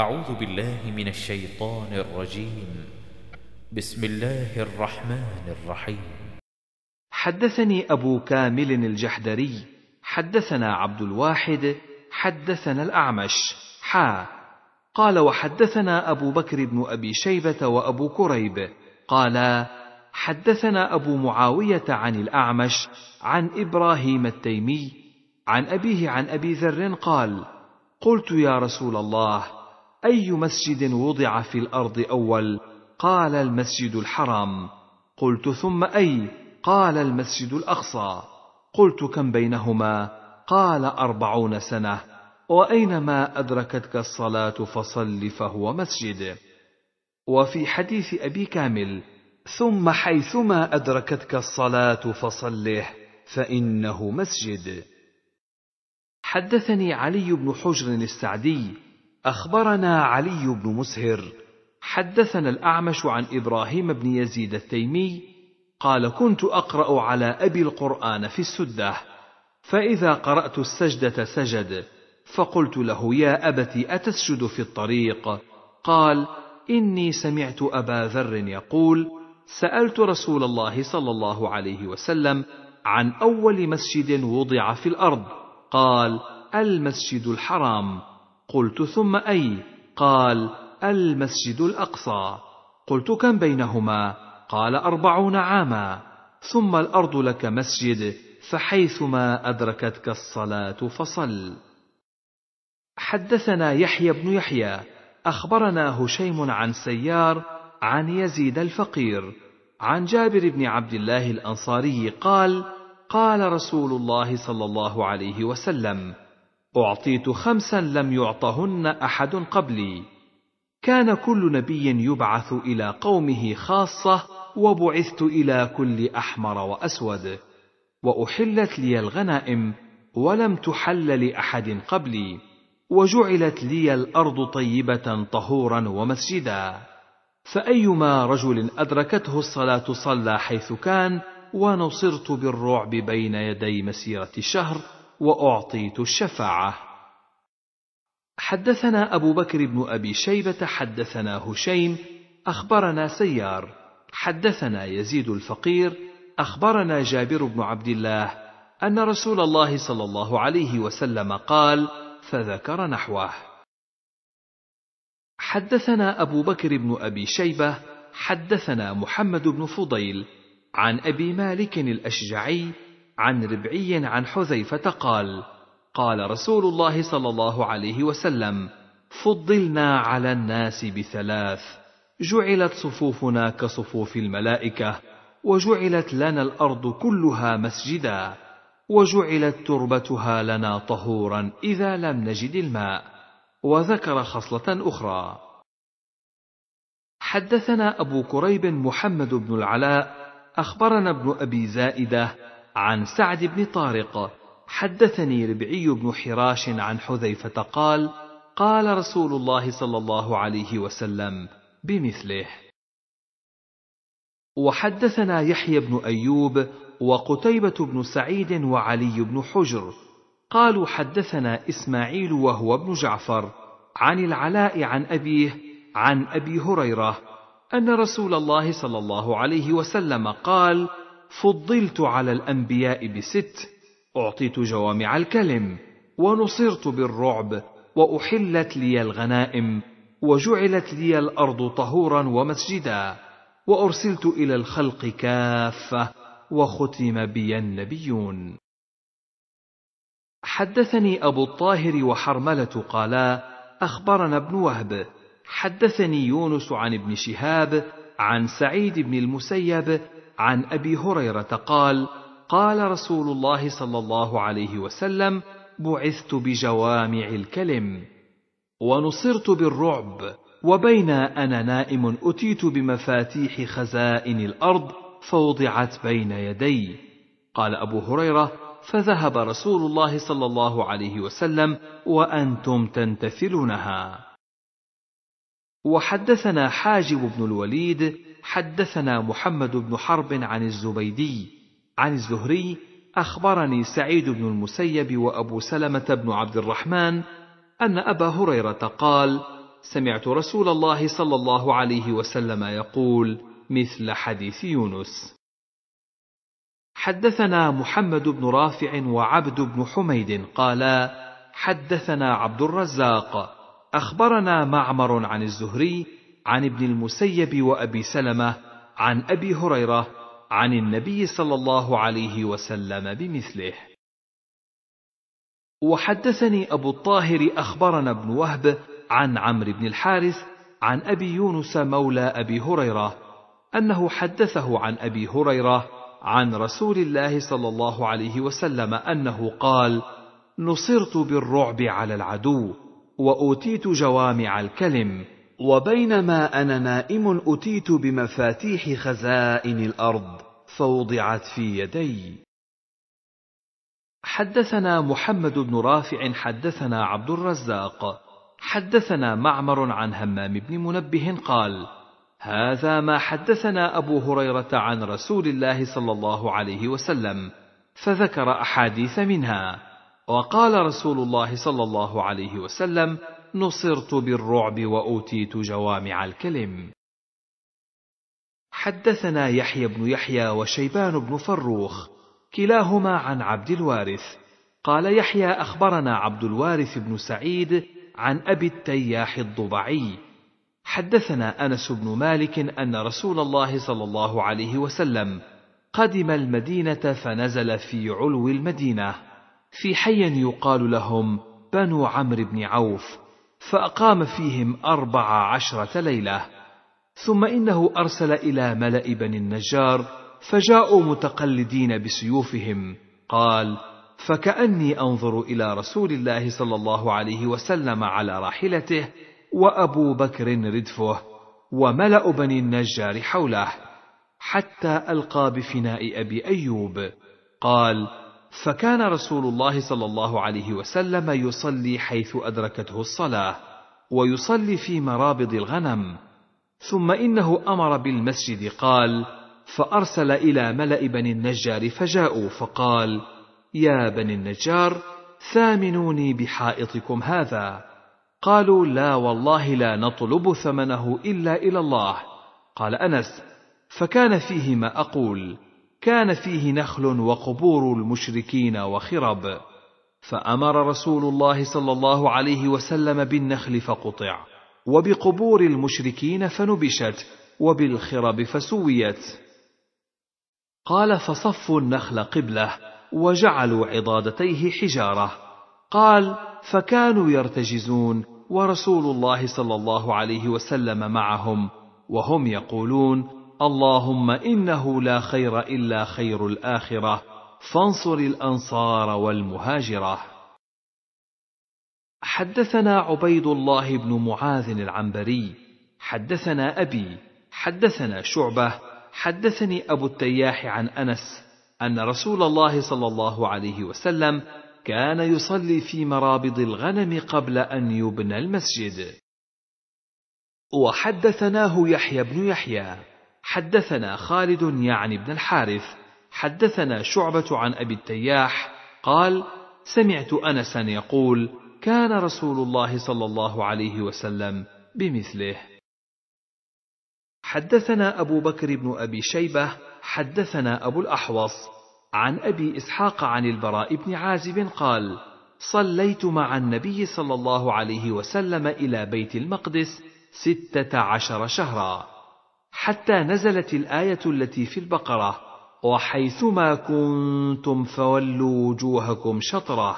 أعوذ بالله من الشيطان الرجيم بسم الله الرحمن الرحيم حدثني أبو كامل الجحدري حدثنا عبد الواحد حدثنا الأعمش حا قال وحدثنا أبو بكر بن أبي شيبة وأبو كريب قالا حدثنا أبو معاوية عن الأعمش عن إبراهيم التيمي عن أبيه عن أبي ذر قال قلت يا رسول الله اي مسجد وضع في الارض اول قال المسجد الحرام قلت ثم اي قال المسجد الاقصى قلت كم بينهما قال اربعون سنه واينما ادركتك الصلاه فصل فهو مسجد وفي حديث ابي كامل ثم حيثما ادركتك الصلاه فصله فانه مسجد حدثني علي بن حجر السعدي اخبرنا علي بن مسهر حدثنا الاعمش عن ابراهيم بن يزيد التيمي قال كنت اقرا على ابي القران في السده فاذا قرات السجده سجد فقلت له يا ابت اتسجد في الطريق قال اني سمعت ابا ذر يقول سالت رسول الله صلى الله عليه وسلم عن اول مسجد وضع في الارض قال المسجد الحرام قلت ثم أي قال المسجد الأقصى قلت كم بينهما قال أربعون عاما ثم الأرض لك مسجد فحيثما أدركتك الصلاة فصل حدثنا يحيى بن يحيى أخبرنا هشيم عن سيار عن يزيد الفقير عن جابر بن عبد الله الأنصاري قال قال رسول الله صلى الله عليه وسلم اعطيت خمسا لم يعطهن احد قبلي كان كل نبي يبعث الى قومه خاصه وبعثت الى كل احمر واسود واحلت لي الغنائم ولم تحل لاحد قبلي وجعلت لي الارض طيبه طهورا ومسجدا فايما رجل ادركته الصلاه صلى حيث كان ونصرت بالرعب بين يدي مسيره الشهر واعطيت الشفاعه حدثنا ابو بكر بن ابي شيبه حدثنا هشيم اخبرنا سيار حدثنا يزيد الفقير اخبرنا جابر بن عبد الله ان رسول الله صلى الله عليه وسلم قال فذكر نحوه حدثنا ابو بكر بن ابي شيبه حدثنا محمد بن فضيل عن ابي مالك الاشجعي عن ربعي عن حذيفة قال: قال رسول الله صلى الله عليه وسلم: فضلنا على الناس بثلاث، جعلت صفوفنا كصفوف الملائكة، وجعلت لنا الأرض كلها مسجدا، وجعلت تربتها لنا طهورا إذا لم نجد الماء، وذكر خصلة أخرى. حدثنا أبو كريب محمد بن العلاء، أخبرنا ابن أبي زائدة، عن سعد بن طارق حدثني ربعي بن حراش عن حذيفة قال قال رسول الله صلى الله عليه وسلم بمثله وحدثنا يحيى بن أيوب وقتيبة بن سعيد وعلي بن حجر قالوا حدثنا إسماعيل وهو ابن جعفر عن العلاء عن أبيه عن أبي هريرة أن رسول الله صلى الله عليه وسلم قال: فضلت على الانبياء بست اعطيت جوامع الكلم ونصرت بالرعب واحلت لي الغنائم وجعلت لي الارض طهورا ومسجدا وارسلت الى الخلق كافه وختم بي النبيون حدثني ابو الطاهر وحرمله قالا اخبرنا ابن وهب حدثني يونس عن ابن شهاب عن سعيد بن المسيب عن ابي هريره قال قال رسول الله صلى الله عليه وسلم بعثت بجوامع الكلم ونصرت بالرعب وبين انا نائم اتيت بمفاتيح خزائن الارض فوضعت بين يدي قال ابو هريره فذهب رسول الله صلى الله عليه وسلم وانتم تنتثلونها وحدثنا حاجب بن الوليد حدثنا محمد بن حرب عن الزبيدي عن الزهري أخبرني سعيد بن المسيب وأبو سلمة بن عبد الرحمن أن أبا هريرة قال: سمعت رسول الله صلى الله عليه وسلم يقول مثل حديث يونس. حدثنا محمد بن رافع وعبد بن حميد قالا: حدثنا عبد الرزاق أخبرنا معمر عن الزهري عن ابن المسيب وأبي سلمة عن أبي هريرة عن النبي صلى الله عليه وسلم بمثله وحدثني أبو الطاهر أخبرنا ابن وهب عن عمرو بن الحارث عن أبي يونس مولى أبي هريرة أنه حدثه عن أبي هريرة عن رسول الله صلى الله عليه وسلم أنه قال: نصرت بالرعب على العدو، وأوتيت جوامع الكلم، وبينما انا نائم اتيت بمفاتيح خزائن الارض فوضعت في يدي حدثنا محمد بن رافع حدثنا عبد الرزاق حدثنا معمر عن همام بن منبه قال هذا ما حدثنا ابو هريره عن رسول الله صلى الله عليه وسلم فذكر احاديث منها وقال رسول الله صلى الله عليه وسلم نصرت بالرعب وأوتيت جوامع الكلم حدثنا يحيى بن يحيى وشيبان بن فروخ كلاهما عن عبد الوارث قال يحيى أخبرنا عبد الوارث بن سعيد عن أبي التياح الضبعي حدثنا أنس بن مالك أن رسول الله صلى الله عليه وسلم قدم المدينة فنزل في علو المدينة في حي يقال لهم بنو عمرو بن عوف فأقام فيهم أربع عشرة ليلة ثم إنه أرسل إلى ملأ بني النجار فجاءوا متقلدين بسيوفهم قال فكأني أنظر إلى رسول الله صلى الله عليه وسلم على راحلته وأبو بكر ردفه وملأ بني النجار حوله حتى ألقى بفناء أبي أيوب قال: فكان رسول الله صلى الله عليه وسلم يصلي حيث أدركته الصلاة، ويصلي في مرابض الغنم، ثم إنه أمر بالمسجد قال: فأرسل إلى ملأ بني النجار فجاءوا فقال: يا بني النجار ثامنوني بحائطكم هذا. قالوا: لا والله لا نطلب ثمنه إلا إلى الله. قال أنس: فكان فيه ما أقول. كان فيه نخل وقبور المشركين وخرب فامر رسول الله صلى الله عليه وسلم بالنخل فقطع وبقبور المشركين فنبشت وبالخرب فسويت قال فصفوا النخل قبله وجعلوا عضادتيه حجاره قال فكانوا يرتجزون ورسول الله صلى الله عليه وسلم معهم وهم يقولون اللهم انه لا خير الا خير الاخره فانصر الانصار والمهاجره حدثنا عبيد الله بن معاذ العنبري حدثنا ابي حدثنا شعبه حدثني ابو التياح عن انس ان رسول الله صلى الله عليه وسلم كان يصلي في مرابض الغنم قبل ان يبنى المسجد وحدثناه يحيى بن يحيى حدثنا خالد يعني بن الحارث حدثنا شعبة عن أبي التياح قال سمعت أنسا يقول كان رسول الله صلى الله عليه وسلم بمثله حدثنا أبو بكر بن أبي شيبة حدثنا أبو الأحوص عن أبي إسحاق عن البراء بن عازب قال صليت مع النبي صلى الله عليه وسلم إلى بيت المقدس ستة عشر شهرا حتى نزلت الآية التي في البقرة وحيثما كنتم فولوا وجوهكم شطره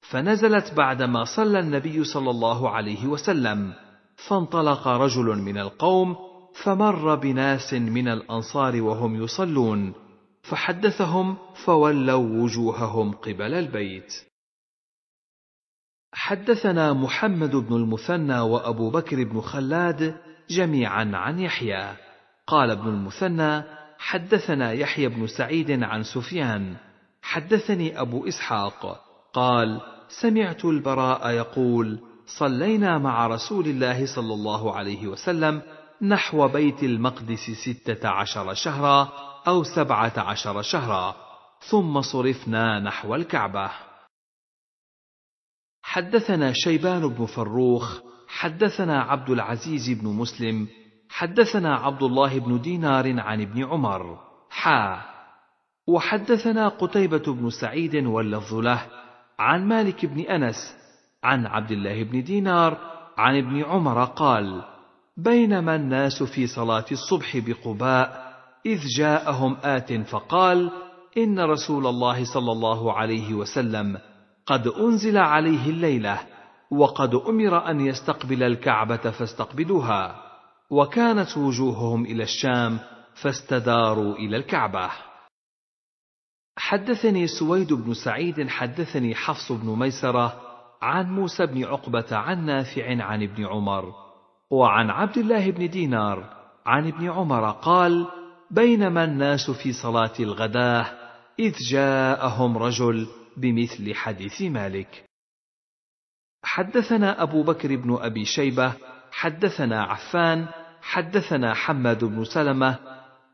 فنزلت بعدما صلى النبي صلى الله عليه وسلم فانطلق رجل من القوم فمر بناس من الأنصار وهم يصلون فحدثهم فولوا وجوههم قبل البيت حدثنا محمد بن المثنى وأبو بكر بن خلاد جميعا عن يحيى قال ابن المثنى حدثنا يحيى بن سعيد عن سفيان حدثني ابو اسحاق قال سمعت البراء يقول صلينا مع رسول الله صلى الله عليه وسلم نحو بيت المقدس ستة عشر شهرا أو سبعة عشر شهرا ثم صرفنا نحو الكعبة حدثنا شيبان بن فروخ حدثنا عبد العزيز بن مسلم حدثنا عبد الله بن دينار عن ابن عمر حا وحدثنا قتيبة بن سعيد واللفظ له عن مالك بن أنس عن عبد الله بن دينار عن ابن عمر قال بينما الناس في صلاة الصبح بقباء إذ جاءهم آت فقال إن رسول الله صلى الله عليه وسلم قد أنزل عليه الليلة وقد أمر أن يستقبل الكعبة فاستقبلوها وكانت وجوههم إلى الشام فاستداروا إلى الكعبة حدثني سويد بن سعيد حدثني حفص بن ميسرة عن موسى بن عقبة عن نافع عن ابن عمر وعن عبد الله بن دينار عن ابن عمر قال بينما الناس في صلاة الغداه إذ جاءهم رجل بمثل حديث مالك حدثنا أبو بكر بن أبي شيبة حدثنا عفان حدثنا حماد بن سلمة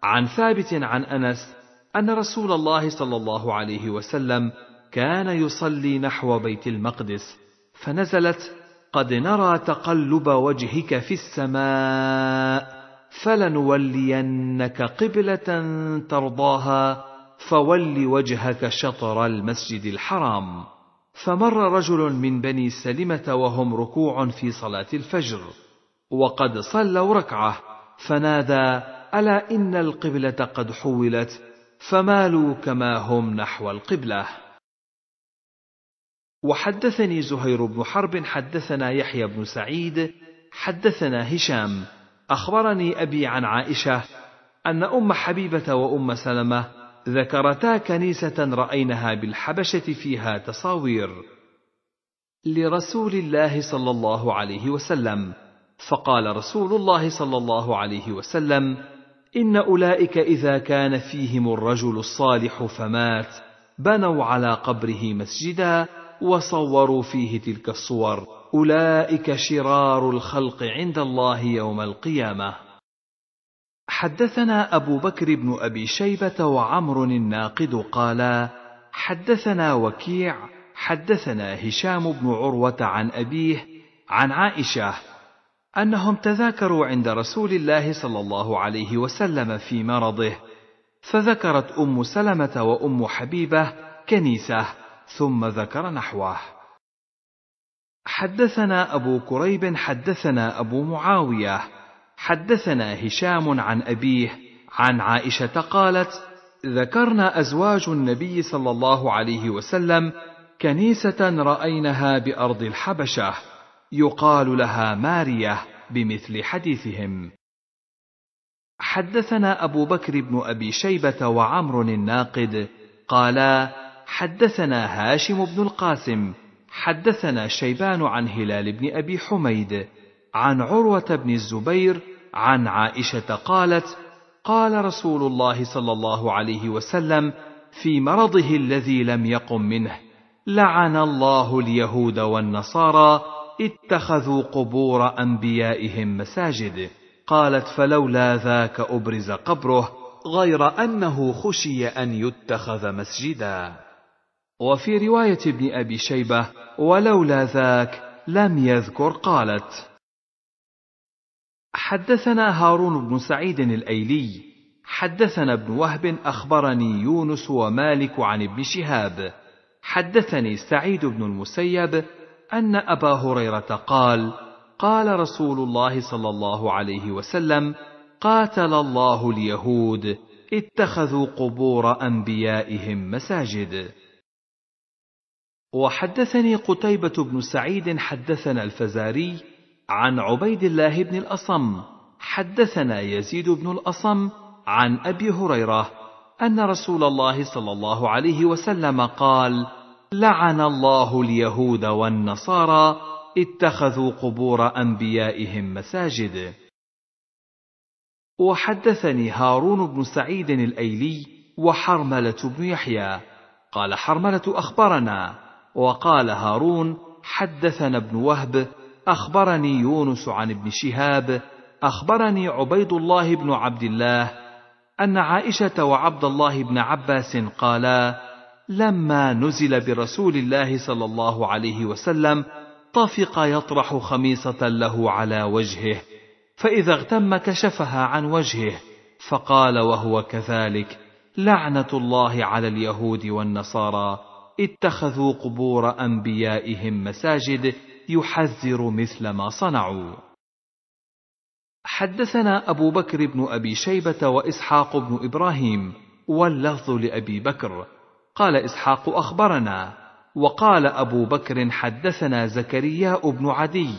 عن ثابت عن أنس أن رسول الله صلى الله عليه وسلم كان يصلي نحو بيت المقدس فنزلت قد نرى تقلب وجهك في السماء فلنولينك قبلة ترضاها فول وجهك شطر المسجد الحرام فمر رجل من بني سلمة وهم ركوع في صلاة الفجر وقد صلوا ركعة فنادى ألا إن القبلة قد حولت فمالوا كما هم نحو القبلة وحدثني زهير بن حرب حدثنا يحيى بن سعيد حدثنا هشام أخبرني أبي عن عائشة أن أم حبيبة وأم سلمة ذكرتا كنيسة رأينها بالحبشة فيها تصاوير لرسول الله صلى الله عليه وسلم، فقال رسول الله صلى الله عليه وسلم: إن أولئك إذا كان فيهم الرجل الصالح فمات، بنوا على قبره مسجدا، وصوروا فيه تلك الصور، أولئك شرار الخلق عند الله يوم القيامة. حدثنا أبو بكر بن أبي شيبة وعمر الناقد قالا حدثنا وكيع حدثنا هشام بن عروة عن أبيه عن عائشة أنهم تذاكروا عند رسول الله صلى الله عليه وسلم في مرضه فذكرت أم سلمة وأم حبيبة كنيسة ثم ذكر نحوه حدثنا أبو كريب حدثنا أبو معاوية حدثنا هشام عن أبيه عن عائشة قالت: ذكرنا أزواج النبي صلى الله عليه وسلم كنيسة رأينها بأرض الحبشة يقال لها مارية بمثل حديثهم. حدثنا أبو بكر بن أبي شيبة وعمر الناقد قالا: حدثنا هاشم بن القاسم، حدثنا شيبان عن هلال بن أبي حميد، عن عروة بن الزبير عن عائشه قالت قال رسول الله صلى الله عليه وسلم في مرضه الذي لم يقم منه لعن الله اليهود والنصارى اتخذوا قبور انبيائهم مساجد قالت فلولا ذاك ابرز قبره غير انه خشي ان يتخذ مسجدا وفي روايه ابن ابي شيبه ولولا ذاك لم يذكر قالت حدثنا هارون بن سعيد الايلي حدثنا ابن وهب اخبرني يونس ومالك عن ابن شهاب حدثني سعيد بن المسيب ان ابا هريره قال قال رسول الله صلى الله عليه وسلم قاتل الله اليهود اتخذوا قبور انبيائهم مساجد وحدثني قتيبه بن سعيد حدثنا الفزاري عن عبيد الله بن الأصم حدثنا يزيد بن الأصم عن أبي هريرة أن رسول الله صلى الله عليه وسلم قال: لعن الله اليهود والنصارى اتخذوا قبور أنبيائهم مساجد. وحدثني هارون بن سعيد الأيلي وحرملة بن يحيى قال حرملة أخبرنا وقال هارون حدثنا ابن وهب اخبرني يونس عن ابن شهاب اخبرني عبيد الله بن عبد الله ان عائشه وعبد الله بن عباس قالا لما نزل برسول الله صلى الله عليه وسلم طفق يطرح خميصه له على وجهه فاذا اغتم كشفها عن وجهه فقال وهو كذلك لعنه الله على اليهود والنصارى اتخذوا قبور انبيائهم مساجد يحذر مثل ما صنعوا حدثنا ابو بكر بن ابي شيبه واسحاق بن ابراهيم واللفظ لابي بكر قال اسحاق اخبرنا وقال ابو بكر حدثنا زكريا بن عدي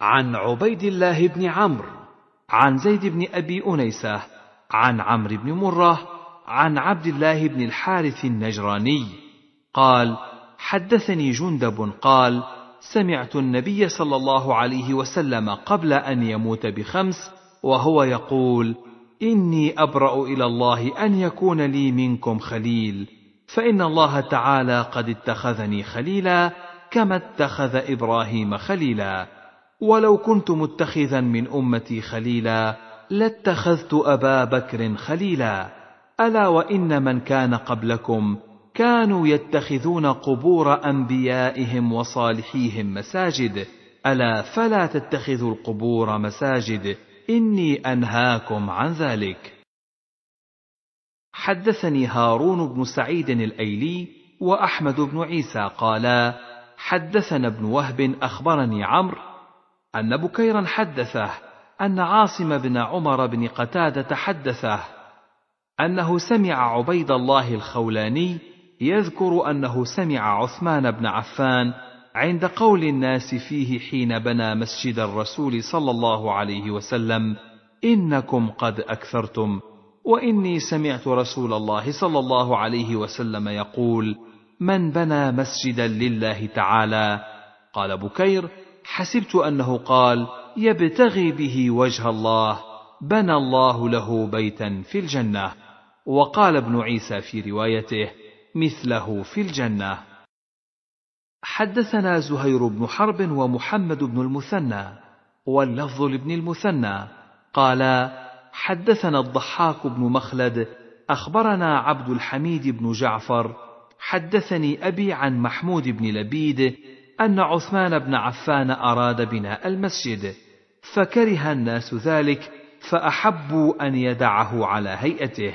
عن عبيد الله بن عمرو عن زيد بن ابي انيسه عن عمرو بن مره عن عبد الله بن الحارث النجراني قال حدثني جندب قال سمعت النبي صلى الله عليه وسلم قبل ان يموت بخمس وهو يقول اني ابرا الى الله ان يكون لي منكم خليل فان الله تعالى قد اتخذني خليلا كما اتخذ ابراهيم خليلا ولو كنت متخذا من امتي خليلا لاتخذت ابا بكر خليلا الا وان من كان قبلكم كانوا يتخذون قبور انبيائهم وصالحيهم مساجد الا فلا تتخذوا القبور مساجد اني انهاكم عن ذلك حدثني هارون بن سعيد الايلي واحمد بن عيسى قالا حدثنا ابن وهب اخبرني عمرو ان بكيرا حدثه ان عاصم بن عمر بن قتاده حدثه انه سمع عبيد الله الخولاني يذكر أنه سمع عثمان بن عفان عند قول الناس فيه حين بنى مسجد الرسول صلى الله عليه وسلم إنكم قد أكثرتم وإني سمعت رسول الله صلى الله عليه وسلم يقول من بنى مسجدا لله تعالى قال بكير حسبت أنه قال يبتغي به وجه الله بنى الله له بيتا في الجنة وقال ابن عيسى في روايته مثله في الجنة. حدثنا زهير بن حرب ومحمد بن المثنى، واللفظ لابن المثنى، قال: حدثنا الضحاك بن مخلد، أخبرنا عبد الحميد بن جعفر، حدثني أبي عن محمود بن لبيد أن عثمان بن عفان أراد بناء المسجد، فكره الناس ذلك، فأحبوا أن يدعه على هيئته،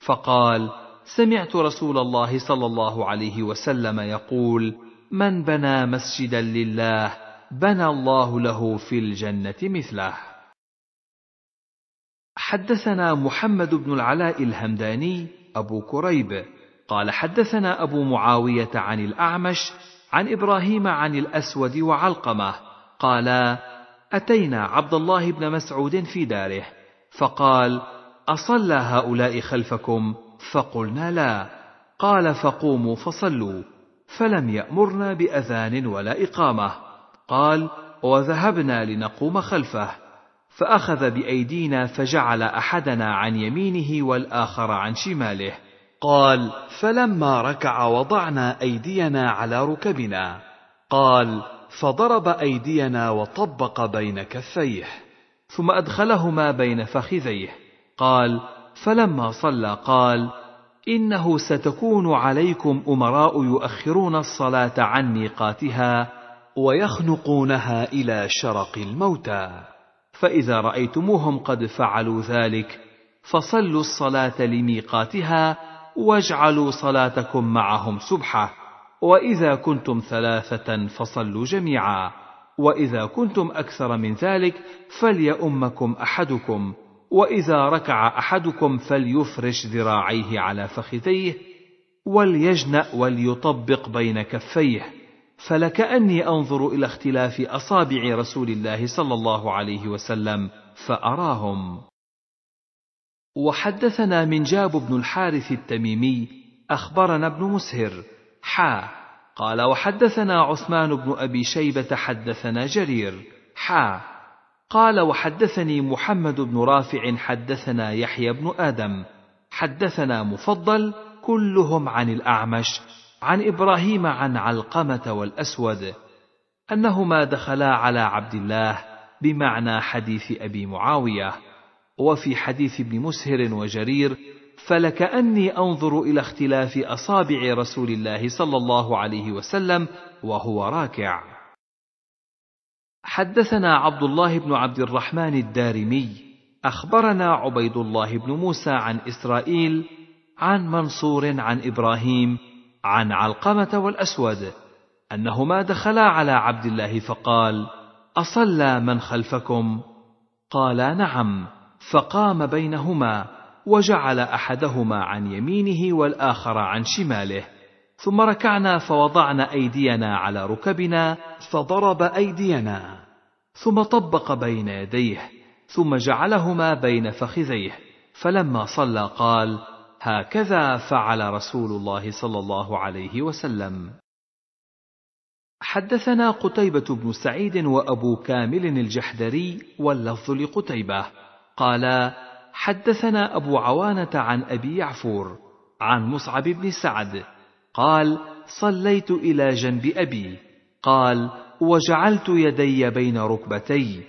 فقال: سمعت رسول الله صلى الله عليه وسلم يقول من بنى مسجدا لله بنى الله له في الجنه مثله حدثنا محمد بن العلاء الهمداني ابو كريب قال حدثنا ابو معاويه عن الاعمش عن ابراهيم عن الاسود وعلقمه قالا اتينا عبد الله بن مسعود في داره فقال اصلى هؤلاء خلفكم فقلنا لا قال فقوموا فصلوا فلم يامرنا باذان ولا اقامه قال وذهبنا لنقوم خلفه فاخذ بايدينا فجعل احدنا عن يمينه والاخر عن شماله قال فلما ركع وضعنا ايدينا على ركبنا قال فضرب ايدينا وطبق بين كفيه ثم ادخلهما بين فخذيه قال فلما صلى قال انه ستكون عليكم امراء يؤخرون الصلاه عن ميقاتها ويخنقونها الى شرق الموتى فاذا رايتموهم قد فعلوا ذلك فصلوا الصلاه لميقاتها واجعلوا صلاتكم معهم سبحه واذا كنتم ثلاثه فصلوا جميعا واذا كنتم اكثر من ذلك فليؤمكم احدكم واذا ركع احدكم فليفرش ذراعيه على فخذيه وليجنا وليطبق بين كفيه فلكاني انظر الى اختلاف اصابع رسول الله صلى الله عليه وسلم فاراهم وحدثنا منجاب بن الحارث التميمي اخبرنا ابن مسهر حا قال وحدثنا عثمان بن ابي شيبه حدثنا جرير حا قال وحدثني محمد بن رافع حدثنا يحيى بن ادم حدثنا مفضل كلهم عن الاعمش عن ابراهيم عن علقمه والاسود انهما دخلا على عبد الله بمعنى حديث ابي معاويه وفي حديث ابن مسهر وجرير فلكاني انظر الى اختلاف اصابع رسول الله صلى الله عليه وسلم وهو راكع حدثنا عبد الله بن عبد الرحمن الدارمي اخبرنا عبيد الله بن موسى عن اسرائيل عن منصور عن ابراهيم عن علقمه والاسود انهما دخلا على عبد الله فقال اصلى من خلفكم قالا نعم فقام بينهما وجعل احدهما عن يمينه والاخر عن شماله ثم ركعنا فوضعنا أيدينا على ركبنا فضرب أيدينا ثم طبق بين يديه ثم جعلهما بين فخذيه فلما صلى قال هكذا فعل رسول الله صلى الله عليه وسلم حدثنا قتيبة بن سعيد وأبو كامل الجحدري واللفظ لقتيبة قال حدثنا أبو عوانة عن أبي يعفور عن مصعب بن سعد قال صليت الى جنب ابي قال وجعلت يدي بين ركبتي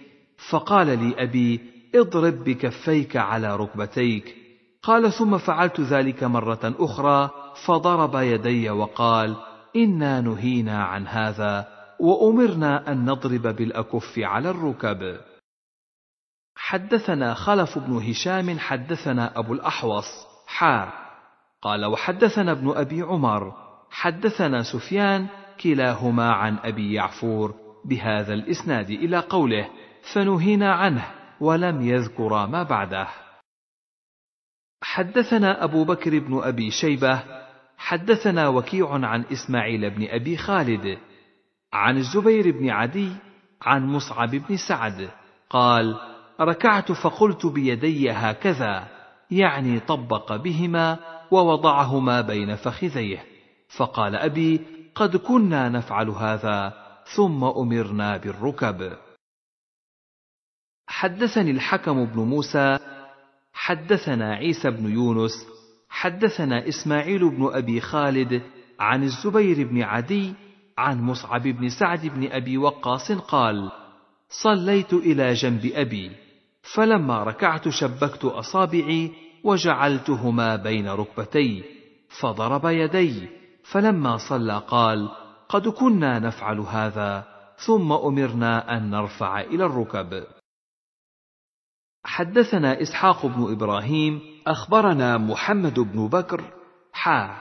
فقال لي ابي اضرب بكفيك على ركبتيك قال ثم فعلت ذلك مره اخرى فضرب يدي وقال انا نهينا عن هذا وامرنا ان نضرب بالاكف على الركب حدثنا خلف بن هشام حدثنا ابو الاحوص حار قال وحدثنا ابن ابي عمر حدثنا سفيان كلاهما عن ابي يعفور بهذا الاسناد الى قوله فنهينا عنه ولم يذكر ما بعده حدثنا ابو بكر بن ابي شيبه حدثنا وكيع عن اسماعيل بن ابي خالد عن الزبير بن عدي عن مصعب بن سعد قال ركعت فقلت بيدي هكذا يعني طبق بهما ووضعهما بين فخذيه فقال ابي قد كنا نفعل هذا ثم امرنا بالركب حدثني الحكم بن موسى حدثنا عيسى بن يونس حدثنا اسماعيل بن ابي خالد عن الزبير بن عدي عن مصعب بن سعد بن ابي وقاص قال صليت الى جنب ابي فلما ركعت شبكت اصابعي وجعلتهما بين ركبتي فضرب يدي فلما صلى قال قد كنا نفعل هذا ثم امرنا ان نرفع الى الركب حدثنا اسحاق بن ابراهيم اخبرنا محمد بن بكر حا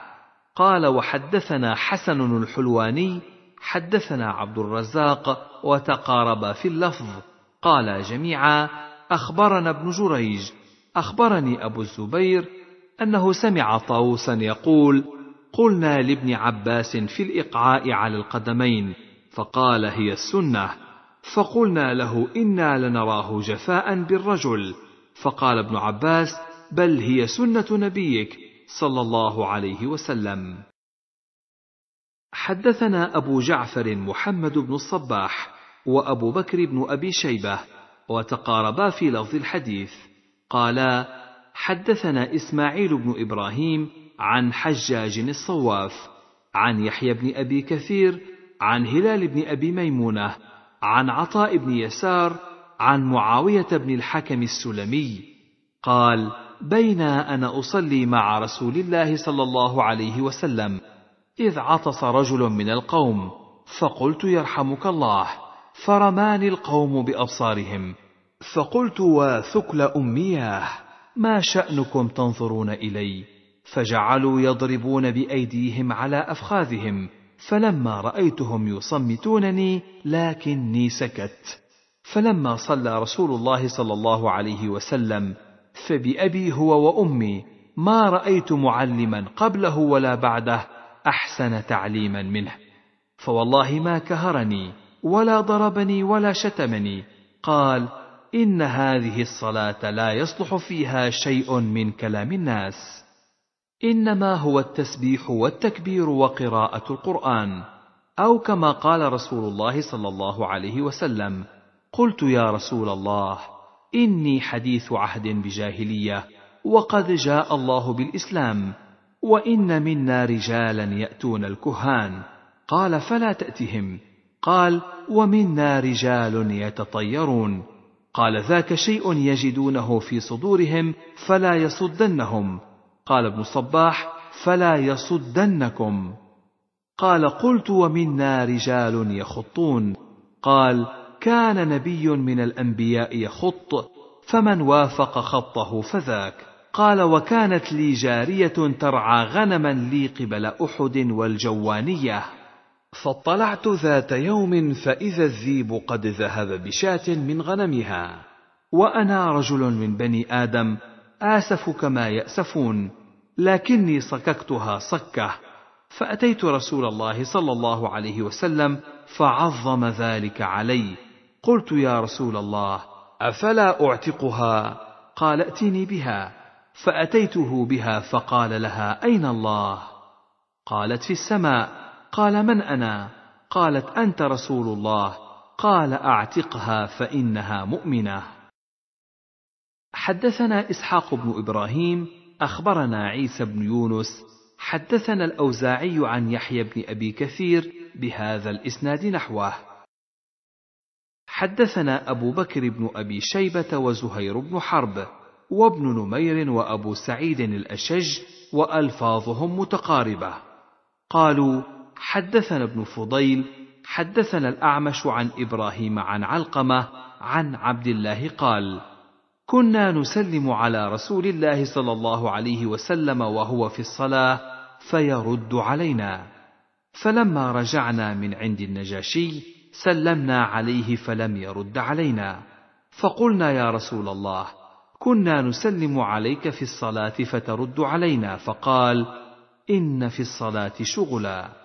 قال وحدثنا حسن الحلواني حدثنا عبد الرزاق وتقاربا في اللفظ قال جميعا اخبرنا ابن جريج أخبرني أبو الزبير أنه سمع طاووسا يقول: قلنا لابن عباس في الإقعاء على القدمين، فقال هي السنة، فقلنا له إنا لنراه جفاء بالرجل، فقال ابن عباس: بل هي سنة نبيك صلى الله عليه وسلم. حدثنا أبو جعفر محمد بن الصباح وأبو بكر بن أبي شيبة، وتقاربا في لفظ الحديث. قالا حدثنا اسماعيل بن ابراهيم عن حجاج الصواف عن يحيى بن ابي كثير عن هلال بن ابي ميمونه عن عطاء بن يسار عن معاويه بن الحكم السلمي قال بينا انا اصلي مع رسول الله صلى الله عليه وسلم اذ عطس رجل من القوم فقلت يرحمك الله فرماني القوم بابصارهم فقلت وثكل أمياه ما شأنكم تنظرون إلي فجعلوا يضربون بأيديهم على أفخاذهم فلما رأيتهم يصمتونني لكني سكت فلما صلى رسول الله صلى الله عليه وسلم فبأبي هو وأمي ما رأيت معلما قبله ولا بعده أحسن تعليما منه فوالله ما كهرني ولا ضربني ولا شتمني قال ان هذه الصلاه لا يصلح فيها شيء من كلام الناس انما هو التسبيح والتكبير وقراءه القران او كما قال رسول الله صلى الله عليه وسلم قلت يا رسول الله اني حديث عهد بجاهليه وقد جاء الله بالاسلام وان منا رجالا ياتون الكهان قال فلا تاتهم قال ومنا رجال يتطيرون قال ذاك شيء يجدونه في صدورهم فلا يصدنهم قال ابن الصباح فلا يصدنكم قال قلت ومنا رجال يخطون قال كان نبي من الانبياء يخط فمن وافق خطه فذاك قال وكانت لي جاريه ترعى غنما لي قبل احد والجوانيه فاطلعت ذات يوم فإذا الذيب قد ذهب بشاة من غنمها وأنا رجل من بني آدم آسف كما يأسفون لكني صككتها صكة فأتيت رسول الله صلى الله عليه وسلم فعظم ذلك علي قلت يا رسول الله أفلا أعتقها قال ائتني بها فأتيته بها فقال لها أين الله قالت في السماء قال من انا قالت انت رسول الله قال اعتقها فانها مؤمنه حدثنا اسحاق بن ابراهيم اخبرنا عيسى بن يونس حدثنا الاوزاعي عن يحيى بن ابي كثير بهذا الاسناد نحوه حدثنا ابو بكر بن ابي شيبه وزهير بن حرب وابن نمير وابو سعيد الاشج والفاظهم متقاربه قالوا حدثنا ابن فضيل حدثنا الاعمش عن ابراهيم عن علقمه عن عبد الله قال كنا نسلم على رسول الله صلى الله عليه وسلم وهو في الصلاه فيرد علينا فلما رجعنا من عند النجاشي سلمنا عليه فلم يرد علينا فقلنا يا رسول الله كنا نسلم عليك في الصلاه فترد علينا فقال ان في الصلاه شغلا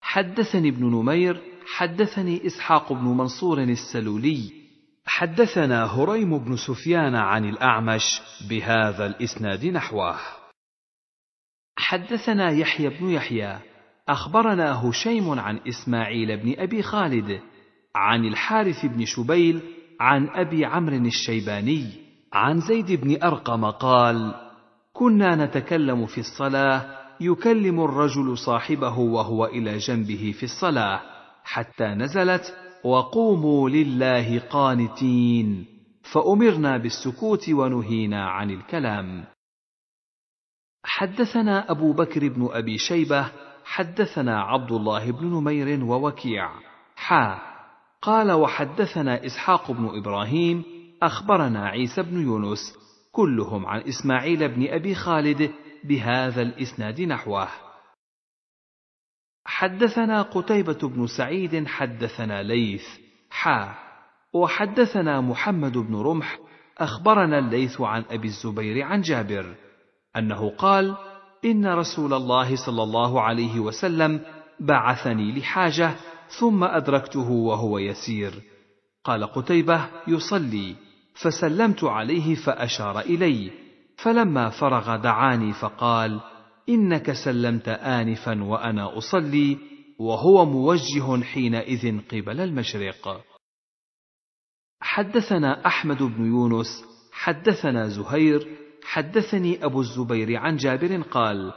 حدثني ابن نمير حدثني اسحاق بن منصور السلولي حدثنا هريم بن سفيان عن الاعمش بهذا الاسناد نحوه حدثنا يحيى بن يحيى اخبرنا هشيم عن اسماعيل بن ابي خالد عن الحارث بن شبيل عن ابي عمرو الشيباني عن زيد بن ارقم قال كنا نتكلم في الصلاه يكلم الرجل صاحبه وهو الى جنبه في الصلاه حتى نزلت وقوموا لله قانتين فامرنا بالسكوت ونهينا عن الكلام حدثنا ابو بكر بن ابي شيبه حدثنا عبد الله بن نمير ووكيع حا قال وحدثنا اسحاق بن ابراهيم اخبرنا عيسى بن يونس كلهم عن اسماعيل بن ابي خالد بهذا الإسناد نحوه حدثنا قتيبة بن سعيد حدثنا ليث حا وحدثنا محمد بن رمح أخبرنا الليث عن أبي الزبير عن جابر أنه قال إن رسول الله صلى الله عليه وسلم بعثني لحاجة ثم أدركته وهو يسير قال قتيبة يصلي فسلمت عليه فأشار إلي فلما فرغ دعاني فقال انك سلمت انفا وانا اصلي وهو موجه حينئذ قبل المشرق حدثنا احمد بن يونس حدثنا زهير حدثني ابو الزبير عن جابر قال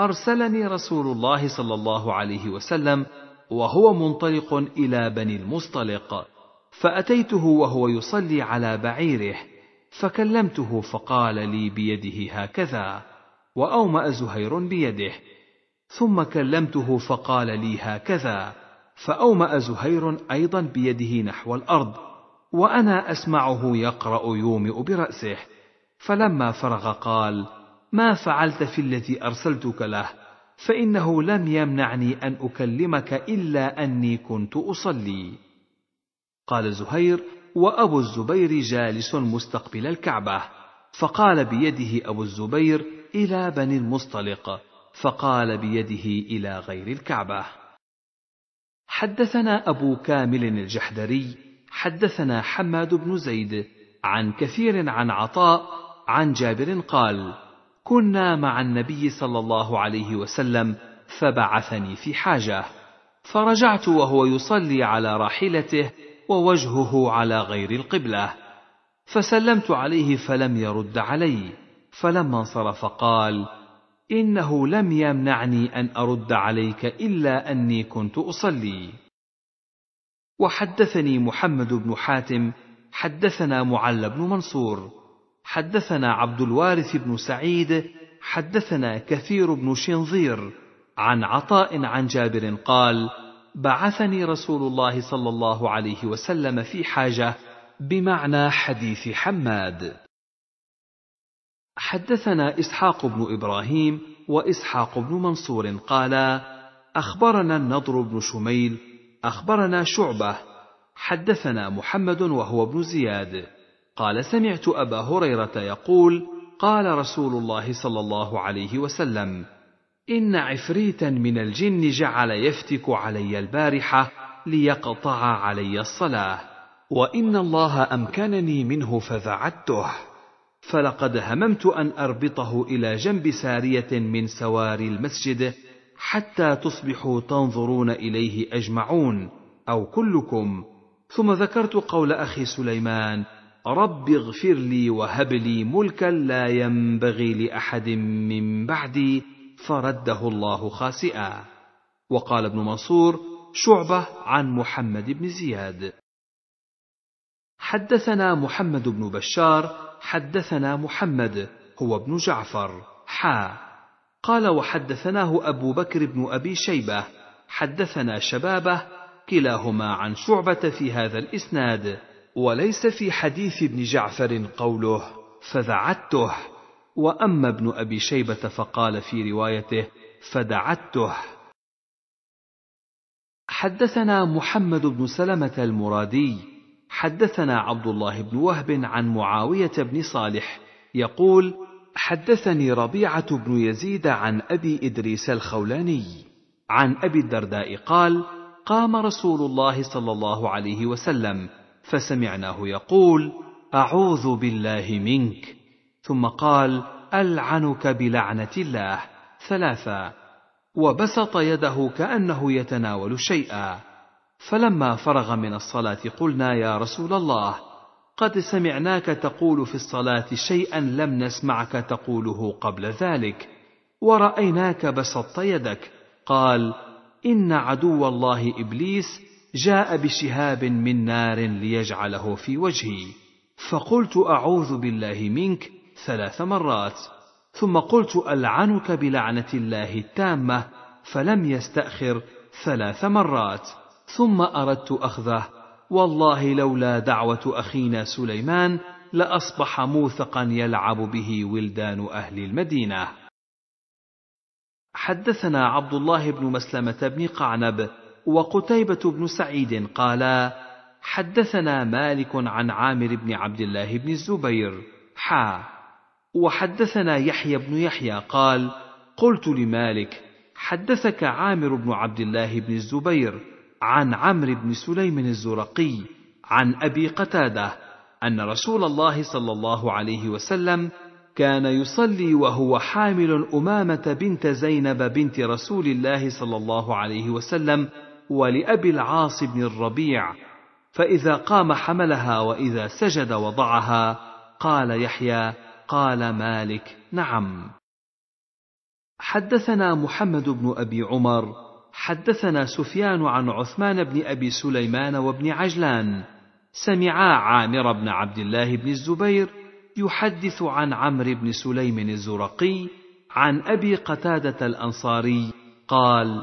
ارسلني رسول الله صلى الله عليه وسلم وهو منطلق الى بني المصطلق فاتيته وهو يصلي على بعيره فكلمته فقال لي بيده هكذا واوما زهير بيده ثم كلمته فقال لي هكذا فاوما زهير ايضا بيده نحو الارض وانا اسمعه يقرا يومئ براسه فلما فرغ قال ما فعلت في الذي ارسلتك له فانه لم يمنعني ان اكلمك الا اني كنت اصلي قال زهير وأبو الزبير جالس مستقبل الكعبة فقال بيده أبو الزبير إلى بني المصطلق فقال بيده إلى غير الكعبة حدثنا أبو كامل الجحدري حدثنا حماد بن زيد عن كثير عن عطاء عن جابر قال كنا مع النبي صلى الله عليه وسلم فبعثني في حاجه فرجعت وهو يصلي على راحلته ووجهه على غير القبله فسلمت عليه فلم يرد علي فلما انصرف قال انه لم يمنعني ان ارد عليك الا اني كنت اصلي وحدثني محمد بن حاتم حدثنا معل بن منصور حدثنا عبد الوارث بن سعيد حدثنا كثير بن شنظير عن عطاء عن جابر قال بعثني رسول الله صلى الله عليه وسلم في حاجه بمعنى حديث حماد حدثنا اسحاق بن ابراهيم واسحاق بن منصور قالا اخبرنا النضر بن شميل اخبرنا شعبه حدثنا محمد وهو ابن زياد قال سمعت ابا هريره يقول قال رسول الله صلى الله عليه وسلم إن عفريتا من الجن جعل يفتك علي البارحة ليقطع علي الصلاة وإن الله أمكنني منه فبعدته فلقد هممت أن أربطه إلى جنب سارية من سواري المسجد حتى تصبحوا تنظرون إليه أجمعون أو كلكم ثم ذكرت قول أخي سليمان رب اغفر لي وهب لي ملكا لا ينبغي لأحد من بعدي فرده الله خاسئا وقال ابن منصور شعبة عن محمد بن زياد حدثنا محمد بن بشار حدثنا محمد هو ابن جعفر حا قال وحدثناه أبو بكر بن أبي شيبة حدثنا شبابه كلاهما عن شعبة في هذا الإسناد وليس في حديث ابن جعفر قوله فذعته واما ابن ابي شيبه فقال في روايته فدعته حدثنا محمد بن سلمه المرادي حدثنا عبد الله بن وهب عن معاويه بن صالح يقول حدثني ربيعه بن يزيد عن ابي ادريس الخولاني عن ابي الدرداء قال قام رسول الله صلى الله عليه وسلم فسمعناه يقول اعوذ بالله منك ثم قال العنك بلعنه الله ثلاثا وبسط يده كانه يتناول شيئا فلما فرغ من الصلاه قلنا يا رسول الله قد سمعناك تقول في الصلاه شيئا لم نسمعك تقوله قبل ذلك ورايناك بسطت يدك قال ان عدو الله ابليس جاء بشهاب من نار ليجعله في وجهي فقلت اعوذ بالله منك ثلاث مرات ثم قلت ألعنك بلعنة الله التامة فلم يستأخر ثلاث مرات ثم أردت أخذه والله لولا دعوة أخينا سليمان لأصبح موثقا يلعب به ولدان أهل المدينة حدثنا عبد الله بن مسلمة بن قعنب وقتيبة بن سعيد قالا حدثنا مالك عن عامر بن عبد الله بن الزبير حا وحدثنا يحيى بن يحيى قال قلت لمالك حدثك عامر بن عبد الله بن الزبير عن عمرو بن سليم الزرقي عن ابي قتاده ان رسول الله صلى الله عليه وسلم كان يصلي وهو حامل امامه بنت زينب بنت رسول الله صلى الله عليه وسلم ولابي العاص بن الربيع فاذا قام حملها واذا سجد وضعها قال يحيى قال مالك نعم حدثنا محمد بن ابي عمر حدثنا سفيان عن عثمان بن ابي سليمان وابن عجلان سمعا عامر بن عبد الله بن الزبير يحدث عن عمرو بن سليم الزرقي عن ابي قتاده الانصاري قال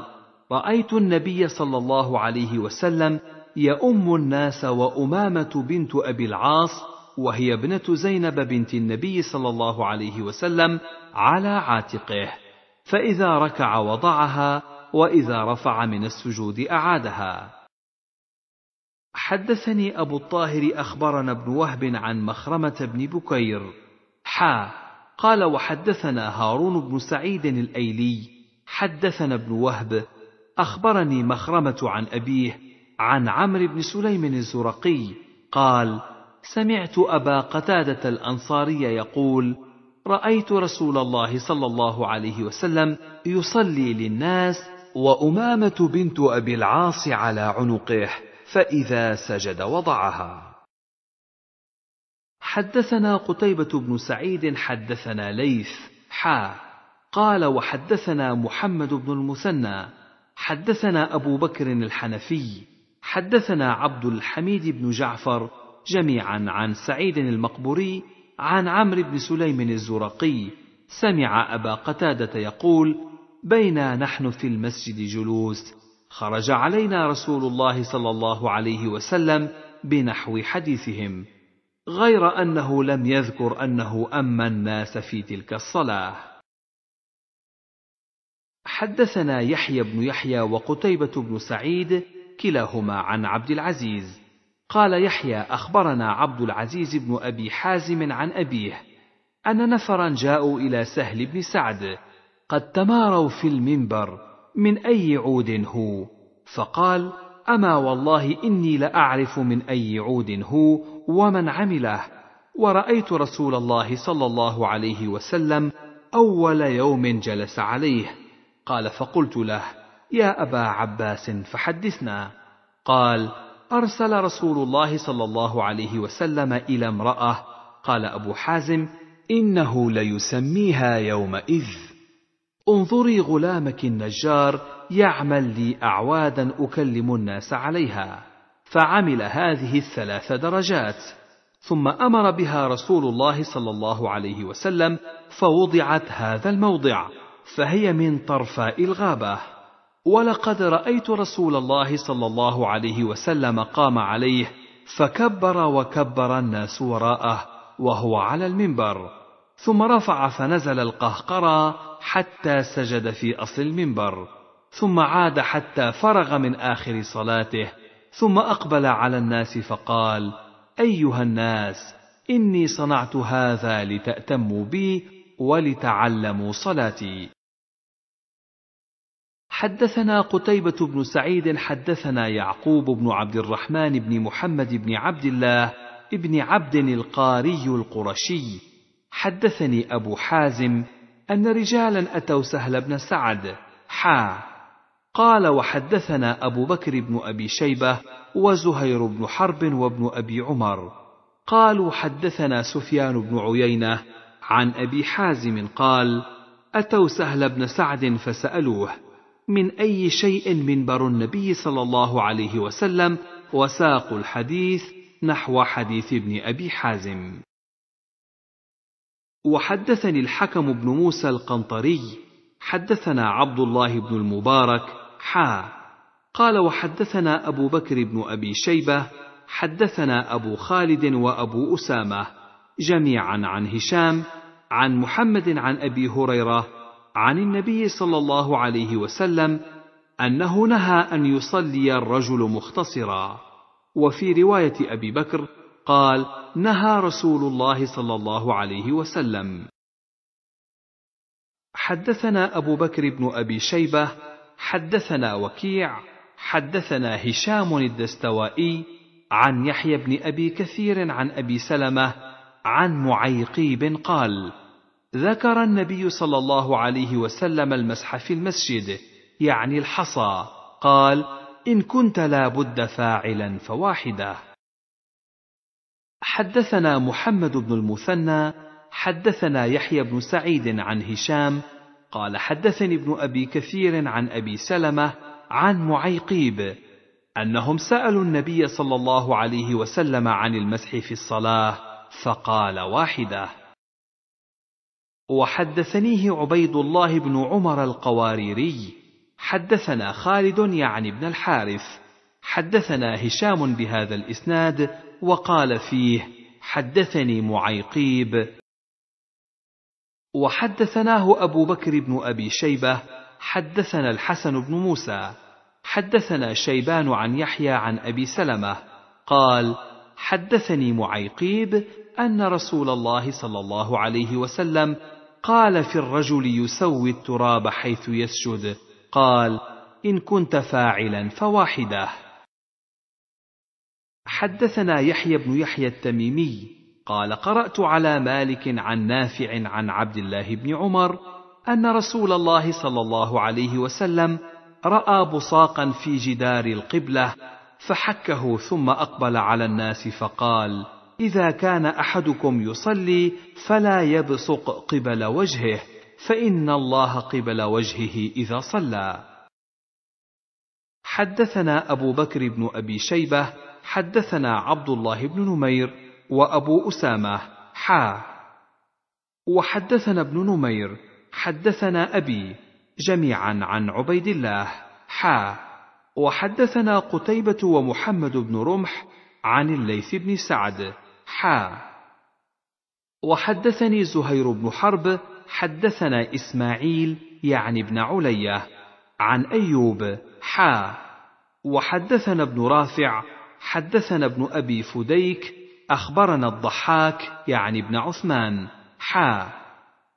رايت النبي صلى الله عليه وسلم يؤم الناس وامامه بنت ابي العاص وهي ابنة زينب بنت النبي صلى الله عليه وسلم على عاتقه فإذا ركع وضعها وإذا رفع من السجود أعادها حدثني أبو الطاهر أخبرنا ابن وهب عن مخرمة بن بكير حا قال وحدثنا هارون بن سعيد الأيلي حدثنا ابن وهب أخبرني مخرمة عن أبيه عن عمرو بن سليم الزرقي قال سمعت أبا قتادة الأنصاري يقول: رأيت رسول الله صلى الله عليه وسلم يصلي للناس وأمامة بنت أبي العاص على عنقه، فإذا سجد وضعها. حدثنا قتيبة بن سعيد حدثنا ليث حا قال وحدثنا محمد بن المثنى حدثنا أبو بكر الحنفي حدثنا عبد الحميد بن جعفر جميعا عن سعيد المقبوري عن عمرو بن سليم الزرقي سمع أبا قتادة يقول: بينا نحن في المسجد جلوس، خرج علينا رسول الله صلى الله عليه وسلم بنحو حديثهم، غير أنه لم يذكر أنه أما الناس في تلك الصلاة. حدثنا يحيى بن يحيى وقتيبة بن سعيد كلاهما عن عبد العزيز قال يحيى اخبرنا عبد العزيز بن ابي حازم عن ابيه ان نفرا جاءوا الى سهل بن سعد قد تماروا في المنبر من اي عود هو فقال اما والله اني لاعرف من اي عود هو ومن عمله ورايت رسول الله صلى الله عليه وسلم اول يوم جلس عليه قال فقلت له يا ابا عباس فحدثنا قال أرسل رسول الله صلى الله عليه وسلم إلى امرأة قال أبو حازم إنه ليسميها يومئذ انظري غلامك النجار يعمل لي أعوادا أكلم الناس عليها فعمل هذه الثلاث درجات ثم أمر بها رسول الله صلى الله عليه وسلم فوضعت هذا الموضع فهي من طرفاء الغابة ولقد رأيت رسول الله صلى الله عليه وسلم قام عليه فكبر وكبر الناس وراءه وهو على المنبر ثم رفع فنزل القهقرى حتى سجد في أصل المنبر ثم عاد حتى فرغ من آخر صلاته ثم أقبل على الناس فقال أيها الناس إني صنعت هذا لتأتموا بي ولتعلموا صلاتي حدثنا قتيبة بن سعيد حدثنا يعقوب بن عبد الرحمن بن محمد بن عبد الله بن عبد القاري القرشي حدثني أبو حازم أن رجالا أتوا سهل بن سعد حا قال وحدثنا أبو بكر بن أبي شيبة وزهير بن حرب وابن أبي عمر قالوا حدثنا سفيان بن عيينة عن أبي حازم قال أتوا سهل بن سعد فسألوه من أي شيء منبر النبي صلى الله عليه وسلم وساق الحديث نحو حديث ابن أبي حازم وحدثني الحكم بن موسى القنطري حدثنا عبد الله بن المبارك حا قال وحدثنا أبو بكر بن أبي شيبة حدثنا أبو خالد وأبو أسامة جميعا عن هشام عن محمد عن أبي هريرة عن النبي صلى الله عليه وسلم انه نهى ان يصلي الرجل مختصرا وفي روايه ابي بكر قال نهى رسول الله صلى الله عليه وسلم حدثنا ابو بكر بن ابي شيبه حدثنا وكيع حدثنا هشام الدستوائي عن يحيى بن ابي كثير عن ابي سلمه عن معيقيب قال ذكر النبي صلى الله عليه وسلم المسح في المسجد يعني الحصى قال ان كنت لا بد فاعلا فواحده حدثنا محمد بن المثنى حدثنا يحيى بن سعيد عن هشام قال حدثني ابن ابي كثير عن ابي سلمه عن معيقيب انهم سالوا النبي صلى الله عليه وسلم عن المسح في الصلاه فقال واحده وحدثنيه عبيد الله بن عمر القواريري حدثنا خالد يعني بن الحارث حدثنا هشام بهذا الاسناد وقال فيه حدثني معيقيب وحدثناه ابو بكر بن ابي شيبه حدثنا الحسن بن موسى حدثنا شيبان عن يحيى عن ابي سلمه قال حدثني معيقيب ان رسول الله صلى الله عليه وسلم قال في الرجل يسوي التراب حيث يسجد قال ان كنت فاعلا فواحده حدثنا يحيى بن يحيى التميمي قال قرات على مالك عن نافع عن عبد الله بن عمر ان رسول الله صلى الله عليه وسلم راى بصاقا في جدار القبله فحكه ثم اقبل على الناس فقال إذا كان أحدكم يصلي فلا يبصق قبل وجهه فإن الله قبل وجهه إذا صلى. حدثنا أبو بكر بن أبي شيبة حدثنا عبد الله بن نمير وأبو أسامة حا وحدثنا ابن نمير حدثنا أبي جميعا عن عبيد الله حا وحدثنا قتيبة ومحمد بن رمح عن الليث بن سعد حا وحدثني زهير بن حرب حدثنا إسماعيل يعني ابن علية عن أيوب حا وحدثنا ابن رافع حدثنا ابن أبي فديك أخبرنا الضحاك يعني ابن عثمان حا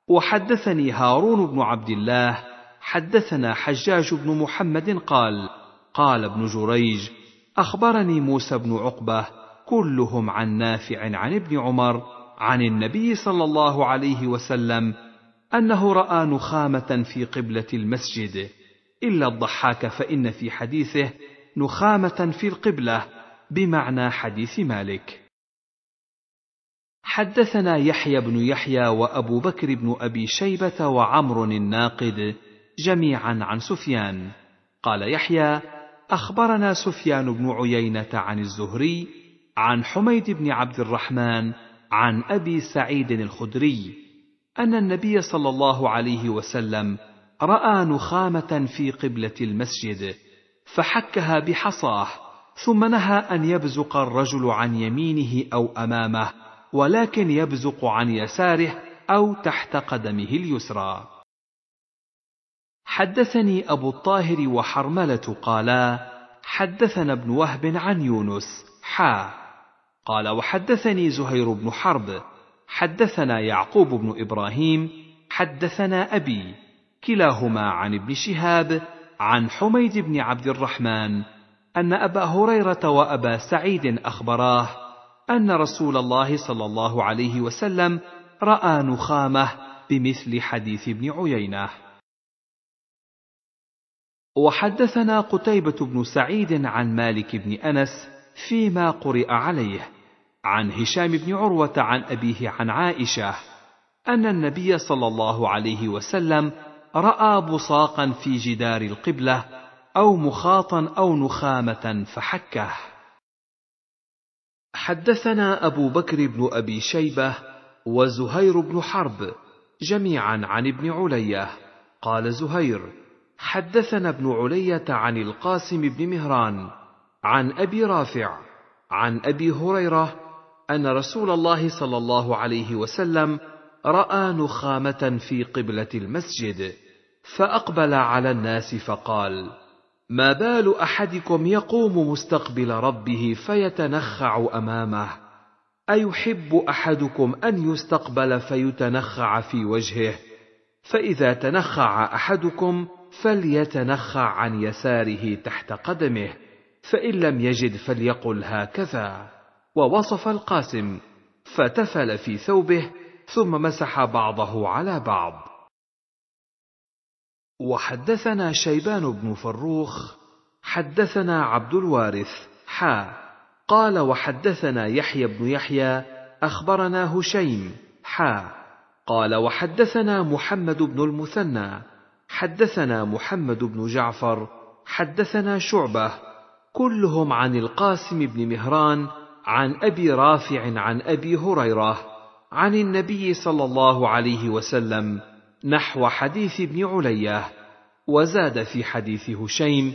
وحدثني هارون بن عبد الله حدثنا حجاج بن محمد قال قال ابن جريج أخبرني موسى بن عقبة كلهم عن نافع عن ابن عمر عن النبي صلى الله عليه وسلم انه راى نخامه في قبله المسجد الا الضحاك فان في حديثه نخامه في القبله بمعنى حديث مالك حدثنا يحيى بن يحيى وابو بكر بن ابي شيبه وعمر الناقد جميعا عن سفيان قال يحيى اخبرنا سفيان بن عيينه عن الزهري عن حميد بن عبد الرحمن عن ابي سعيد الخدري ان النبي صلى الله عليه وسلم راى نخامه في قبله المسجد فحكها بحصاه ثم نهى ان يبزق الرجل عن يمينه او امامه ولكن يبزق عن يساره او تحت قدمه اليسرى حدثني ابو الطاهر وحرمله قالا حدثنا ابن وهب عن يونس حا قال وحدثني زهير بن حرب حدثنا يعقوب بن ابراهيم حدثنا ابي كلاهما عن ابن شهاب عن حميد بن عبد الرحمن ان ابا هريره وابا سعيد اخبراه ان رسول الله صلى الله عليه وسلم راى نخامه بمثل حديث ابن عيينه وحدثنا قتيبه بن سعيد عن مالك بن انس فيما قرئ عليه عن هشام بن عروه عن ابيه عن عائشه ان النبي صلى الله عليه وسلم راى بصاقا في جدار القبله او مخاطا او نخامه فحكه حدثنا ابو بكر بن ابي شيبه وزهير بن حرب جميعا عن ابن عليه قال زهير حدثنا ابن عليه عن القاسم بن مهران عن ابي رافع عن ابي هريره ان رسول الله صلى الله عليه وسلم راى نخامه في قبله المسجد فاقبل على الناس فقال ما بال احدكم يقوم مستقبل ربه فيتنخع امامه ايحب احدكم ان يستقبل فيتنخع في وجهه فاذا تنخع احدكم فليتنخع عن يساره تحت قدمه فإن لم يجد فليقل هكذا ووصف القاسم فتفل في ثوبه ثم مسح بعضه على بعض وحدثنا شيبان بن فروخ حدثنا عبد الوارث حا قال وحدثنا يحيى بن يحيى أخبرنا هشيم حا قال وحدثنا محمد بن المثنى حدثنا محمد بن جعفر حدثنا شعبه كلهم عن القاسم بن مهران عن ابي رافع عن ابي هريره عن النبي صلى الله عليه وسلم نحو حديث ابن عليه وزاد في حديث هشيم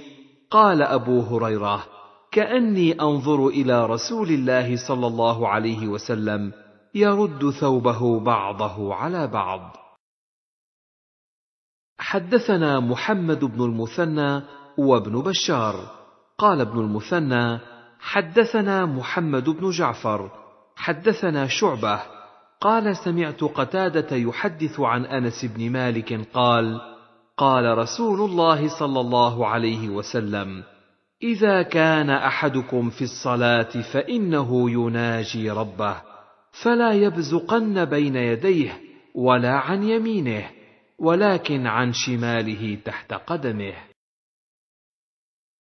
قال ابو هريره كاني انظر الى رسول الله صلى الله عليه وسلم يرد ثوبه بعضه على بعض حدثنا محمد بن المثنى وابن بشار قال ابن المثنى حدثنا محمد بن جعفر حدثنا شعبه قال سمعت قتاده يحدث عن انس بن مالك قال قال رسول الله صلى الله عليه وسلم اذا كان احدكم في الصلاه فانه يناجي ربه فلا يبزقن بين يديه ولا عن يمينه ولكن عن شماله تحت قدمه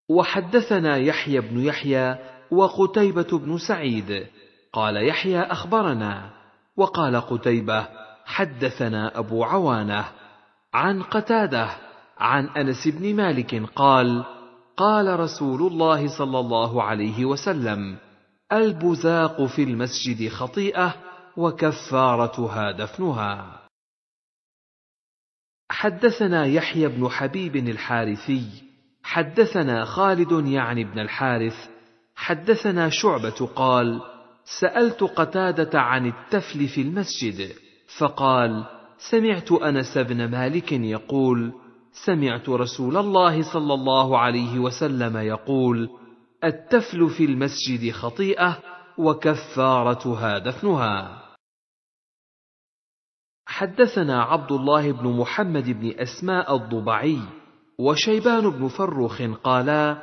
وحدثنا يحيى بن يحيى وقتيبة بن سعيد قال يحيى أخبرنا وقال قتيبة حدثنا أبو عوانة عن قتادة عن أنس بن مالك قال قال رسول الله صلى الله عليه وسلم البزاق في المسجد خطيئة وكفارتها دفنها حدثنا يحيى بن حبيب الحارثي حدثنا خالد يعني بن الحارث حدثنا شعبة قال: سألت قتادة عن التفل في المسجد، فقال: سمعت أنس بن مالك يقول: سمعت رسول الله صلى الله عليه وسلم يقول: التفل في المسجد خطيئة وكفارتها دفنها. حدثنا عبد الله بن محمد بن أسماء الضبعي وشيبان بن فروخ قالا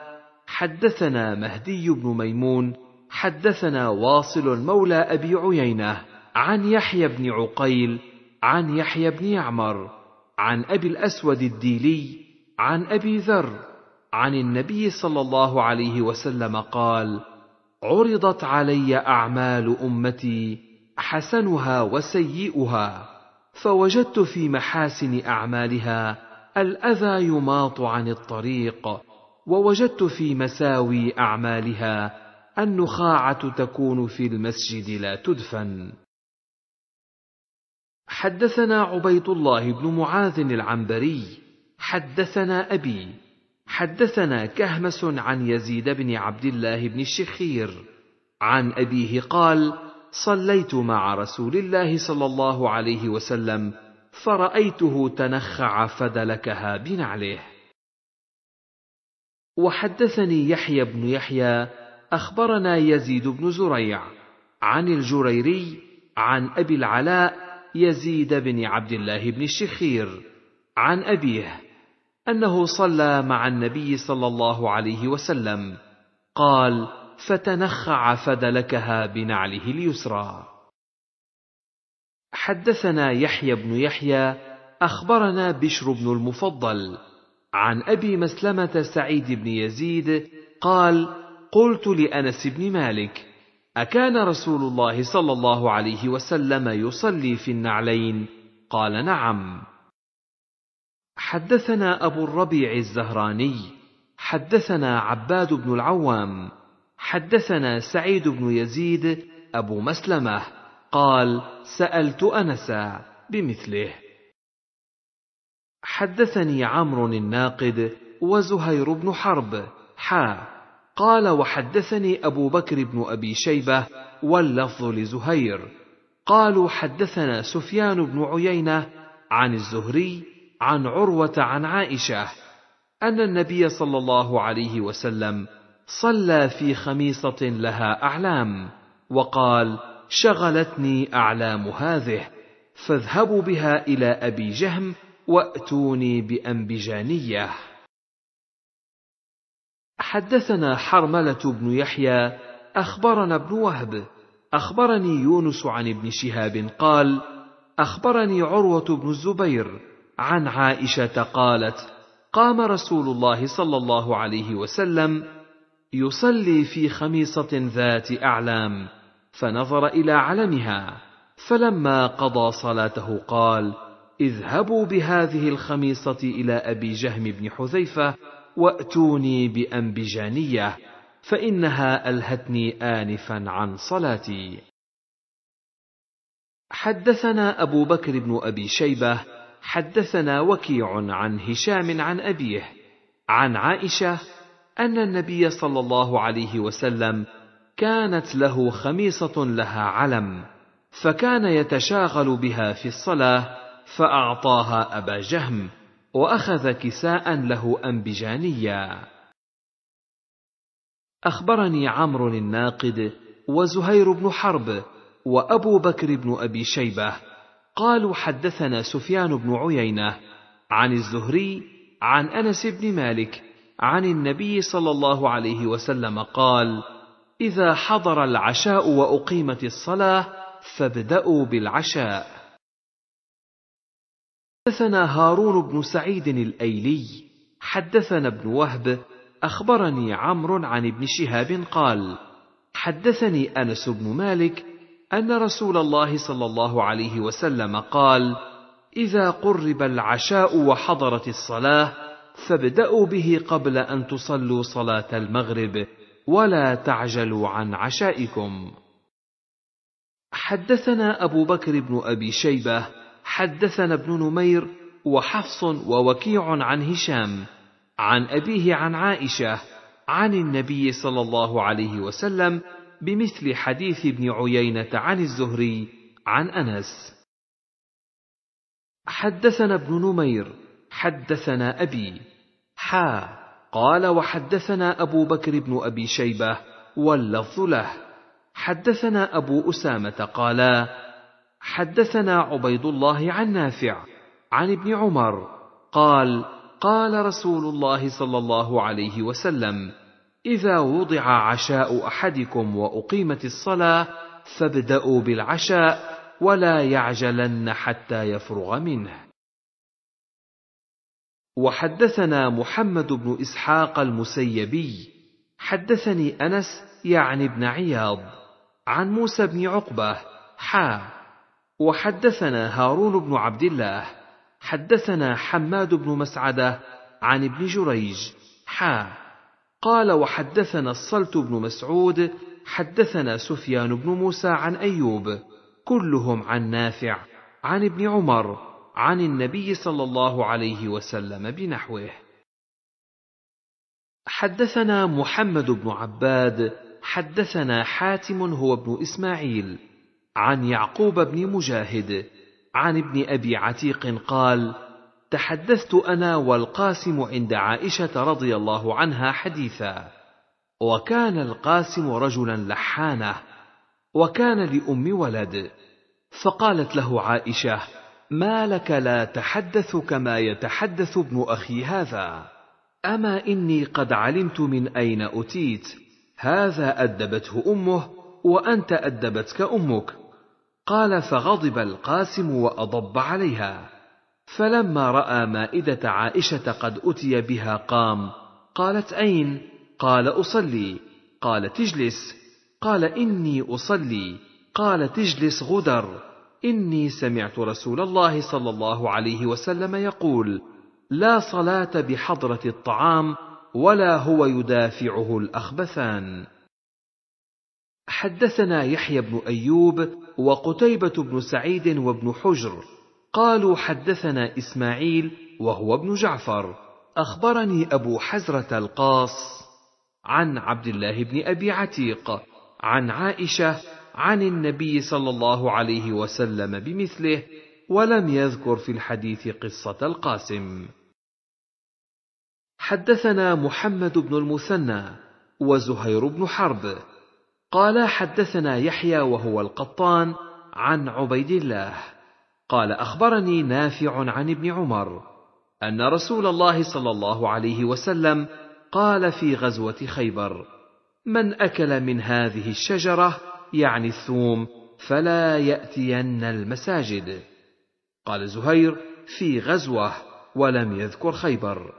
حدثنا مهدي بن ميمون حدثنا واصل مولى ابي عيينه عن يحيى بن عقيل عن يحيى بن يعمر عن ابي الاسود الديلي عن ابي ذر عن النبي صلى الله عليه وسلم قال عرضت علي اعمال امتي حسنها وسيئها فوجدت في محاسن اعمالها الاذى يماط عن الطريق ووجدت في مساوي اعمالها النخاعه تكون في المسجد لا تدفن حدثنا عبيد الله بن معاذ العنبري حدثنا ابي حدثنا كهمس عن يزيد بن عبد الله بن الشخير عن ابيه قال صليت مع رسول الله صلى الله عليه وسلم فرأيته تنخع فدلكها بنعله وحدثني يحيى بن يحيى أخبرنا يزيد بن زريع عن الجريري عن أبي العلاء يزيد بن عبد الله بن الشخير عن أبيه أنه صلى مع النبي صلى الله عليه وسلم قال فتنخع فدلكها بنعله اليسرى حدثنا يحيى بن يحيى اخبرنا بشر بن المفضل عن ابي مسلمه سعيد بن يزيد قال قلت لانس بن مالك اكان رسول الله صلى الله عليه وسلم يصلي في النعلين قال نعم حدثنا ابو الربيع الزهراني حدثنا عباد بن العوام حدثنا سعيد بن يزيد ابو مسلمه قال سالت انسا بمثله حدثني عمرو الناقد وزهير بن حرب حا قال وحدثني ابو بكر بن ابي شيبه واللفظ لزهير قالوا حدثنا سفيان بن عيينه عن الزهري عن عروه عن عائشه ان النبي صلى الله عليه وسلم صلى في خميصه لها اعلام وقال شغلتني اعلام هذه فاذهبوا بها الى ابي جهم واتوني بانبجانيه حدثنا حرمله بن يحيى اخبرنا ابن وهب اخبرني يونس عن ابن شهاب قال اخبرني عروه بن الزبير عن عائشه قالت قام رسول الله صلى الله عليه وسلم يصلي في خميصه ذات اعلام فنظر الى علمها فلما قضى صلاته قال اذهبوا بهذه الخميصه الى ابي جهم بن حذيفه واتوني بانبجانيه فانها الهتني انفا عن صلاتي حدثنا ابو بكر بن ابي شيبه حدثنا وكيع عن هشام عن ابيه عن عائشه ان النبي صلى الله عليه وسلم كانت له خميصة لها علم فكان يتشاغل بها في الصلاة فأعطاها أبا جهم وأخذ كساء له أنبجانيا أخبرني عمرو الناقد وزهير بن حرب وأبو بكر بن أبي شيبة قالوا حدثنا سفيان بن عيينة عن الزهري عن أنس بن مالك عن النبي صلى الله عليه وسلم قال: إذا حضر العشاء وأقيمت الصلاة فابدأوا بالعشاء. حدثنا هارون بن سعيد الأيلي، حدثنا ابن وهب، أخبرني عمرو عن ابن شهاب قال: حدثني أنس بن مالك أن رسول الله صلى الله عليه وسلم قال: إذا قرب العشاء وحضرت الصلاة فابدأوا به قبل أن تصلوا صلاة المغرب. ولا تعجلوا عن عشائكم حدثنا ابو بكر بن ابي شيبه حدثنا ابن نمير وحفص ووكيع عن هشام عن ابيه عن عائشه عن النبي صلى الله عليه وسلم بمثل حديث ابن عيينه عن الزهري عن انس حدثنا ابن نمير حدثنا ابي حا قال وحدثنا ابو بكر بن ابي شيبه واللفظ له حدثنا ابو اسامه قال حدثنا عبيد الله عن نافع عن ابن عمر قال قال رسول الله صلى الله عليه وسلم اذا وضع عشاء احدكم واقيمت الصلاه فابداوا بالعشاء ولا يعجلن حتى يفرغ منه وحدثنا محمد بن اسحاق المسيبي حدثني انس يعني بن عياض عن موسى بن عقبه حا وحدثنا هارون بن عبد الله حدثنا حماد بن مسعده عن ابن جريج حا قال وحدثنا الصلت بن مسعود حدثنا سفيان بن موسى عن ايوب كلهم عن نافع عن ابن عمر عن النبي صلى الله عليه وسلم بنحوه حدثنا محمد بن عباد حدثنا حاتم هو ابن اسماعيل عن يعقوب بن مجاهد عن ابن ابي عتيق قال تحدثت انا والقاسم عند عائشه رضي الله عنها حديثا وكان القاسم رجلا لحانه وكان لام ولد فقالت له عائشه ما لك لا تحدث كما يتحدث ابن اخي هذا اما اني قد علمت من اين اتيت هذا ادبته امه وانت ادبتك امك قال فغضب القاسم واضب عليها فلما راى مائده عائشه قد اتي بها قام قالت اين قال اصلي قالت اجلس قال اني اصلي قالت اجلس غدر إني سمعت رسول الله صلى الله عليه وسلم يقول: لا صلاة بحضرة الطعام ولا هو يدافعه الأخبثان. حدثنا يحيى بن أيوب وقتيبة بن سعيد وابن حجر قالوا حدثنا إسماعيل وهو ابن جعفر أخبرني أبو حزرة القاص عن عبد الله بن أبي عتيق عن عائشة عن النبي صلى الله عليه وسلم بمثله ولم يذكر في الحديث قصه القاسم حدثنا محمد بن المثنى وزهير بن حرب قال حدثنا يحيى وهو القطان عن عبيد الله قال اخبرني نافع عن ابن عمر ان رسول الله صلى الله عليه وسلم قال في غزوه خيبر من اكل من هذه الشجره يعني الثوم فلا يأتين المساجد قال زهير في غزوة ولم يذكر خيبر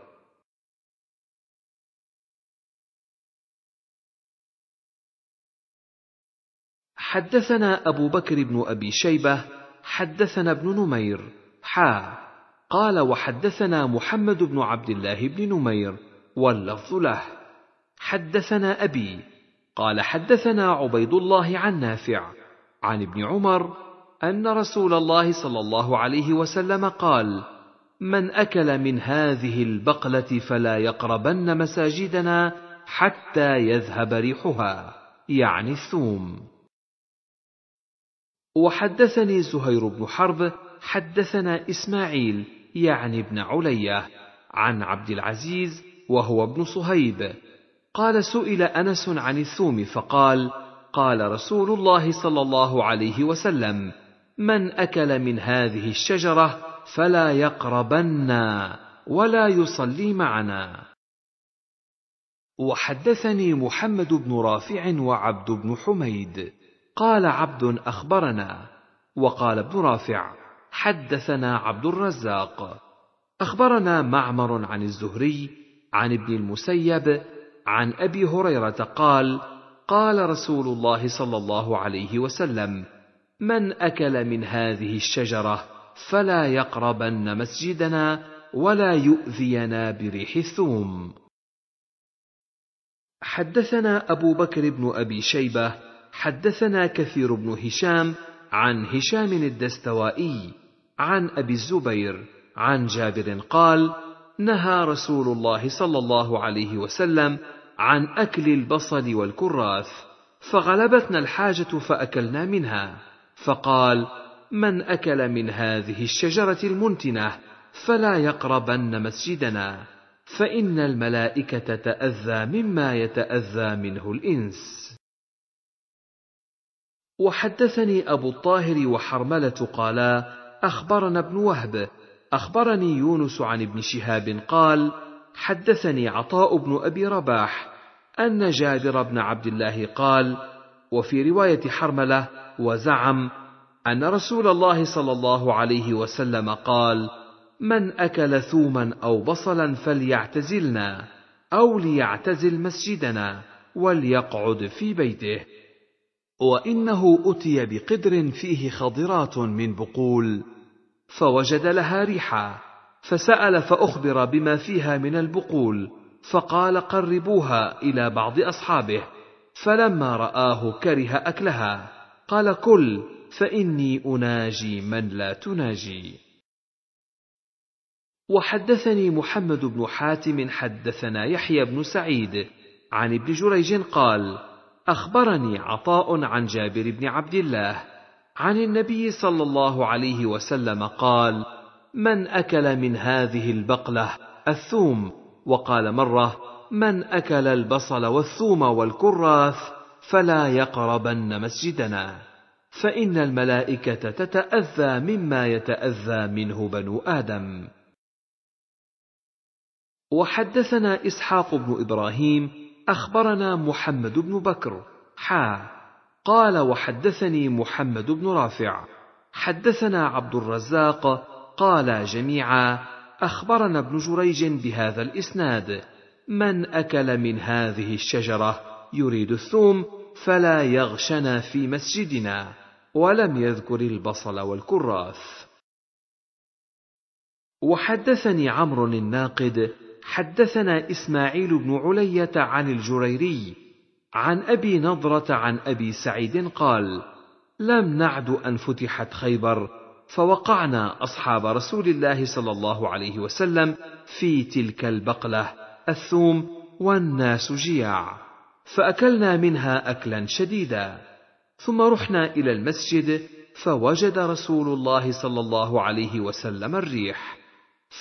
حدثنا أبو بكر بن أبي شيبة حدثنا ابن نمير حا قال وحدثنا محمد بن عبد الله بن نمير واللفظ له حدثنا أبي قال حدثنا عبيد الله عن نافع عن ابن عمر ان رسول الله صلى الله عليه وسلم قال من اكل من هذه البقله فلا يقربن مساجدنا حتى يذهب ريحها يعني الثوم وحدثني زهير بن حرب حدثنا اسماعيل يعني ابن عليه عن عبد العزيز وهو ابن صهيب قال سئل انس عن الثوم فقال قال رسول الله صلى الله عليه وسلم من اكل من هذه الشجره فلا يقربنا ولا يصلي معنا وحدثني محمد بن رافع وعبد بن حميد قال عبد اخبرنا وقال ابن رافع حدثنا عبد الرزاق اخبرنا معمر عن الزهري عن ابن المسيب عن ابي هريره قال قال رسول الله صلى الله عليه وسلم من اكل من هذه الشجره فلا يقربن مسجدنا ولا يؤذينا بريح الثوم حدثنا ابو بكر بن ابي شيبه حدثنا كثير بن هشام عن هشام الدستوائي عن ابي الزبير عن جابر قال نهى رسول الله صلى الله عليه وسلم عن أكل البصل والكراث فغلبتنا الحاجة فأكلنا منها فقال من أكل من هذه الشجرة المنتنة فلا يقربن مسجدنا فإن الملائكة تأذى مما يتأذى منه الإنس وحدثني أبو الطاهر وحرملة قالا أخبرنا ابن وهب أخبرني يونس عن ابن شهاب قال: حدثني عطاء بن ابي رباح ان جابر بن عبد الله قال وفي روايه حرمله وزعم ان رسول الله صلى الله عليه وسلم قال من اكل ثوما او بصلا فليعتزلنا او ليعتزل مسجدنا وليقعد في بيته وانه اتي بقدر فيه خضرات من بقول فوجد لها ريحا فسأل فأخبر بما فيها من البقول فقال قربوها إلى بعض أصحابه فلما رآه كره أكلها قال كل فإني أناجي من لا تناجي وحدثني محمد بن حاتم حدثنا يحيى بن سعيد عن ابن جريج قال أخبرني عطاء عن جابر بن عبد الله عن النبي صلى الله عليه وسلم قال من اكل من هذه البقله الثوم وقال مره من اكل البصل والثوم والكراث فلا يقربن مسجدنا فان الملائكه تتاذى مما يتاذى منه بنو ادم وحدثنا اسحاق بن ابراهيم اخبرنا محمد بن بكر حا قال وحدثني محمد بن رافع حدثنا عبد الرزاق قال جميعا اخبرنا ابن جريج بهذا الاسناد من اكل من هذه الشجره يريد الثوم فلا يغشنا في مسجدنا ولم يذكر البصل والكراث وحدثني عمرو الناقد حدثنا اسماعيل بن عليه عن الجريري عن ابي نضره عن ابي سعيد قال لم نعد ان فتحت خيبر فوقعنا اصحاب رسول الله صلى الله عليه وسلم في تلك البقله الثوم والناس جياع فاكلنا منها اكلا شديدا ثم رحنا الى المسجد فوجد رسول الله صلى الله عليه وسلم الريح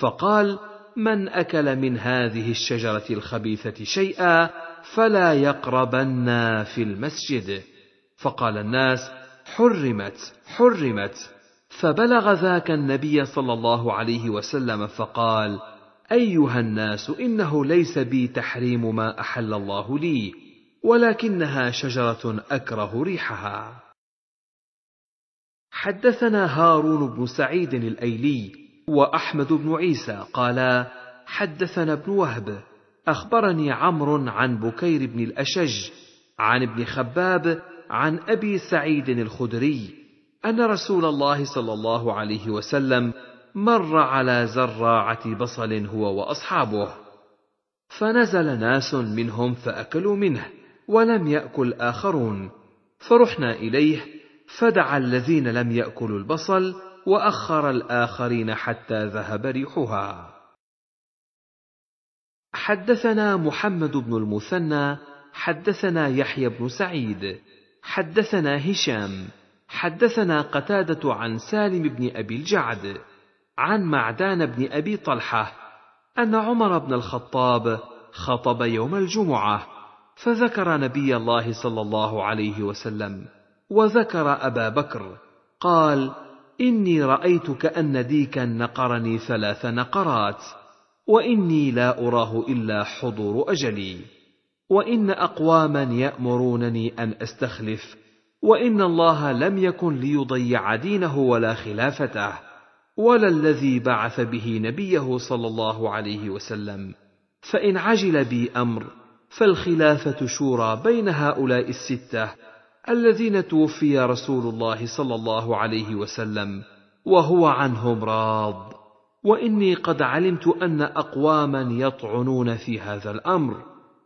فقال من اكل من هذه الشجره الخبيثه شيئا فلا يقربنا في المسجد فقال الناس حرمت حرمت فبلغ ذاك النبي صلى الله عليه وسلم فقال ايها الناس انه ليس بي تحريم ما احل الله لي ولكنها شجره اكره ريحها حدثنا هارون بن سعيد الايلي واحمد بن عيسى قالا حدثنا ابن وهب اخبرني عمرو عن بكير بن الاشج عن ابن خباب عن ابي سعيد الخدري ان رسول الله صلى الله عليه وسلم مر على زراعه بصل هو واصحابه فنزل ناس منهم فاكلوا منه ولم ياكل اخرون فرحنا اليه فدعا الذين لم ياكلوا البصل واخر الاخرين حتى ذهب ريحها حدثنا محمد بن المثنى حدثنا يحيى بن سعيد حدثنا هشام حدثنا قتادة عن سالم بن أبي الجعد عن معدان بن أبي طلحة أن عمر بن الخطاب خطب يوم الجمعة فذكر نبي الله صلى الله عليه وسلم وذكر أبا بكر قال إني رأيت كأن ديكا نقرني ثلاث نقرات وإني لا أراه إلا حضور أجلي وإن أقواما يأمرونني أن أستخلف وان الله لم يكن ليضيع دينه ولا خلافته ولا الذي بعث به نبيه صلى الله عليه وسلم فان عجل بي امر فالخلافه شورى بين هؤلاء السته الذين توفي رسول الله صلى الله عليه وسلم وهو عنهم راض واني قد علمت ان اقواما يطعنون في هذا الامر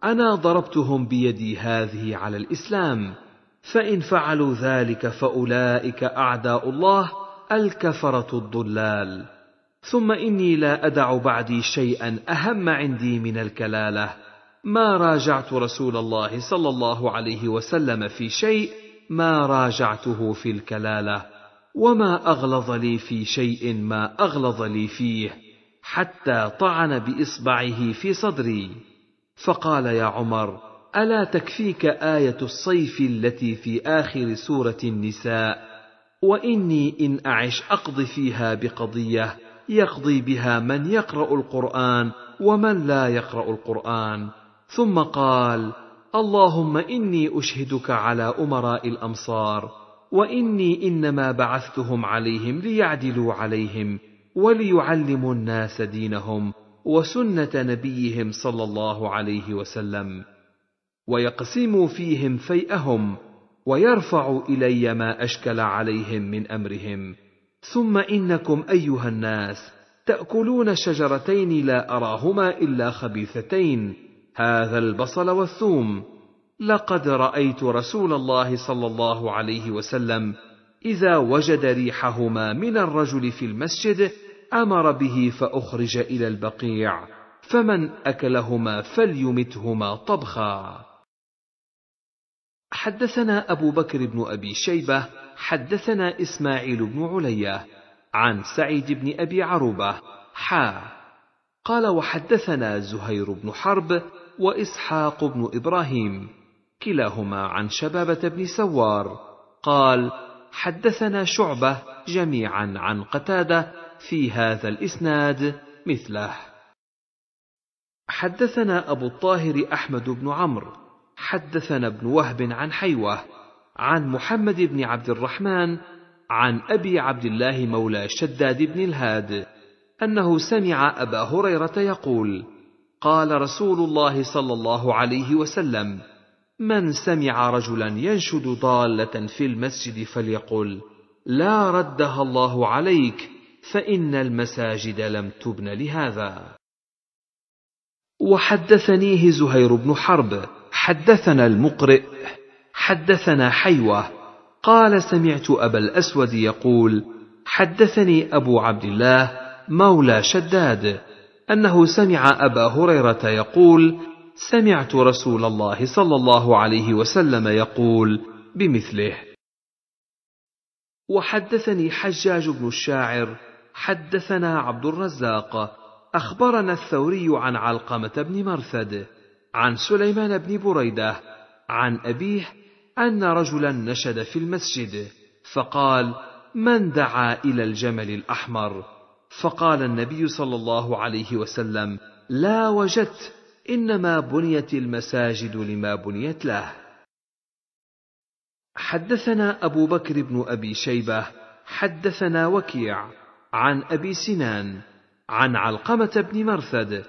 انا ضربتهم بيدي هذه على الاسلام فان فعلوا ذلك فاولئك اعداء الله الكفره الضلال ثم اني لا ادع بعدي شيئا اهم عندي من الكلاله ما راجعت رسول الله صلى الله عليه وسلم في شيء ما راجعته في الكلاله وما اغلظ لي في شيء ما اغلظ لي فيه حتى طعن باصبعه في صدري فقال يا عمر الا تكفيك ايه الصيف التي في اخر سوره النساء واني ان اعش اقضي فيها بقضيه يقضي بها من يقرا القران ومن لا يقرا القران ثم قال اللهم اني اشهدك على امراء الامصار واني انما بعثتهم عليهم ليعدلوا عليهم وليعلموا الناس دينهم وسنه نبيهم صلى الله عليه وسلم ويقسم فيهم فيئهم ويرفع الي ما اشكل عليهم من امرهم ثم انكم ايها الناس تاكلون شجرتين لا اراهما الا خبيثتين هذا البصل والثوم لقد رايت رسول الله صلى الله عليه وسلم اذا وجد ريحهما من الرجل في المسجد امر به فاخرج الى البقيع فمن اكلهما فليمتهما طبخا حدثنا أبو بكر بن أبي شيبة حدثنا إسماعيل بن علية عن سعيد بن أبي عروبة حا قال وحدثنا زهير بن حرب وإسحاق بن إبراهيم كلاهما عن شبابة بن سوار قال حدثنا شعبة جميعا عن قتادة في هذا الإسناد مثله حدثنا أبو الطاهر أحمد بن عمرو حدثنا ابن وهب عن حيوه عن محمد بن عبد الرحمن عن ابي عبد الله مولى شداد بن الهاد انه سمع ابا هريره يقول قال رسول الله صلى الله عليه وسلم من سمع رجلا ينشد ضاله في المسجد فليقل لا ردها الله عليك فان المساجد لم تبن لهذا وحدثنيه زهير بن حرب حدثنا المقرئ حدثنا حيوه قال سمعت ابا الاسود يقول حدثني ابو عبد الله مولى شداد انه سمع ابا هريره يقول سمعت رسول الله صلى الله عليه وسلم يقول بمثله وحدثني حجاج بن الشاعر حدثنا عبد الرزاق اخبرنا الثوري عن علقمه بن مرثد عن سليمان بن بريده عن ابيه ان رجلا نشد في المسجد فقال من دعا الى الجمل الاحمر فقال النبي صلى الله عليه وسلم لا وجدت انما بنيت المساجد لما بنيت له حدثنا ابو بكر بن ابي شيبه حدثنا وكيع عن ابي سنان عن علقمه بن مرثد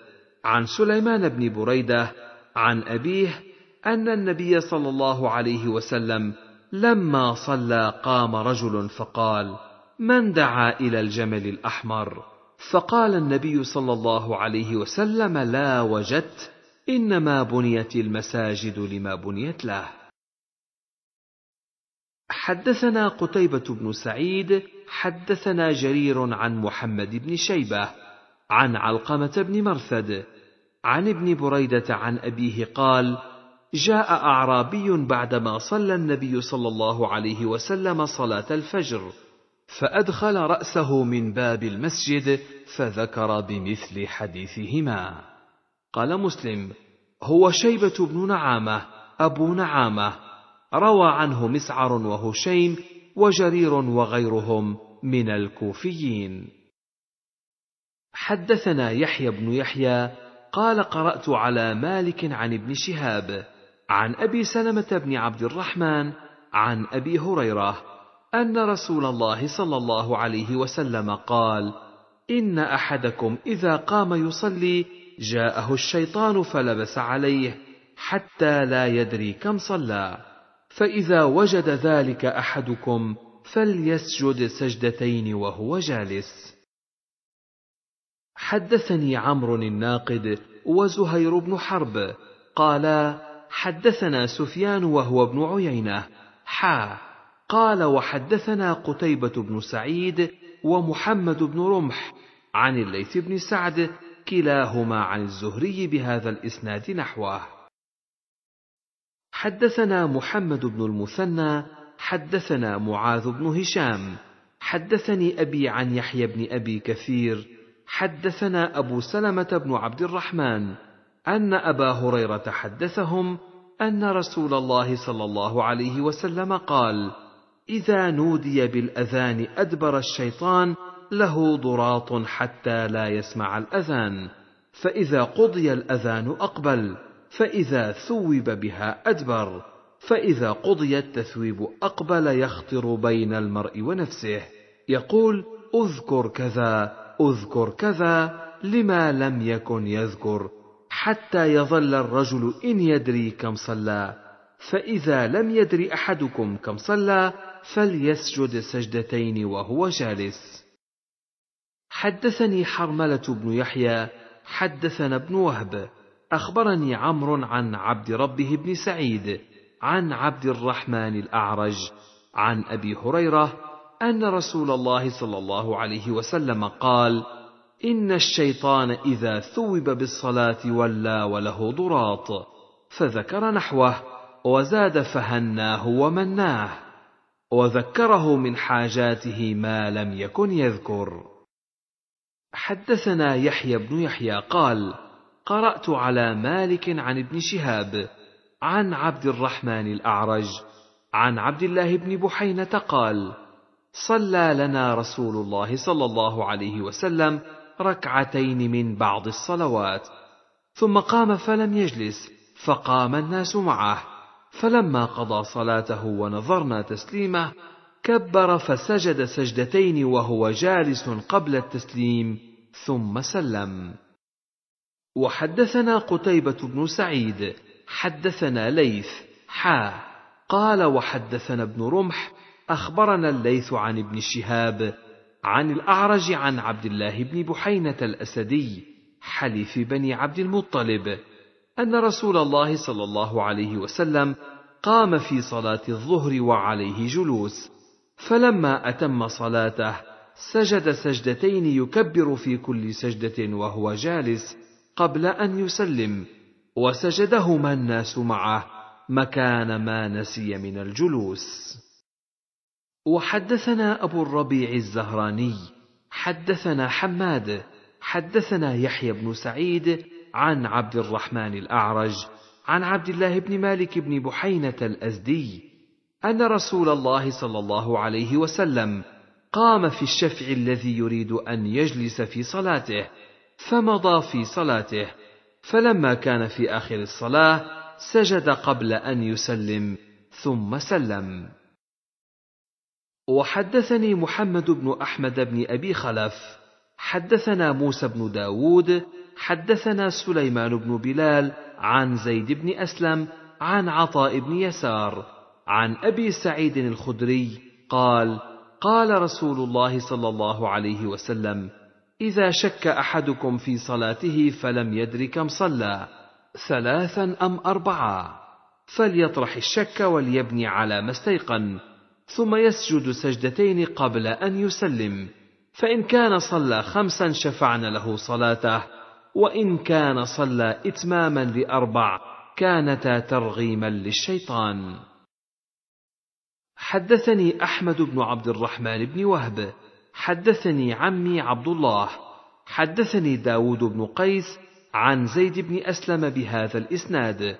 عن سليمان بن بريده عن أبيه أن النبي صلى الله عليه وسلم لما صلى قام رجل فقال: من دعا إلى الجمل الأحمر؟ فقال النبي صلى الله عليه وسلم: لا وجدت، إنما بنيت المساجد لما بنيت له. حدثنا قتيبة بن سعيد، حدثنا جرير عن محمد بن شيبة، عن علقمة بن مرثد، عن ابن بريده عن ابيه قال جاء اعرابي بعدما صلى النبي صلى الله عليه وسلم صلاه الفجر فادخل راسه من باب المسجد فذكر بمثل حديثهما قال مسلم هو شيبه بن نعامه ابو نعامه روى عنه مسعر وهشيم وجرير وغيرهم من الكوفيين حدثنا يحيى بن يحيى قال قرأت على مالك عن ابن شهاب عن أبي سلمة بن عبد الرحمن عن أبي هريرة أن رسول الله صلى الله عليه وسلم قال: إن أحدكم إذا قام يصلي جاءه الشيطان فلبس عليه حتى لا يدري كم صلى، فإذا وجد ذلك أحدكم فليسجد سجدتين وهو جالس. حدثني عمرو الناقد وزهير بن حرب قالا حدثنا سفيان وهو ابن عيينه حا قال وحدثنا قتيبه بن سعيد ومحمد بن رمح عن الليث بن سعد كلاهما عن الزهري بهذا الاسناد نحوه حدثنا محمد بن المثنى حدثنا معاذ بن هشام حدثني ابي عن يحيى بن ابي كثير حدثنا أبو سلمة بن عبد الرحمن أن أبا هريرة حدثهم أن رسول الله صلى الله عليه وسلم قال: إذا نودي بالأذان أدبر الشيطان له ضراط حتى لا يسمع الأذان، فإذا قضي الأذان أقبل، فإذا ثوب بها أدبر، فإذا قضي التثويب أقبل يخطر بين المرء ونفسه، يقول: اذكر كذا اذكر كذا لما لم يكن يذكر حتى يظل الرجل ان يدري كم صلى فاذا لم يدر احدكم كم صلى فليسجد سجدتين وهو جالس حدثني حرمله بن يحيى حدثنا ابن وهب اخبرني عمرو عن عبد ربه بن سعيد عن عبد الرحمن الاعرج عن ابي هريره ان رسول الله صلى الله عليه وسلم قال ان الشيطان اذا ثوب بالصلاه ولى وله ضراط فذكر نحوه وزاد فهناه ومناه وذكره من حاجاته ما لم يكن يذكر حدثنا يحيى بن يحيى قال قرات على مالك عن ابن شهاب عن عبد الرحمن الاعرج عن عبد الله بن بحينه قال صلى لنا رسول الله صلى الله عليه وسلم ركعتين من بعض الصلوات ثم قام فلم يجلس فقام الناس معه فلما قضى صلاته ونظرنا تسليمه كبر فسجد سجدتين وهو جالس قبل التسليم ثم سلم وحدثنا قتيبة بن سعيد حدثنا ليث حا قال وحدثنا ابن رمح اخبرنا الليث عن ابن شهاب عن الاعرج عن عبد الله بن بحينه الاسدي حليف بني عبد المطلب ان رسول الله صلى الله عليه وسلم قام في صلاه الظهر وعليه جلوس فلما اتم صلاته سجد سجدتين يكبر في كل سجده وهو جالس قبل ان يسلم وسجدهما الناس معه مكان ما نسي من الجلوس وحدثنا أبو الربيع الزهراني حدثنا حماد حدثنا يحيى بن سعيد عن عبد الرحمن الأعرج عن عبد الله بن مالك بن بحينة الأزدي أن رسول الله صلى الله عليه وسلم قام في الشفع الذي يريد أن يجلس في صلاته فمضى في صلاته فلما كان في آخر الصلاة سجد قبل أن يسلم ثم سلم وحدثني محمد بن أحمد بن أبي خلف حدثنا موسى بن داود حدثنا سليمان بن بلال عن زيد بن أسلم عن عطاء بن يسار عن أبي سعيد الخدري قال قال رسول الله صلى الله عليه وسلم إذا شك أحدكم في صلاته فلم يدر كم صلى ثلاثا أم أربعة فليطرح الشك وليبني على ما استيقن ثم يسجد سجدتين قبل أن يسلم فإن كان صلى خمسا شفعنا له صلاته وإن كان صلى إتماما لأربع كانتا ترغيما للشيطان حدثني أحمد بن عبد الرحمن بن وهب حدثني عمي عبد الله حدثني داود بن قيس عن زيد بن أسلم بهذا الإسناد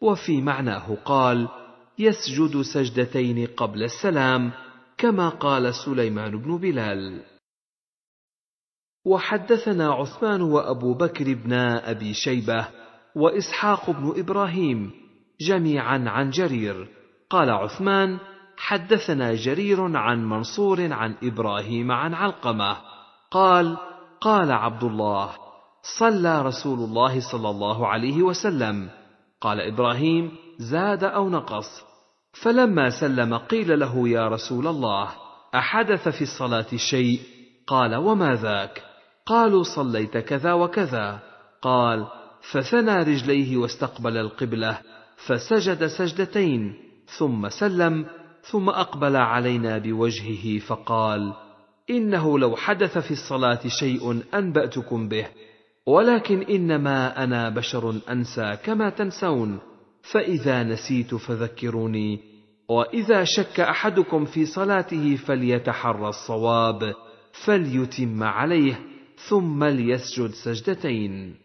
وفي معناه قال: يسجد سجدتين قبل السلام كما قال سليمان بن بلال وحدثنا عثمان وابو بكر بن ابي شيبه واسحاق بن ابراهيم جميعا عن جرير قال عثمان حدثنا جرير عن منصور عن ابراهيم عن علقمه قال قال عبد الله صلى رسول الله صلى الله عليه وسلم قال ابراهيم زاد او نقص فلما سلم قيل له يا رسول الله احدث في الصلاه شيء قال وما ذاك قالوا صليت كذا وكذا قال فثنى رجليه واستقبل القبله فسجد سجدتين ثم سلم ثم اقبل علينا بوجهه فقال انه لو حدث في الصلاه شيء انباتكم به ولكن انما انا بشر انسى كما تنسون فإذا نسيت فذكروني وإذا شك أحدكم في صلاته فليتحرى الصواب فليتم عليه ثم ليسجد سجدتين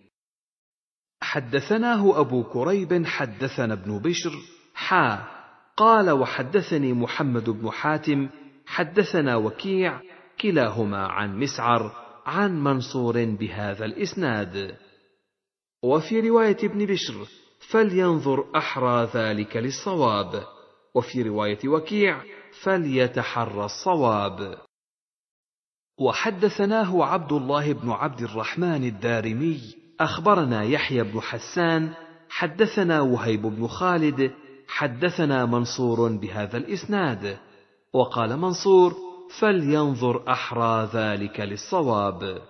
حدثناه أبو كريب حدثنا ابن بشر حا قال وحدثني محمد بن حاتم حدثنا وكيع كلاهما عن مسعر عن منصور بهذا الإسناد وفي رواية ابن بشر فلينظر احرى ذلك للصواب وفي روايه وكيع فليتحرى الصواب وحدثناه عبد الله بن عبد الرحمن الدارمي اخبرنا يحيى بن حسان حدثنا وهيب بن خالد حدثنا منصور بهذا الاسناد وقال منصور فلينظر احرى ذلك للصواب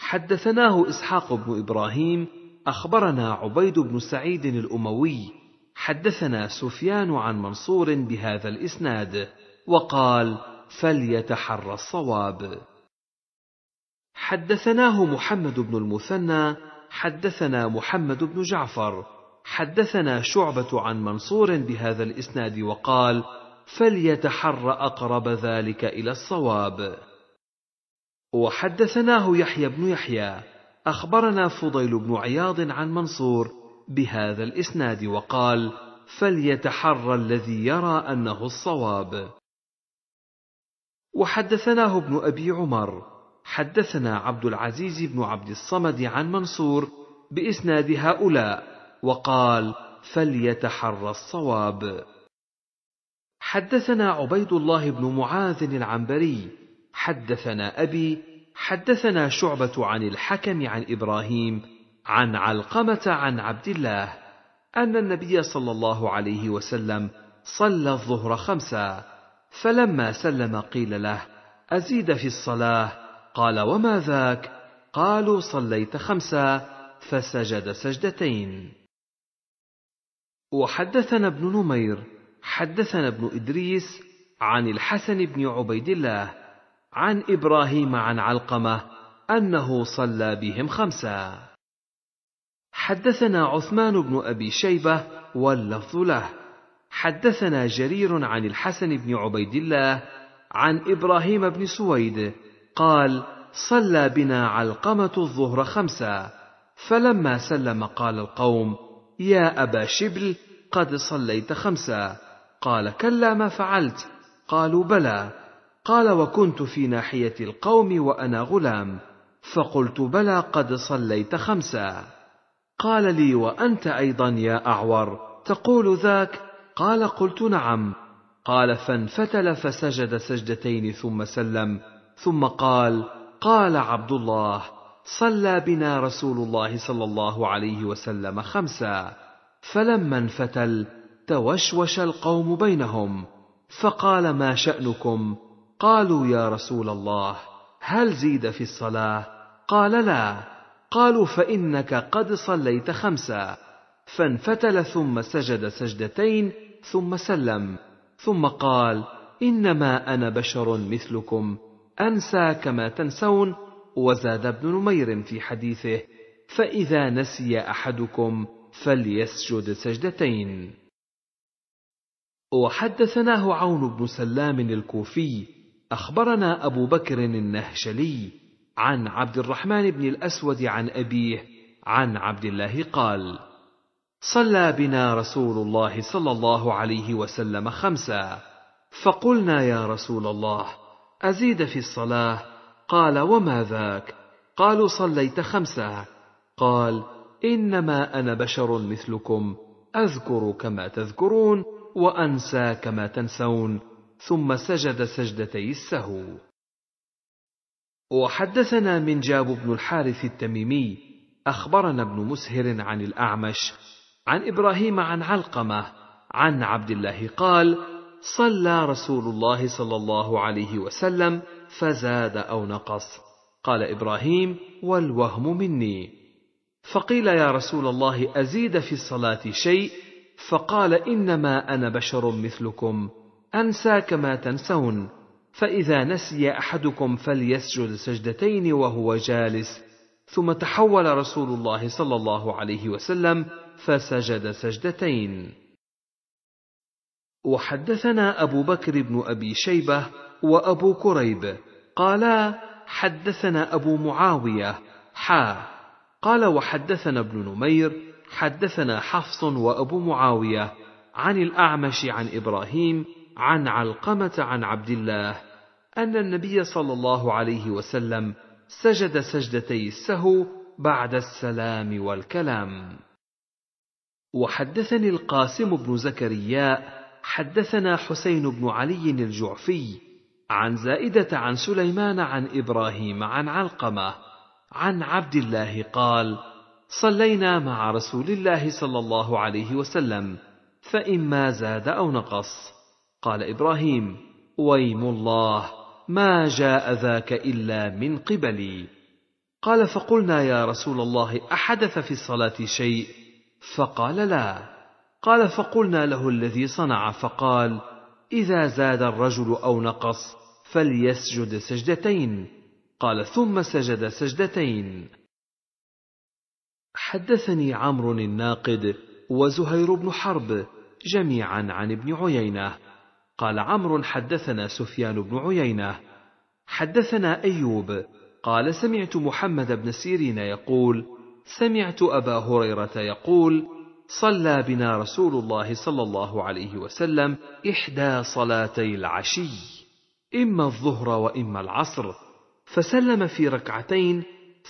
حدثناه اسحاق بن ابراهيم اخبرنا عبيد بن سعيد الاموي حدثنا سفيان عن منصور بهذا الاسناد وقال فليتحرى الصواب حدثناه محمد بن المثنى حدثنا محمد بن جعفر حدثنا شعبه عن منصور بهذا الاسناد وقال فليتحرى اقرب ذلك الى الصواب وحدثناه يحيى بن يحيى اخبرنا فضيل بن عياض عن منصور بهذا الاسناد وقال فليتحرى الذي يرى انه الصواب وحدثناه ابن ابي عمر حدثنا عبد العزيز بن عبد الصمد عن منصور باسناد هؤلاء وقال فليتحرى الصواب حدثنا عبيد الله بن معاذ العنبري حدثنا ابي حدثنا شعبة عن الحكم عن إبراهيم عن علقمة عن عبد الله أن النبي صلى الله عليه وسلم صلى الظهر خمسة فلما سلم قيل له أزيد في الصلاة قال وما ذاك قالوا صليت خمسة فسجد سجدتين وحدثنا ابن نمير حدثنا ابن إدريس عن الحسن بن عبيد الله عن ابراهيم عن علقمه انه صلى بهم خمسه حدثنا عثمان بن ابي شيبه واللفظ له حدثنا جرير عن الحسن بن عبيد الله عن ابراهيم بن سويد قال صلى بنا علقمه الظهر خمسه فلما سلم قال القوم يا ابا شبل قد صليت خمسه قال كلا ما فعلت قالوا بلى قال وكنت في ناحيه القوم وانا غلام فقلت بلى قد صليت خمسا قال لي وانت ايضا يا اعور تقول ذاك قال قلت نعم قال فانفتل فسجد سجدتين ثم سلم ثم قال قال عبد الله صلى بنا رسول الله صلى الله عليه وسلم خمسا فلما انفتل توشوش القوم بينهم فقال ما شانكم قالوا يا رسول الله هل زيد في الصلاه قال لا قالوا فانك قد صليت خمسا فانفتل ثم سجد سجدتين ثم سلم ثم قال انما انا بشر مثلكم انسى كما تنسون وزاد ابن نمير في حديثه فاذا نسي احدكم فليسجد سجدتين وحدثناه عون بن سلام الكوفي اخبرنا ابو بكر النهشلي عن عبد الرحمن بن الاسود عن ابيه عن عبد الله قال صلى بنا رسول الله صلى الله عليه وسلم خمسه فقلنا يا رسول الله ازيد في الصلاه قال وما ذاك قالوا صليت خمسه قال انما انا بشر مثلكم اذكر كما تذكرون وانسى كما تنسون ثم سجد سجدتي السهو وحدثنا منجاب بن الحارث التميمي اخبرنا ابن مسهر عن الاعمش عن ابراهيم عن علقمه عن عبد الله قال صلى رسول الله صلى الله عليه وسلم فزاد او نقص قال ابراهيم والوهم مني فقيل يا رسول الله ازيد في الصلاه شيء فقال انما انا بشر مثلكم أنسى كما تنسون فإذا نسي أحدكم فليسجد سجدتين وهو جالس ثم تحول رسول الله صلى الله عليه وسلم فسجد سجدتين وحدثنا أبو بكر بن أبي شيبة وأبو كريب قالا حدثنا أبو معاوية حا قال وحدثنا ابن نمير حدثنا حفص وأبو معاوية عن الأعمش عن إبراهيم عن علقمة عن عبد الله أن النبي صلى الله عليه وسلم سجد سجدتي السهو بعد السلام والكلام. وحدثني القاسم بن زكريا حدثنا حسين بن علي الجعفي عن زائدة عن سليمان عن إبراهيم عن علقمة عن عبد الله قال: صلينا مع رسول الله صلى الله عليه وسلم فإما زاد أو نقص. قال ابراهيم ويم الله ما جاء ذاك الا من قبلي قال فقلنا يا رسول الله احدث في الصلاه شيء فقال لا قال فقلنا له الذي صنع فقال اذا زاد الرجل او نقص فليسجد سجدتين قال ثم سجد سجدتين حدثني عمرو الناقد وزهير بن حرب جميعا عن ابن عيينه قال عمرو حدثنا سفيان بن عيينه حدثنا ايوب قال سمعت محمد بن سيرين يقول سمعت ابا هريره يقول صلى بنا رسول الله صلى الله عليه وسلم احدى صلاتي العشي اما الظهر واما العصر فسلم في ركعتين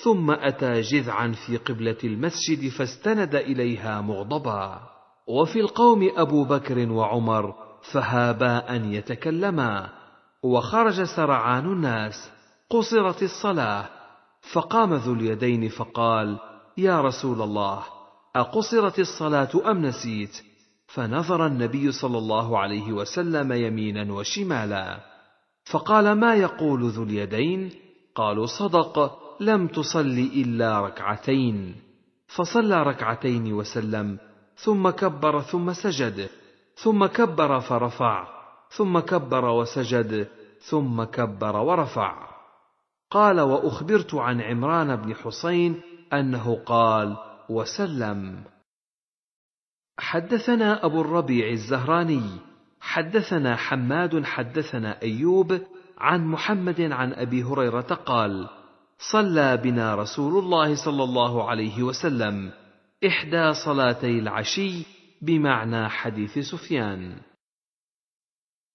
ثم اتى جذعا في قبله المسجد فاستند اليها مغضبا وفي القوم ابو بكر وعمر فهابا أن يتكلما وخرج سرعان الناس قصرت الصلاة فقام ذو اليدين فقال يا رسول الله أقصرت الصلاة أم نسيت فنظر النبي صلى الله عليه وسلم يمينا وشمالا فقال ما يقول ذو اليدين قالوا صدق لم تصل إلا ركعتين فصلى ركعتين وسلم ثم كبر ثم سجد ثم كبر فرفع ثم كبر وسجد ثم كبر ورفع قال واخبرت عن عمران بن حسين انه قال وسلم حدثنا ابو الربيع الزهراني حدثنا حماد حدثنا ايوب عن محمد عن ابي هريره قال صلى بنا رسول الله صلى الله عليه وسلم احدى صلاتي العشي بمعنى حديث سفيان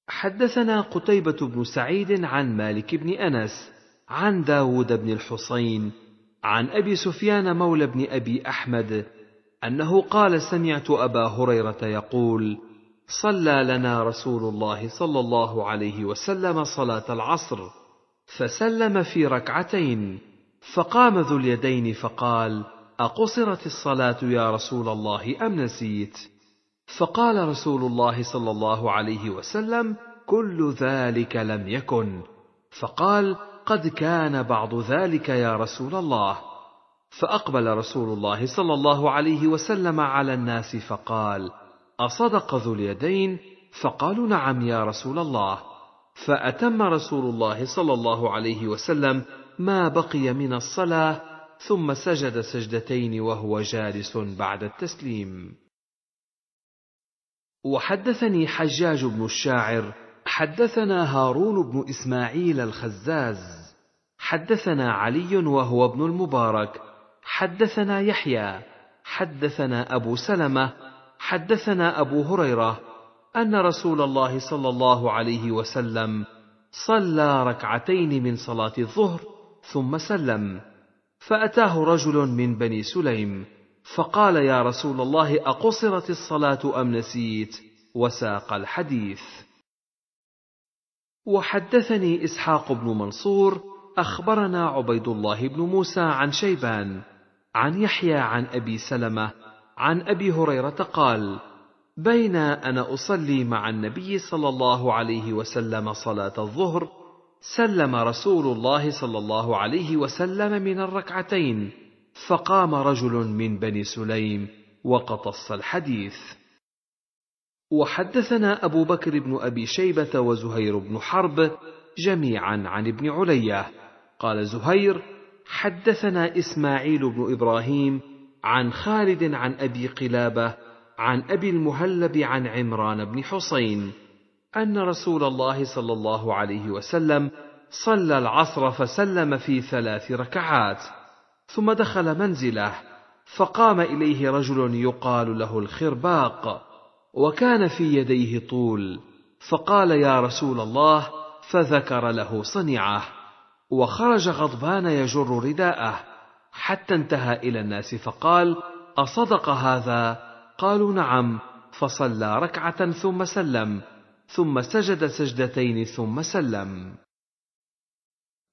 حدثنا قتيبة بن سعيد عن مالك بن أنس عن داود بن الحصين عن أبي سفيان مولى بن أبي أحمد أنه قال سمعت أبا هريرة يقول صلى لنا رسول الله صلى الله عليه وسلم صلاة العصر فسلم في ركعتين فقام ذو اليدين فقال أقصرت الصلاة يا رسول الله أم نسيت؟ فقال رسول الله صلى الله عليه وسلم كل ذلك لم يكن فقال قد كان بعض ذلك يا رسول الله فاقبل رسول الله صلى الله عليه وسلم على الناس فقال اصدق ذو اليدين فقالوا نعم يا رسول الله فاتم رسول الله صلى الله عليه وسلم ما بقي من الصلاه ثم سجد سجدتين وهو جالس بعد التسليم وحدثني حجاج بن الشاعر حدثنا هارون بن اسماعيل الخزاز حدثنا علي وهو ابن المبارك حدثنا يحيى حدثنا ابو سلمه حدثنا ابو هريره ان رسول الله صلى الله عليه وسلم صلى ركعتين من صلاه الظهر ثم سلم فاتاه رجل من بني سليم فقال يا رسول الله اقصرت الصلاه ام نسيت وساق الحديث وحدثني اسحاق بن منصور اخبرنا عبيد الله بن موسى عن شيبان عن يحيى عن ابي سلمه عن ابي هريره قال بين انا اصلي مع النبي صلى الله عليه وسلم صلاه الظهر سلم رسول الله صلى الله عليه وسلم من الركعتين فقام رجل من بني سليم وقتص الحديث وحدثنا ابو بكر بن ابي شيبه وزهير بن حرب جميعا عن ابن عليه قال زهير حدثنا اسماعيل بن ابراهيم عن خالد عن ابي قلابه عن ابي المهلب عن عمران بن حسين ان رسول الله صلى الله عليه وسلم صلى العصر فسلم في ثلاث ركعات ثم دخل منزله فقام اليه رجل يقال له الخرباق وكان في يديه طول فقال يا رسول الله فذكر له صنيعه وخرج غضبان يجر رداءه حتى انتهى الى الناس فقال اصدق هذا قالوا نعم فصلى ركعه ثم سلم ثم سجد سجدتين ثم سلم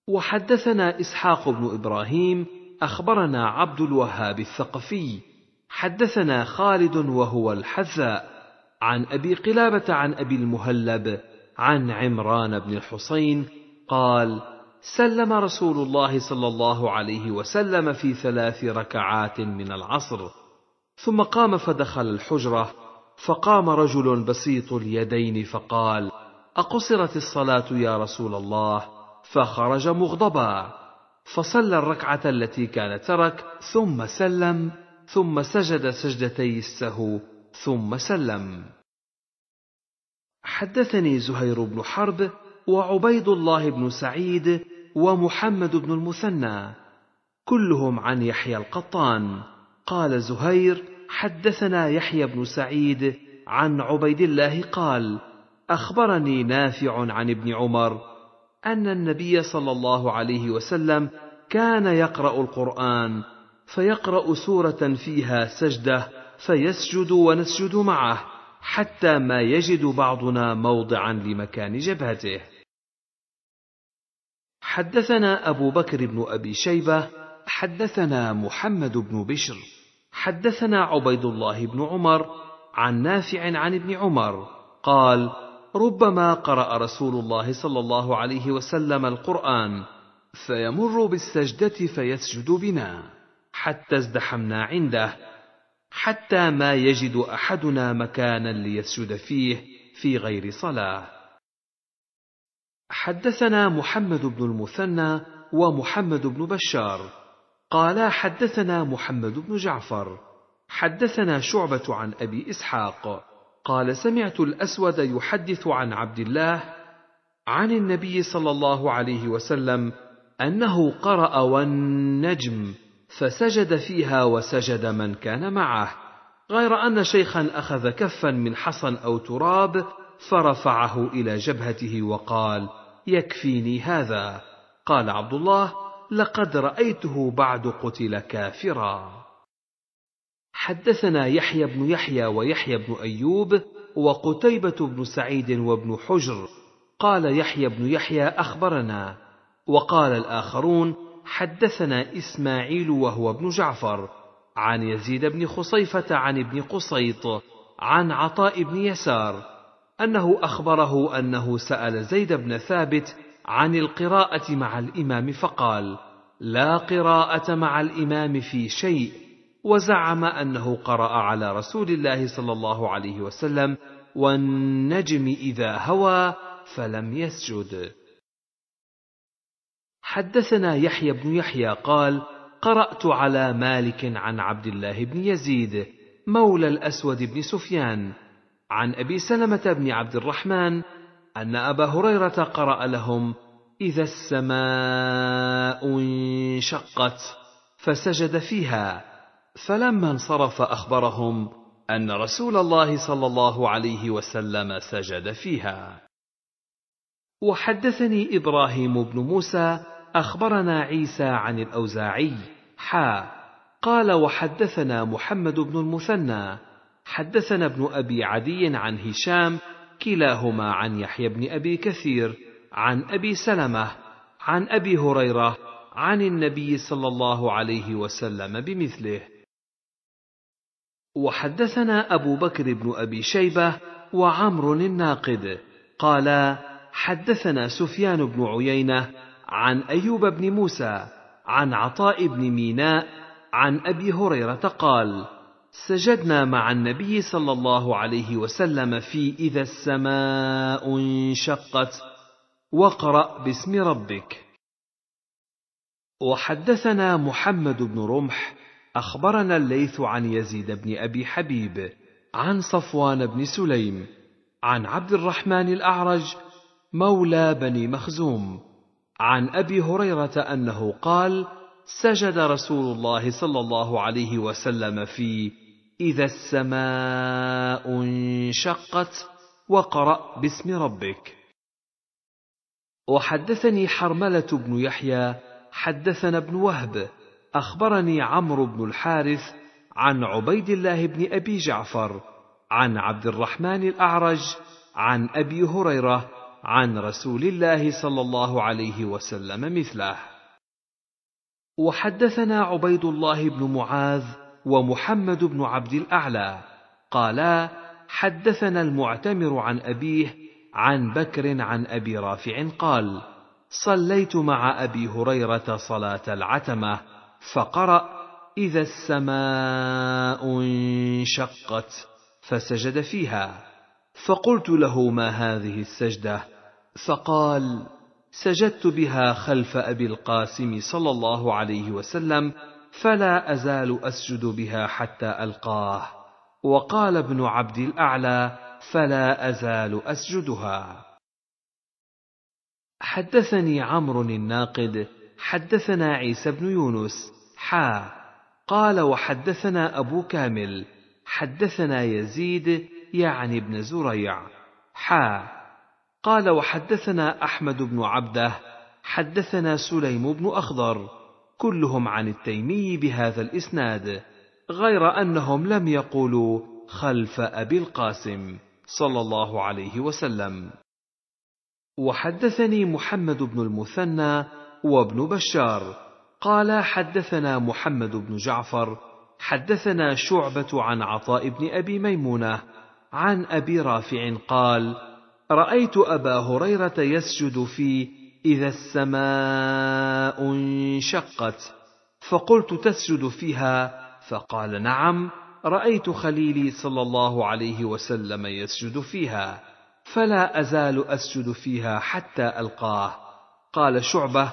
وحدثنا اسحاق بن ابراهيم اخبرنا عبد الوهاب الثقفي حدثنا خالد وهو الحذاء عن ابي قلابه عن ابي المهلب عن عمران بن الحصين قال سلم رسول الله صلى الله عليه وسلم في ثلاث ركعات من العصر ثم قام فدخل الحجره فقام رجل بسيط اليدين فقال اقصرت الصلاه يا رسول الله فخرج مغضبا فصلى الركعة التي كان ترك ثم سلم ثم سجد سجدتي السهو ثم سلم. حدثني زهير بن حرب وعبيد الله بن سعيد ومحمد بن المثنى كلهم عن يحيى القطان قال زهير حدثنا يحيى بن سعيد عن عبيد الله قال اخبرني نافع عن ابن عمر ان النبي صلى الله عليه وسلم كان يقرا القران فيقرا سوره فيها سجده فيسجد ونسجد معه حتى ما يجد بعضنا موضعا لمكان جبهته حدثنا ابو بكر بن ابي شيبه حدثنا محمد بن بشر حدثنا عبيد الله بن عمر عن نافع عن ابن عمر قال ربما قرأ رسول الله صلى الله عليه وسلم القرآن فيمر بالسجدة فيسجد بنا حتى ازدحمنا عنده حتى ما يجد أحدنا مكانا ليسجد فيه في غير صلاة. حدثنا محمد بن المثنى ومحمد بن بشار قالا حدثنا محمد بن جعفر حدثنا شعبة عن أبي إسحاق قال سمعت الاسود يحدث عن عبد الله عن النبي صلى الله عليه وسلم انه قرا والنجم فسجد فيها وسجد من كان معه غير ان شيخا اخذ كفا من حصى او تراب فرفعه الى جبهته وقال يكفيني هذا قال عبد الله لقد رايته بعد قتل كافرا حدثنا يحيى بن يحيى ويحيى بن أيوب وقتيبة بن سعيد وابن حجر قال يحيى بن يحيى أخبرنا وقال الآخرون حدثنا إسماعيل وهو ابن جعفر عن يزيد بن خصيفة عن ابن قصيط عن عطاء بن يسار أنه أخبره أنه سأل زيد بن ثابت عن القراءة مع الإمام فقال: لا قراءة مع الإمام في شيء، وزعم انه قرا على رسول الله صلى الله عليه وسلم والنجم اذا هوى فلم يسجد حدثنا يحيى بن يحيى قال قرات على مالك عن عبد الله بن يزيد مولى الاسود بن سفيان عن ابي سلمه بن عبد الرحمن ان ابا هريره قرا لهم اذا السماء انشقت فسجد فيها فلما انصرف اخبرهم ان رسول الله صلى الله عليه وسلم سجد فيها وحدثني ابراهيم بن موسى اخبرنا عيسى عن الاوزاعي حا قال وحدثنا محمد بن المثنى حدثنا ابن ابي عدي عن هشام كلاهما عن يحيى بن ابي كثير عن ابي سلمه عن ابي هريره عن النبي صلى الله عليه وسلم بمثله وحدثنا أبو بكر بن أبي شيبة وعمر الناقد قال حدثنا سفيان بن عيينة عن أيوب بن موسى عن عطاء بن ميناء عن أبي هريرة قال سجدنا مع النبي صلى الله عليه وسلم في إذا السماء انشقت واقرأ باسم ربك وحدثنا محمد بن رمح اخبرنا الليث عن يزيد بن ابي حبيب عن صفوان بن سليم عن عبد الرحمن الاعرج مولى بني مخزوم عن ابي هريره انه قال سجد رسول الله صلى الله عليه وسلم في اذا السماء انشقت وقرا باسم ربك وحدثني حرمله بن يحيى حدثنا ابن وهب أخبرني عمرو بن الحارث عن عبيد الله بن أبي جعفر عن عبد الرحمن الأعرج عن أبي هريرة عن رسول الله صلى الله عليه وسلم مثله وحدثنا عبيد الله بن معاذ ومحمد بن عبد الأعلى قالا حدثنا المعتمر عن أبيه عن بكر عن أبي رافع قال صليت مع أبي هريرة صلاة العتمة فقرأ إذا السماء انشقت فسجد فيها فقلت له ما هذه السجدة فقال سجدت بها خلف أبي القاسم صلى الله عليه وسلم فلا أزال أسجد بها حتى ألقاه وقال ابن عبد الأعلى فلا أزال أسجدها حدثني عمرو الناقد حدثنا عيسى بن يونس حا قال وحدثنا أبو كامل حدثنا يزيد يعني ابن زريع حا قال وحدثنا أحمد بن عبده حدثنا سليم بن أخضر كلهم عن التيمي بهذا الإسناد غير أنهم لم يقولوا خلف أبي القاسم صلى الله عليه وسلم وحدثني محمد بن المثنى وابن بشار قال حدثنا محمد بن جعفر حدثنا شعبة عن عطاء بن أبي ميمونة عن أبي رافع قال: رأيت أبا هريرة يسجد في إذا السماء انشقت، فقلت تسجد فيها، فقال نعم، رأيت خليلي صلى الله عليه وسلم يسجد فيها، فلا أزال أسجد فيها حتى ألقاه. قال شعبة: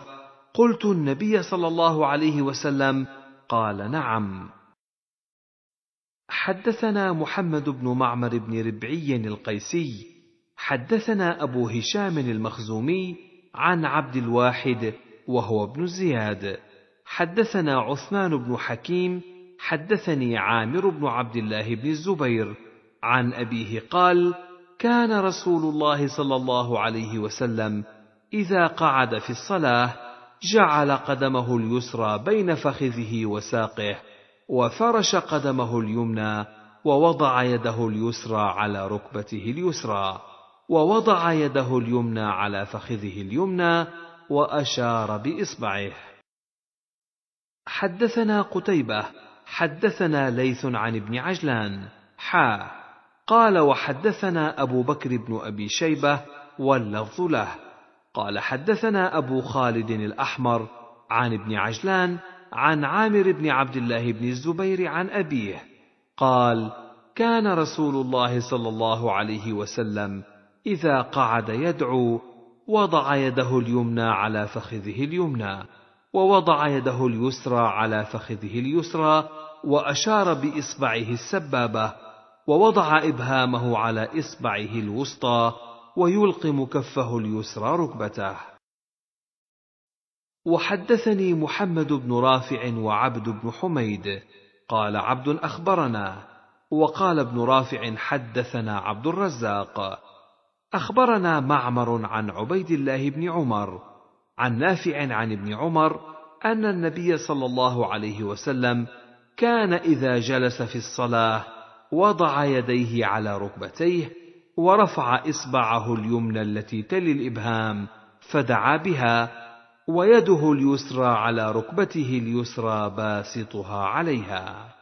قلت النبي صلى الله عليه وسلم قال نعم حدثنا محمد بن معمر بن ربعي القيسي حدثنا ابو هشام المخزومي عن عبد الواحد وهو ابن زياد حدثنا عثمان بن حكيم حدثني عامر بن عبد الله بن الزبير عن ابيه قال كان رسول الله صلى الله عليه وسلم اذا قعد في الصلاه جعل قدمه اليسرى بين فخذه وساقه وفرش قدمه اليمنى ووضع يده اليسرى على ركبته اليسرى ووضع يده اليمنى على فخذه اليمنى واشار باصبعه حدثنا قتيبه حدثنا ليث عن ابن عجلان حا قال وحدثنا ابو بكر بن ابي شيبه واللفظ له قال حدثنا أبو خالد الأحمر عن ابن عجلان عن عامر بن عبد الله بن الزبير عن أبيه قال كان رسول الله صلى الله عليه وسلم إذا قعد يدعو وضع يده اليمنى على فخذه اليمنى ووضع يده اليسرى على فخذه اليسرى وأشار بإصبعه السبابة ووضع إبهامه على إصبعه الوسطى ويلقم كفه اليسرى ركبته وحدثني محمد بن رافع وعبد بن حميد قال عبد اخبرنا وقال ابن رافع حدثنا عبد الرزاق اخبرنا معمر عن عبيد الله بن عمر عن نافع عن ابن عمر ان النبي صلى الله عليه وسلم كان اذا جلس في الصلاه وضع يديه على ركبتيه ورفع إصبعه اليمنى التي تلي الإبهام فدعا بها ويده اليسرى على ركبته اليسرى باسطها عليها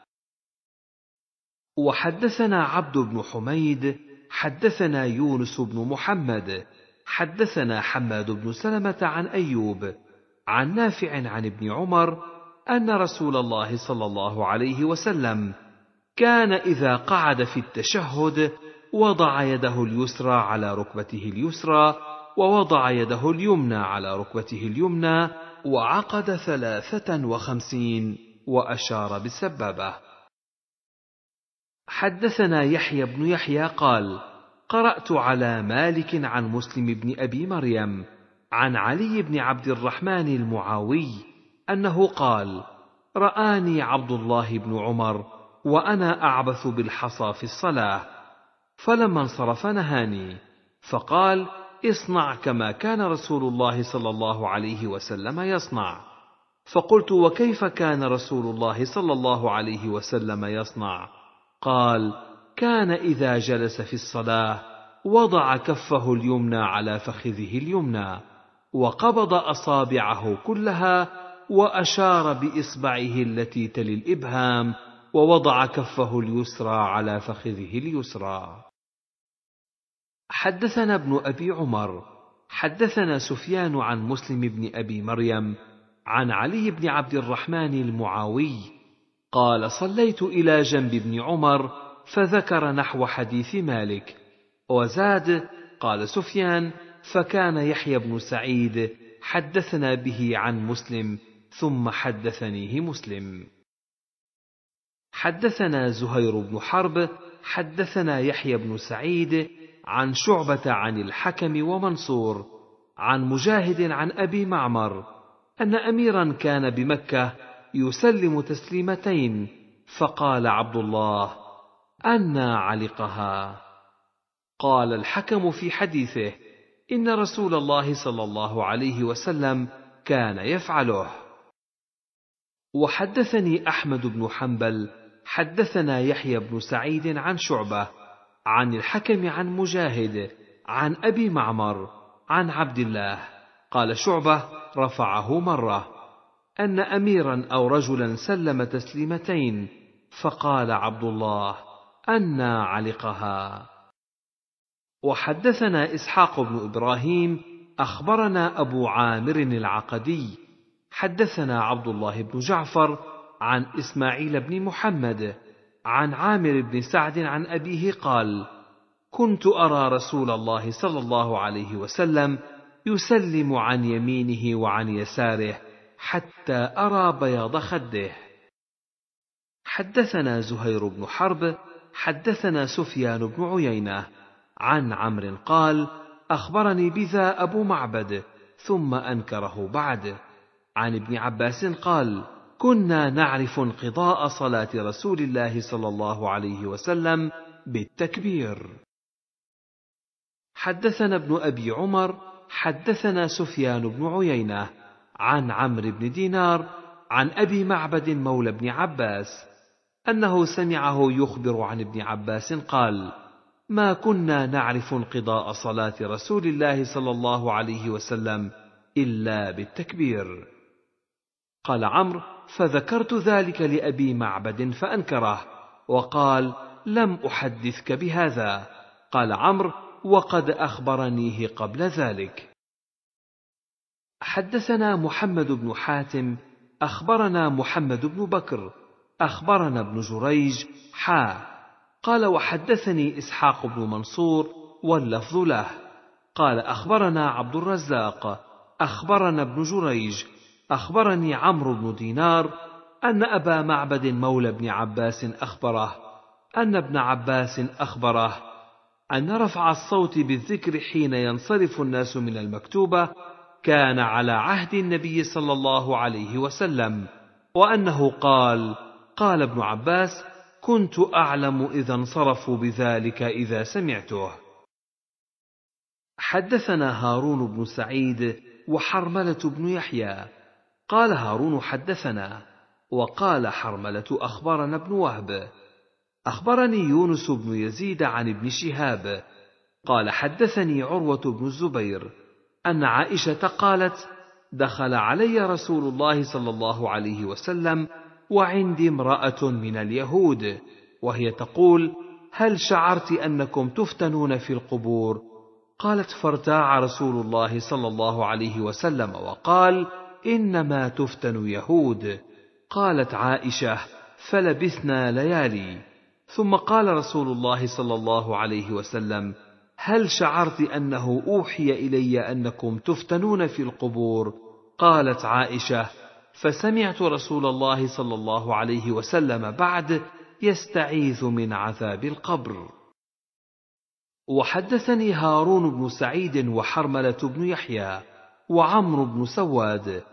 وحدثنا عبد بن حميد حدثنا يونس بن محمد حدثنا حماد بن سلمة عن أيوب عن نافع عن ابن عمر أن رسول الله صلى الله عليه وسلم كان إذا قعد في التشهد وضع يده اليسرى على ركبته اليسرى ووضع يده اليمنى على ركبته اليمنى وعقد ثلاثة وخمسين وأشار بالسبابة حدثنا يحيى بن يحيى قال قرأت على مالك عن مسلم بن أبي مريم عن علي بن عبد الرحمن المعاوي أنه قال رآني عبد الله بن عمر وأنا أعبث بالحصى في الصلاة فلما انصرف نهاني فقال اصنع كما كان رسول الله صلى الله عليه وسلم يصنع فقلت وكيف كان رسول الله صلى الله عليه وسلم يصنع قال كان اذا جلس في الصلاه وضع كفه اليمنى على فخذه اليمنى وقبض اصابعه كلها واشار باصبعه التي تلي الابهام ووضع كفه اليسرى على فخذه اليسرى حدثنا ابن ابي عمر حدثنا سفيان عن مسلم بن ابي مريم عن علي بن عبد الرحمن المعاوي قال صليت الى جنب ابن عمر فذكر نحو حديث مالك وزاد قال سفيان فكان يحيى بن سعيد حدثنا به عن مسلم ثم حدثنيه مسلم حدثنا زهير بن حرب حدثنا يحيى بن سعيد عن شعبة عن الحكم ومنصور عن مجاهد عن أبي معمر أن أميرا كان بمكة يسلم تسليمتين فقال عبد الله أنا علقها قال الحكم في حديثه إن رسول الله صلى الله عليه وسلم كان يفعله وحدثني أحمد بن حنبل حدثنا يحيى بن سعيد عن شعبة عن الحكم عن مجاهد عن أبي معمر عن عبد الله قال شعبة رفعه مرة أن أميرا أو رجلا سلم تسليمتين فقال عبد الله أنا علقها وحدثنا إسحاق بن إبراهيم أخبرنا أبو عامر العقدي حدثنا عبد الله بن جعفر عن إسماعيل بن محمد عن عامر بن سعد عن أبيه قال: كنت أرى رسول الله صلى الله عليه وسلم يسلم عن يمينه وعن يساره حتى أرى بياض خده. حدثنا زهير بن حرب، حدثنا سفيان بن عيينة، عن عمرو قال: أخبرني بذا أبو معبد، ثم أنكره بعد. عن ابن عباس قال: كنا نعرف انقضاء صلاة رسول الله صلى الله عليه وسلم بالتكبير. حدثنا ابن أبي عمر حدثنا سفيان بن عيينة عن عمرو بن دينار عن أبي معبد مولى بن عباس أنه سمعه يخبر عن ابن عباس قال: ما كنا نعرف انقضاء صلاة رسول الله صلى الله عليه وسلم إلا بالتكبير. قال عمرو: فذكرت ذلك لأبي معبد فأنكره وقال لم أحدثك بهذا قال عمرو وقد أخبرنيه قبل ذلك حدثنا محمد بن حاتم أخبرنا محمد بن بكر أخبرنا ابن جريج حا قال وحدثني إسحاق بن منصور واللفظ له قال أخبرنا عبد الرزاق أخبرنا ابن جريج أخبرني عمرو بن دينار أن أبا معبد مولى بن عباس أخبره أن ابن عباس أخبره أن رفع الصوت بالذكر حين ينصرف الناس من المكتوبة كان على عهد النبي صلى الله عليه وسلم وأنه قال قال ابن عباس كنت أعلم إذا انصرفوا بذلك إذا سمعته حدثنا هارون بن سعيد وحرملة بن يحيى قال هارون حدثنا وقال حرملة أخبرنا ابن وهب أخبرني يونس بن يزيد عن ابن شهاب قال حدثني عروة بن الزبير أن عائشة قالت دخل علي رسول الله صلى الله عليه وسلم وعندي امرأة من اليهود وهي تقول هل شعرت أنكم تفتنون في القبور؟ قالت فارتاع رسول الله صلى الله عليه وسلم وقال: انما تفتن يهود قالت عائشه فلبثنا ليالي ثم قال رسول الله صلى الله عليه وسلم هل شعرت انه اوحي الي انكم تفتنون في القبور قالت عائشه فسمعت رسول الله صلى الله عليه وسلم بعد يستعيذ من عذاب القبر وحدثني هارون بن سعيد وحرمله بن يحيى وعمرو بن سواد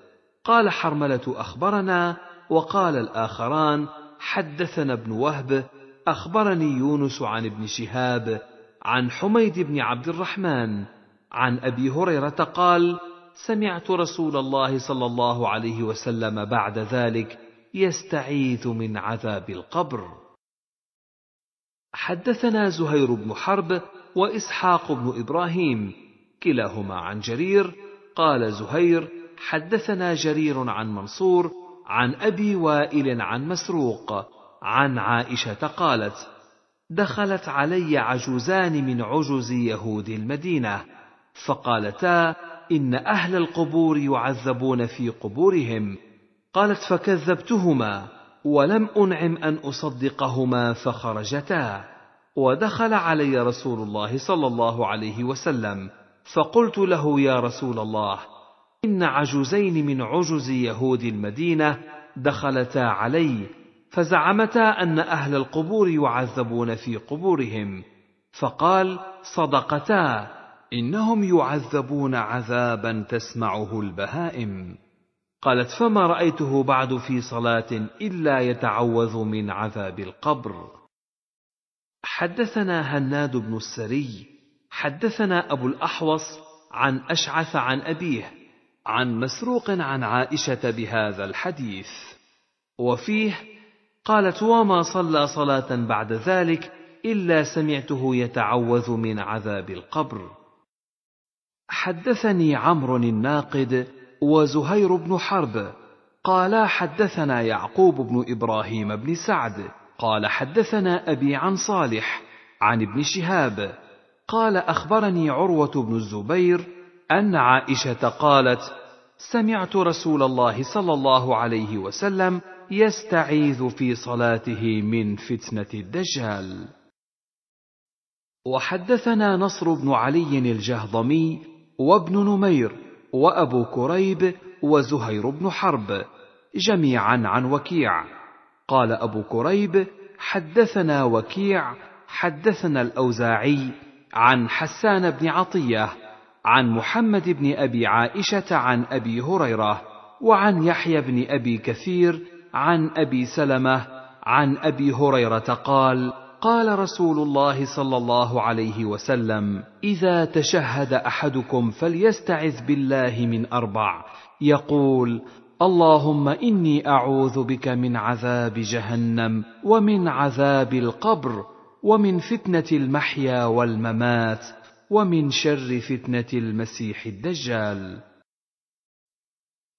قال حرمله اخبرنا وقال الاخران حدثنا ابن وهب اخبرني يونس عن ابن شهاب عن حميد بن عبد الرحمن عن ابي هريره قال سمعت رسول الله صلى الله عليه وسلم بعد ذلك يستعيذ من عذاب القبر حدثنا زهير بن حرب واسحاق بن ابراهيم كلاهما عن جرير قال زهير حدثنا جرير عن منصور عن ابي وائل عن مسروق عن عائشه قالت دخلت علي عجوزان من عجز يهود المدينه فقالتا ان اهل القبور يعذبون في قبورهم قالت فكذبتهما ولم انعم ان اصدقهما فخرجتا ودخل علي رسول الله صلى الله عليه وسلم فقلت له يا رسول الله ان عجوزين من عجز يهود المدينه دخلتا علي فزعمتا ان اهل القبور يعذبون في قبورهم فقال صدقتا انهم يعذبون عذابا تسمعه البهائم قالت فما رايته بعد في صلاه الا يتعوذ من عذاب القبر حدثنا هناد بن السري حدثنا أبو الأحوص عن أشعث عن أبيه عن مسروق عن عائشة بهذا الحديث وفيه قالت وما صلى صلاة بعد ذلك إلا سمعته يتعوذ من عذاب القبر حدثني عمرو الناقد وزهير بن حرب قالا حدثنا يعقوب بن إبراهيم بن سعد قال حدثنا أبي عن صالح عن ابن شهاب قال اخبرني عروه بن الزبير ان عائشه قالت سمعت رسول الله صلى الله عليه وسلم يستعيذ في صلاته من فتنه الدجال وحدثنا نصر بن علي الجهضمي وابن نمير وابو كريب وزهير بن حرب جميعا عن وكيع قال ابو كريب حدثنا وكيع حدثنا الاوزاعي عن حسان بن عطيه عن محمد بن ابي عائشه عن ابي هريره وعن يحيى بن ابي كثير عن ابي سلمه عن ابي هريره قال قال رسول الله صلى الله عليه وسلم اذا تشهد احدكم فليستعذ بالله من اربع يقول اللهم اني اعوذ بك من عذاب جهنم ومن عذاب القبر ومن فتنه المحيا والممات ومن شر فتنه المسيح الدجال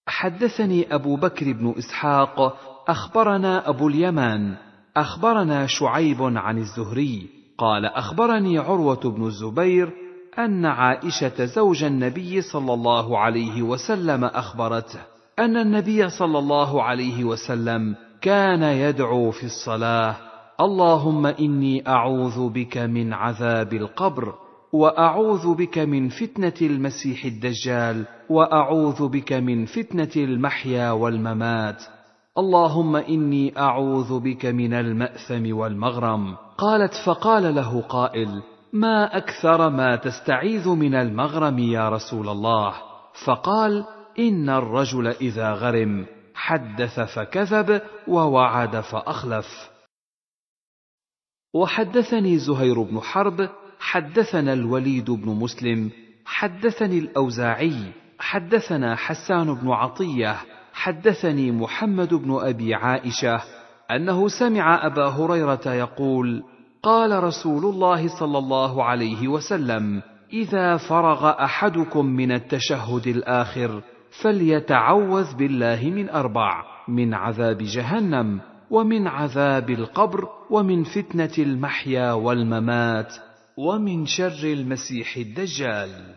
حدثني ابو بكر بن اسحاق اخبرنا ابو اليمان اخبرنا شعيب عن الزهري قال اخبرني عروه بن الزبير ان عائشه زوج النبي صلى الله عليه وسلم اخبرته ان النبي صلى الله عليه وسلم كان يدعو في الصلاه اللهم اني اعوذ بك من عذاب القبر واعوذ بك من فتنه المسيح الدجال واعوذ بك من فتنه المحيا والممات اللهم اني اعوذ بك من الماثم والمغرم قالت فقال له قائل ما اكثر ما تستعيذ من المغرم يا رسول الله فقال ان الرجل اذا غرم حدث فكذب ووعد فاخلف وحدثني زهير بن حرب حدثنا الوليد بن مسلم حدثني الاوزاعي حدثنا حسان بن عطيه حدثني محمد بن ابي عائشه انه سمع ابا هريره يقول قال رسول الله صلى الله عليه وسلم اذا فرغ احدكم من التشهد الاخر فليتعوذ بالله من اربع من عذاب جهنم ومن عذاب القبر ومن فتنه المحيا والممات ومن شر المسيح الدجال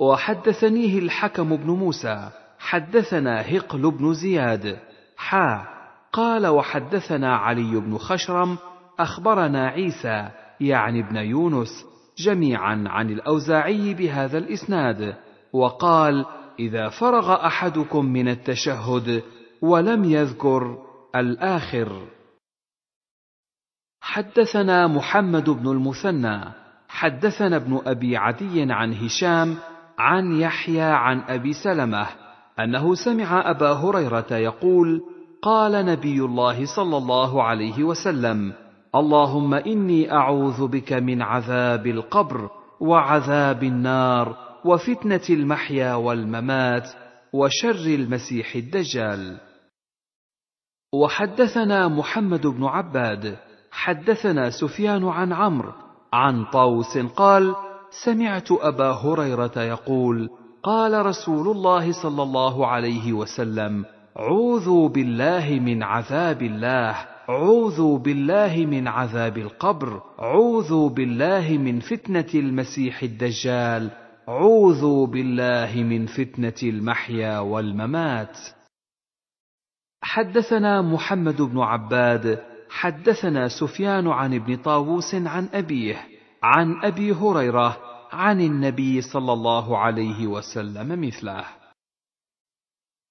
وحدثنيه الحكم بن موسى حدثنا هقل بن زياد حا قال وحدثنا علي بن خشرم اخبرنا عيسى يعني ابن يونس جميعا عن الاوزاعي بهذا الاسناد وقال اذا فرغ احدكم من التشهد ولم يذكر الآخر حدثنا محمد بن المثنى حدثنا ابن أبي عدي عن هشام عن يحيى عن أبي سلمة أنه سمع أبا هريرة يقول قال نبي الله صلى الله عليه وسلم اللهم إني أعوذ بك من عذاب القبر وعذاب النار وفتنة المحيا والممات وشر المسيح الدجال وحدثنا محمد بن عباد حدثنا سفيان عن عمرو عن طاوس قال سمعت ابا هريره يقول قال رسول الله صلى الله عليه وسلم عوذوا بالله من عذاب الله عوذوا بالله من عذاب القبر عوذوا بالله من فتنه المسيح الدجال عوذوا بالله من فتنه المحيا والممات حدثنا محمد بن عباد حدثنا سفيان عن ابن طاووس عن ابيه عن ابي هريره عن النبي صلى الله عليه وسلم مثله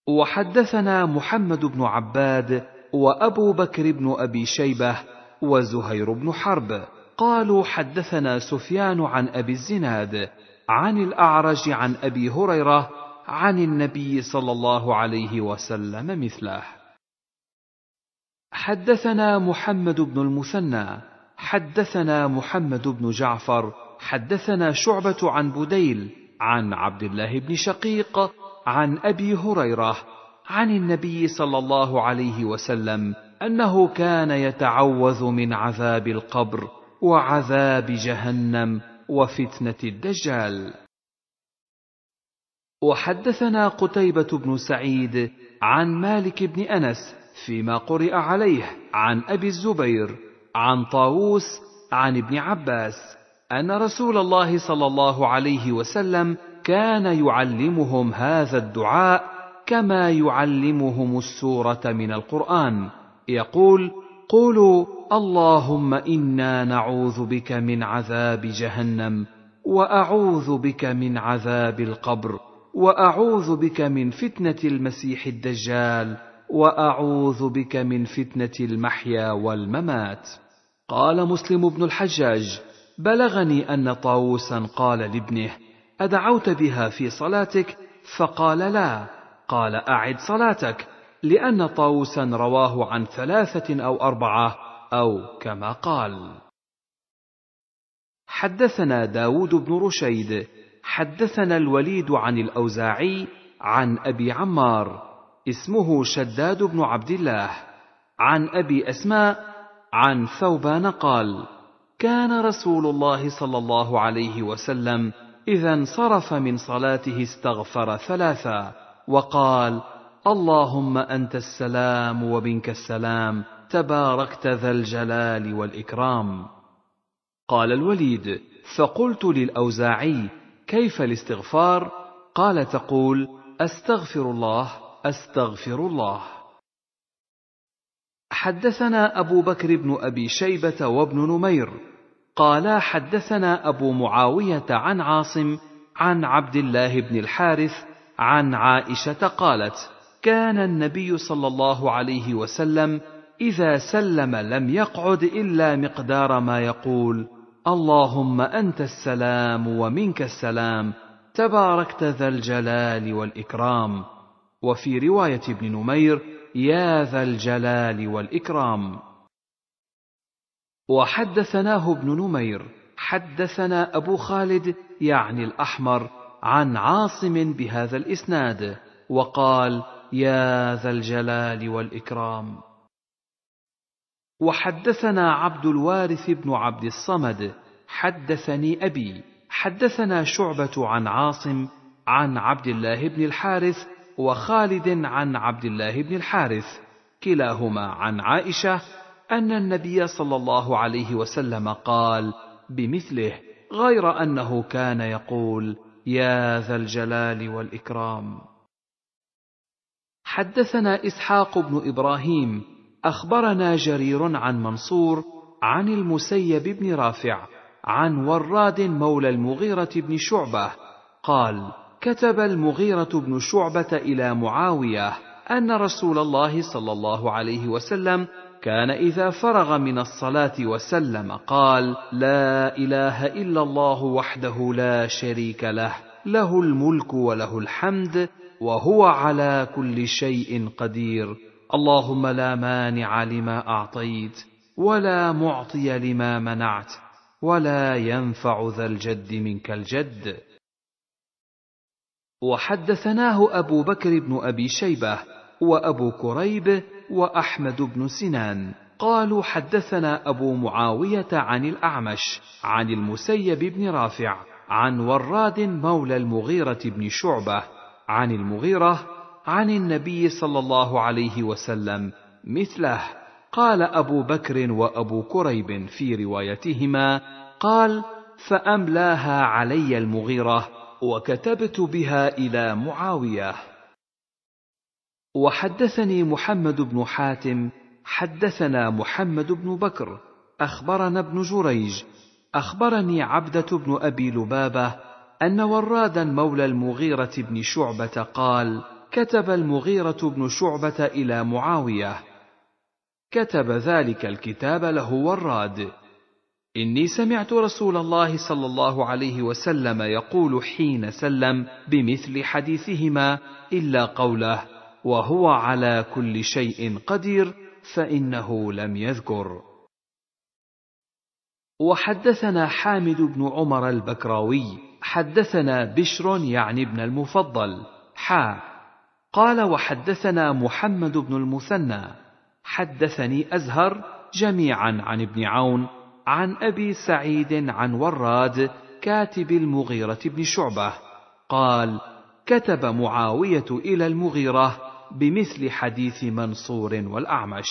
وحدثنا محمد بن عباد وابو بكر بن ابي شيبه وزهير بن حرب قالوا حدثنا سفيان عن ابي الزناد عن الاعرج عن ابي هريره عن النبي صلى الله عليه وسلم مثله حدثنا محمد بن المثنى حدثنا محمد بن جعفر حدثنا شعبه عن بديل عن عبد الله بن شقيق عن ابي هريره عن النبي صلى الله عليه وسلم انه كان يتعوذ من عذاب القبر وعذاب جهنم وفتنه الدجال وحدثنا قتيبة بن سعيد عن مالك بن أنس فيما قرئ عليه عن أبي الزبير عن طاووس عن ابن عباس أن رسول الله صلى الله عليه وسلم كان يعلمهم هذا الدعاء كما يعلمهم السورة من القرآن يقول قولوا اللهم إنا نعوذ بك من عذاب جهنم وأعوذ بك من عذاب القبر واعوذ بك من فتنه المسيح الدجال واعوذ بك من فتنه المحيا والممات قال مسلم بن الحجاج بلغني ان طاووسا قال لابنه ادعوت بها في صلاتك فقال لا قال اعد صلاتك لان طاووسا رواه عن ثلاثه او اربعه او كما قال حدثنا داود بن رشيد حدثنا الوليد عن الاوزاعي عن ابي عمار اسمه شداد بن عبد الله عن ابي اسماء عن ثوبان قال كان رسول الله صلى الله عليه وسلم اذا انصرف من صلاته استغفر ثلاثا وقال اللهم انت السلام ومنك السلام تباركت ذا الجلال والاكرام قال الوليد فقلت للاوزاعي كيف الاستغفار قال تقول استغفر الله استغفر الله حدثنا ابو بكر بن ابي شيبه وابن نمير قالا حدثنا ابو معاويه عن عاصم عن عبد الله بن الحارث عن عائشه قالت كان النبي صلى الله عليه وسلم اذا سلم لم يقعد الا مقدار ما يقول اللهم انت السلام ومنك السلام تباركت ذا الجلال والاكرام وفي روايه ابن نمير يا ذا الجلال والاكرام وحدثناه ابن نمير حدثنا ابو خالد يعني الاحمر عن عاصم بهذا الاسناد وقال يا ذا الجلال والاكرام وحدثنا عبد الوارث بن عبد الصمد حدثني ابي حدثنا شعبه عن عاصم عن عبد الله بن الحارث وخالد عن عبد الله بن الحارث كلاهما عن عائشه ان النبي صلى الله عليه وسلم قال بمثله غير انه كان يقول يا ذا الجلال والاكرام حدثنا اسحاق بن ابراهيم اخبرنا جرير عن منصور عن المسيب بن رافع عن وراد مولى المغيره بن شعبه قال كتب المغيره بن شعبه الى معاويه ان رسول الله صلى الله عليه وسلم كان اذا فرغ من الصلاه وسلم قال لا اله الا الله وحده لا شريك له له الملك وله الحمد وهو على كل شيء قدير اللهم لا مانع لما أعطيت ولا معطي لما منعت ولا ينفع ذا الجد منك الجد وحدثناه أبو بكر بن أبي شيبة وأبو كريب وأحمد بن سنان قالوا حدثنا أبو معاوية عن الأعمش عن المسيب بن رافع عن وراد مولى المغيرة بن شعبة عن المغيرة عن النبي صلى الله عليه وسلم مثله قال ابو بكر وابو كريب في روايتهما قال فاملاها علي المغيره وكتبت بها الى معاويه وحدثني محمد بن حاتم حدثنا محمد بن بكر اخبرنا ابن جريج اخبرني عبده بن ابي لبابه ان ورادا مولى المغيره بن شعبه قال كتب المغيرة بن شعبة إلى معاوية: كتب ذلك الكتاب له والراد إني سمعت رسول الله صلى الله عليه وسلم يقول حين سلم بمثل حديثهما إلا قوله: وهو على كل شيء قدير، فإنه لم يذكر. وحدثنا حامد بن عمر البكراوي، حدثنا بشر يعني ابن المفضل، حا قال وحدثنا محمد بن المثنى حدثني ازهر جميعا عن ابن عون عن ابي سعيد عن وراد كاتب المغيره بن شعبه قال كتب معاويه الى المغيره بمثل حديث منصور والاعمش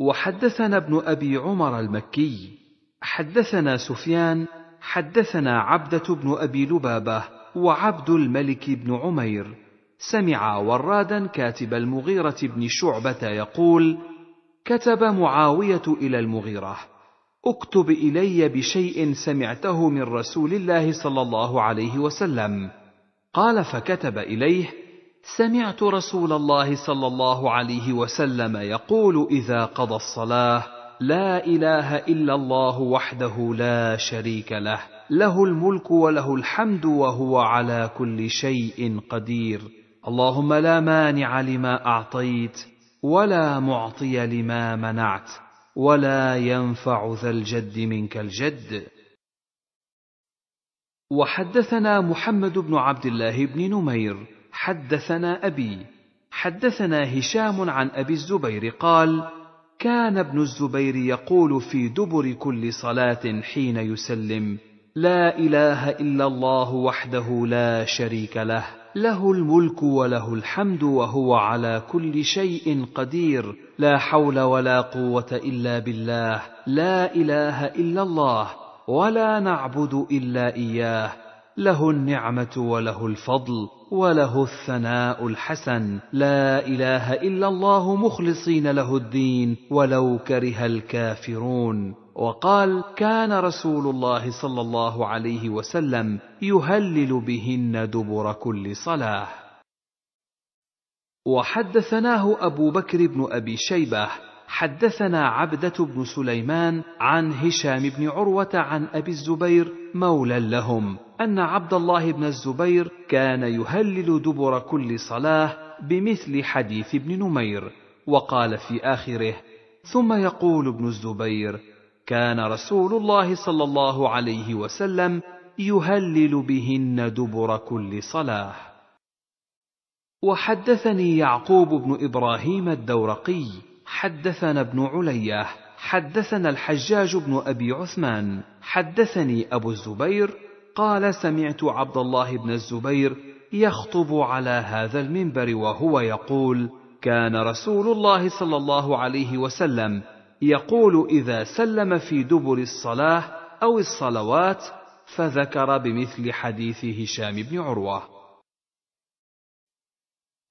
وحدثنا ابن ابي عمر المكي حدثنا سفيان حدثنا عبده بن ابي لبابه وعبد الملك بن عمير سمع ورادا كاتب المغيرة بن شعبة يقول: كتب معاوية إلى المغيرة: اكتب إلي بشيء سمعته من رسول الله صلى الله عليه وسلم. قال فكتب إليه: سمعت رسول الله صلى الله عليه وسلم يقول إذا قضى الصلاة: لا اله الا الله وحده لا شريك له له الملك وله الحمد وهو على كل شيء قدير اللهم لا مانع لما اعطيت ولا معطي لما منعت ولا ينفع ذا الجد منك الجد وحدثنا محمد بن عبد الله بن نمير حدثنا ابي حدثنا هشام عن ابي الزبير قال كان ابن الزبير يقول في دبر كل صلاه حين يسلم لا اله الا الله وحده لا شريك له له الملك وله الحمد وهو على كل شيء قدير لا حول ولا قوه الا بالله لا اله الا الله ولا نعبد الا اياه له النعمه وله الفضل وله الثناء الحسن لا اله الا الله مخلصين له الدين ولو كره الكافرون وقال كان رسول الله صلى الله عليه وسلم يهلل بهن دبر كل صلاه وحدثناه ابو بكر بن ابي شيبه حدثنا عبده بن سليمان عن هشام بن عروه عن ابي الزبير مولى لهم ان عبد الله بن الزبير كان يهلل دبر كل صلاه بمثل حديث ابن نمير وقال في اخره ثم يقول ابن الزبير كان رسول الله صلى الله عليه وسلم يهلل بهن دبر كل صلاه وحدثني يعقوب بن ابراهيم الدورقي حدثنا ابن علياه حدثنا الحجاج بن ابي عثمان حدثني ابو الزبير قال سمعت عبد الله بن الزبير يخطب على هذا المنبر وهو يقول كان رسول الله صلى الله عليه وسلم يقول اذا سلم في دبر الصلاه او الصلوات فذكر بمثل حديث هشام بن عروه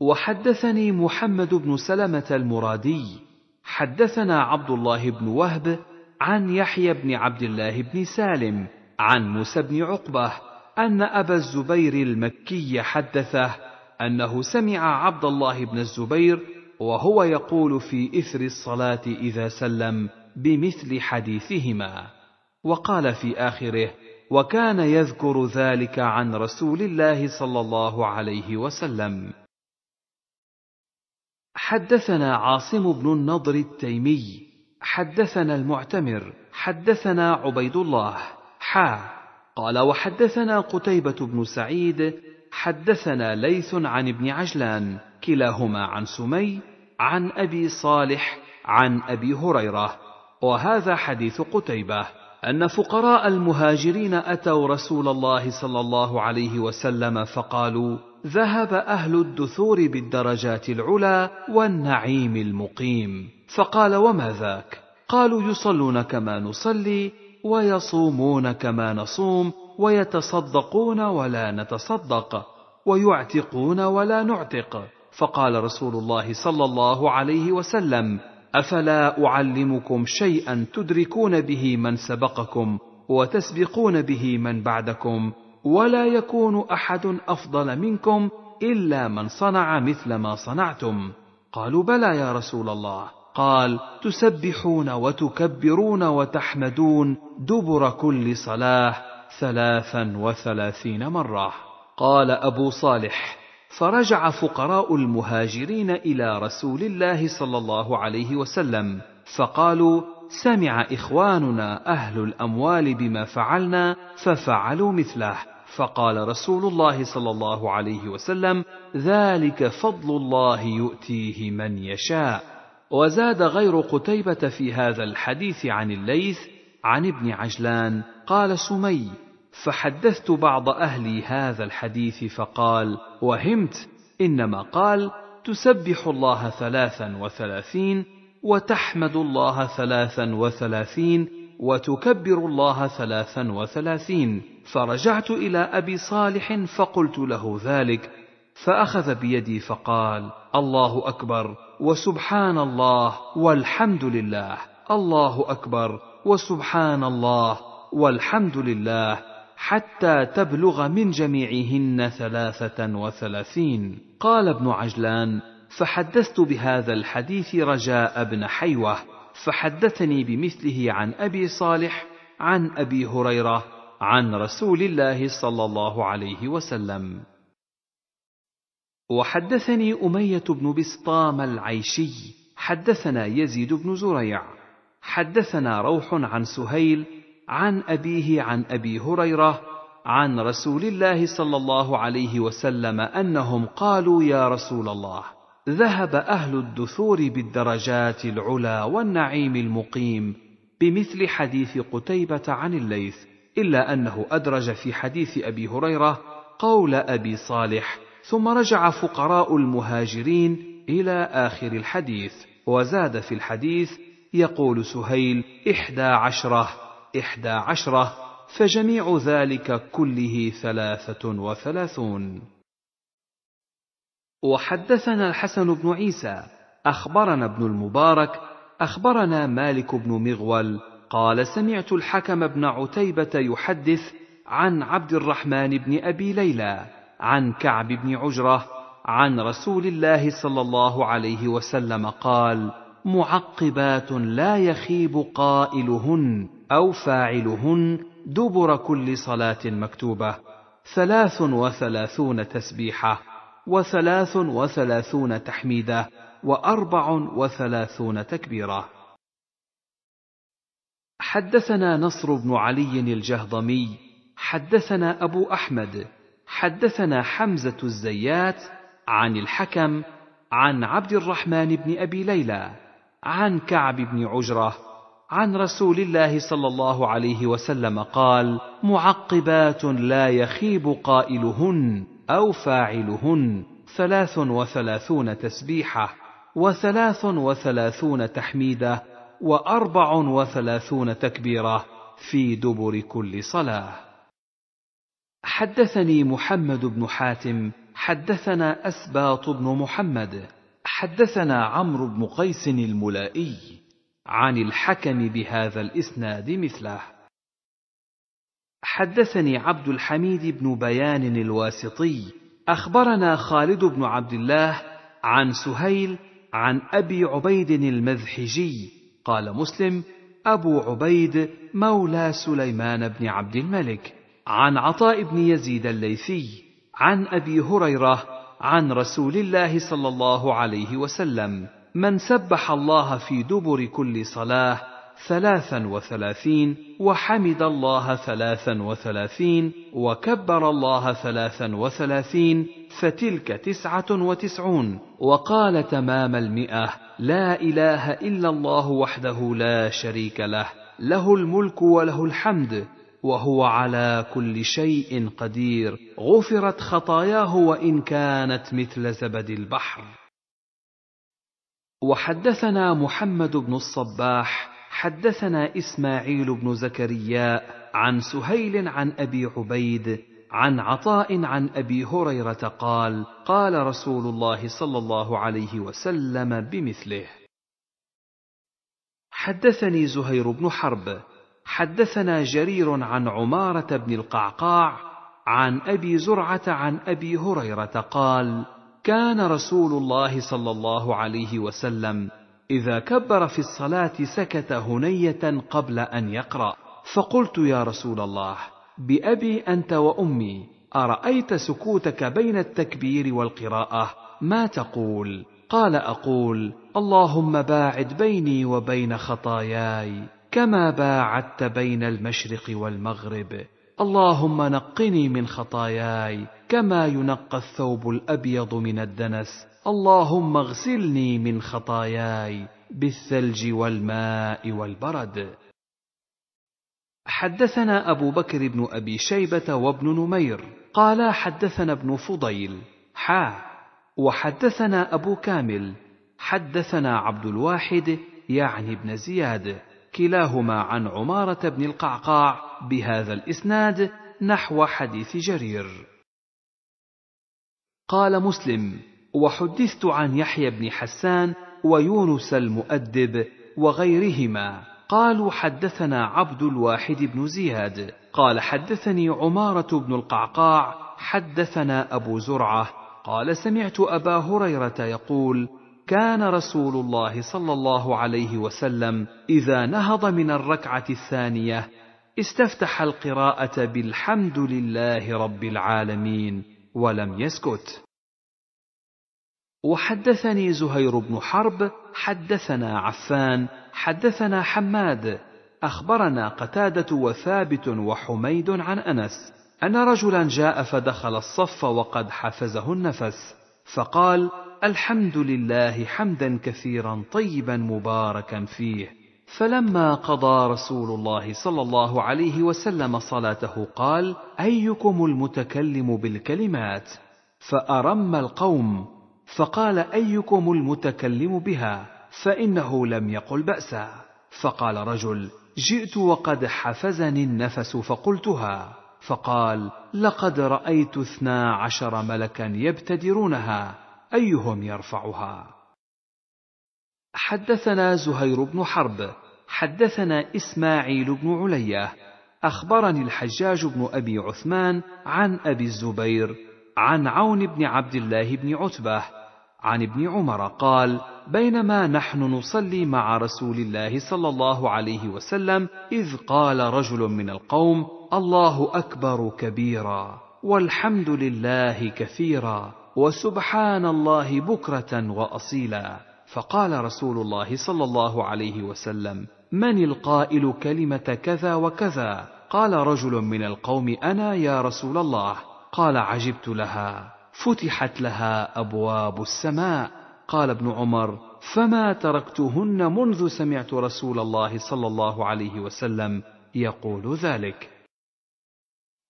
وحدثني محمد بن سلمه المرادي حدثنا عبد الله بن وهب عن يحيى بن عبد الله بن سالم عن موسى بن عقبه ان ابا الزبير المكي حدثه انه سمع عبد الله بن الزبير وهو يقول في اثر الصلاه اذا سلم بمثل حديثهما وقال في اخره وكان يذكر ذلك عن رسول الله صلى الله عليه وسلم حدثنا عاصم بن النضر التيمي حدثنا المعتمر حدثنا عبيد الله حا قال وحدثنا قتيبة بن سعيد حدثنا ليث عن ابن عجلان كلاهما عن سمي عن أبي صالح عن أبي هريرة وهذا حديث قتيبة أن فقراء المهاجرين أتوا رسول الله صلى الله عليه وسلم فقالوا: ذهب أهل الدثور بالدرجات العلى والنعيم المقيم، فقال: وما ذاك؟ قالوا: يصلون كما نصلي، ويصومون كما نصوم، ويتصدقون ولا نتصدق، ويعتقون ولا نعتق، فقال رسول الله صلى الله عليه وسلم: افلا اعلمكم شيئا تدركون به من سبقكم وتسبقون به من بعدكم ولا يكون احد افضل منكم الا من صنع مثل ما صنعتم قالوا بلى يا رسول الله قال تسبحون وتكبرون وتحمدون دبر كل صلاه ثلاثا وثلاثين مره قال ابو صالح فرجع فقراء المهاجرين الى رسول الله صلى الله عليه وسلم فقالوا سمع اخواننا اهل الاموال بما فعلنا ففعلوا مثله فقال رسول الله صلى الله عليه وسلم ذلك فضل الله يؤتيه من يشاء وزاد غير قتيبه في هذا الحديث عن الليث عن ابن عجلان قال سمي فحدثت بعض اهلي هذا الحديث فقال وهمت انما قال تسبح الله ثلاثا وثلاثين وتحمد الله ثلاثا وثلاثين وتكبر الله ثلاثا وثلاثين فرجعت الى ابي صالح فقلت له ذلك فاخذ بيدي فقال الله اكبر وسبحان الله والحمد لله الله اكبر وسبحان الله والحمد لله حتى تبلغ من جميعهن ثلاثة وثلاثين قال ابن عجلان فحدثت بهذا الحديث رجاء بن حيوة فحدثني بمثله عن أبي صالح عن أبي هريرة عن رسول الله صلى الله عليه وسلم وحدثني أمية بن بسطام العيشي حدثنا يزيد بن زريع حدثنا روح عن سهيل عن أبيه عن أبي هريرة عن رسول الله صلى الله عليه وسلم أنهم قالوا يا رسول الله ذهب أهل الدثور بالدرجات العلا والنعيم المقيم بمثل حديث قتيبة عن الليث إلا أنه أدرج في حديث أبي هريرة قول أبي صالح ثم رجع فقراء المهاجرين إلى آخر الحديث وزاد في الحديث يقول سهيل إحدى عشرة إحدى عشرة فجميع ذلك كله ثلاثة وثلاثون وحدثنا الحسن بن عيسى أخبرنا ابن المبارك أخبرنا مالك بن مغول قال سمعت الحكم بن عتيبة يحدث عن عبد الرحمن بن أبي ليلى عن كعب بن عجرة عن رسول الله صلى الله عليه وسلم قال معقبات لا يخيب قائلهن أو فاعلهن دبر كل صلاة مكتوبة ثلاث وثلاثون تسبيحة وثلاث وثلاثون تحميدة وأربع وثلاثون تكبيرة حدثنا نصر بن علي الجهضمي حدثنا أبو أحمد حدثنا حمزة الزيات عن الحكم عن عبد الرحمن بن أبي ليلى عن كعب بن عجره عن رسول الله صلى الله عليه وسلم قال معقبات لا يخيب قائلهن او فاعلهن ثلاث وثلاثون تسبيحه وثلاث وثلاثون تحميده واربع وثلاثون تكبيره في دبر كل صلاه حدثني محمد بن حاتم حدثنا اسباط بن محمد حدثنا عمرو بن قيس الملائي عن الحكم بهذا الإسناد مثله حدثني عبد الحميد بن بيان الواسطي أخبرنا خالد بن عبد الله عن سهيل عن أبي عبيد المذحجي قال مسلم أبو عبيد مولى سليمان بن عبد الملك عن عطاء بن يزيد الليثي عن أبي هريرة عن رسول الله صلى الله عليه وسلم من سبح الله في دبر كل صلاة ثلاثا وثلاثين وحمد الله ثلاثا وثلاثين وكبر الله ثلاثا وثلاثين فتلك تسعة وتسعون وقال تمام المئة لا إله إلا الله وحده لا شريك له له الملك وله الحمد وهو على كل شيء قدير غفرت خطاياه وان كانت مثل زبد البحر وحدثنا محمد بن الصباح حدثنا اسماعيل بن زكريا عن سهيل عن ابي عبيد عن عطاء عن ابي هريره قال قال رسول الله صلى الله عليه وسلم بمثله حدثني زهير بن حرب حدثنا جرير عن عماره بن القعقاع عن ابي زرعه عن ابي هريره قال كان رسول الله صلى الله عليه وسلم اذا كبر في الصلاه سكت هنيه قبل ان يقرا فقلت يا رسول الله بابي انت وامي ارايت سكوتك بين التكبير والقراءه ما تقول قال اقول اللهم باعد بيني وبين خطاياي كما باعدت بين المشرق والمغرب اللهم نقني من خطاياي كما ينقى الثوب الابيض من الدنس اللهم اغسلني من خطاياي بالثلج والماء والبرد حدثنا ابو بكر بن ابي شيبه وابن نمير قالا حدثنا ابن فضيل حا وحدثنا ابو كامل حدثنا عبد الواحد يعني ابن زياد كلاهما عن عماره بن القعقاع بهذا الاسناد نحو حديث جرير قال مسلم وحدثت عن يحيى بن حسان ويونس المؤدب وغيرهما قالوا حدثنا عبد الواحد بن زياد قال حدثني عماره بن القعقاع حدثنا ابو زرعه قال سمعت ابا هريره يقول كان رسول الله صلى الله عليه وسلم اذا نهض من الركعه الثانيه استفتح القراءه بالحمد لله رب العالمين ولم يسكت وحدثني زهير بن حرب حدثنا عفان حدثنا حماد اخبرنا قتاده وثابت وحميد عن انس ان رجلا جاء فدخل الصف وقد حفزه النفس فقال الحمد لله حمدا كثيرا طيبا مباركا فيه فلما قضى رسول الله صلى الله عليه وسلم صلاته قال ايكم المتكلم بالكلمات فارم القوم فقال ايكم المتكلم بها فانه لم يقل باسا فقال رجل جئت وقد حفزني النفس فقلتها فقال لقد رايت اثنا عشر ملكا يبتدرونها ايهم يرفعها حدثنا زهير بن حرب حدثنا إسماعيل بن علية أخبرني الحجاج بن أبي عثمان عن أبي الزبير عن عون بن عبد الله بن عتبة عن ابن عمر قال بينما نحن نصلي مع رسول الله صلى الله عليه وسلم إذ قال رجل من القوم الله أكبر كبيرا والحمد لله كثيرا وسبحان الله بكرة وأصيلا فقال رسول الله صلى الله عليه وسلم من القائل كلمه كذا وكذا قال رجل من القوم انا يا رسول الله قال عجبت لها فتحت لها ابواب السماء قال ابن عمر فما تركتهن منذ سمعت رسول الله صلى الله عليه وسلم يقول ذلك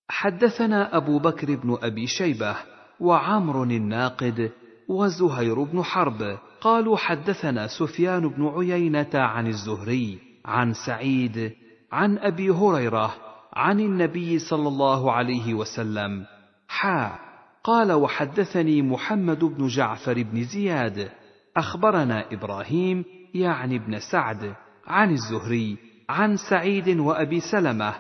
حدثنا ابو بكر بن ابي شيبه وعمر الناقد وزهير بن حرب قالوا حدثنا سفيان بن عيينه عن الزهري عن سعيد عن ابي هريره عن النبي صلى الله عليه وسلم حا قال وحدثني محمد بن جعفر بن زياد اخبرنا ابراهيم يعني ابن سعد عن الزهري عن سعيد وابي سلمه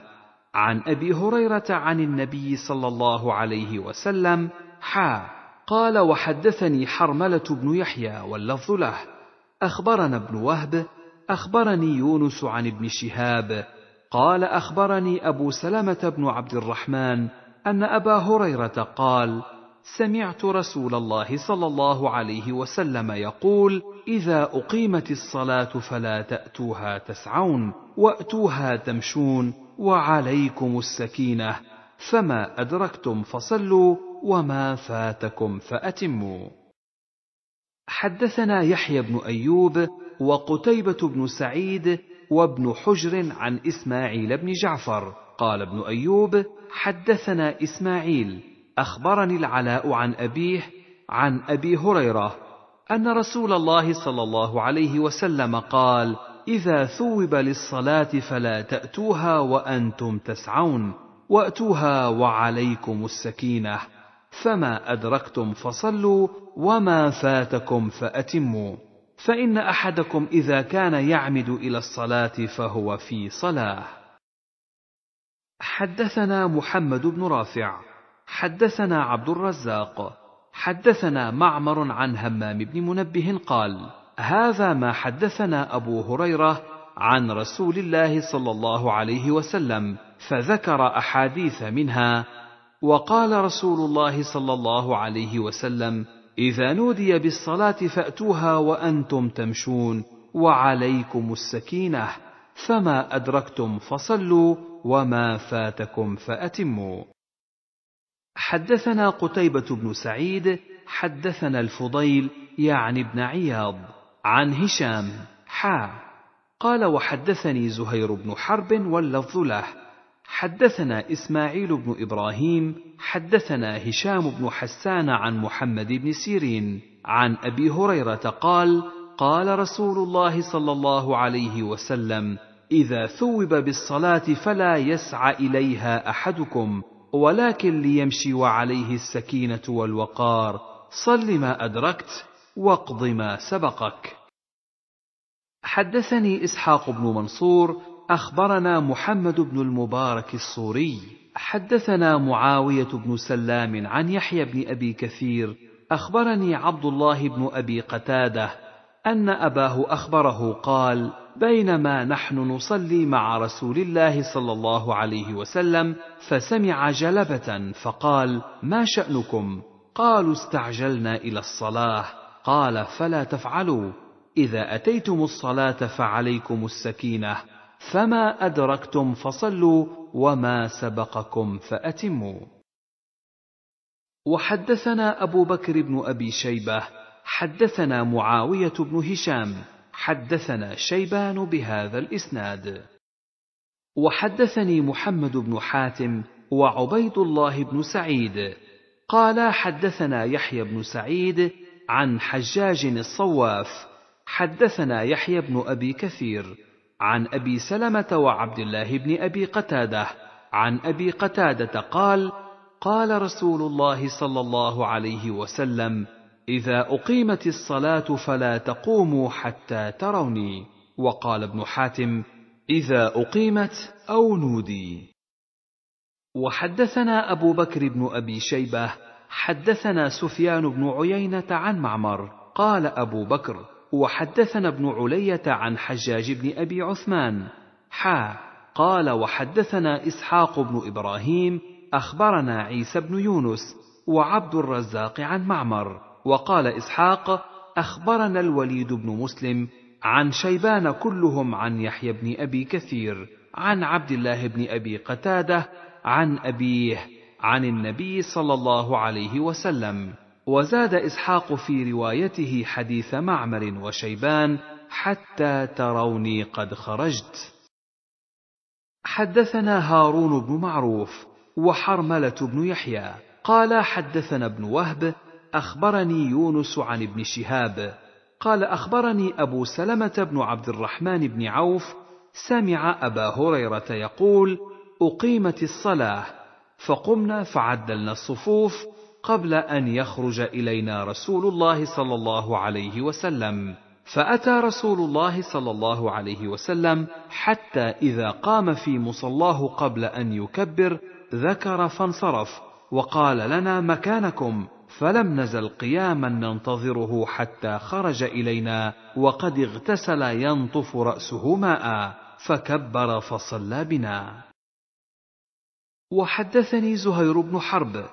عن ابي هريره عن النبي صلى الله عليه وسلم حا قال وحدثني حرمله بن يحيى واللفظ له اخبرنا ابن وهب اخبرني يونس عن ابن شهاب قال اخبرني ابو سلمه بن عبد الرحمن ان ابا هريره قال سمعت رسول الله صلى الله عليه وسلم يقول اذا اقيمت الصلاه فلا تاتوها تسعون واتوها تمشون وعليكم السكينه فما ادركتم فصلوا وما فاتكم فاتموا حدثنا يحيى بن ايوب وقتيبة بن سعيد وابن حجر عن إسماعيل بن جعفر قال ابن أيوب حدثنا إسماعيل أخبرني العلاء عن أبيه عن أبي هريرة أن رسول الله صلى الله عليه وسلم قال إذا ثوب للصلاة فلا تأتوها وأنتم تسعون وأتوها وعليكم السكينة فما أدركتم فصلوا وما فاتكم فأتموا فإن أحدكم إذا كان يعمد إلى الصلاة فهو في صلاة. حدثنا محمد بن رافع، حدثنا عبد الرزاق، حدثنا معمر عن همام بن منبه قال: هذا ما حدثنا أبو هريرة عن رسول الله صلى الله عليه وسلم، فذكر أحاديث منها، وقال رسول الله صلى الله عليه وسلم: اذا نودي بالصلاه فاتوها وانتم تمشون وعليكم السكينه فما ادركتم فصلوا وما فاتكم فاتموا حدثنا قتيبه بن سعيد حدثنا الفضيل يعني ابن عياض عن هشام حا قال وحدثني زهير بن حرب واللفظ له حدثنا إسماعيل بن إبراهيم حدثنا هشام بن حسان عن محمد بن سيرين عن أبي هريرة قال قال رسول الله صلى الله عليه وسلم إذا ثوب بالصلاة فلا يسعى إليها أحدكم ولكن ليمشي وعليه السكينة والوقار صل ما أدركت واقض ما سبقك حدثني إسحاق بن منصور اخبرنا محمد بن المبارك الصوري حدثنا معاويه بن سلام عن يحيى بن ابي كثير اخبرني عبد الله بن ابي قتاده ان اباه اخبره قال بينما نحن نصلي مع رسول الله صلى الله عليه وسلم فسمع جلبه فقال ما شانكم قالوا استعجلنا الى الصلاه قال فلا تفعلوا اذا اتيتم الصلاه فعليكم السكينه فما أدركتم فصلوا وما سبقكم فأتموا وحدثنا أبو بكر بن أبي شيبة حدثنا معاوية بن هشام حدثنا شيبان بهذا الإسناد وحدثني محمد بن حاتم وعبيد الله بن سعيد قال حدثنا يحيى بن سعيد عن حجاج الصواف حدثنا يحيى بن أبي كثير عن ابي سلمه وعبد الله بن ابي قتاده عن ابي قتاده قال قال رسول الله صلى الله عليه وسلم اذا اقيمت الصلاه فلا تقوموا حتى تروني وقال ابن حاتم اذا اقيمت او نودي وحدثنا ابو بكر بن ابي شيبه حدثنا سفيان بن عيينه عن معمر قال ابو بكر وحدثنا ابن علية عن حجاج بن أبي عثمان حا قال وحدثنا إسحاق بن إبراهيم أخبرنا عيسى بن يونس وعبد الرزاق عن معمر وقال إسحاق أخبرنا الوليد بن مسلم عن شيبان كلهم عن يحيى بن أبي كثير عن عبد الله بن أبي قتادة عن أبيه عن النبي صلى الله عليه وسلم وزاد إسحاق في روايته حديث معمر وشيبان حتى تروني قد خرجت. حدثنا هارون بن معروف وحرملة بن يحيى قال حدثنا ابن وهب أخبرني يونس عن ابن شهاب قال أخبرني أبو سلمة بن عبد الرحمن بن عوف سمع أبا هريرة يقول: أقيمت الصلاة فقمنا فعدلنا الصفوف قبل ان يخرج الينا رسول الله صلى الله عليه وسلم فاتى رسول الله صلى الله عليه وسلم حتى اذا قام في مصلاه قبل ان يكبر ذكر فانصرف وقال لنا مكانكم فلم نزل قياما ننتظره حتى خرج الينا وقد اغتسل ينطف راسه ماء فكبر فصلى بنا وحدثني زهير بن حرب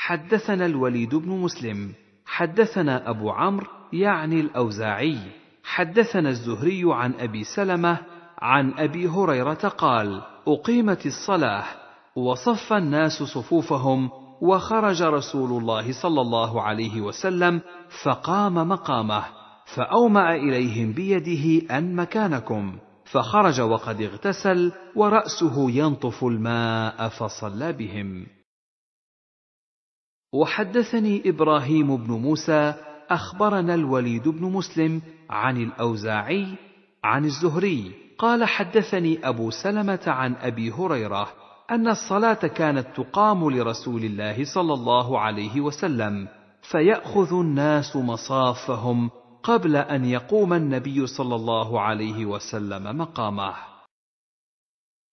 حدثنا الوليد بن مسلم حدثنا أبو عمرو يعني الأوزاعي حدثنا الزهري عن أبي سلمة عن أبي هريرة قال أقيمت الصلاة وصف الناس صفوفهم وخرج رسول الله صلى الله عليه وسلم فقام مقامه فأومأ إليهم بيده أن مكانكم فخرج وقد اغتسل ورأسه ينطف الماء فصلى بهم وحدثني ابراهيم بن موسى اخبرنا الوليد بن مسلم عن الاوزاعي عن الزهري قال حدثني ابو سلمه عن ابي هريره ان الصلاه كانت تقام لرسول الله صلى الله عليه وسلم فياخذ الناس مصافهم قبل ان يقوم النبي صلى الله عليه وسلم مقامه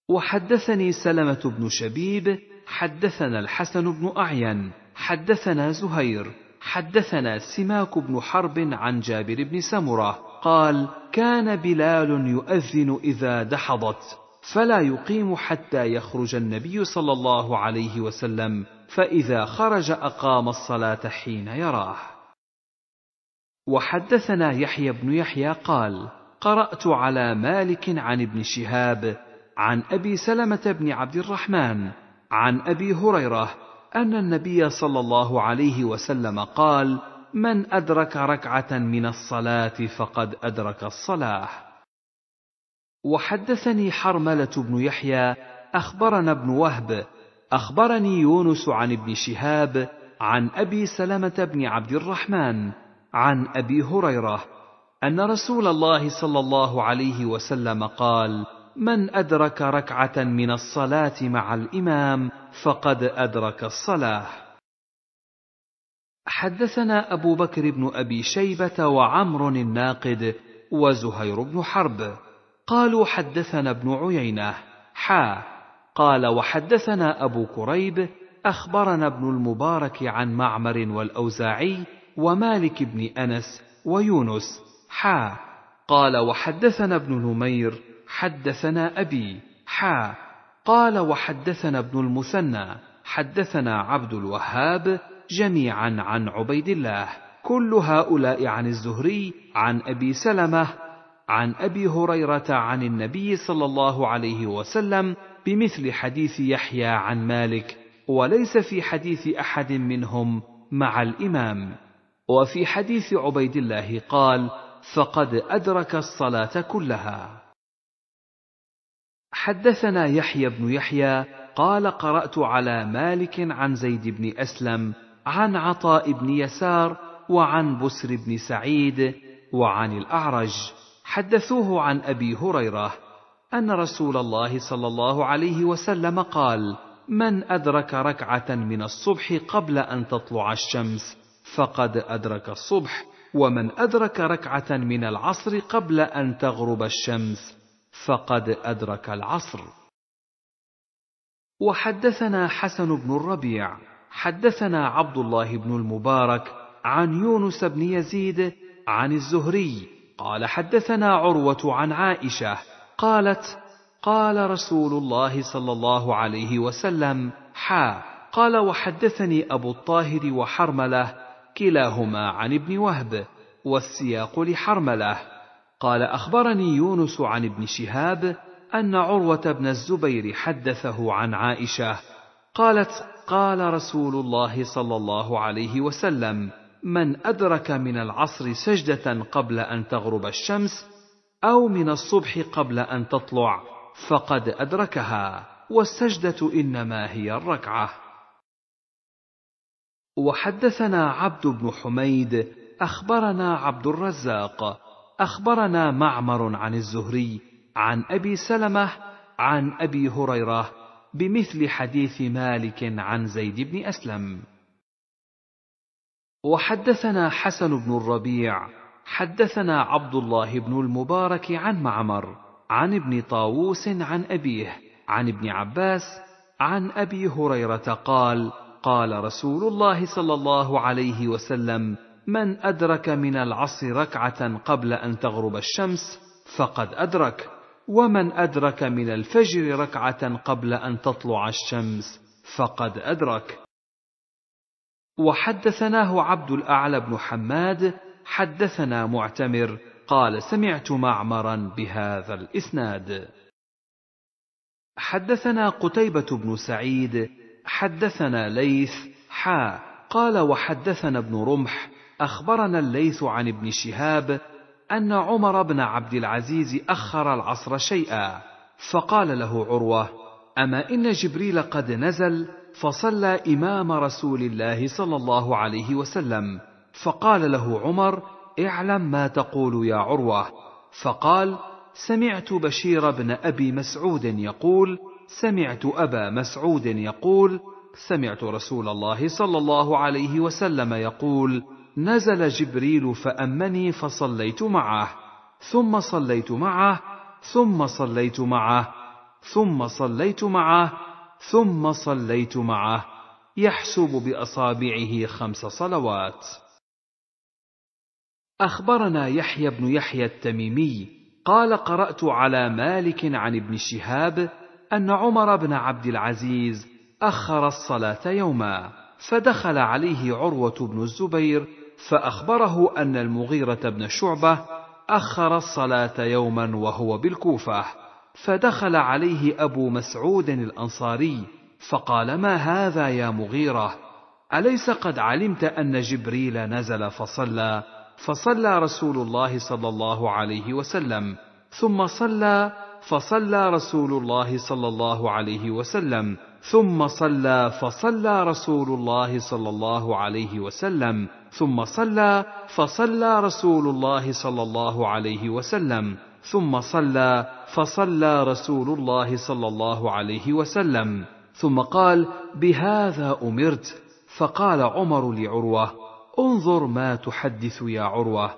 وحدثني سلمه بن شبيب حدثنا الحسن بن اعين حدثنا زهير حدثنا سماك بن حرب عن جابر بن سمره قال كان بلال يؤذن اذا دحضت فلا يقيم حتى يخرج النبي صلى الله عليه وسلم فاذا خرج اقام الصلاه حين يراه وحدثنا يحيى بن يحيى قال قرات على مالك عن ابن شهاب عن ابي سلمه بن عبد الرحمن عن ابي هريره ان النبي صلى الله عليه وسلم قال من ادرك ركعه من الصلاه فقد ادرك الصلاه وحدثني حرمله بن يحيى اخبرنا ابن وهب اخبرني يونس عن ابن شهاب عن ابي سلمه بن عبد الرحمن عن ابي هريره ان رسول الله صلى الله عليه وسلم قال من أدرك ركعة من الصلاة مع الإمام فقد أدرك الصلاة. حدثنا أبو بكر بن أبي شيبة وعمر الناقد وزهير بن حرب قالوا حدثنا ابن عيينة حا قال وحدثنا أبو كريب أخبرنا ابن المبارك عن معمر والأوزاعي ومالك بن أنس ويونس حا قال وحدثنا ابن نمير حدثنا أبي حا قال وحدثنا ابن المثنى حدثنا عبد الوهاب جميعا عن عبيد الله كل هؤلاء عن الزهري عن أبي سلمة عن أبي هريرة عن النبي صلى الله عليه وسلم بمثل حديث يحيى عن مالك وليس في حديث أحد منهم مع الإمام وفي حديث عبيد الله قال فقد أدرك الصلاة كلها حدثنا يحيى بن يحيى قال قرات على مالك عن زيد بن اسلم عن عطاء بن يسار وعن بسر بن سعيد وعن الاعرج حدثوه عن ابي هريره ان رسول الله صلى الله عليه وسلم قال من ادرك ركعه من الصبح قبل ان تطلع الشمس فقد ادرك الصبح ومن ادرك ركعه من العصر قبل ان تغرب الشمس فقد أدرك العصر وحدثنا حسن بن الربيع حدثنا عبد الله بن المبارك عن يونس بن يزيد عن الزهري قال حدثنا عروة عن عائشة قالت قال رسول الله صلى الله عليه وسلم حا قال وحدثني أبو الطاهر وحرملة كلاهما عن ابن وهب والسياق لحرمله قال اخبرني يونس عن ابن شهاب ان عروه بن الزبير حدثه عن عائشه قالت قال رسول الله صلى الله عليه وسلم من ادرك من العصر سجده قبل ان تغرب الشمس او من الصبح قبل ان تطلع فقد ادركها والسجده انما هي الركعه وحدثنا عبد بن حميد اخبرنا عبد الرزاق اخبرنا معمر عن الزهري عن ابي سلمه عن ابي هريره بمثل حديث مالك عن زيد بن اسلم وحدثنا حسن بن الربيع حدثنا عبد الله بن المبارك عن معمر عن ابن طاووس عن ابيه عن ابن عباس عن ابي هريره قال قال رسول الله صلى الله عليه وسلم من أدرك من العصر ركعة قبل أن تغرب الشمس فقد أدرك، ومن أدرك من الفجر ركعة قبل أن تطلع الشمس فقد أدرك. وحدثناه عبد الأعلى بن حماد، حدثنا معتمر، قال سمعت معمرا بهذا الإسناد. حدثنا قتيبة بن سعيد، حدثنا ليث، حا، قال وحدثنا ابن رمح أخبرنا الليث عن ابن شهاب أن عمر بن عبد العزيز أخر العصر شيئا فقال له عروة أما إن جبريل قد نزل فصلى إمام رسول الله صلى الله عليه وسلم فقال له عمر اعلم ما تقول يا عروة فقال سمعت بشير بن أبي مسعود يقول سمعت أبا مسعود يقول سمعت رسول الله صلى الله عليه وسلم يقول نزل جبريل فامني فصليت معه ثم صليت معه ثم صليت معه ثم صليت معه ثم صليت معه يحسب باصابعه خمس صلوات اخبرنا يحيى بن يحيى التميمي قال قرات على مالك عن ابن شهاب ان عمر بن عبد العزيز اخر الصلاه يوما فدخل عليه عروه بن الزبير فأخبره أن المغيرة بن شعبة أخر الصلاة يوما وهو بالكوفة فدخل عليه أبو مسعود الأنصاري فقال ما هذا يا مغيرة أليس قد علمت أن جبريل نزل فصلى فصلى رسول الله صلى الله عليه وسلم ثم صلى فصلى رسول الله صلى الله عليه وسلم ثم صلى فصلى رسول الله صلى الله عليه وسلم ثم صلى فصلى رسول الله صلى الله عليه وسلم ثم صلى فصلى رسول الله صلى الله عليه وسلم ثم قال بهذا امرت فقال عمر لعروه انظر ما تحدث يا عروه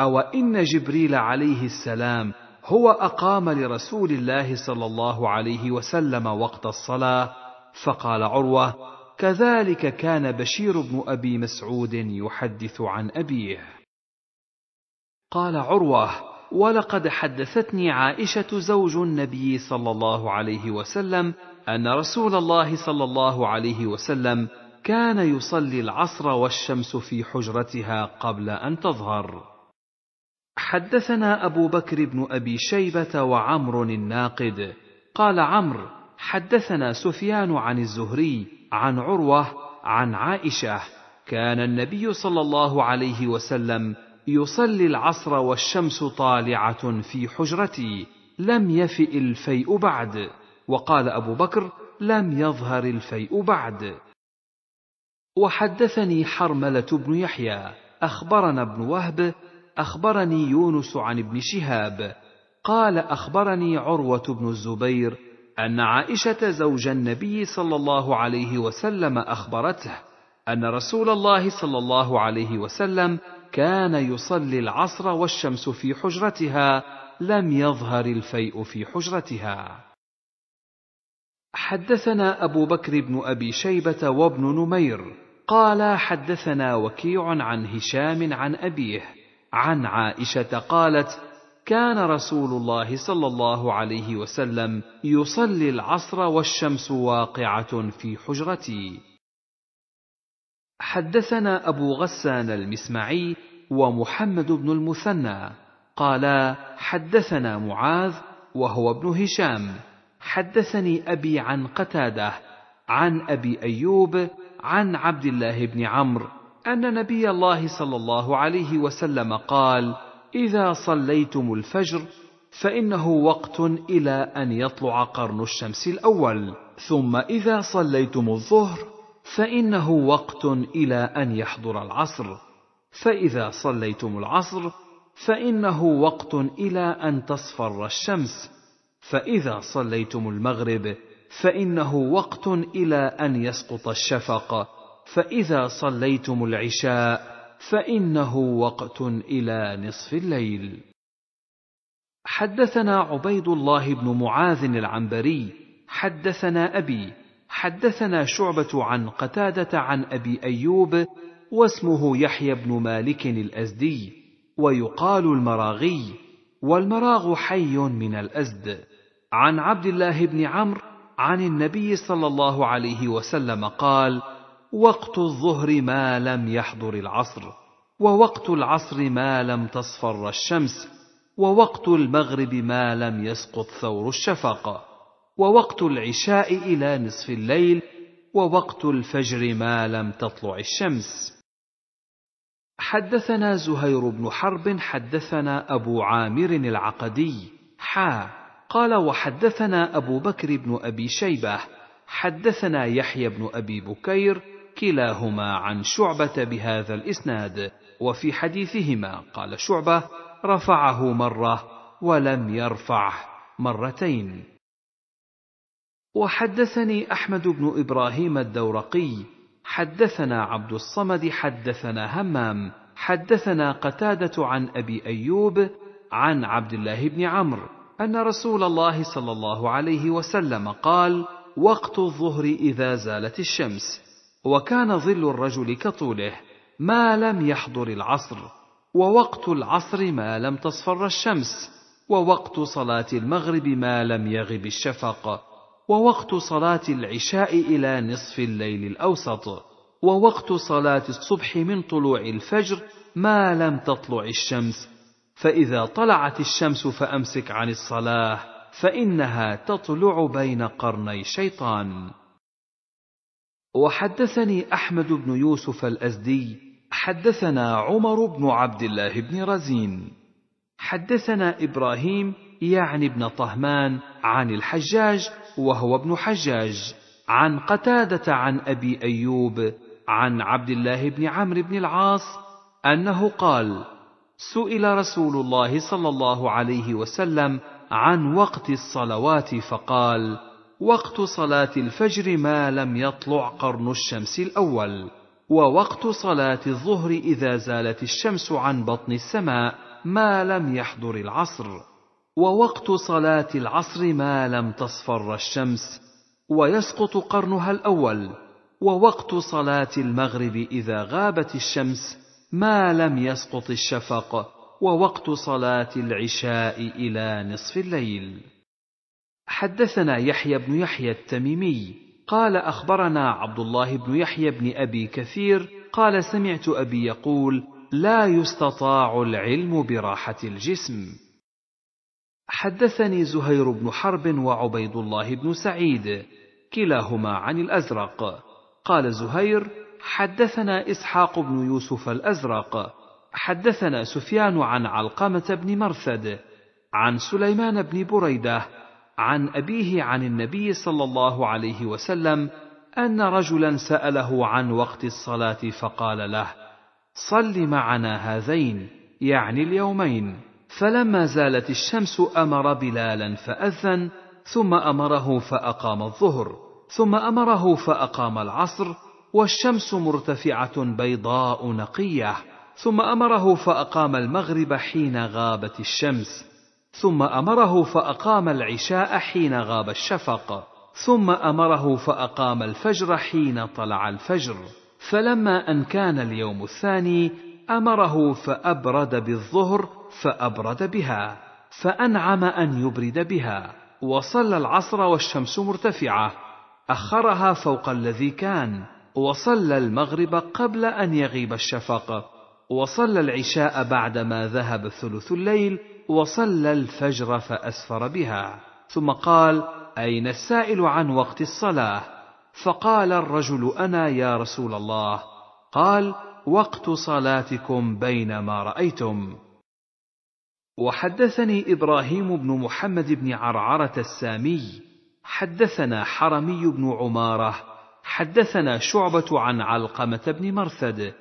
او ان جبريل عليه السلام هو اقام لرسول الله صلى الله عليه وسلم وقت الصلاه فقال عروه كذلك كان بشير بن ابي مسعود يحدث عن ابيه قال عروه ولقد حدثتني عائشه زوج النبي صلى الله عليه وسلم ان رسول الله صلى الله عليه وسلم كان يصلي العصر والشمس في حجرتها قبل ان تظهر حدثنا ابو بكر بن ابي شيبه وعمر الناقد قال عمرو حدثنا سفيان عن الزهري عن عروه عن عائشه كان النبي صلى الله عليه وسلم يصلي العصر والشمس طالعه في حجرتي لم يفئ الفيء بعد وقال ابو بكر لم يظهر الفيء بعد وحدثني حرمله بن يحيى اخبرنا ابن وهب اخبرني يونس عن ابن شهاب قال اخبرني عروه بن الزبير أن عائشة زوج النبي صلى الله عليه وسلم أخبرته أن رسول الله صلى الله عليه وسلم كان يصلي العصر والشمس في حجرتها لم يظهر الفيء في حجرتها. حدثنا أبو بكر بن أبي شيبة وابن نمير قال حدثنا وكيع عن هشام عن أبيه عن عائشة قالت: كان رسول الله صلى الله عليه وسلم يصلي العصر والشمس واقعه في حجرتي حدثنا ابو غسان المسمعي ومحمد بن المثنى قالا حدثنا معاذ وهو ابن هشام حدثني ابي عن قتاده عن ابي ايوب عن عبد الله بن عمرو ان نبي الله صلى الله عليه وسلم قال اذا صليتم الفجر فانه وقت الى ان يطلع قرن الشمس الاول ثم اذا صليتم الظهر فانه وقت الى ان يحضر العصر فاذا صليتم العصر فانه وقت الى ان تصفر الشمس فاذا صليتم المغرب فانه وقت الى ان يسقط الشفق فاذا صليتم العشاء فانه وقت الى نصف الليل حدثنا عبيد الله بن معاذ العنبري حدثنا ابي حدثنا شعبه عن قتاده عن ابي ايوب واسمه يحيى بن مالك الازدي ويقال المراغي والمراغ حي من الازد عن عبد الله بن عمرو عن النبي صلى الله عليه وسلم قال وقت الظهر ما لم يحضر العصر ووقت العصر ما لم تصفر الشمس ووقت المغرب ما لم يسقط ثور الشفق ووقت العشاء الى نصف الليل ووقت الفجر ما لم تطلع الشمس حدثنا زهير بن حرب حدثنا ابو عامر العقدي حا قال وحدثنا ابو بكر بن ابي شيبه حدثنا يحيى بن ابي بكير كلاهما عن شعبة بهذا الإسناد، وفي حديثهما قال شعبة: رفعه مرة ولم يرفعه مرتين. وحدثني أحمد بن إبراهيم الدورقي، حدثنا عبد الصمد حدثنا همام، حدثنا قتادة عن أبي أيوب، عن عبد الله بن عمرو، أن رسول الله صلى الله عليه وسلم قال: وقت الظهر إذا زالت الشمس. وكان ظل الرجل كطوله ما لم يحضر العصر ووقت العصر ما لم تصفر الشمس ووقت صلاه المغرب ما لم يغب الشفق ووقت صلاه العشاء الى نصف الليل الاوسط ووقت صلاه الصبح من طلوع الفجر ما لم تطلع الشمس فاذا طلعت الشمس فامسك عن الصلاه فانها تطلع بين قرني شيطان وحدثني احمد بن يوسف الازدي حدثنا عمر بن عبد الله بن رزين حدثنا ابراهيم يعني ابن طهمان عن الحجاج وهو ابن حجاج عن قتاده عن ابي ايوب عن عبد الله بن عمرو بن العاص انه قال سئل رسول الله صلى الله عليه وسلم عن وقت الصلوات فقال وقت صلاة الفجر ما لم يطلع قرن الشمس الأول، ووقت صلاة الظهر إذا زالت الشمس عن بطن السماء ما لم يحضر العصر، ووقت صلاة العصر ما لم تصفر الشمس، ويسقط قرنها الأول، ووقت صلاة المغرب إذا غابت الشمس ما لم يسقط الشفق، ووقت صلاة العشاء إلى نصف الليل. حدثنا يحيى بن يحيى التميمي قال اخبرنا عبد الله بن يحيى بن ابي كثير قال سمعت ابي يقول لا يستطاع العلم براحه الجسم حدثني زهير بن حرب وعبيد الله بن سعيد كلاهما عن الازرق قال زهير حدثنا اسحاق بن يوسف الازرق حدثنا سفيان عن علقمه بن مرثد عن سليمان بن بريده عن أبيه عن النبي صلى الله عليه وسلم أن رجلا سأله عن وقت الصلاة فقال له: صل معنا هذين، يعني اليومين. فلما زالت الشمس أمر بلالا فأذن، ثم أمره فأقام الظهر، ثم أمره فأقام العصر، والشمس مرتفعة بيضاء نقية، ثم أمره فأقام المغرب حين غابت الشمس. ثم امره فاقام العشاء حين غاب الشفق ثم امره فاقام الفجر حين طلع الفجر فلما ان كان اليوم الثاني امره فابرد بالظهر فابرد بها فانعم ان يبرد بها وصلى العصر والشمس مرتفعه اخرها فوق الذي كان وصلى المغرب قبل ان يغيب الشفق وصلى العشاء بعدما ذهب ثلث الليل وصلى الفجر فاسفر بها ثم قال اين السائل عن وقت الصلاه فقال الرجل انا يا رسول الله قال وقت صلاتكم بين ما رايتم وحدثني ابراهيم بن محمد بن عرعره السامي حدثنا حرمي بن عماره حدثنا شعبه عن علقمه بن مرثد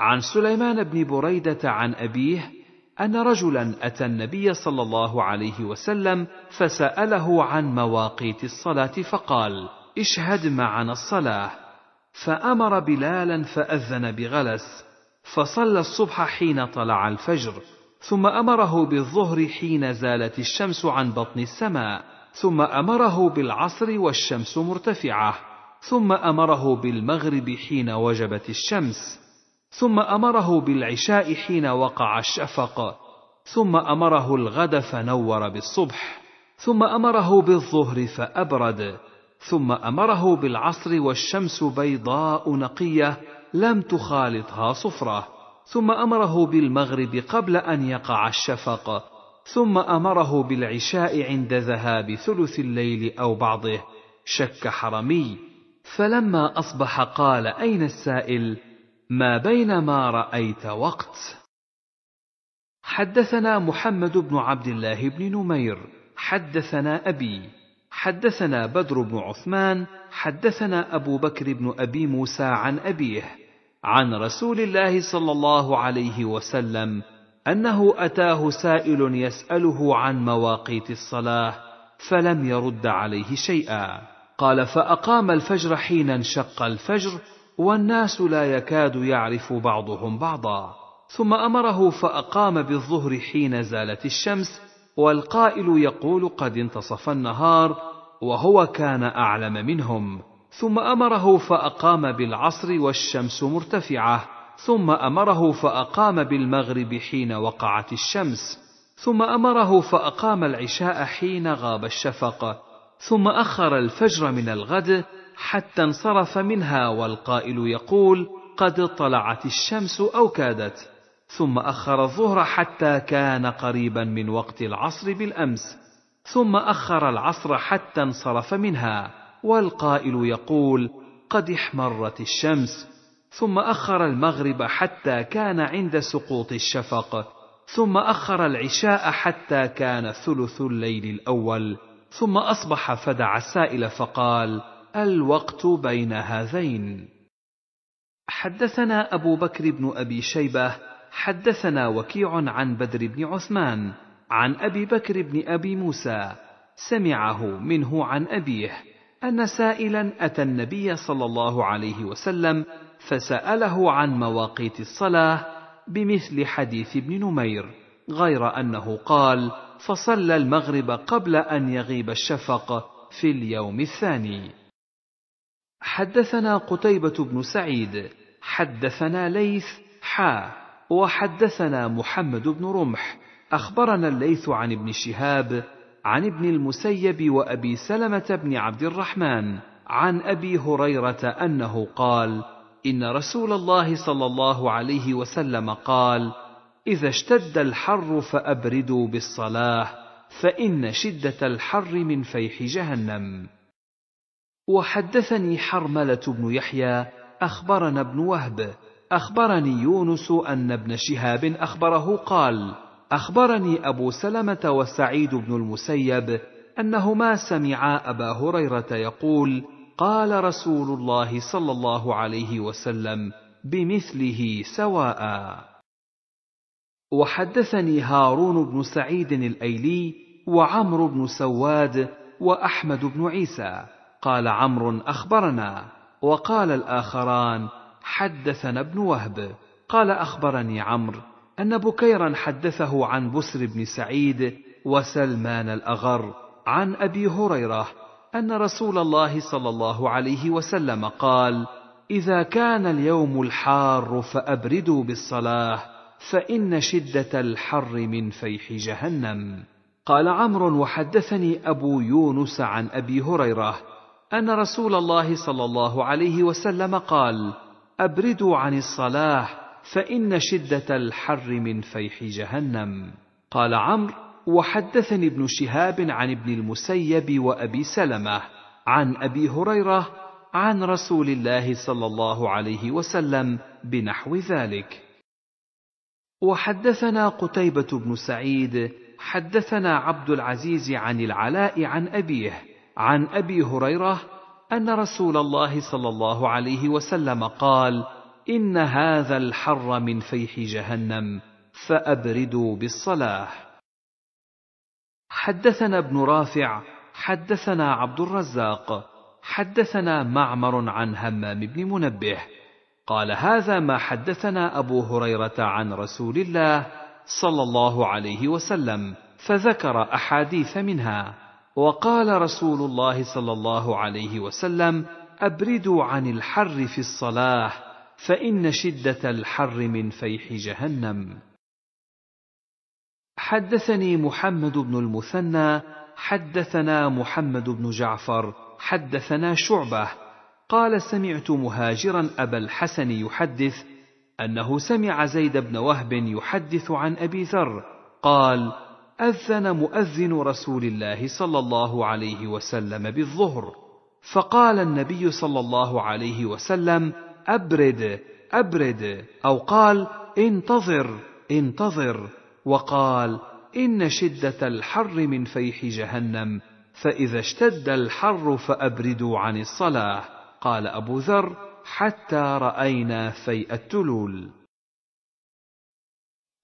عن سليمان بن بريده عن ابيه ان رجلا اتى النبي صلى الله عليه وسلم فساله عن مواقيت الصلاه فقال اشهد معنا الصلاه فامر بلالا فاذن بغلس فصلى الصبح حين طلع الفجر ثم امره بالظهر حين زالت الشمس عن بطن السماء ثم امره بالعصر والشمس مرتفعه ثم امره بالمغرب حين وجبت الشمس ثم امره بالعشاء حين وقع الشفق ثم امره الغد فنور بالصبح ثم امره بالظهر فابرد ثم امره بالعصر والشمس بيضاء نقيه لم تخالطها صفره ثم امره بالمغرب قبل ان يقع الشفق ثم امره بالعشاء عند ذهاب ثلث الليل او بعضه شك حرمي فلما اصبح قال اين السائل ما بين ما رأيت وقت حدثنا محمد بن عبد الله بن نمير حدثنا أبي حدثنا بدر بن عثمان حدثنا أبو بكر بن أبي موسى عن أبيه عن رسول الله صلى الله عليه وسلم أنه أتاه سائل يسأله عن مواقيت الصلاة فلم يرد عليه شيئا قال فأقام الفجر حين انشق الفجر والناس لا يكاد يعرف بعضهم بعضا ثم امره فاقام بالظهر حين زالت الشمس والقائل يقول قد انتصف النهار وهو كان اعلم منهم ثم امره فاقام بالعصر والشمس مرتفعه ثم امره فاقام بالمغرب حين وقعت الشمس ثم امره فاقام العشاء حين غاب الشفق ثم اخر الفجر من الغد حتى انصرف منها والقائل يقول قد طلعت الشمس او كادت ثم اخر الظهر حتى كان قريبا من وقت العصر بالامس ثم اخر العصر حتى انصرف منها والقائل يقول قد احمرت الشمس ثم اخر المغرب حتى كان عند سقوط الشفق ثم اخر العشاء حتى كان ثلث الليل الاول ثم اصبح فدعا السائل فقال الوقت بين هذين حدثنا أبو بكر بن أبي شيبة حدثنا وكيع عن بدر بن عثمان عن أبي بكر بن أبي موسى سمعه منه عن أبيه أن سائلا أتى النبي صلى الله عليه وسلم فسأله عن مواقيت الصلاة بمثل حديث ابن نمير غير أنه قال فصلى المغرب قبل أن يغيب الشفق في اليوم الثاني حدثنا قتيبة بن سعيد حدثنا ليث حا وحدثنا محمد بن رمح أخبرنا الليث عن ابن شهاب عن ابن المسيب وأبي سلمة بن عبد الرحمن عن أبي هريرة أنه قال: إن رسول الله صلى الله عليه وسلم قال: إذا اشتد الحر فأبردوا بالصلاة، فإن شدة الحر من فيح جهنم. وحدثني حرملة بن يحيى أخبرنا ابن وهب أخبرني يونس أن ابن شهاب أخبره قال أخبرني أبو سلمة وسعيد بن المسيب أنهما سمعا أبا هريرة يقول قال رسول الله صلى الله عليه وسلم بمثله سواء وحدثني هارون بن سعيد الايلي وعمرو بن سواد واحمد بن عيسى قال عمرو اخبرنا وقال الاخران حدثنا ابن وهب قال اخبرني عمرو ان بكيرا حدثه عن بسر بن سعيد وسلمان الاغر عن ابي هريره ان رسول الله صلى الله عليه وسلم قال اذا كان اليوم الحار فابردوا بالصلاه فان شده الحر من فيح جهنم قال عمرو وحدثني ابو يونس عن ابي هريره ان رسول الله صلى الله عليه وسلم قال ابردوا عن الصلاه فان شده الحر من فيح جهنم قال عمرو وحدثني ابن شهاب عن ابن المسيب وابي سلمه عن ابي هريره عن رسول الله صلى الله عليه وسلم بنحو ذلك وحدثنا قتيبه بن سعيد حدثنا عبد العزيز عن العلاء عن ابيه عن ابي هريره ان رسول الله صلى الله عليه وسلم قال ان هذا الحر من فيح جهنم فابردوا بالصلاه حدثنا ابن رافع حدثنا عبد الرزاق حدثنا معمر عن همام بن منبه قال هذا ما حدثنا ابو هريره عن رسول الله صلى الله عليه وسلم فذكر احاديث منها وقال رسول الله صلى الله عليه وسلم ابردوا عن الحر في الصلاه فان شده الحر من فيح جهنم حدثني محمد بن المثنى حدثنا محمد بن جعفر حدثنا شعبه قال سمعت مهاجرا ابا الحسن يحدث انه سمع زيد بن وهب يحدث عن ابي ذر قال اذن مؤذن رسول الله صلى الله عليه وسلم بالظهر فقال النبي صلى الله عليه وسلم ابرد ابرد او قال انتظر انتظر وقال ان شده الحر من فيح جهنم فاذا اشتد الحر فابردوا عن الصلاه قال ابو ذر حتى راينا فيء التلول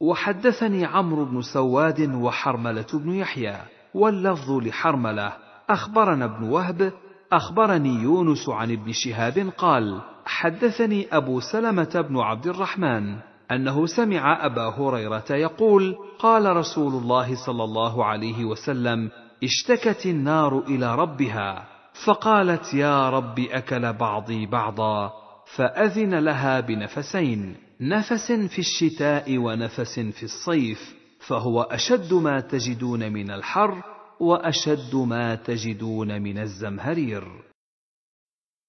وحدثني عمرو بن سواد وحرملة بن يحيى واللفظ لحرملة أخبرنا ابن وهب أخبرني يونس عن ابن شهاب قال حدثني أبو سلمة بن عبد الرحمن أنه سمع أبا هريرة يقول قال رسول الله صلى الله عليه وسلم اشتكت النار إلى ربها فقالت يا رب أكل بعضي بعضا فأذن لها بنفسين نفس في الشتاء ونفس في الصيف فهو اشد ما تجدون من الحر واشد ما تجدون من الزمهرير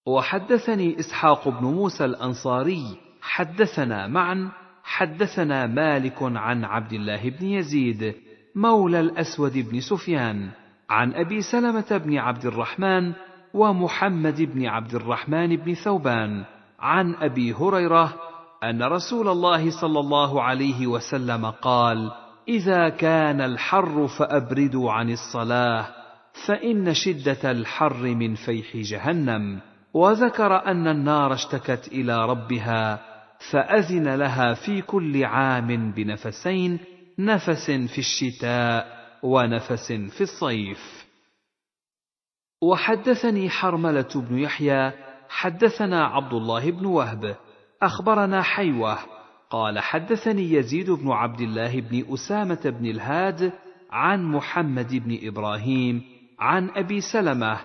وحدثني اسحاق بن موسى الانصاري حدثنا معا حدثنا مالك عن عبد الله بن يزيد مولى الاسود بن سفيان عن ابي سلمه بن عبد الرحمن ومحمد بن عبد الرحمن بن ثوبان عن ابي هريره ان رسول الله صلى الله عليه وسلم قال اذا كان الحر فابردوا عن الصلاه فان شده الحر من فيح جهنم وذكر ان النار اشتكت الى ربها فاذن لها في كل عام بنفسين نفس في الشتاء ونفس في الصيف وحدثني حرمله بن يحيى حدثنا عبد الله بن وهب اخبرنا حيوه قال حدثني يزيد بن عبد الله بن اسامه بن الهاد عن محمد بن ابراهيم عن ابي سلمه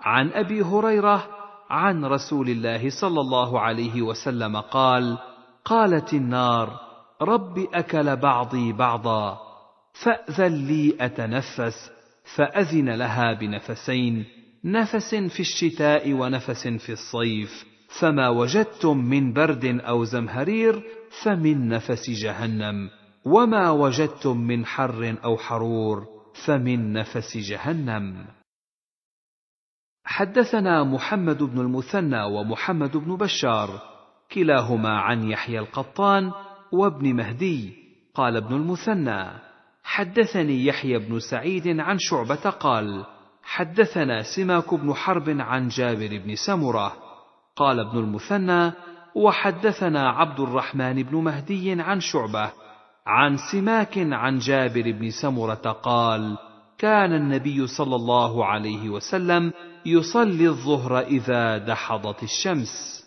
عن ابي هريره عن رسول الله صلى الله عليه وسلم قال قالت النار رب اكل بعضي بعضا فاذن لي اتنفس فاذن لها بنفسين نفس في الشتاء ونفس في الصيف فما وجدتم من برد او زمهرير فمن نفس جهنم وما وجدتم من حر او حرور فمن نفس جهنم حدثنا محمد بن المثنى ومحمد بن بشار كلاهما عن يحيى القطان وابن مهدي قال ابن المثنى حدثني يحيى بن سعيد عن شعبه قال حدثنا سماك بن حرب عن جابر بن سمره قال ابن المثنى وحدثنا عبد الرحمن بن مهدي عن شعبه عن سماك عن جابر بن سمره قال كان النبي صلى الله عليه وسلم يصلي الظهر اذا دحضت الشمس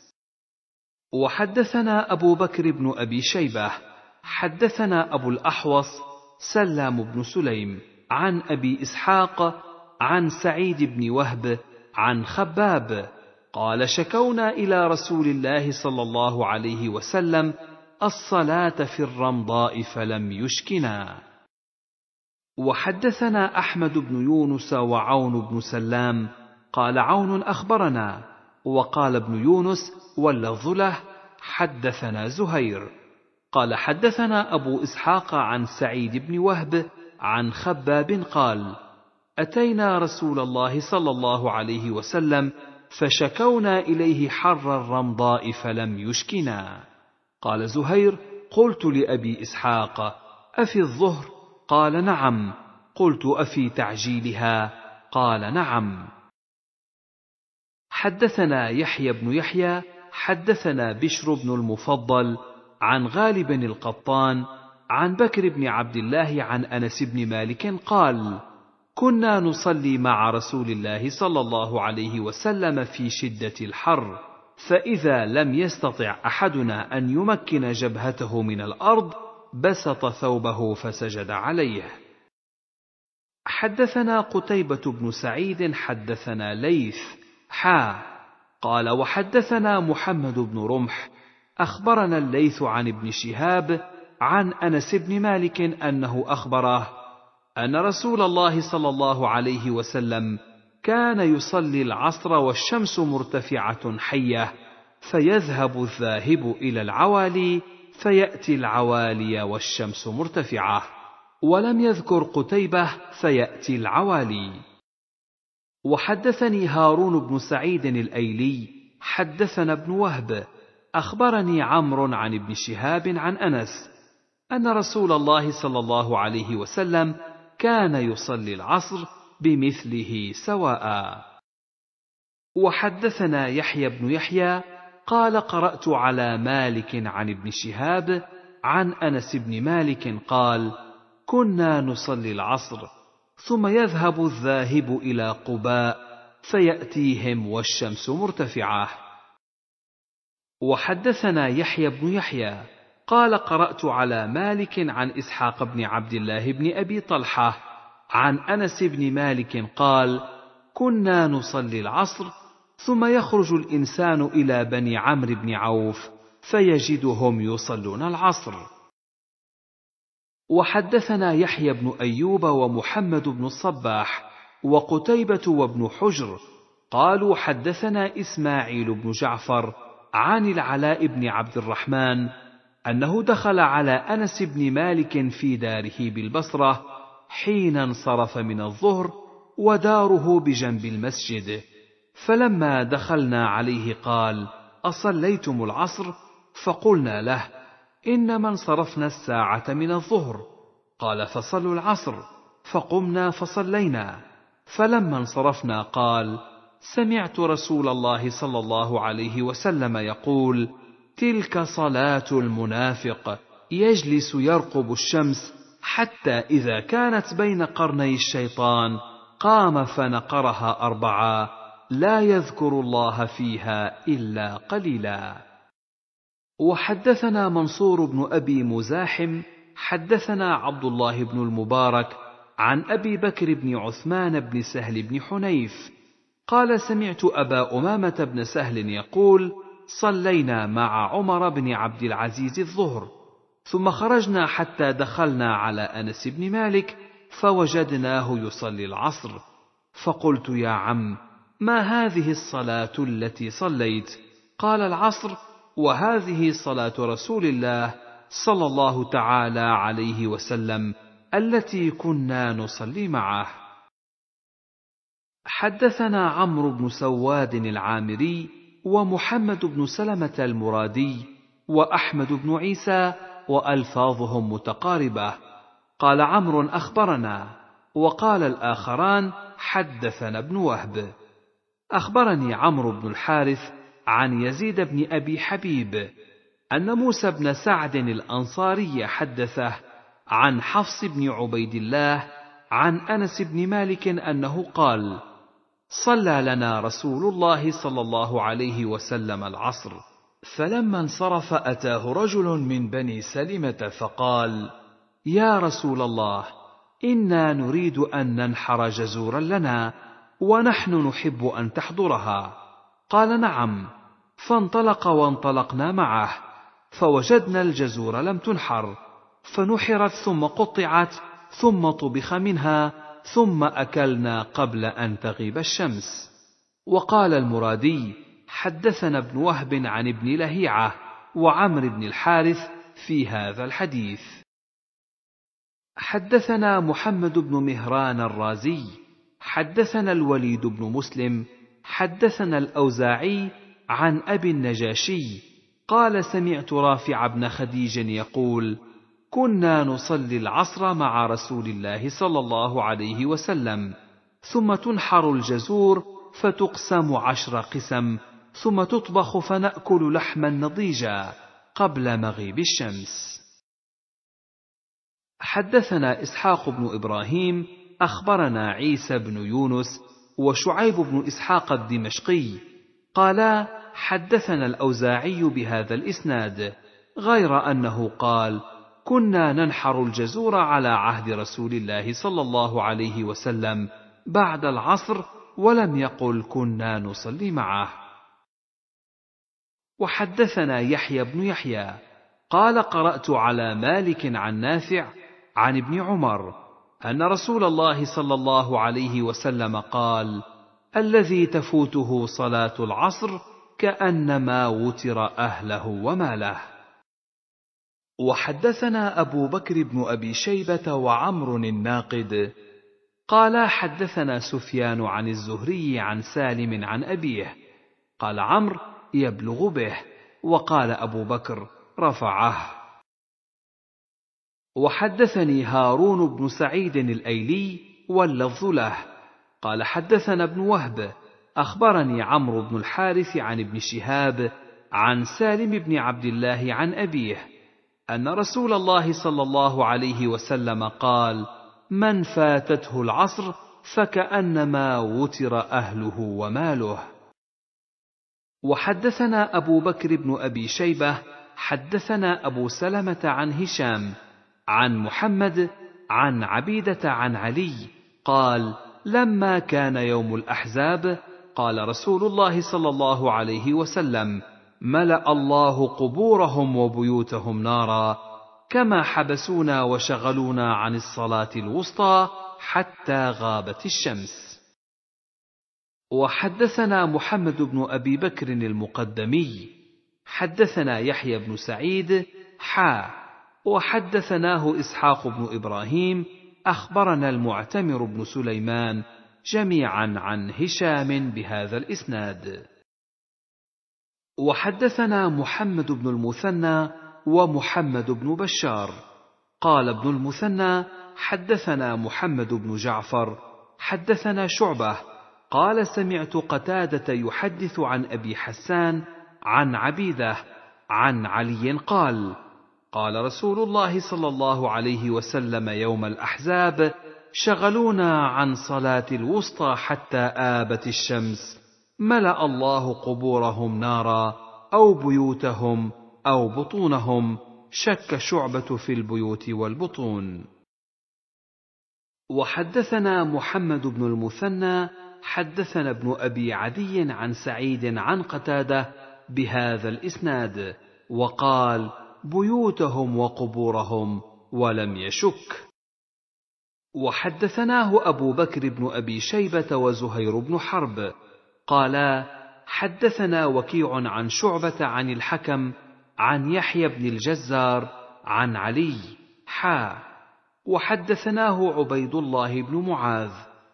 وحدثنا ابو بكر بن ابي شيبه حدثنا ابو الاحوص سلام بن سليم عن ابي اسحاق عن سعيد بن وهب عن خباب قال شكونا الى رسول الله صلى الله عليه وسلم الصلاه في الرمضاء فلم يشكنا وحدثنا احمد بن يونس وعون بن سلام قال عون اخبرنا وقال ابن يونس واللفظ له حدثنا زهير قال حدثنا ابو اسحاق عن سعيد بن وهب عن خباب قال اتينا رسول الله صلى الله عليه وسلم فشكونا اليه حر الرمضاء فلم يشكنا قال زهير قلت لابي اسحاق افي الظهر قال نعم قلت افي تعجيلها قال نعم حدثنا يحيى بن يحيى حدثنا بشر بن المفضل عن غالب القطان عن بكر بن عبد الله عن انس بن مالك قال كنا نصلي مع رسول الله صلى الله عليه وسلم في شده الحر فاذا لم يستطع احدنا ان يمكن جبهته من الارض بسط ثوبه فسجد عليه حدثنا قتيبه بن سعيد حدثنا ليث حا قال وحدثنا محمد بن رمح اخبرنا الليث عن ابن شهاب عن انس بن مالك انه اخبره ان رسول الله صلى الله عليه وسلم كان يصلي العصر والشمس مرتفعه حيه فيذهب الذاهب الى العوالي فياتي العوالي والشمس مرتفعه ولم يذكر قتيبه فياتي العوالي وحدثني هارون بن سعيد الايلي حدثنا ابن وهب اخبرني عمرو عن ابن شهاب عن انس ان رسول الله صلى الله عليه وسلم كان يصلي العصر بمثله سواء وحدثنا يحيى بن يحيى قال قرات على مالك عن ابن شهاب عن انس بن مالك قال كنا نصلي العصر ثم يذهب الذاهب الى قباء فياتيهم والشمس مرتفعه وحدثنا يحيى بن يحيى قال قرأت على مالك عن إسحاق بن عبد الله بن أبي طلحة عن أنس بن مالك قال: كنا نصلي العصر ثم يخرج الإنسان إلى بني عمرو بن عوف فيجدهم يصلون العصر. وحدثنا يحيى بن أيوب ومحمد بن الصباح وقتيبة وابن حجر قالوا حدثنا إسماعيل بن جعفر عن العلاء بن عبد الرحمن أنه دخل على أنس بن مالك في داره بالبصرة حين انصرف من الظهر وداره بجنب المسجد فلما دخلنا عليه قال أصليتم العصر فقلنا له إنما انصرفنا الساعة من الظهر قال فصلوا العصر فقمنا فصلينا فلما انصرفنا قال سمعت رسول الله صلى الله عليه وسلم يقول تلك صلاه المنافق يجلس يرقب الشمس حتى اذا كانت بين قرني الشيطان قام فنقرها اربعا لا يذكر الله فيها الا قليلا وحدثنا منصور بن ابي مزاحم حدثنا عبد الله بن المبارك عن ابي بكر بن عثمان بن سهل بن حنيف قال سمعت ابا امامه بن سهل يقول صلينا مع عمر بن عبد العزيز الظهر ثم خرجنا حتى دخلنا على انس بن مالك فوجدناه يصلي العصر فقلت يا عم ما هذه الصلاه التي صليت قال العصر وهذه صلاه رسول الله صلى الله تعالى عليه وسلم التي كنا نصلي معه حدثنا عمرو بن سواد العامري ومحمد بن سلمة المرادي وأحمد بن عيسى وألفاظهم متقاربة قال عمرو أخبرنا وقال الآخران حدثنا ابن وهب أخبرني عمرو بن الحارث عن يزيد بن أبي حبيب أن موسى بن سعد الأنصاري حدثه عن حفص بن عبيد الله عن أنس بن مالك أنه قال: صلى لنا رسول الله صلى الله عليه وسلم العصر فلما انصرف اتاه رجل من بني سلمه فقال يا رسول الله انا نريد ان ننحر جزورا لنا ونحن نحب ان تحضرها قال نعم فانطلق وانطلقنا معه فوجدنا الجزور لم تنحر فنحرت ثم قطعت ثم طبخ منها ثم اكلنا قبل ان تغيب الشمس وقال المرادي حدثنا ابن وهب عن ابن لهيعه وعمر بن الحارث في هذا الحديث حدثنا محمد بن مهران الرازي حدثنا الوليد بن مسلم حدثنا الاوزاعي عن ابي النجاشي قال سمعت رافع بن خديج يقول كنا نصلي العصر مع رسول الله صلى الله عليه وسلم ثم تنحر الجزور فتقسم عشر قسم ثم تطبخ فناكل لحما نضيجا قبل مغيب الشمس حدثنا اسحاق بن ابراهيم اخبرنا عيسى بن يونس وشعيب بن اسحاق الدمشقي قالا حدثنا الاوزاعي بهذا الاسناد غير انه قال كنا ننحر الجزور على عهد رسول الله صلى الله عليه وسلم بعد العصر ولم يقل كنا نصلي معه وحدثنا يحيى بن يحيى قال قرات على مالك عن نافع عن ابن عمر ان رسول الله صلى الله عليه وسلم قال الذي تفوته صلاه العصر كانما وتر اهله وماله وحدثنا أبو بكر بن أبي شيبة وعمر الناقد قال حدثنا سفيان عن الزهري عن سالم عن أبيه قال عمرو يبلغ به وقال أبو بكر رفعه وحدثني هارون بن سعيد الايلي واللفظ له قال حدثنا ابن وهب اخبرني عمرو بن الحارث عن ابن شهاب عن سالم بن عبد الله عن ابيه ان رسول الله صلى الله عليه وسلم قال من فاتته العصر فكانما وتر اهله وماله وحدثنا ابو بكر بن ابي شيبه حدثنا ابو سلمه عن هشام عن محمد عن عبيده عن علي قال لما كان يوم الاحزاب قال رسول الله صلى الله عليه وسلم ملا الله قبورهم وبيوتهم نارا كما حبسونا وشغلونا عن الصلاه الوسطى حتى غابت الشمس وحدثنا محمد بن ابي بكر المقدمي حدثنا يحيى بن سعيد حا وحدثناه اسحاق بن ابراهيم اخبرنا المعتمر بن سليمان جميعا عن هشام بهذا الاسناد وحدثنا محمد بن المثنى ومحمد بن بشار قال ابن المثنى حدثنا محمد بن جعفر حدثنا شعبه قال سمعت قتاده يحدث عن ابي حسان عن عبيده عن علي قال قال رسول الله صلى الله عليه وسلم يوم الاحزاب شغلونا عن صلاه الوسطى حتى ابت الشمس ملا الله قبورهم نارا او بيوتهم او بطونهم شك شعبه في البيوت والبطون وحدثنا محمد بن المثنى حدثنا ابن ابي عدي عن سعيد عن قتاده بهذا الاسناد وقال بيوتهم وقبورهم ولم يشك وحدثناه ابو بكر بن ابي شيبه وزهير بن حرب قالا حدثنا وكيع عن شعبة عن الحكم عن يحيى بن الجزار عن علي حا وحدثناه عبيد الله بن معاذ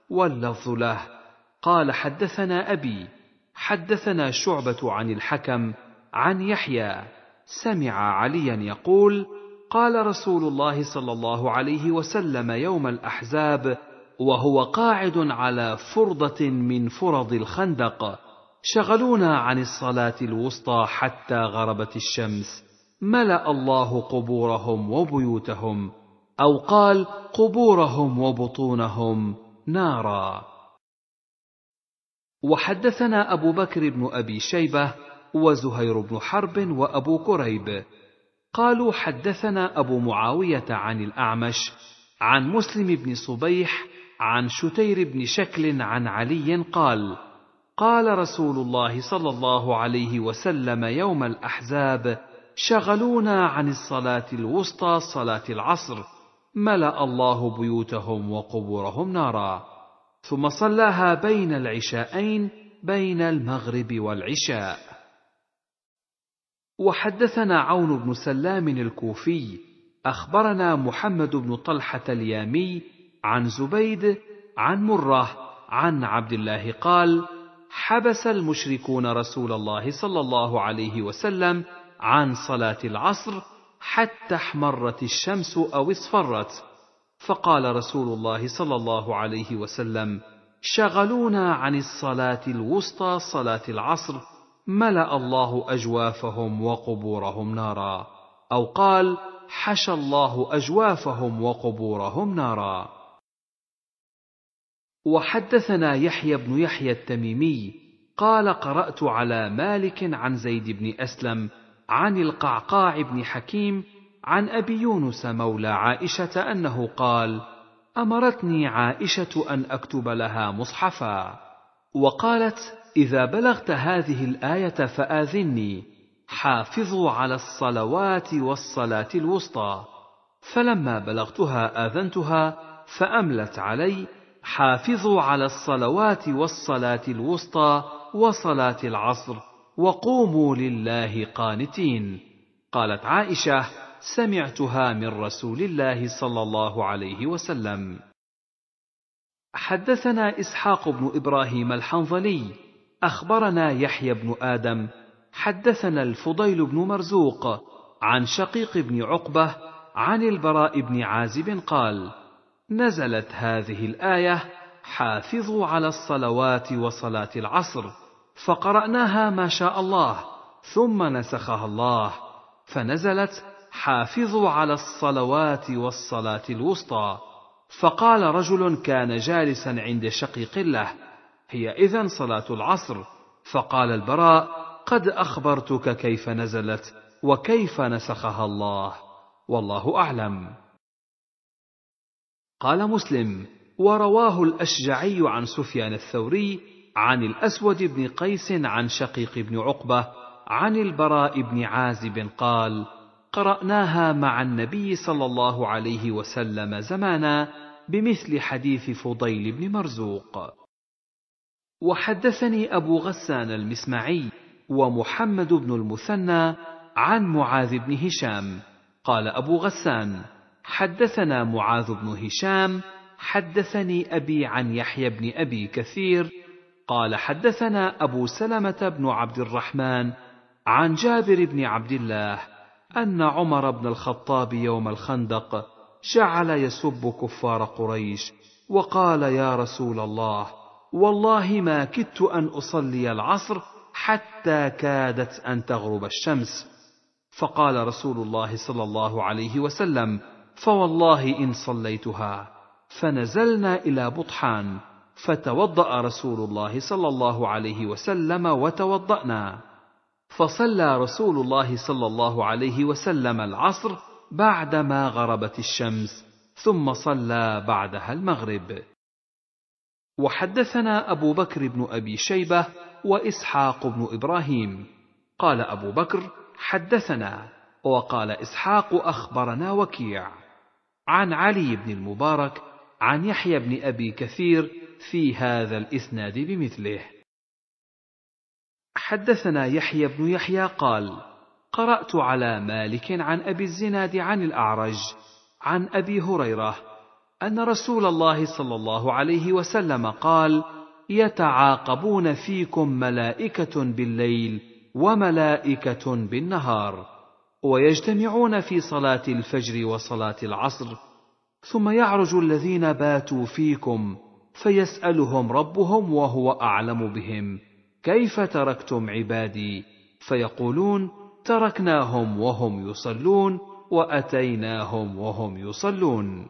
واللفظ له قال حدثنا أبي حدثنا شعبة عن الحكم عن يحيى سمع عليا يقول قال رسول الله صلى الله عليه وسلم يوم الأحزاب وهو قاعد على فرضة من فرض الخندق شغلونا عن الصلاة الوسطى حتى غربت الشمس ملأ الله قبورهم وبيوتهم أو قال قبورهم وبطونهم نارا وحدثنا أبو بكر بن أبي شيبة وزهير بن حرب وأبو كريب قالوا حدثنا أبو معاوية عن الأعمش عن مسلم بن صبيح عن شتير بن شكل عن علي قال قال رسول الله صلى الله عليه وسلم يوم الاحزاب شغلونا عن الصلاه الوسطى صلاه العصر ملا الله بيوتهم وقبورهم نارا ثم صلاها بين العشاءين بين المغرب والعشاء وحدثنا عون بن سلام الكوفي اخبرنا محمد بن طلحه اليامي عن زبيد عن مره عن عبد الله قال حبس المشركون رسول الله صلى الله عليه وسلم عن صلاه العصر حتى احمرت الشمس او اصفرت فقال رسول الله صلى الله عليه وسلم شغلونا عن الصلاه الوسطى صلاه العصر ملا الله اجوافهم وقبورهم نارا او قال حشى الله اجوافهم وقبورهم نارا وحدثنا يحيى بن يحيى التميمي قال قرات على مالك عن زيد بن اسلم عن القعقاع بن حكيم عن ابي يونس مولى عائشه انه قال امرتني عائشه ان اكتب لها مصحفا وقالت اذا بلغت هذه الايه فاذني حافظوا على الصلوات والصلاه الوسطى فلما بلغتها اذنتها فاملت علي حافظوا على الصلوات والصلاه الوسطى وصلاه العصر وقوموا لله قانتين قالت عائشه سمعتها من رسول الله صلى الله عليه وسلم حدثنا اسحاق بن ابراهيم الحنظلي اخبرنا يحيى بن ادم حدثنا الفضيل بن مرزوق عن شقيق بن عقبه عن البراء بن عازب قال نزلت هذه الايه حافظوا على الصلوات وصلاه العصر فقراناها ما شاء الله ثم نسخها الله فنزلت حافظوا على الصلوات والصلاه الوسطى فقال رجل كان جالسا عند شقيق له هي اذن صلاه العصر فقال البراء قد اخبرتك كيف نزلت وكيف نسخها الله والله اعلم قال مسلم ورواه الاشجعي عن سفيان الثوري عن الاسود بن قيس عن شقيق بن عقبه عن البراء بن عازب قال قراناها مع النبي صلى الله عليه وسلم زمانا بمثل حديث فضيل بن مرزوق وحدثني ابو غسان المسمعي ومحمد بن المثنى عن معاذ بن هشام قال ابو غسان حدثنا معاذ بن هشام حدثني ابي عن يحيى بن ابي كثير قال حدثنا ابو سلمه بن عبد الرحمن عن جابر بن عبد الله ان عمر بن الخطاب يوم الخندق جعل يسب كفار قريش وقال يا رسول الله والله ما كدت ان اصلي العصر حتى كادت ان تغرب الشمس فقال رسول الله صلى الله عليه وسلم فوالله إن صليتها فنزلنا إلى بطحان فتوضأ رسول الله صلى الله عليه وسلم وتوضأنا فصلى رسول الله صلى الله عليه وسلم العصر بعدما غربت الشمس ثم صلى بعدها المغرب وحدثنا ابو بكر بن ابي شيبه واسحاق بن ابراهيم قال ابو بكر حدثنا وقال اسحاق اخبرنا وكيع عن علي بن المبارك عن يحيى بن أبي كثير في هذا الإسناد بمثله حدثنا يحيى بن يحيى قال قرأت على مالك عن أبي الزناد عن الأعرج عن أبي هريرة أن رسول الله صلى الله عليه وسلم قال يتعاقبون فيكم ملائكة بالليل وملائكة بالنهار ويجتمعون في صلاه الفجر وصلاه العصر ثم يعرج الذين باتوا فيكم فيسالهم ربهم وهو اعلم بهم كيف تركتم عبادي فيقولون تركناهم وهم يصلون واتيناهم وهم يصلون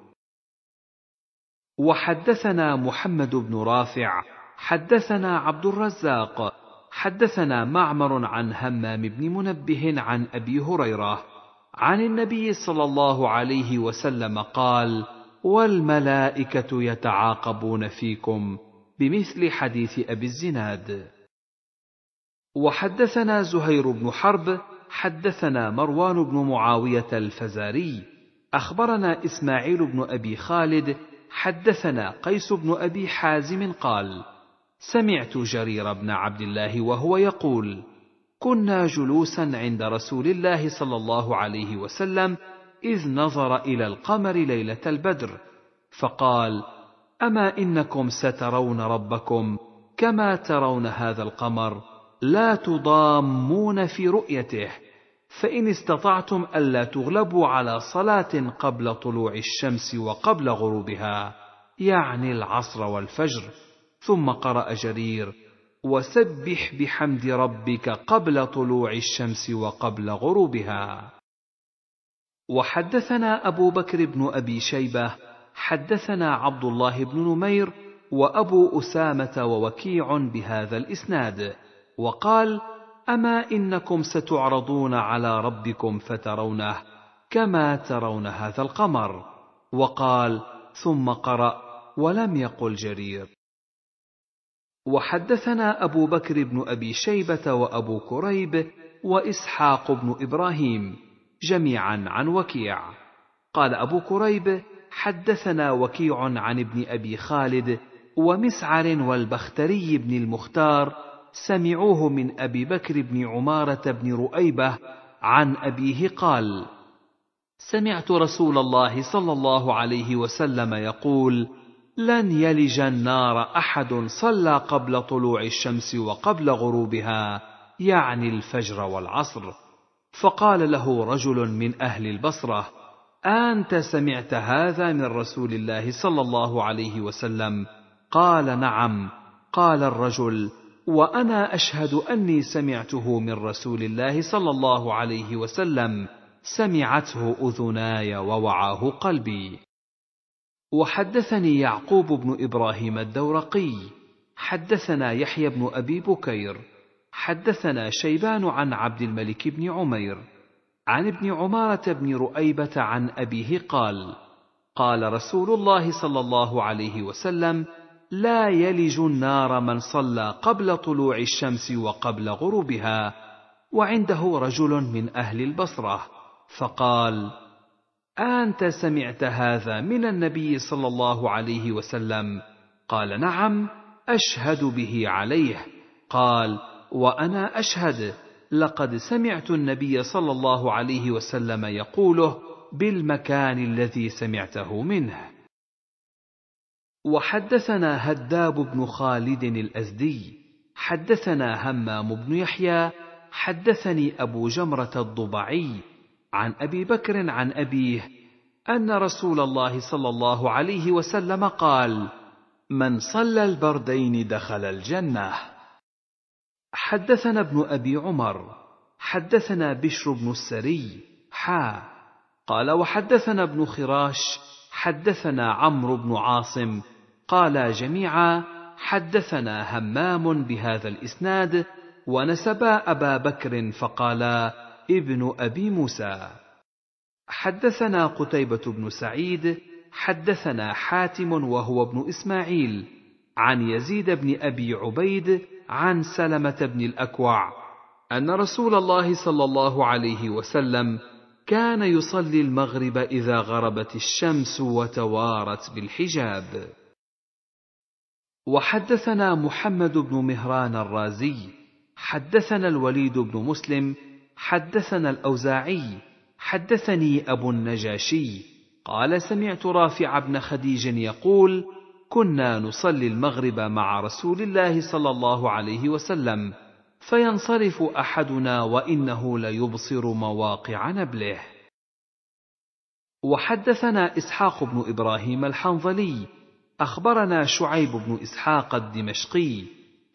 وحدثنا محمد بن رافع حدثنا عبد الرزاق حدثنا معمر عن همام بن منبه عن ابي هريره عن النبي صلى الله عليه وسلم قال والملائكه يتعاقبون فيكم بمثل حديث ابي الزناد وحدثنا زهير بن حرب حدثنا مروان بن معاويه الفزاري اخبرنا اسماعيل بن ابي خالد حدثنا قيس بن ابي حازم قال سمعت جرير بن عبد الله وهو يقول كنا جلوسا عند رسول الله صلى الله عليه وسلم اذ نظر الى القمر ليله البدر فقال اما انكم سترون ربكم كما ترون هذا القمر لا تضامون في رؤيته فان استطعتم الا تغلبوا على صلاه قبل طلوع الشمس وقبل غروبها يعني العصر والفجر ثم قرأ جرير وسبح بحمد ربك قبل طلوع الشمس وقبل غروبها وحدثنا أبو بكر بن أبي شيبة حدثنا عبد الله بن نمير وأبو أسامة ووكيع بهذا الإسناد وقال أما إنكم ستعرضون على ربكم فترونه كما ترون هذا القمر وقال ثم قرأ ولم يقل جرير وحدثنا ابو بكر بن ابي شيبه وابو كريب واسحاق بن ابراهيم جميعا عن وكيع قال ابو كريب حدثنا وكيع عن ابن ابي خالد ومسعر والبختري بن المختار سمعوه من ابي بكر بن عماره بن رؤيبه عن ابيه قال سمعت رسول الله صلى الله عليه وسلم يقول لن يلج النار احد صلى قبل طلوع الشمس وقبل غروبها يعني الفجر والعصر فقال له رجل من اهل البصره انت سمعت هذا من رسول الله صلى الله عليه وسلم قال نعم قال الرجل وانا اشهد اني سمعته من رسول الله صلى الله عليه وسلم سمعته اذناي ووعاه قلبي وحدثني يعقوب بن ابراهيم الدورقي حدثنا يحيى بن ابي بكير حدثنا شيبان عن عبد الملك بن عمير عن ابن عماره بن رؤيبه عن ابيه قال قال رسول الله صلى الله عليه وسلم لا يلج النار من صلى قبل طلوع الشمس وقبل غروبها وعنده رجل من اهل البصره فقال أنت سمعت هذا من النبي صلى الله عليه وسلم؟ قال نعم أشهد به عليه قال وأنا أشهد لقد سمعت النبي صلى الله عليه وسلم يقوله بالمكان الذي سمعته منه وحدثنا هداب بن خالد الازدي حدثنا همام بن يحيى حدثني ابو جمره الضبعي عن ابي بكر عن ابيه ان رسول الله صلى الله عليه وسلم قال من صلى البردين دخل الجنه حدثنا ابن ابي عمر حدثنا بشر بن السري حا قال وحدثنا ابن خراش حدثنا عمرو بن عاصم قالا جميعا حدثنا همام بهذا الاسناد ونسبا ابا بكر فقالا ابن أبي موسى حدثنا قتيبة بن سعيد حدثنا حاتم وهو ابن إسماعيل عن يزيد بن أبي عبيد عن سلمة بن الأكوع أن رسول الله صلى الله عليه وسلم كان يصلي المغرب إذا غربت الشمس وتوارت بالحجاب وحدثنا محمد بن مهران الرازي حدثنا الوليد بن مسلم حدثنا الاوزاعي حدثني ابو النجاشي قال سمعت رافع بن خديج يقول كنا نصلي المغرب مع رسول الله صلى الله عليه وسلم فينصرف احدنا وانه ليبصر مواقع نبله وحدثنا اسحاق بن ابراهيم الحنظلي اخبرنا شعيب بن اسحاق الدمشقي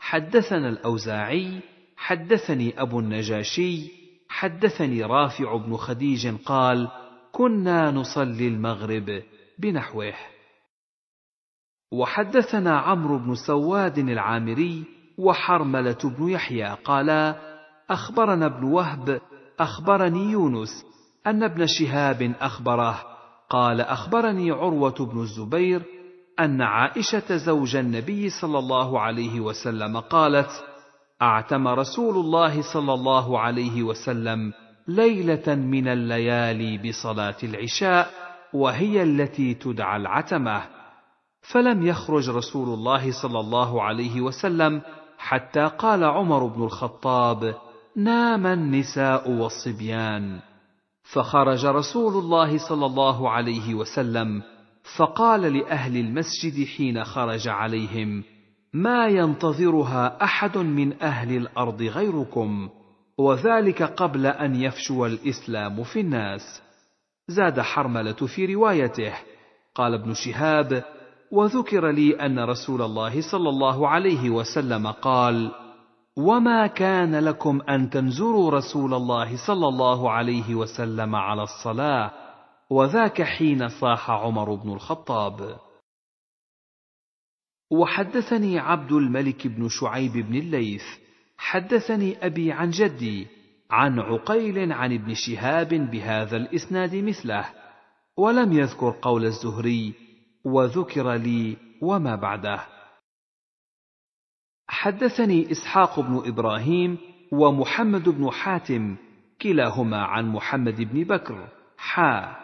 حدثنا الاوزاعي حدثني ابو النجاشي حدثني رافع بن خديج قال كنا نصلي المغرب بنحوه وحدثنا عمرو بن سواد العامري وحرمله بن يحيى قالا اخبرنا ابن وهب اخبرني يونس ان ابن شهاب اخبره قال اخبرني عروه بن الزبير ان عائشه زوج النبي صلى الله عليه وسلم قالت اعتم رسول الله صلى الله عليه وسلم ليله من الليالي بصلاه العشاء وهي التي تدعى العتمه فلم يخرج رسول الله صلى الله عليه وسلم حتى قال عمر بن الخطاب نام النساء والصبيان فخرج رسول الله صلى الله عليه وسلم فقال لاهل المسجد حين خرج عليهم ما ينتظرها احد من اهل الارض غيركم وذلك قبل ان يفشو الاسلام في الناس زاد حرمله في روايته قال ابن شهاب وذكر لي ان رسول الله صلى الله عليه وسلم قال وما كان لكم ان تنزروا رسول الله صلى الله عليه وسلم على الصلاه وذاك حين صاح عمر بن الخطاب وحدثني عبد الملك بن شعيب بن الليث حدثني ابي عن جدي عن عقيل عن ابن شهاب بهذا الاسناد مثله ولم يذكر قول الزهري وذكر لي وما بعده حدثني اسحاق بن ابراهيم ومحمد بن حاتم كلاهما عن محمد بن بكر حا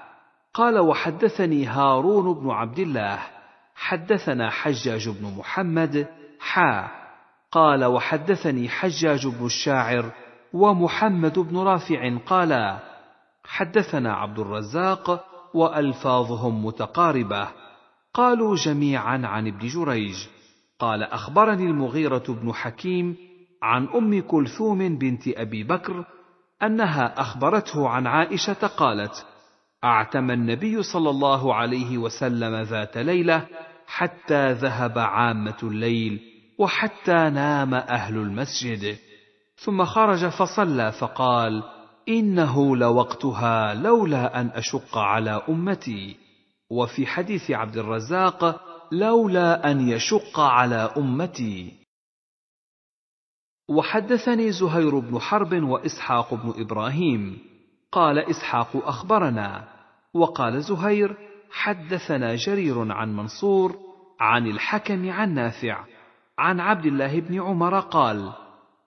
قال وحدثني هارون بن عبد الله حدثنا حجاج بن محمد حا قال وحدثني حجاج بن الشاعر ومحمد بن رافع قالا حدثنا عبد الرزاق والفاظهم متقاربه قالوا جميعا عن ابن جريج قال اخبرني المغيره بن حكيم عن ام كلثوم بنت ابي بكر انها اخبرته عن عائشه قالت اعتم النبي صلى الله عليه وسلم ذات ليله حتى ذهب عامة الليل وحتى نام أهل المسجد ثم خرج فصلى فقال إنه لوقتها لولا أن أشق على أمتي وفي حديث عبد الرزاق لولا أن يشق على أمتي وحدثني زهير بن حرب وإسحاق بن إبراهيم قال إسحاق أخبرنا وقال زهير حدثنا جرير عن منصور عن الحكم عن نافع عن عبد الله بن عمر قال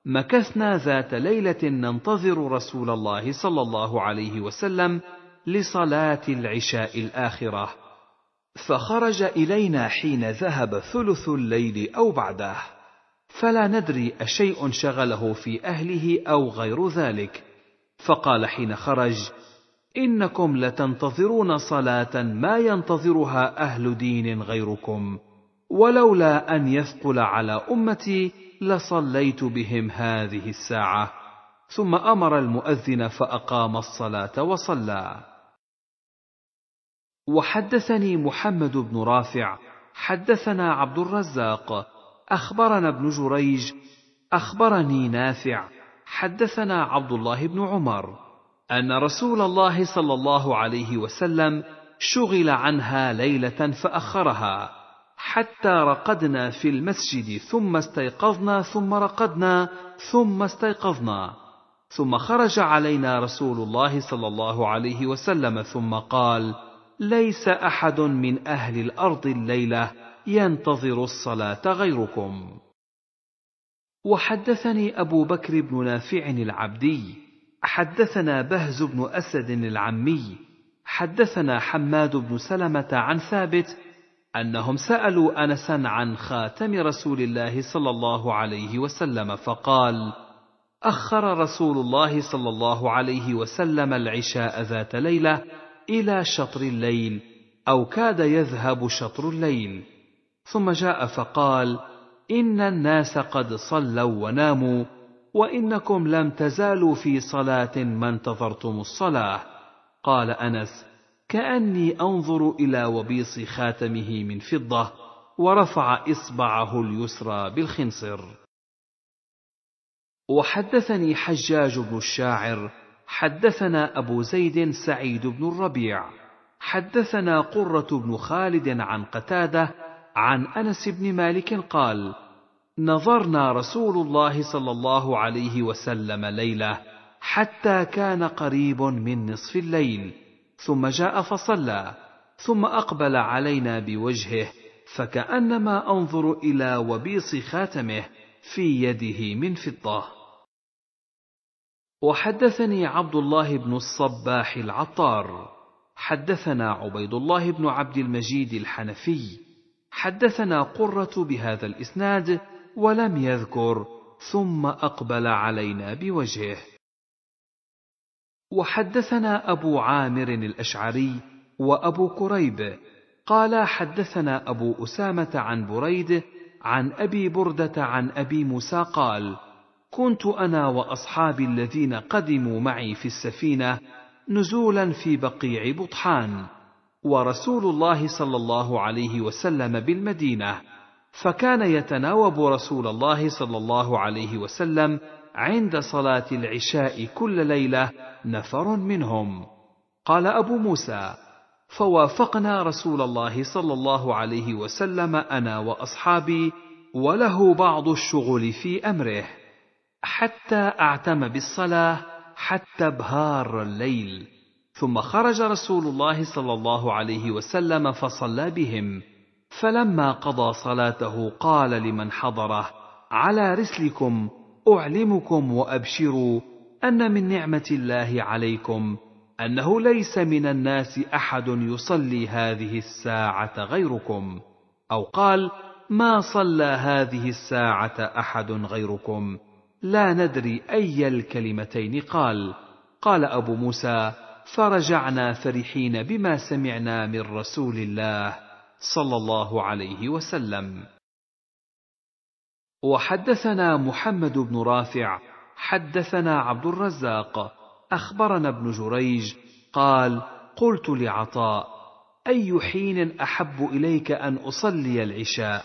مكثنا ذات ليله ننتظر رسول الله صلى الله عليه وسلم لصلاه العشاء الاخره فخرج الينا حين ذهب ثلث الليل او بعده فلا ندري اشيء شغله في اهله او غير ذلك فقال حين خرج انكم لتنتظرون صلاه ما ينتظرها اهل دين غيركم ولولا ان يثقل على امتي لصليت بهم هذه الساعه ثم امر المؤذن فاقام الصلاه وصلى وحدثني محمد بن رافع حدثنا عبد الرزاق اخبرنا ابن جريج اخبرني نافع حدثنا عبد الله بن عمر ان رسول الله صلى الله عليه وسلم شغل عنها ليله فاخرها حتى رقدنا في المسجد ثم استيقظنا ثم رقدنا ثم استيقظنا ثم خرج علينا رسول الله صلى الله عليه وسلم ثم قال ليس احد من اهل الارض الليله ينتظر الصلاه غيركم وحدثني ابو بكر بن نافع العبدي حدثنا بهز بن أسد العمي حدثنا حماد بن سلمة عن ثابت أنهم سألوا أنسا عن خاتم رسول الله صلى الله عليه وسلم فقال: أخر رسول الله صلى الله عليه وسلم العشاء ذات ليلة إلى شطر الليل أو كاد يذهب شطر الليل، ثم جاء فقال: إن الناس قد صلوا وناموا وانكم لم تزالوا في صلاه ما انتظرتم الصلاه قال انس كاني انظر الى وبيص خاتمه من فضه ورفع اصبعه اليسرى بالخنصر وحدثني حجاج بن الشاعر حدثنا ابو زيد سعيد بن الربيع حدثنا قره بن خالد عن قتاده عن انس بن مالك قال نظرنا رسول الله صلى الله عليه وسلم ليله حتى كان قريب من نصف الليل ثم جاء فصلى ثم اقبل علينا بوجهه فكانما انظر الى وبيص خاتمه في يده من فضه وحدثني عبد الله بن الصباح العطار حدثنا عبيد الله بن عبد المجيد الحنفي حدثنا قره بهذا الاسناد ولم يذكر ثم اقبل علينا بوجهه وحدثنا ابو عامر الاشعري وابو كريب قال حدثنا ابو اسامه عن بريد عن ابي برده عن ابي موسى قال كنت انا واصحابي الذين قدموا معي في السفينه نزولا في بقيع بطحان ورسول الله صلى الله عليه وسلم بالمدينه فكان يتناوب رسول الله صلى الله عليه وسلم عند صلاة العشاء كل ليلة نفر منهم. قال أبو موسى: فوافقنا رسول الله صلى الله عليه وسلم أنا وأصحابي، وله بعض الشغل في أمره، حتى أعتم بالصلاة حتى بهار الليل، ثم خرج رسول الله صلى الله عليه وسلم فصلى بهم. فلما قضى صلاته قال لمن حضره على رسلكم اعلمكم وابشروا ان من نعمه الله عليكم انه ليس من الناس احد يصلي هذه الساعه غيركم او قال ما صلى هذه الساعه احد غيركم لا ندري اي الكلمتين قال قال ابو موسى فرجعنا فرحين بما سمعنا من رسول الله صلى الله عليه وسلم وحدثنا محمد بن رافع حدثنا عبد الرزاق اخبرنا ابن جريج قال قلت لعطاء اي حين احب اليك ان اصلي العشاء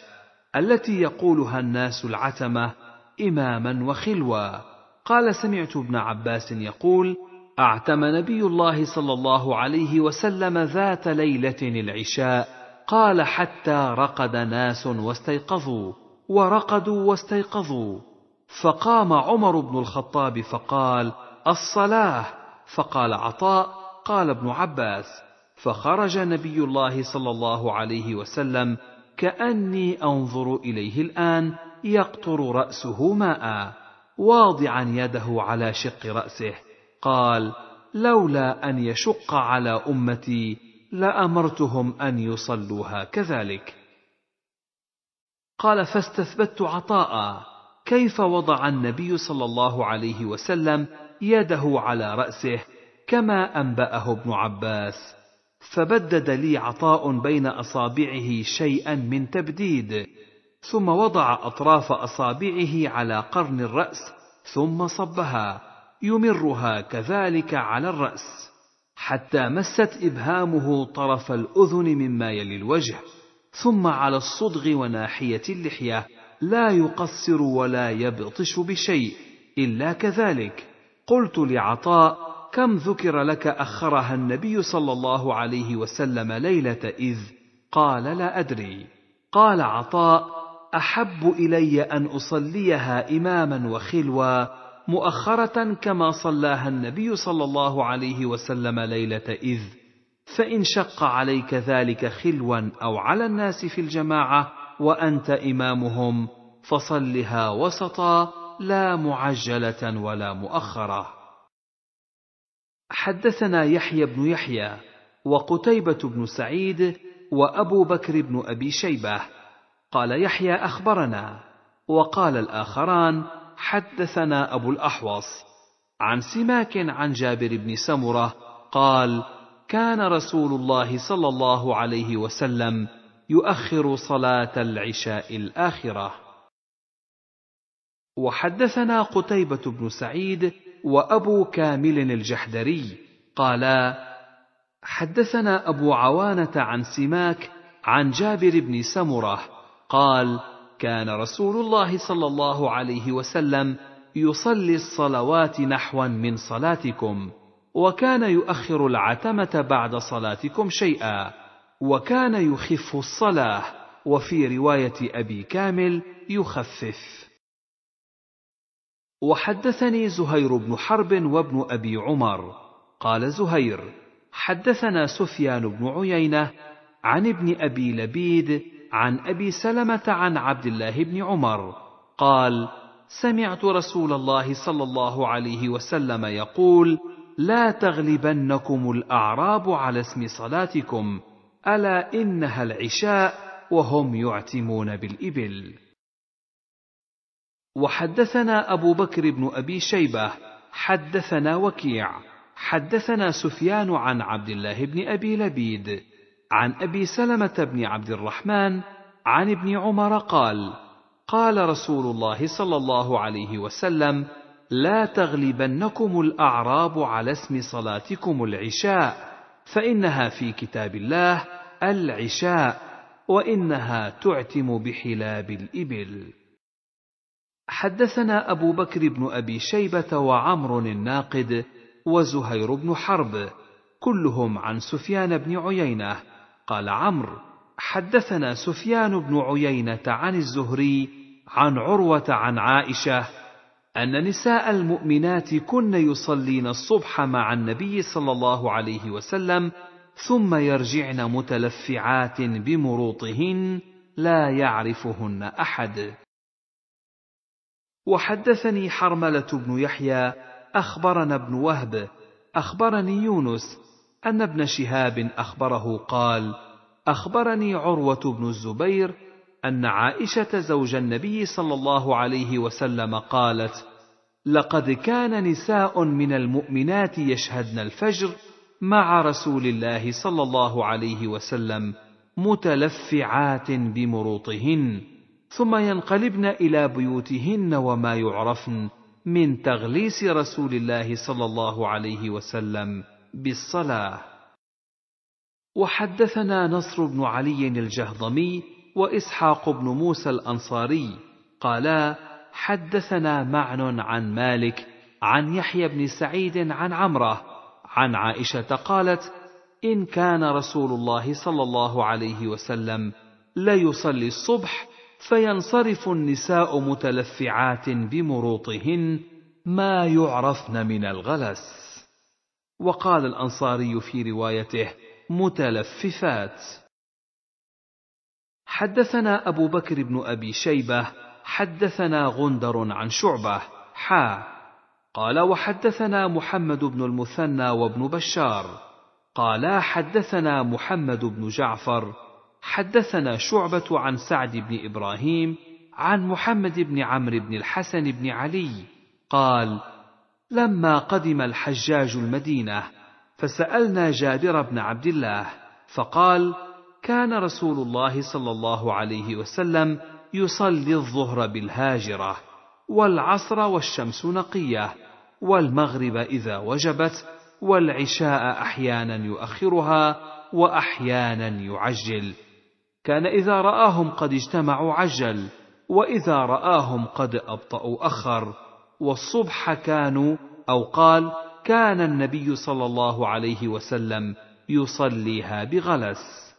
التي يقولها الناس العتمه اماما وخلوا قال سمعت ابن عباس يقول اعتم نبي الله صلى الله عليه وسلم ذات ليله العشاء قال حتى رقد ناس واستيقظوا ورقدوا واستيقظوا فقام عمر بن الخطاب فقال الصلاه فقال عطاء قال ابن عباس فخرج نبي الله صلى الله عليه وسلم كاني انظر اليه الان يقطر راسه ماء واضعا يده على شق راسه قال لولا ان يشق على امتي لامرتهم ان يصلوها كذلك قال فاستثبت عطاء كيف وضع النبي صلى الله عليه وسلم يده على راسه كما انباه ابن عباس فبدد لي عطاء بين اصابعه شيئا من تبديد ثم وضع اطراف اصابعه على قرن الراس ثم صبها يمرها كذلك على الراس حتى مست إبهامه طرف الأذن مما يلي الوجه ثم على الصدغ وناحية اللحية لا يقصر ولا يبطش بشيء إلا كذلك قلت لعطاء كم ذكر لك أخرها النبي صلى الله عليه وسلم ليلة إذ قال لا أدري قال عطاء أحب إلي أن أصليها إماما وخلوا مؤخرة كما صلاها النبي صلى الله عليه وسلم ليلة إذ، فإن شق عليك ذلك خلوا أو على الناس في الجماعة وأنت إمامهم، فصلها وسطا لا معجلة ولا مؤخرة. حدثنا يحيى بن يحيى وقتيبة بن سعيد وأبو بكر بن أبي شيبة، قال يحيى أخبرنا، وقال الآخران: حدثنا أبو الأحوص عن سماك عن جابر بن سمرة قال: كان رسول الله صلى الله عليه وسلم يؤخر صلاة العشاء الآخرة. وحدثنا قتيبة بن سعيد وأبو كامل الجحدري قالا: حدثنا أبو عوانة عن سماك عن جابر بن سمرة قال: كان رسول الله صلى الله عليه وسلم يصلي الصلوات نحوا من صلاتكم وكان يؤخر العتمه بعد صلاتكم شيئا وكان يخف الصلاه وفي روايه ابي كامل يخفف وحدثني زهير بن حرب وابن ابي عمر قال زهير حدثنا سفيان بن عيينه عن ابن ابي لبيد عن ابي سلمه عن عبد الله بن عمر قال سمعت رسول الله صلى الله عليه وسلم يقول لا تغلبنكم الاعراب على اسم صلاتكم الا انها العشاء وهم يعتمون بالابل وحدثنا ابو بكر بن ابي شيبه حدثنا وكيع حدثنا سفيان عن عبد الله بن ابي لبيد عن ابي سلمه بن عبد الرحمن عن ابن عمر قال قال رسول الله صلى الله عليه وسلم لا تغلبنكم الاعراب على اسم صلاتكم العشاء فانها في كتاب الله العشاء وانها تعتم بحلاب الابل حدثنا ابو بكر بن ابي شيبه وعمر الناقد وزهير بن حرب كلهم عن سفيان بن عيينه قال عمرو حدثنا سفيان بن عيينه عن الزهري عن عروه عن عائشه ان نساء المؤمنات كن يصلين الصبح مع النبي صلى الله عليه وسلم ثم يرجعن متلفعات بمروطهن لا يعرفهن احد وحدثني حرمله بن يحيى اخبرنا ابن وهب اخبرني يونس ان ابن شهاب اخبره قال اخبرني عروه بن الزبير ان عائشه زوج النبي صلى الله عليه وسلم قالت لقد كان نساء من المؤمنات يشهدن الفجر مع رسول الله صلى الله عليه وسلم متلفعات بمروطهن ثم ينقلبن الى بيوتهن وما يعرفن من تغليس رسول الله صلى الله عليه وسلم بالصلاة وحدثنا نصر بن علي الجهضمي وإسحاق بن موسى الأنصاري قالا حدثنا معن عن مالك عن يحيى بن سعيد عن عمره عن عائشة قالت إن كان رسول الله صلى الله عليه وسلم ليصلي الصبح فينصرف النساء متلفعات بمروطهن ما يعرفن من الغلس وقال الأنصاري في روايته متلففات حدثنا أبو بكر بن أبي شيبة حدثنا غندر عن شعبة حا قال وحدثنا محمد بن المثنى وابن بشار قالا حدثنا محمد بن جعفر حدثنا شعبة عن سعد بن إبراهيم عن محمد بن عمرو بن الحسن بن علي قال لما قدم الحجاج المدينه فسالنا جابر بن عبد الله فقال كان رسول الله صلى الله عليه وسلم يصلي الظهر بالهاجره والعصر والشمس نقيه والمغرب اذا وجبت والعشاء احيانا يؤخرها واحيانا يعجل كان اذا راهم قد اجتمعوا عجل واذا راهم قد ابطاوا اخر والصبح كانوا أو قال كان النبي صلى الله عليه وسلم يصليها بغلس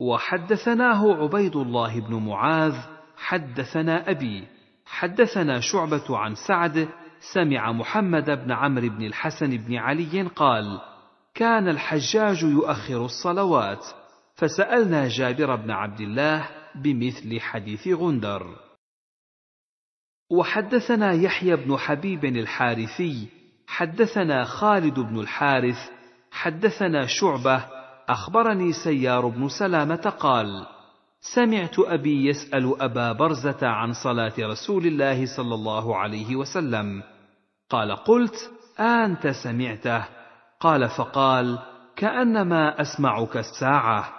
وحدثناه عبيد الله بن معاذ حدثنا أبي حدثنا شعبة عن سعد سمع محمد بن عمرو بن الحسن بن علي قال كان الحجاج يؤخر الصلوات فسالنا جابر بن عبد الله بمثل حديث غندر وحدثنا يحيى بن حبيب الحارثي حدثنا خالد بن الحارث حدثنا شعبه اخبرني سيار بن سلامه قال سمعت ابي يسال ابا برزه عن صلاه رسول الله صلى الله عليه وسلم قال قلت انت سمعته قال فقال كانما اسمعك الساعه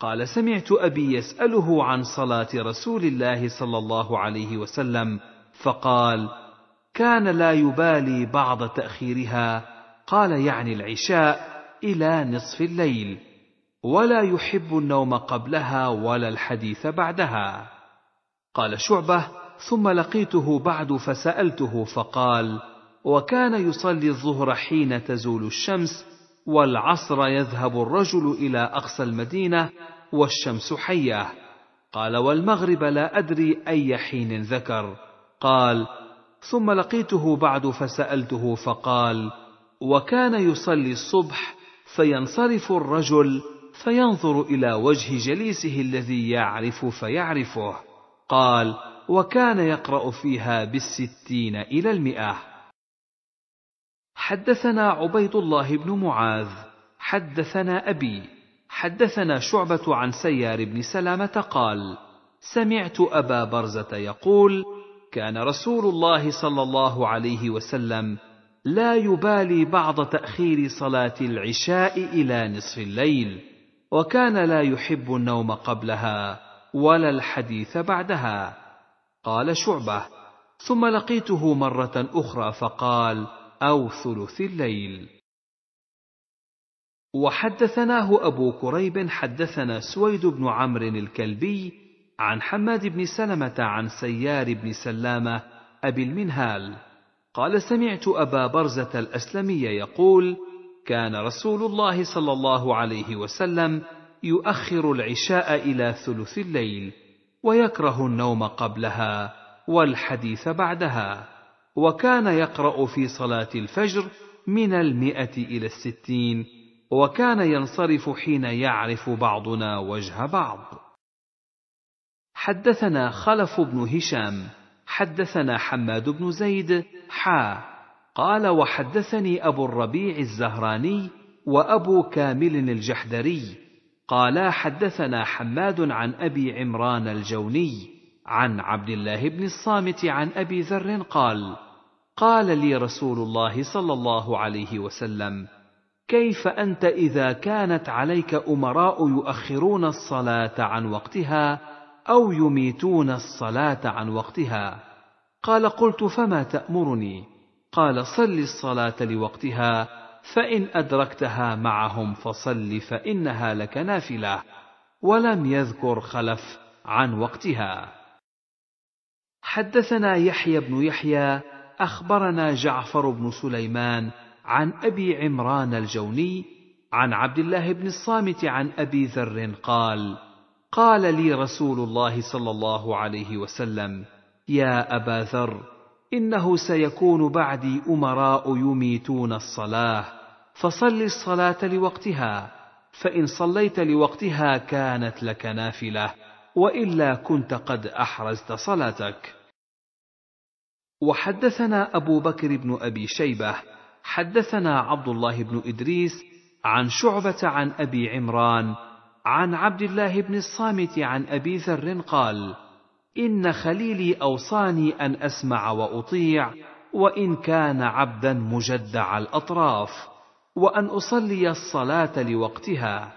قال سمعت ابي يساله عن صلاه رسول الله صلى الله عليه وسلم فقال كان لا يبالي بعض تاخيرها قال يعني العشاء الى نصف الليل ولا يحب النوم قبلها ولا الحديث بعدها قال شعبه ثم لقيته بعد فسالته فقال وكان يصلي الظهر حين تزول الشمس والعصر يذهب الرجل الى اقصى المدينه والشمس حيه قال والمغرب لا ادري اي حين ذكر قال ثم لقيته بعد فسالته فقال وكان يصلي الصبح فينصرف الرجل فينظر الى وجه جليسه الذي يعرف فيعرفه قال وكان يقرا فيها بالستين الى المئه حدثنا عبيد الله بن معاذ حدثنا ابي حدثنا شعبه عن سيار بن سلامه قال سمعت ابا برزه يقول كان رسول الله صلى الله عليه وسلم لا يبالي بعض تاخير صلاه العشاء الى نصف الليل وكان لا يحب النوم قبلها ولا الحديث بعدها قال شعبه ثم لقيته مره اخرى فقال او ثلث الليل وحدثناه ابو كريب حدثنا سويد بن عمرو الكلبي عن حماد بن سلمة عن سيار بن سلامة أبي المنهال قال سمعت أبا برزة الأسلمي يقول: كان رسول الله صلى الله عليه وسلم يؤخر العشاء إلى ثلث الليل، ويكره النوم قبلها، والحديث بعدها، وكان يقرأ في صلاة الفجر من المئة إلى الستين، وكان ينصرف حين يعرف بعضنا وجه بعض. حدثنا خلف بن هشام حدثنا حماد بن زيد حا قال وحدثني ابو الربيع الزهراني وابو كامل الجحدري قالا حدثنا حماد عن ابي عمران الجوني عن عبد الله بن الصامت عن ابي ذر قال قال لي رسول الله صلى الله عليه وسلم كيف انت اذا كانت عليك امراء يؤخرون الصلاه عن وقتها أو يميتون الصلاة عن وقتها قال قلت فما تأمرني قال صل الصلاة لوقتها فإن أدركتها معهم فصل فإنها لك نافلة ولم يذكر خلف عن وقتها حدثنا يحيى بن يحيى أخبرنا جعفر بن سليمان عن أبي عمران الجوني عن عبد الله بن الصامت عن أبي ذر قال: قال لي رسول الله صلى الله عليه وسلم يا ابا ذر انه سيكون بعدي امراء يميتون الصلاه فصل الصلاه لوقتها فان صليت لوقتها كانت لك نافله والا كنت قد احرزت صلاتك وحدثنا ابو بكر بن ابي شيبه حدثنا عبد الله بن ادريس عن شعبه عن ابي عمران عن عبد الله بن الصامت عن أبي ذر قال: إن خليلي أوصاني أن أسمع وأطيع، وإن كان عبدا مجدع الأطراف، وأن أصلي الصلاة لوقتها،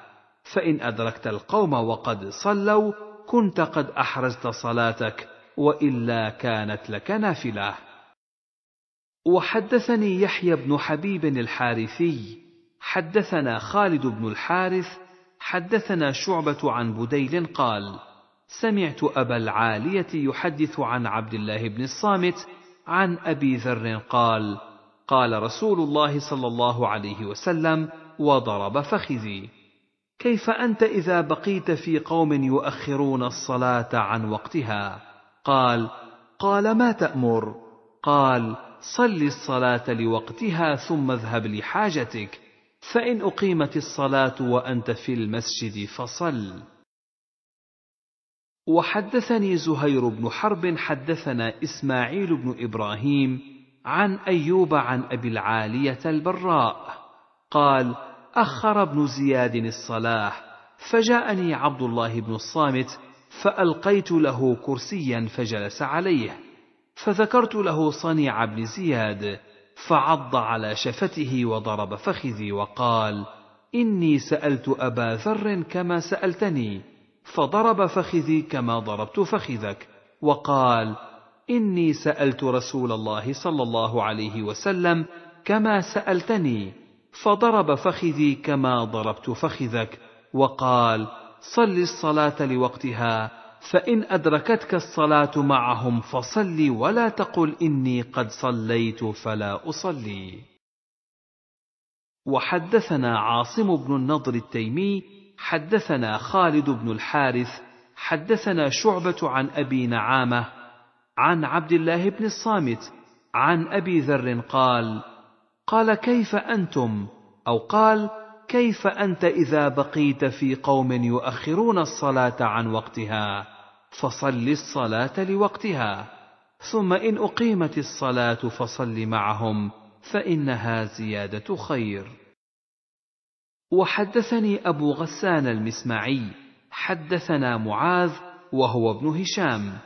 فإن أدركت القوم وقد صلوا، كنت قد أحرزت صلاتك، وإلا كانت لك نافلة. وحدثني يحيى بن حبيب الحارثي، حدثنا خالد بن الحارث حدثنا شعبة عن بديل قال: سمعت أبا العالية يحدث عن عبد الله بن الصامت عن أبي ذر قال: قال رسول الله صلى الله عليه وسلم: وضرب فخذي. كيف أنت إذا بقيت في قوم يؤخرون الصلاة عن وقتها؟ قال: قال ما تأمر؟ قال: صل الصلاة لوقتها ثم اذهب لحاجتك. فإن أقيمت الصلاة وأنت في المسجد فصل. وحدثني زهير بن حرب حدثنا إسماعيل بن إبراهيم عن أيوب عن أبي العالية البراء قال: أخر ابن زياد الصلاة فجاءني عبد الله بن الصامت فألقيت له كرسيا فجلس عليه فذكرت له صنيع ابن زياد فعض على شفته وضرب فخذي وقال اني سالت ابا ذر كما سالتني فضرب فخذي كما ضربت فخذك وقال اني سالت رسول الله صلى الله عليه وسلم كما سالتني فضرب فخذي كما ضربت فخذك وقال صل الصلاه لوقتها فإن أدركتك الصلاة معهم فصل ولا تقل إني قد صليت فلا أصلي. وحدثنا عاصم بن النضر التيمي، حدثنا خالد بن الحارث، حدثنا شعبة عن أبي نعامة، عن عبد الله بن الصامت، عن أبي ذر قال: قال كيف أنتم؟ أو قال: كيف انت اذا بقيت في قوم يؤخرون الصلاه عن وقتها فصل الصلاه لوقتها ثم ان اقيمت الصلاه فصل معهم فانها زياده خير وحدثني ابو غسان المسمعي حدثنا معاذ وهو ابن هشام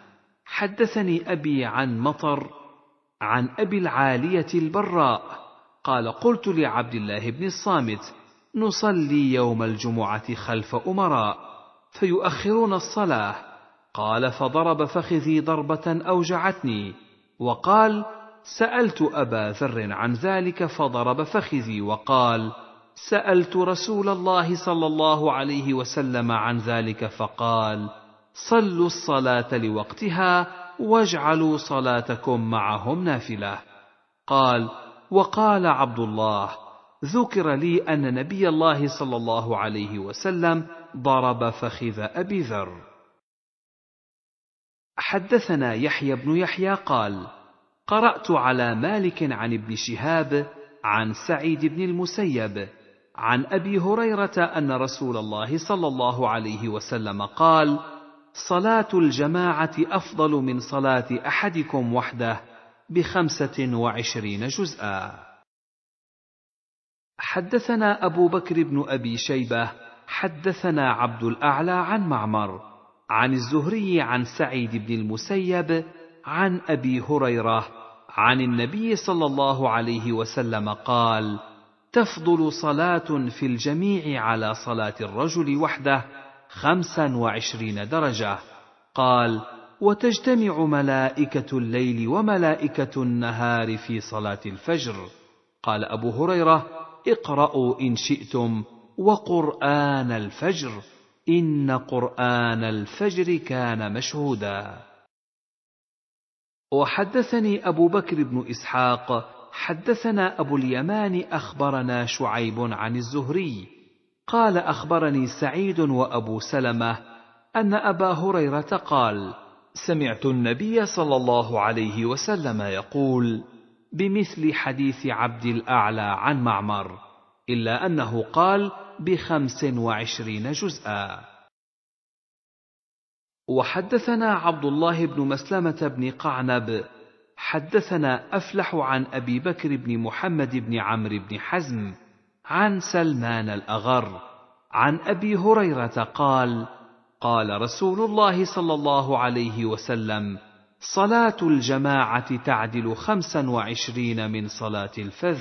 حدثني ابي عن مطر عن ابي العاليه البراء قال قلت لعبد الله بن الصامت نصلي يوم الجمعة خلف أمراء فيؤخرون الصلاة قال فضرب فخذي ضربة أوجعتني وقال سألت أبا ذر عن ذلك فضرب فخذي وقال سألت رسول الله صلى الله عليه وسلم عن ذلك فقال صلوا الصلاة لوقتها واجعلوا صلاتكم معهم نافلة قال وقال عبد الله ذكر لي أن نبي الله صلى الله عليه وسلم ضرب فخذ أبي ذر. حدثنا يحيى بن يحيى قال: قرأت على مالك عن ابن شهاب عن سعيد بن المسيب عن أبي هريرة أن رسول الله صلى الله عليه وسلم قال: صلاة الجماعة أفضل من صلاة أحدكم وحده بخمسة وعشرين جزءًا. حدثنا أبو بكر بن أبي شيبة حدثنا عبد الأعلى عن معمر عن الزهري عن سعيد بن المسيب عن أبي هريرة عن النبي صلى الله عليه وسلم قال تفضل صلاة في الجميع على صلاة الرجل وحده خمسا وعشرين درجة قال وتجتمع ملائكة الليل وملائكة النهار في صلاة الفجر قال أبو هريرة اقرأوا إن شئتم وقرآن الفجر إن قرآن الفجر كان مشهودا وحدثني أبو بكر بن إسحاق حدثنا أبو اليمان أخبرنا شعيب عن الزهري قال أخبرني سعيد وأبو سلمة أن أبا هريرة قال سمعت النبي صلى الله عليه وسلم يقول بمثل حديث عبد الأعلى عن معمر إلا أنه قال بخمس وعشرين جزءا وحدثنا عبد الله بن مسلمة بن قعنب حدثنا أفلح عن أبي بكر بن محمد بن عمرو بن حزم عن سلمان الأغر عن أبي هريرة قال قال رسول الله صلى الله عليه وسلم صلاة الجماعة تعدل خمسا وعشرين من صلاة الفذ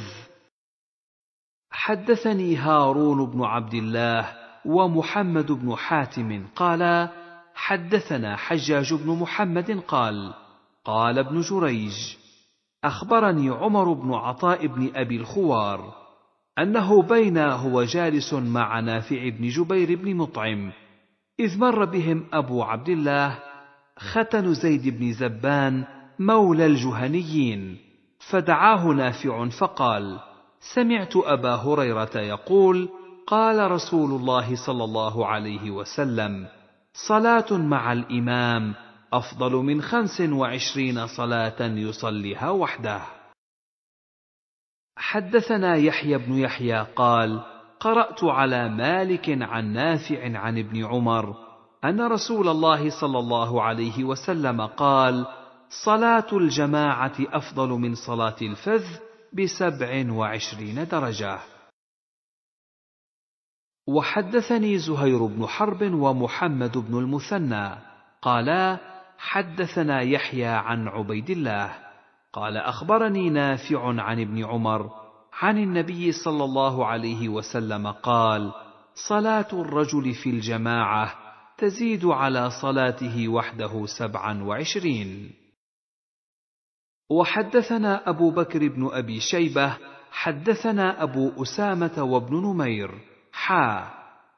حدثني هارون بن عبد الله ومحمد بن حاتم قالا حدثنا حجاج بن محمد قال قال ابن جريج اخبرني عمر بن عطاء بن ابي الخوار انه بينا هو جالس مع نافع بن جبير بن مطعم اذ مر بهم ابو عبد الله ختن زيد بن زبان مولى الجهنيين فدعاه نافع فقال سمعت ابا هريره يقول قال رسول الله صلى الله عليه وسلم صلاه مع الامام افضل من خمس وعشرين صلاه يصليها وحده حدثنا يحيى بن يحيى قال قرات على مالك عن نافع عن ابن عمر ان رسول الله صلى الله عليه وسلم قال صلاه الجماعه افضل من صلاه الفذ بسبع وعشرين درجه وحدثني زهير بن حرب ومحمد بن المثنى قالا حدثنا يحيى عن عبيد الله قال اخبرني نافع عن ابن عمر عن النبي صلى الله عليه وسلم قال صلاه الرجل في الجماعه تزيد على صلاته وحده سبعا وعشرين وحدثنا أبو بكر بن أبي شيبة حدثنا أبو أسامة وابن نمير حا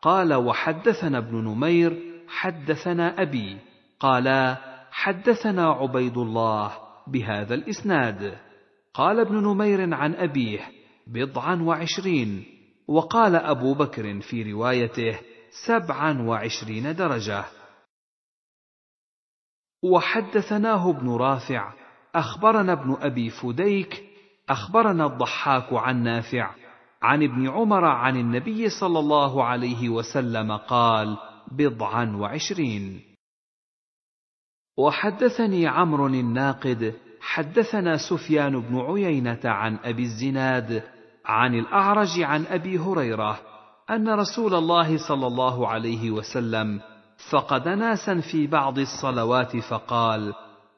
قال وحدثنا ابن نمير حدثنا أبي قال حدثنا عبيد الله بهذا الإسناد قال ابن نمير عن أبيه بضعا وعشرين وقال أبو بكر في روايته سبعا وعشرين درجة وحدثناه ابن رافع أخبرنا ابن أبي فديك أخبرنا الضحاك عن نافع عن ابن عمر عن النبي صلى الله عليه وسلم قال بضعا وعشرين وحدثني عمرو الناقد حدثنا سفيان بن عيينة عن أبي الزناد عن الأعرج عن أبي هريرة ان رسول الله صلى الله عليه وسلم فقد ناسا في بعض الصلوات فقال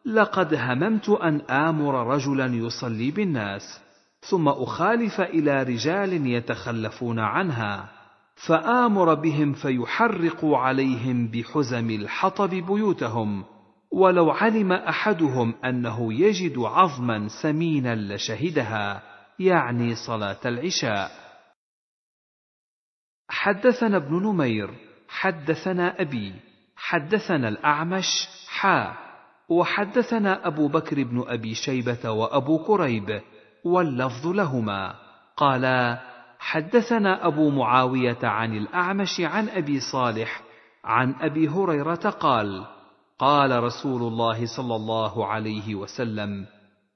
لقد هممت ان امر رجلا يصلي بالناس ثم اخالف الى رجال يتخلفون عنها فامر بهم فيحرقوا عليهم بحزم الحطب بيوتهم ولو علم احدهم انه يجد عظما سمينا لشهدها يعني صلاه العشاء حدثنا ابن نمير حدثنا أبي حدثنا الأعمش حا وحدثنا أبو بكر بن أبي شيبة وأبو كريب واللفظ لهما قالا حدثنا أبو معاوية عن الأعمش عن أبي صالح عن أبي هريرة قال قال رسول الله صلى الله عليه وسلم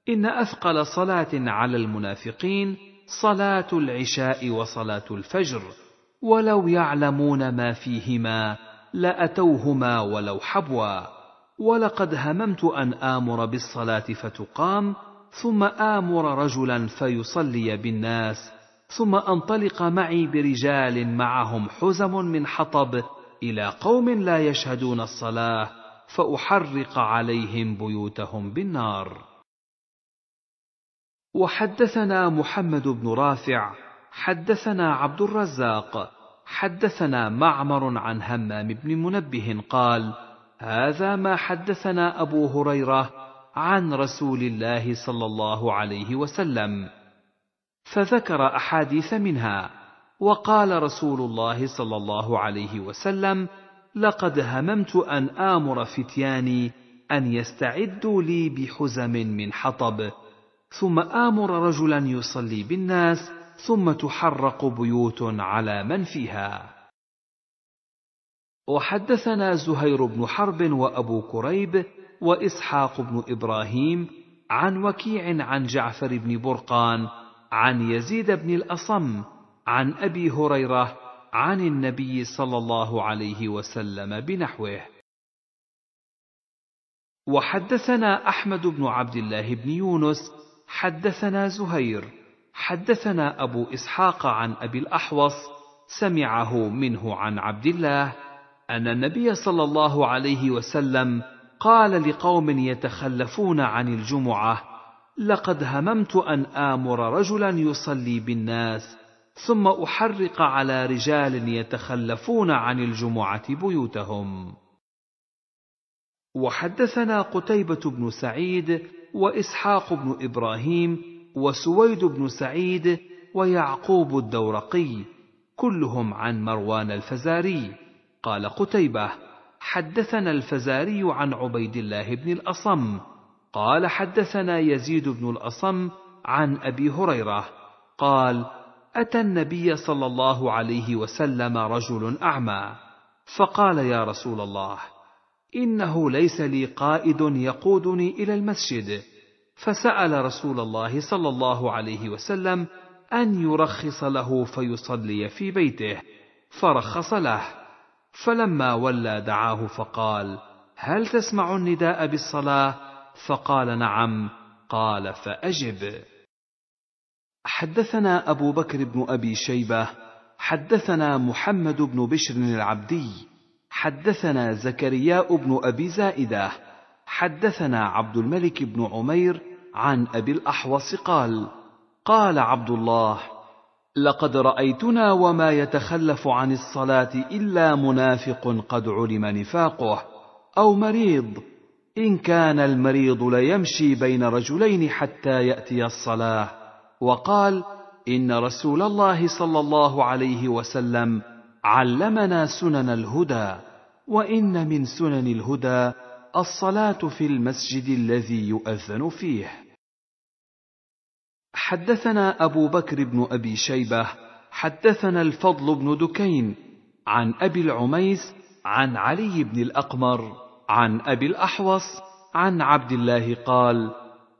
إن أثقل صلاة على المنافقين صلاة العشاء وصلاة الفجر ولو يعلمون ما فيهما لاتوهما ولو حبوا ولقد هممت ان امر بالصلاه فتقام ثم امر رجلا فيصلي بالناس ثم انطلق معي برجال معهم حزم من حطب الى قوم لا يشهدون الصلاه فاحرق عليهم بيوتهم بالنار وحدثنا محمد بن رافع حدثنا عبد الرزاق حدثنا معمر عن همام بن منبه قال هذا ما حدثنا ابو هريره عن رسول الله صلى الله عليه وسلم فذكر احاديث منها وقال رسول الله صلى الله عليه وسلم لقد هممت ان امر فتياني ان يستعدوا لي بحزم من حطب ثم امر رجلا يصلي بالناس ثم تحرق بيوت على من فيها وحدثنا زهير بن حرب وابو كريب واسحاق بن ابراهيم عن وكيع عن جعفر بن برقان عن يزيد بن الاصم عن ابي هريره عن النبي صلى الله عليه وسلم بنحوه وحدثنا احمد بن عبد الله بن يونس حدثنا زهير حدثنا ابو اسحاق عن ابي الاحوص سمعه منه عن عبد الله ان النبي صلى الله عليه وسلم قال لقوم يتخلفون عن الجمعه لقد هممت ان امر رجلا يصلي بالناس ثم احرق على رجال يتخلفون عن الجمعه بيوتهم وحدثنا قتيبه بن سعيد واسحاق بن ابراهيم وسويد بن سعيد ويعقوب الدورقي كلهم عن مروان الفزاري قال قتيبه حدثنا الفزاري عن عبيد الله بن الاصم قال حدثنا يزيد بن الاصم عن ابي هريره قال اتى النبي صلى الله عليه وسلم رجل اعمى فقال يا رسول الله انه ليس لي قائد يقودني الى المسجد فسأل رسول الله صلى الله عليه وسلم أن يرخص له فيصلي في بيته، فرخص له، فلما ولى دعاه فقال: هل تسمع النداء بالصلاة؟ فقال نعم، قال فأجب. حدثنا أبو بكر بن أبي شيبة، حدثنا محمد بن بشر العبدي، حدثنا زكريا بن أبي زائدة، حدثنا عبد الملك بن عمير، عن ابي الاحوص قال قال عبد الله لقد رايتنا وما يتخلف عن الصلاه الا منافق قد علم نفاقه او مريض ان كان المريض ليمشي بين رجلين حتى ياتي الصلاه وقال ان رسول الله صلى الله عليه وسلم علمنا سنن الهدى وان من سنن الهدى الصلاه في المسجد الذي يؤذن فيه حدثنا ابو بكر بن ابي شيبه حدثنا الفضل بن دكين عن ابي العميس عن علي بن الاقمر عن ابي الاحوص عن عبد الله قال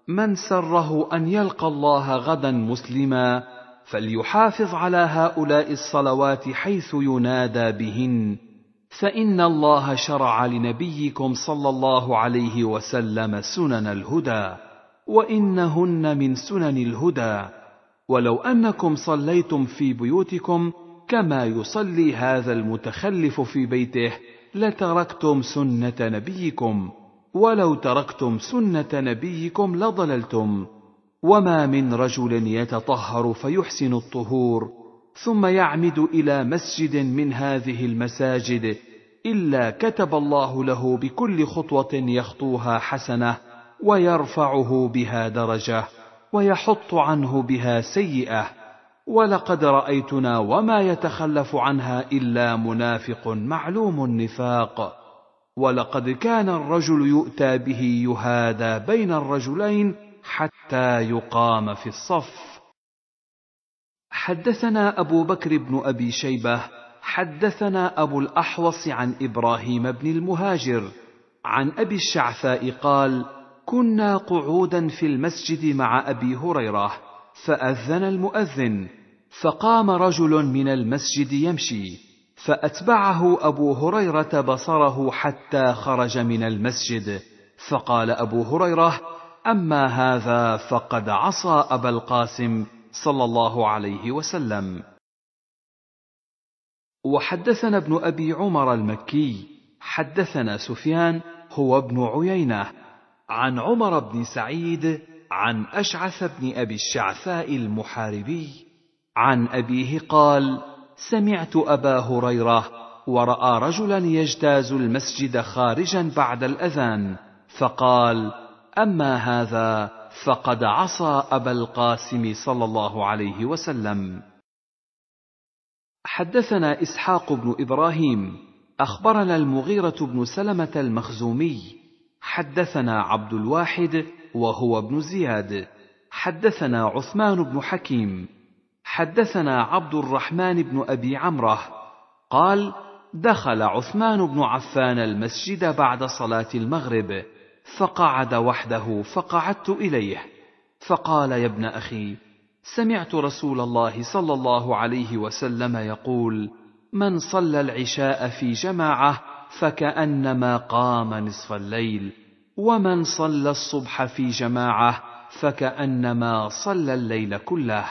من سره ان يلقى الله غدا مسلما فليحافظ على هؤلاء الصلوات حيث ينادى بهن فان الله شرع لنبيكم صلى الله عليه وسلم سنن الهدى وانهن من سنن الهدى ولو انكم صليتم في بيوتكم كما يصلي هذا المتخلف في بيته لتركتم سنه نبيكم ولو تركتم سنه نبيكم لضللتم وما من رجل يتطهر فيحسن الطهور ثم يعمد الى مسجد من هذه المساجد الا كتب الله له بكل خطوه يخطوها حسنه ويرفعه بها درجه ويحط عنه بها سيئه ولقد رايتنا وما يتخلف عنها الا منافق معلوم النفاق ولقد كان الرجل يؤتى به يهادى بين الرجلين حتى يقام في الصف حدثنا أبو بكر بن أبي شيبة حدثنا أبو الأحوص عن إبراهيم بن المهاجر عن أبي الشعثاء قال كنا قعودا في المسجد مع أبي هريرة فأذن المؤذن فقام رجل من المسجد يمشي فأتبعه أبو هريرة بصره حتى خرج من المسجد فقال أبو هريرة أما هذا فقد عصى أبا القاسم صلى الله عليه وسلم وحدثنا ابن ابي عمر المكي حدثنا سفيان هو ابن عيينه عن عمر بن سعيد عن اشعث بن ابي الشعثاء المحاربي عن ابيه قال سمعت ابا هريره وراى رجلا يجتاز المسجد خارجا بعد الاذان فقال اما هذا فقد عصى أبا القاسم صلى الله عليه وسلم. حدثنا إسحاق بن إبراهيم، أخبرنا المغيرة بن سلمة المخزومي، حدثنا عبد الواحد وهو ابن زياد، حدثنا عثمان بن حكيم، حدثنا عبد الرحمن بن أبي عمره، قال: دخل عثمان بن عفان المسجد بعد صلاة المغرب، فقعد وحده فقعدت اليه فقال يا ابن اخي سمعت رسول الله صلى الله عليه وسلم يقول من صلى العشاء في جماعه فكانما قام نصف الليل ومن صلى الصبح في جماعه فكانما صلى الليل كله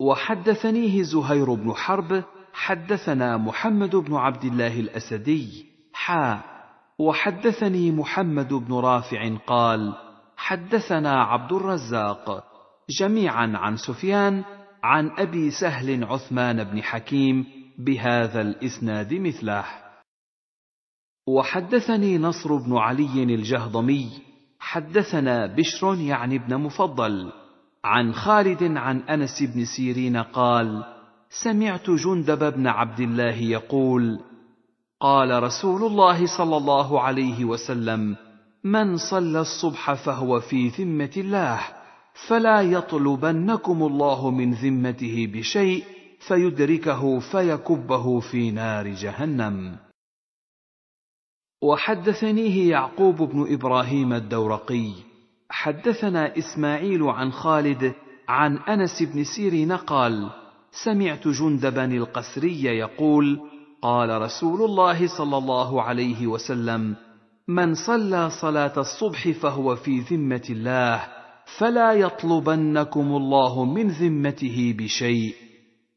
وحدثنيه زهير بن حرب حدثنا محمد بن عبد الله الاسدي حا وحدثني محمد بن رافع قال حدثنا عبد الرزاق جميعا عن سفيان عن ابي سهل عثمان بن حكيم بهذا الاسناد مثله وحدثني نصر بن علي الجهضمي حدثنا بشر يعني ابن مفضل عن خالد عن انس بن سيرين قال سمعت جندب بن عبد الله يقول قال رسول الله صلى الله عليه وسلم من صلى الصبح فهو في ذمه الله فلا يطلبنكم الله من ذمته بشيء فيدركه فيكبه في نار جهنم وحدثنيه يعقوب بن ابراهيم الدورقي حدثنا اسماعيل عن خالد عن انس بن سيرين قال سمعت جندبا القسري يقول قال رسول الله صلى الله عليه وسلم من صلى صلاه الصبح فهو في ذمه الله فلا يطلبنكم الله من ذمته بشيء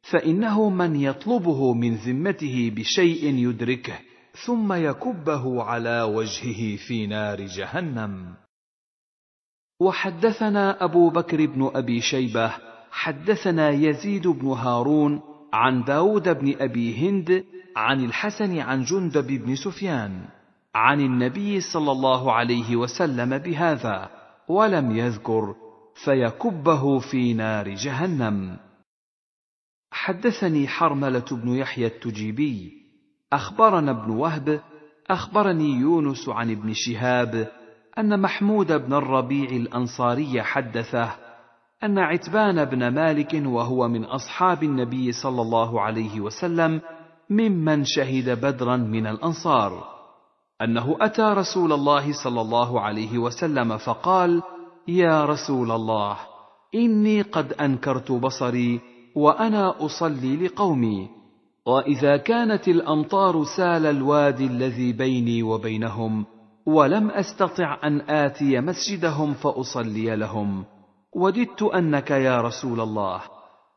فانه من يطلبه من ذمته بشيء يدركه ثم يكبه على وجهه في نار جهنم وحدثنا ابو بكر بن ابي شيبه حدثنا يزيد بن هارون عن داود بن ابي هند عن الحسن عن جندب بن سفيان عن النبي صلى الله عليه وسلم بهذا ولم يذكر فيكبه في نار جهنم حدثني حرمله بن يحيى التجيبي اخبرنا ابن وهب اخبرني يونس عن ابن شهاب ان محمود بن الربيع الانصاري حدثه ان عتبان بن مالك وهو من اصحاب النبي صلى الله عليه وسلم ممن شهد بدرا من الانصار انه اتى رسول الله صلى الله عليه وسلم فقال يا رسول الله اني قد انكرت بصري وانا اصلي لقومي واذا كانت الامطار سال الوادي الذي بيني وبينهم ولم استطع ان اتي مسجدهم فاصلي لهم وددت انك يا رسول الله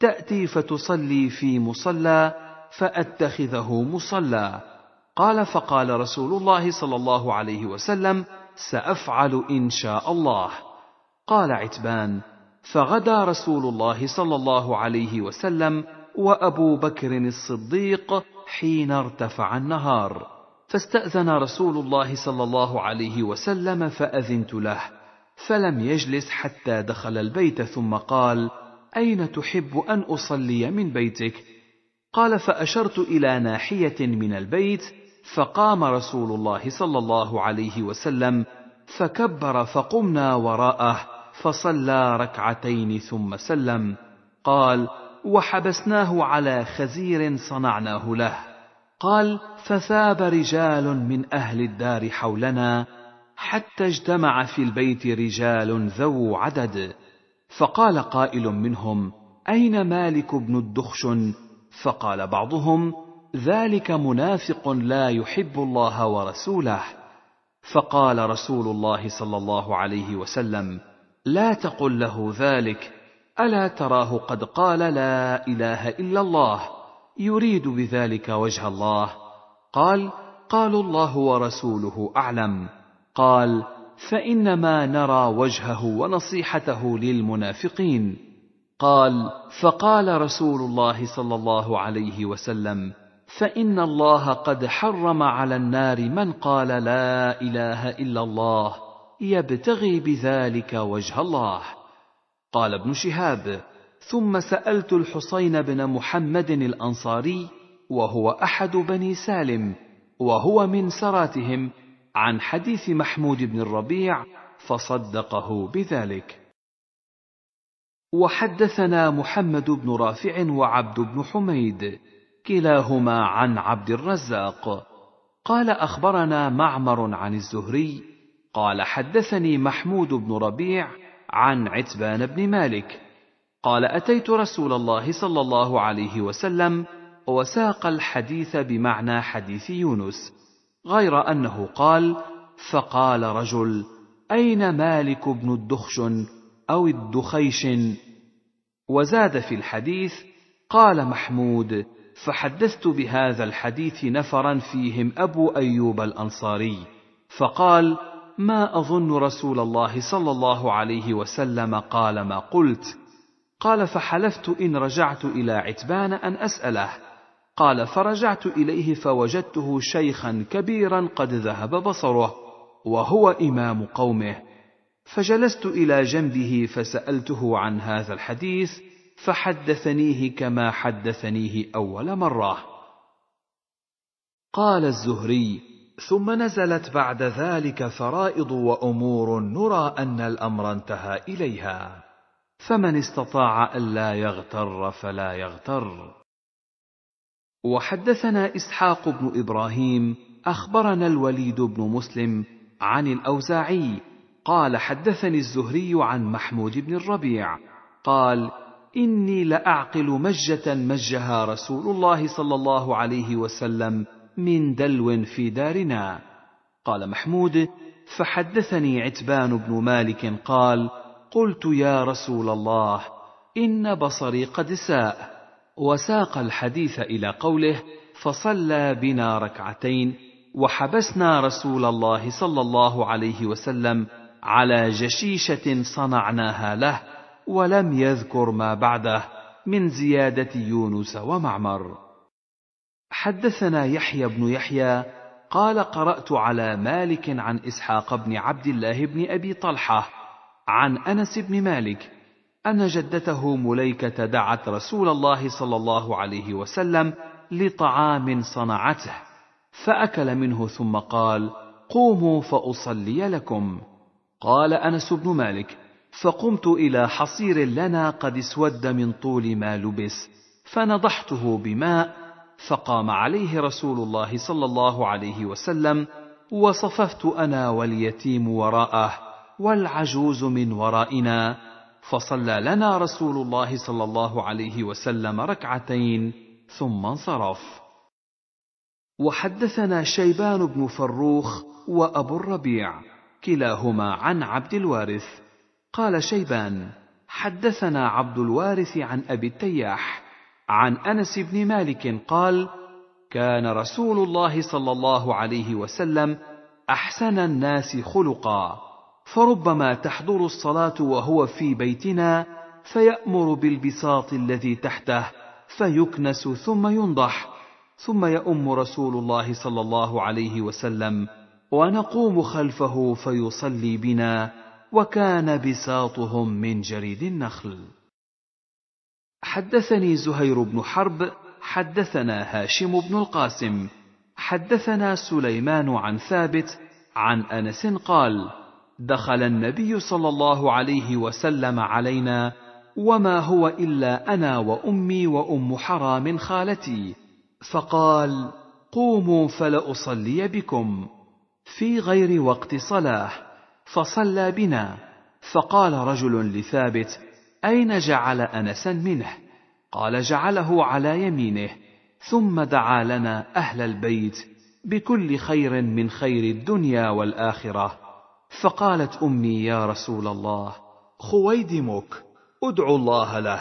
تاتي فتصلي في مصلى فاتخذه مصلى قال فقال رسول الله صلى الله عليه وسلم سافعل ان شاء الله قال عتبان فغدا رسول الله صلى الله عليه وسلم وابو بكر الصديق حين ارتفع النهار فاستاذن رسول الله صلى الله عليه وسلم فاذنت له فلم يجلس حتى دخل البيت ثم قال اين تحب ان اصلي من بيتك قال فاشرت الى ناحيه من البيت فقام رسول الله صلى الله عليه وسلم فكبر فقمنا وراءه فصلى ركعتين ثم سلم قال وحبسناه على خزير صنعناه له قال فثاب رجال من اهل الدار حولنا حتى اجتمع في البيت رجال ذو عدد فقال قائل منهم اين مالك بن الدخشن فقال بعضهم ذلك منافق لا يحب الله ورسوله فقال رسول الله صلى الله عليه وسلم لا تقل له ذلك الا تراه قد قال لا اله الا الله يريد بذلك وجه الله قال قالوا الله ورسوله اعلم قال فانما نرى وجهه ونصيحته للمنافقين قال فقال رسول الله صلى الله عليه وسلم فان الله قد حرم على النار من قال لا اله الا الله يبتغي بذلك وجه الله قال ابن شهاب ثم سالت الحسين بن محمد الانصاري وهو احد بني سالم وهو من سراتهم عن حديث محمود بن الربيع فصدقه بذلك وحدثنا محمد بن رافع وعبد بن حميد كلاهما عن عبد الرزاق قال اخبرنا معمر عن الزهري قال حدثني محمود بن ربيع عن عتبان بن مالك قال اتيت رسول الله صلى الله عليه وسلم وساق الحديث بمعنى حديث يونس غير انه قال فقال رجل اين مالك بن الدخشن أو الدخيش وزاد في الحديث قال محمود فحدثت بهذا الحديث نفرا فيهم أبو أيوب الأنصاري فقال ما أظن رسول الله صلى الله عليه وسلم قال ما قلت قال فحلفت إن رجعت إلى عتبان أن أسأله قال فرجعت إليه فوجدته شيخا كبيرا قد ذهب بصره وهو إمام قومه فجلست الى جنبه فسالته عن هذا الحديث فحدثنيه كما حدثنيه اول مره قال الزهري ثم نزلت بعد ذلك فرائض وامور نرى ان الامر انتهى اليها فمن استطاع الا يغتر فلا يغتر وحدثنا اسحاق بن ابراهيم اخبرنا الوليد بن مسلم عن الاوزاعي قال حدثني الزهري عن محمود بن الربيع قال اني لاعقل مجه مجها رسول الله صلى الله عليه وسلم من دلو في دارنا قال محمود فحدثني عتبان بن مالك قال قلت يا رسول الله ان بصري قد ساء وساق الحديث الى قوله فصلى بنا ركعتين وحبسنا رسول الله صلى الله عليه وسلم على جشيشه صنعناها له ولم يذكر ما بعده من زياده يونس ومعمر حدثنا يحيى بن يحيى قال قرات على مالك عن اسحاق بن عبد الله بن ابي طلحه عن انس بن مالك ان جدته مليكه دعت رسول الله صلى الله عليه وسلم لطعام صنعته فاكل منه ثم قال قوموا فاصلي لكم قال انس بن مالك فقمت الى حصير لنا قد اسود من طول ما لبس فنضحته بماء فقام عليه رسول الله صلى الله عليه وسلم وصففت انا واليتيم وراءه والعجوز من ورائنا فصلى لنا رسول الله صلى الله عليه وسلم ركعتين ثم انصرف وحدثنا شيبان بن فروخ وابو الربيع كلاهما عن عبد الوارث قال شيبان حدثنا عبد الوارث عن ابي التياح عن انس بن مالك قال كان رسول الله صلى الله عليه وسلم احسن الناس خلقا فربما تحضر الصلاه وهو في بيتنا فيامر بالبساط الذي تحته فيكنس ثم ينضح ثم يؤم رسول الله صلى الله عليه وسلم ونقوم خلفه فيصلي بنا وكان بساطهم من جريد النخل حدثني زهير بن حرب حدثنا هاشم بن القاسم حدثنا سليمان عن ثابت عن انس قال دخل النبي صلى الله عليه وسلم علينا وما هو الا انا وامي وام حرام خالتي فقال قوموا فلاصلي بكم في غير وقت صلاه فصلى بنا فقال رجل لثابت اين جعل انسا منه قال جعله على يمينه ثم دعا لنا اهل البيت بكل خير من خير الدنيا والاخره فقالت امي يا رسول الله خويدمك ادعو الله له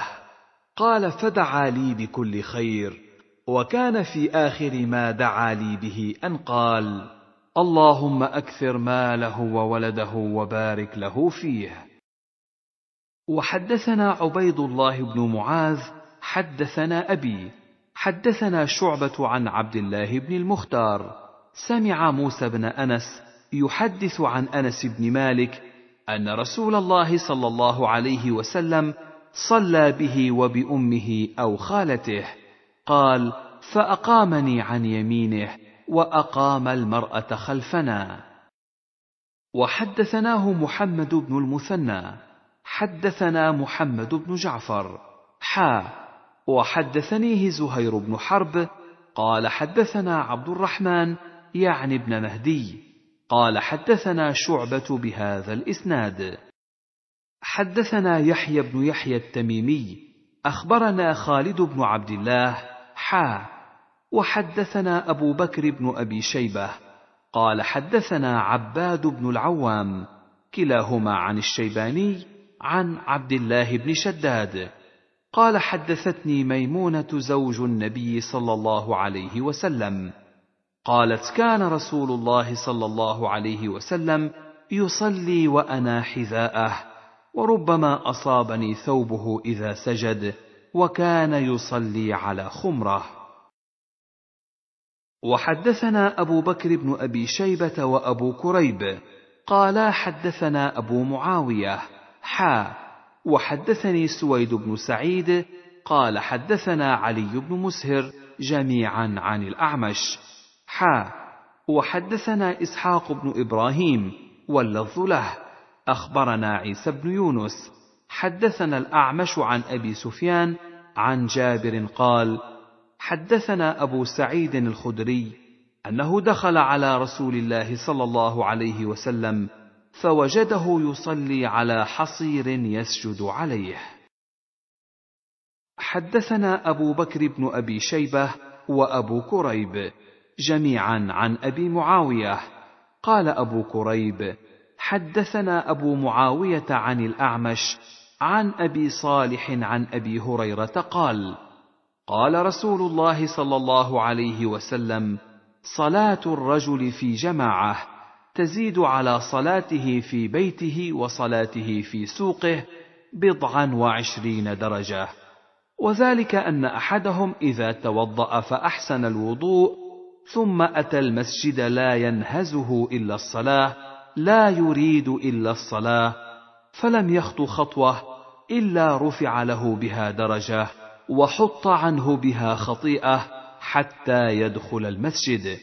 قال فدعا لي بكل خير وكان في اخر ما دعا لي به ان قال اللهم اكثر ماله وولده وبارك له فيه وحدثنا عبيد الله بن معاذ حدثنا ابي حدثنا شعبه عن عبد الله بن المختار سمع موسى بن انس يحدث عن انس بن مالك ان رسول الله صلى الله عليه وسلم صلى به وبامه او خالته قال فاقامني عن يمينه واقام المراه خلفنا وحدثناه محمد بن المثنى حدثنا محمد بن جعفر حا وحدثنيه زهير بن حرب قال حدثنا عبد الرحمن يعني ابن مهدي قال حدثنا شعبة بهذا الإسناد حدثنا يحيى بن يحيى التميمي أخبرنا خالد بن عبد الله حا وحدثنا ابو بكر بن ابي شيبه قال حدثنا عباد بن العوام كلاهما عن الشيباني عن عبد الله بن شداد قال حدثتني ميمونه زوج النبي صلى الله عليه وسلم قالت كان رسول الله صلى الله عليه وسلم يصلي وانا حذاءه وربما اصابني ثوبه اذا سجد وكان يصلي على خمره وحدثنا أبو بكر بن أبي شيبة وأبو كريب قالا حدثنا أبو معاوية حا وحدثني سويد بن سعيد قال حدثنا علي بن مسهر جميعا عن الأعمش حا وحدثنا إسحاق بن إبراهيم واللفظ له أخبرنا عيسى بن يونس حدثنا الأعمش عن أبي سفيان عن جابر قال: حدثنا أبو سعيد الخدري أنه دخل على رسول الله صلى الله عليه وسلم فوجده يصلي على حصير يسجد عليه. حدثنا أبو بكر بن أبي شيبة وأبو كريب جميعا عن أبي معاوية قال أبو كريب: حدثنا أبو معاوية عن الأعمش عن أبي صالح عن أبي هريرة قال: قال رسول الله صلى الله عليه وسلم صلاه الرجل في جماعه تزيد على صلاته في بيته وصلاته في سوقه بضعا وعشرين درجه وذلك ان احدهم اذا توضا فاحسن الوضوء ثم اتى المسجد لا ينهزه الا الصلاه لا يريد الا الصلاه فلم يخط خطوه الا رفع له بها درجه وحط عنه بها خطيئه حتى يدخل المسجد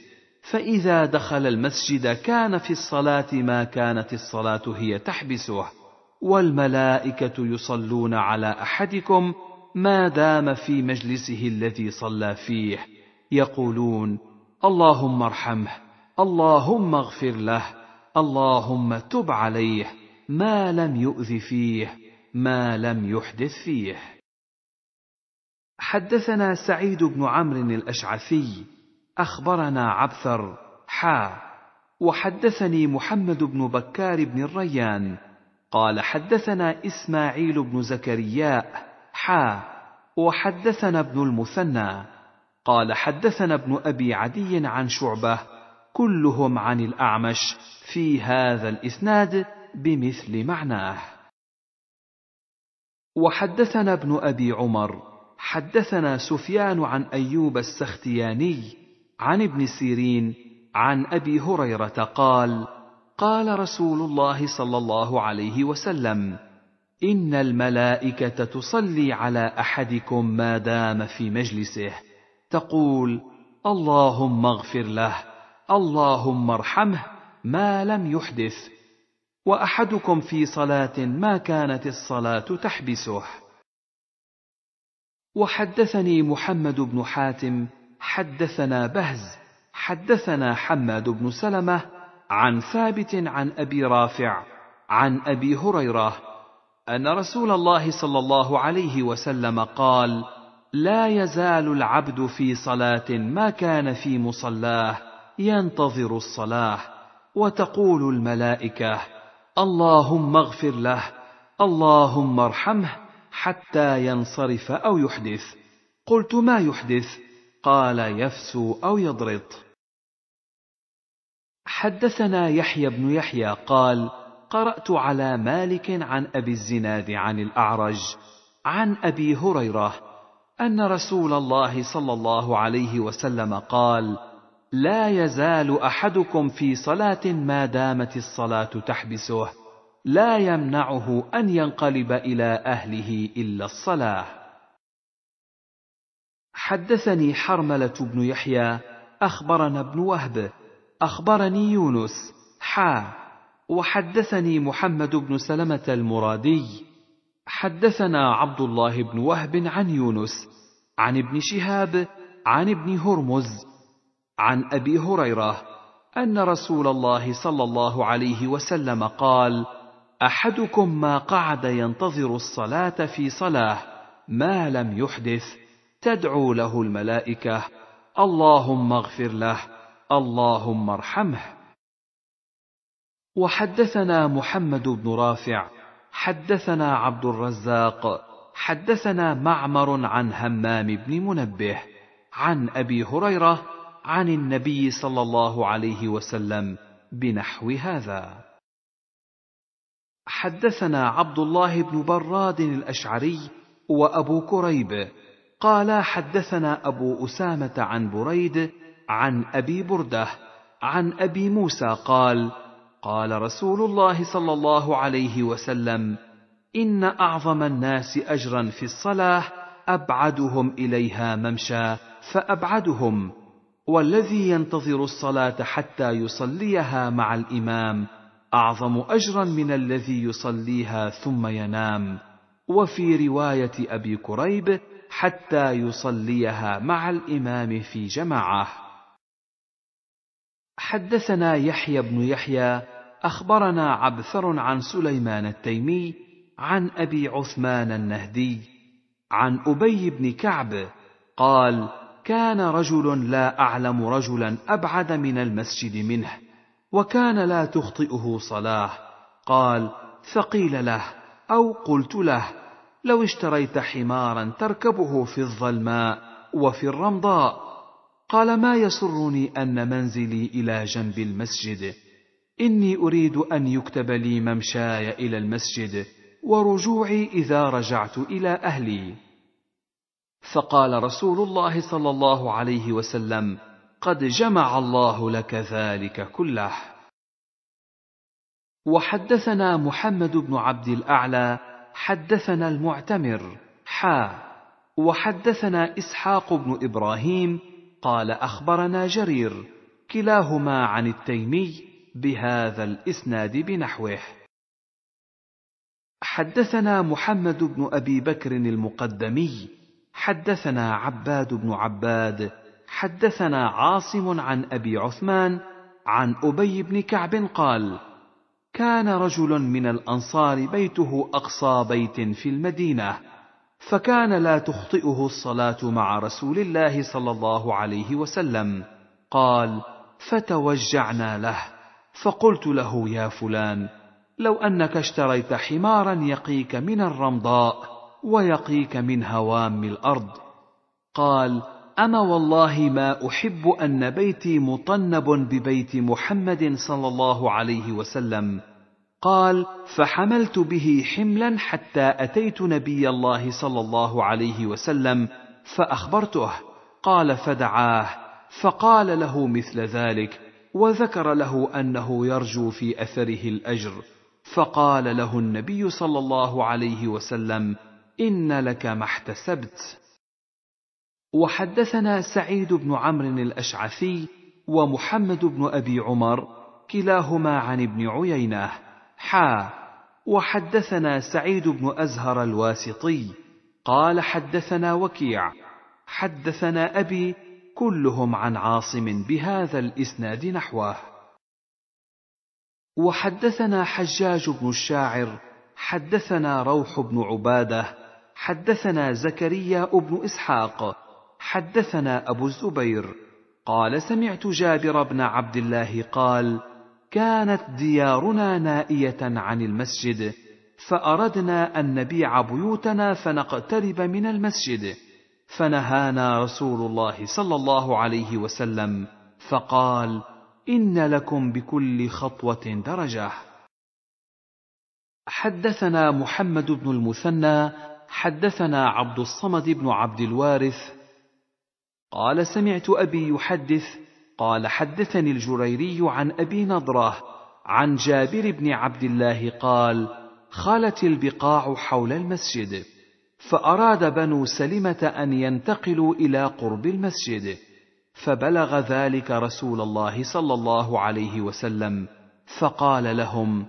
فاذا دخل المسجد كان في الصلاه ما كانت الصلاه هي تحبسه والملائكه يصلون على احدكم ما دام في مجلسه الذي صلى فيه يقولون اللهم ارحمه اللهم اغفر له اللهم تب عليه ما لم يؤذ فيه ما لم يحدث فيه حدثنا سعيد بن عمرو الاشعثي اخبرنا عبثر حا وحدثني محمد بن بكار بن الريان قال حدثنا اسماعيل بن زكريا حا وحدثنا ابن المثنى قال حدثنا ابن ابي عدي عن شعبه كلهم عن الاعمش في هذا الاسناد بمثل معناه وحدثنا ابن ابي عمر حدثنا سفيان عن ايوب السختياني عن ابن سيرين عن ابي هريره قال قال رسول الله صلى الله عليه وسلم ان الملائكه تصلي على احدكم ما دام في مجلسه تقول اللهم اغفر له اللهم ارحمه ما لم يحدث واحدكم في صلاه ما كانت الصلاه تحبسه وحدثني محمد بن حاتم حدثنا بهز حدثنا حماد بن سلمه عن ثابت عن ابي رافع عن ابي هريره ان رسول الله صلى الله عليه وسلم قال لا يزال العبد في صلاه ما كان في مصلاه ينتظر الصلاه وتقول الملائكه اللهم اغفر له اللهم ارحمه حتى ينصرف او يحدث قلت ما يحدث قال يفسو او يضرط حدثنا يحيى بن يحيى قال قرات على مالك عن ابي الزناد عن الاعرج عن ابي هريره ان رسول الله صلى الله عليه وسلم قال لا يزال احدكم في صلاه ما دامت الصلاه تحبسه لا يمنعه ان ينقلب الى اهله الا الصلاه حدثني حرمله بن يحيى اخبرنا ابن وهب اخبرني يونس حا وحدثني محمد بن سلمه المرادي حدثنا عبد الله بن وهب عن يونس عن ابن شهاب عن ابن هرمز عن ابي هريره ان رسول الله صلى الله عليه وسلم قال احدكم ما قعد ينتظر الصلاه في صلاه ما لم يحدث تدعو له الملائكه اللهم اغفر له اللهم ارحمه وحدثنا محمد بن رافع حدثنا عبد الرزاق حدثنا معمر عن همام بن منبه عن ابي هريره عن النبي صلى الله عليه وسلم بنحو هذا حدثنا عبد الله بن براد الاشعري وابو كريب قالا حدثنا ابو اسامه عن بريد عن ابي برده عن ابي موسى قال قال رسول الله صلى الله عليه وسلم ان اعظم الناس اجرا في الصلاه ابعدهم اليها ممشى فابعدهم والذي ينتظر الصلاه حتى يصليها مع الامام اعظم اجرا من الذي يصليها ثم ينام وفي روايه ابي كريب حتى يصليها مع الامام في جماعه حدثنا يحيى بن يحيى اخبرنا عبثر عن سليمان التيمي عن ابي عثمان النهدي عن ابي بن كعب قال كان رجل لا اعلم رجلا ابعد من المسجد منه وكان لا تخطئه صلاه قال فقيل له او قلت له لو اشتريت حمارا تركبه في الظلماء وفي الرمضاء قال ما يسرني ان منزلي الى جنب المسجد اني اريد ان يكتب لي ممشاي الى المسجد ورجوعي اذا رجعت الى اهلي فقال رسول الله صلى الله عليه وسلم قد جمع الله لك ذلك كله وحدثنا محمد بن عبد الاعلى حدثنا المعتمر حا وحدثنا اسحاق بن ابراهيم قال اخبرنا جرير كلاهما عن التيمي بهذا الاسناد بنحوه حدثنا محمد بن ابي بكر المقدمي حدثنا عباد بن عباد حدثنا عاصم عن ابي عثمان عن ابي بن كعب قال كان رجل من الانصار بيته اقصى بيت في المدينه فكان لا تخطئه الصلاه مع رسول الله صلى الله عليه وسلم قال فتوجعنا له فقلت له يا فلان لو انك اشتريت حمارا يقيك من الرمضاء ويقيك من هوام الارض قال اما والله ما احب ان بيتي مطنب ببيت محمد صلى الله عليه وسلم قال فحملت به حملا حتى اتيت نبي الله صلى الله عليه وسلم فاخبرته قال فدعاه فقال له مثل ذلك وذكر له انه يرجو في اثره الاجر فقال له النبي صلى الله عليه وسلم ان لك ما احتسبت وحدثنا سعيد بن عمرو الاشعثي ومحمد بن ابي عمر كلاهما عن ابن عيينه حا وحدثنا سعيد بن ازهر الواسطي قال حدثنا وكيع حدثنا ابي كلهم عن عاصم بهذا الاسناد نحوه وحدثنا حجاج بن الشاعر حدثنا روح بن عباده حدثنا زكريا بن اسحاق حدثنا ابو الزبير قال سمعت جابر بن عبد الله قال كانت ديارنا نائيه عن المسجد فاردنا ان نبيع بيوتنا فنقترب من المسجد فنهانا رسول الله صلى الله عليه وسلم فقال ان لكم بكل خطوه درجه حدثنا محمد بن المثنى حدثنا عبد الصمد بن عبد الوارث قال سمعت أبي يحدث قال حدثني الجريري عن أبي نضرة عن جابر بن عبد الله قال خالت البقاع حول المسجد فأراد بنو سلمة أن ينتقلوا إلى قرب المسجد فبلغ ذلك رسول الله صلى الله عليه وسلم فقال لهم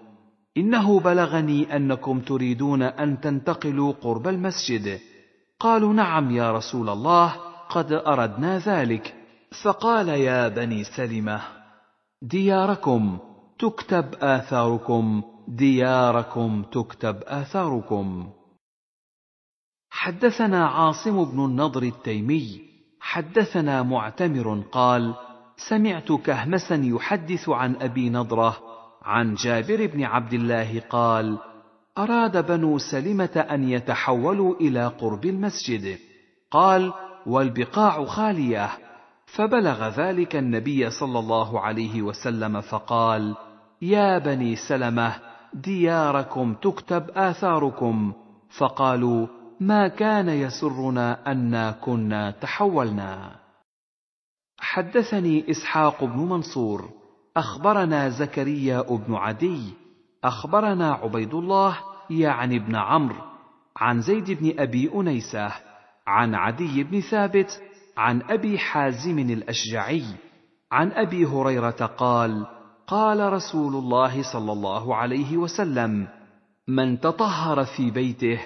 انه بلغني انكم تريدون ان تنتقلوا قرب المسجد قالوا نعم يا رسول الله قد اردنا ذلك فقال يا بني سلمه دياركم تكتب اثاركم دياركم تكتب اثاركم حدثنا عاصم بن النضر التيمي حدثنا معتمر قال سمعت كهمسا يحدث عن ابي نضره عن جابر بن عبد الله قال اراد بنو سلمه ان يتحولوا الى قرب المسجد قال والبقاع خاليه فبلغ ذلك النبي صلى الله عليه وسلم فقال يا بني سلمه دياركم تكتب اثاركم فقالوا ما كان يسرنا انا كنا تحولنا حدثني اسحاق بن منصور اخبرنا زكريا بن عدي اخبرنا عبيد الله يعني ابن عمرو عن زيد بن ابي انيسه عن عدي بن ثابت عن ابي حازم الاشجعي عن ابي هريره قال قال رسول الله صلى الله عليه وسلم من تطهر في بيته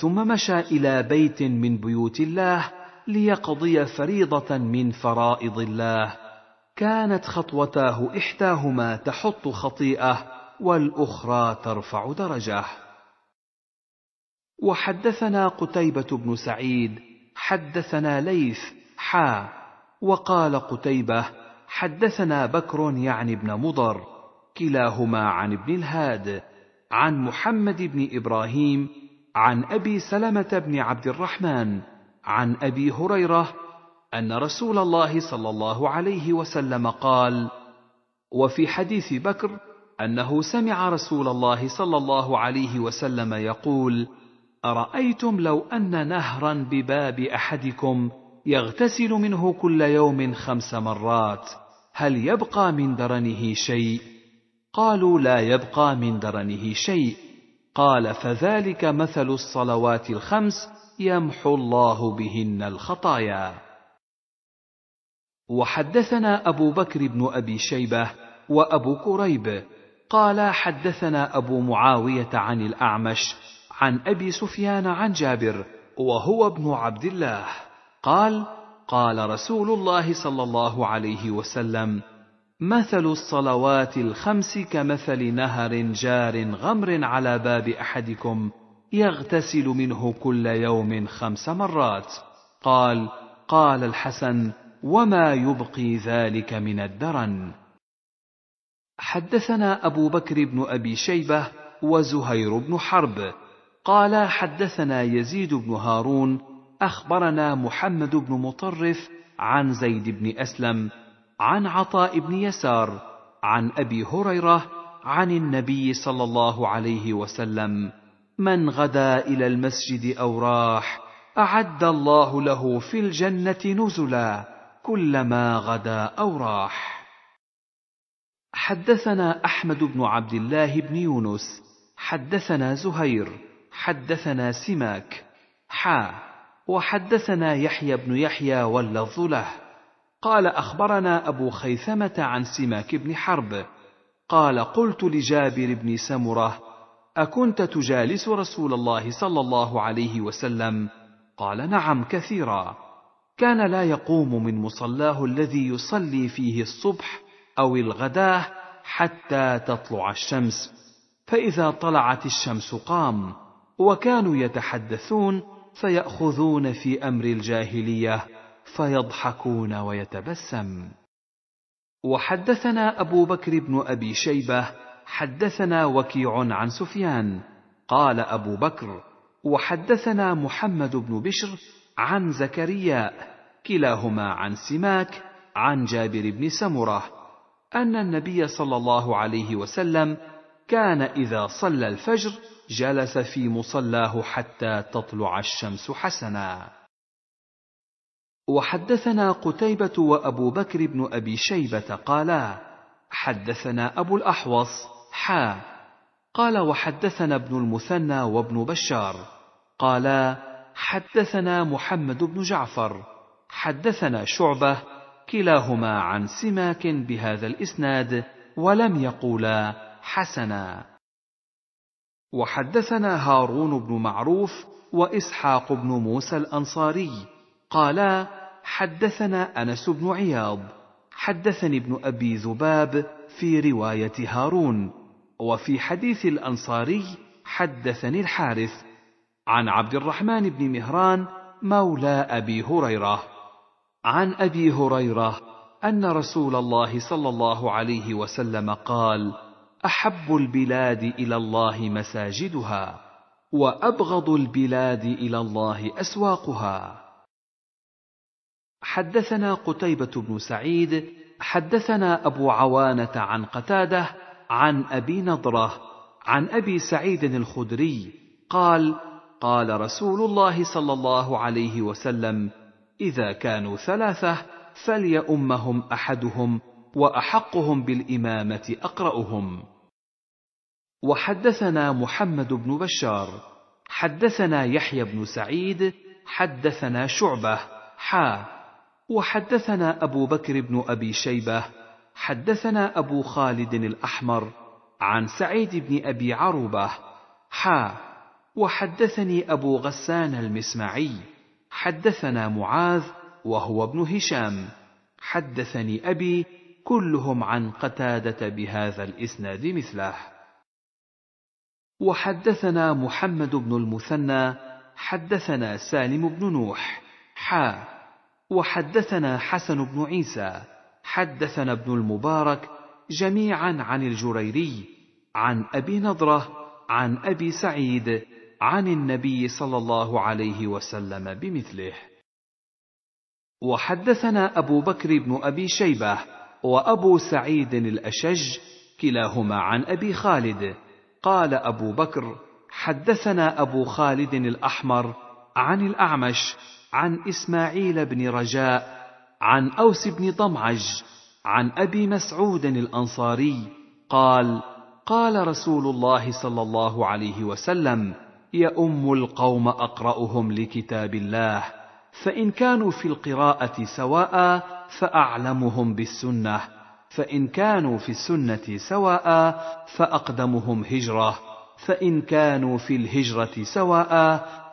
ثم مشى الى بيت من بيوت الله ليقضي فريضه من فرائض الله كانت خطوتاه احداهما تحط خطيئه والاخرى ترفع درجه وحدثنا قتيبة بن سعيد حدثنا ليث حا وقال قتيبة حدثنا بكر يعني ابن مضر كلاهما عن ابن الهاد عن محمد بن إبراهيم عن أبي سلمة بن عبد الرحمن عن أبي هريرة أن رسول الله صلى الله عليه وسلم قال وفي حديث بكر أنه سمع رسول الله صلى الله عليه وسلم يقول ارايتم لو ان نهرا بباب احدكم يغتسل منه كل يوم خمس مرات هل يبقى من درنه شيء قالوا لا يبقى من درنه شيء قال فذلك مثل الصلوات الخمس يمحو الله بهن الخطايا وحدثنا ابو بكر بن ابي شيبه وابو كريب قال حدثنا ابو معاويه عن الاعمش عن أبي سفيان عن جابر وهو ابن عبد الله قال قال رسول الله صلى الله عليه وسلم مثل الصلوات الخمس كمثل نهر جار غمر على باب احدكم يغتسل منه كل يوم خمس مرات قال قال الحسن وما يبقي ذلك من الدرن حدثنا ابو بكر بن ابي شيبه وزهير بن حرب قال حدثنا يزيد بن هارون اخبرنا محمد بن مطرف عن زيد بن اسلم عن عطاء بن يسار عن ابي هريره عن النبي صلى الله عليه وسلم من غدا الى المسجد او راح اعد الله له في الجنه نزلا كلما غدا او راح حدثنا احمد بن عبد الله بن يونس حدثنا زهير حدثنا سماك حا وحدثنا يحيى بن يحيى واللفظ له قال اخبرنا ابو خيثمه عن سماك بن حرب قال قلت لجابر بن سمره اكنت تجالس رسول الله صلى الله عليه وسلم قال نعم كثيرا كان لا يقوم من مصلاه الذي يصلي فيه الصبح او الغداه حتى تطلع الشمس فاذا طلعت الشمس قام وكانوا يتحدثون فياخذون في امر الجاهليه فيضحكون ويتبسم وحدثنا ابو بكر بن ابي شيبه حدثنا وكيع عن سفيان قال ابو بكر وحدثنا محمد بن بشر عن زكريا كلاهما عن سماك عن جابر بن سمره ان النبي صلى الله عليه وسلم كان اذا صلى الفجر جلس في مصلاه حتى تطلع الشمس حسنا وحدثنا قتيبة وأبو بكر بن أبي شيبة قالا حدثنا أبو الأحوص حا قال وحدثنا ابن المثنى وابن بشار قالا حدثنا محمد بن جعفر حدثنا شعبة كلاهما عن سماك بهذا الإسناد ولم يقولا حسنا وحدثنا هارون بن معروف واسحاق بن موسى الانصاري قالا حدثنا انس بن عياض حدثني ابن ابي ذباب في روايه هارون وفي حديث الانصاري حدثني الحارث عن عبد الرحمن بن مهران مولى ابي هريره عن ابي هريره ان رسول الله صلى الله عليه وسلم قال احب البلاد الى الله مساجدها وابغض البلاد الى الله اسواقها حدثنا قتيبه بن سعيد حدثنا ابو عوانه عن قتاده عن ابي نضره عن ابي سعيد الخدري قال قال رسول الله صلى الله عليه وسلم اذا كانوا ثلاثه فليؤمهم احدهم واحقهم بالامامه اقراهم وحدثنا محمد بن بشار حدثنا يحيى بن سعيد حدثنا شعبه حا وحدثنا ابو بكر بن ابي شيبه حدثنا ابو خالد الاحمر عن سعيد بن ابي عروبه حا وحدثني ابو غسان المسمعي حدثنا معاذ وهو ابن هشام حدثني ابي كلهم عن قتادة بهذا الإسناد مثله وحدثنا محمد بن المثنى حدثنا سالم بن نوح حا وحدثنا حسن بن عيسى حدثنا ابن المبارك جميعا عن الجريري عن أبي نضرة عن أبي سعيد عن النبي صلى الله عليه وسلم بمثله وحدثنا أبو بكر بن أبي شيبة وأبو سعيد الأشج كلاهما عن أبي خالد قال أبو بكر حدثنا أبو خالد الأحمر عن الأعمش عن إسماعيل بن رجاء عن أوس بن طمعج عن أبي مسعود الأنصاري قال قال رسول الله صلى الله عليه وسلم يؤم القوم أقرأهم لكتاب الله فإن كانوا في القراءة سواء فأعلمهم بالسنة فإن كانوا في السنة سواء فأقدمهم هجرة فإن كانوا في الهجرة سواء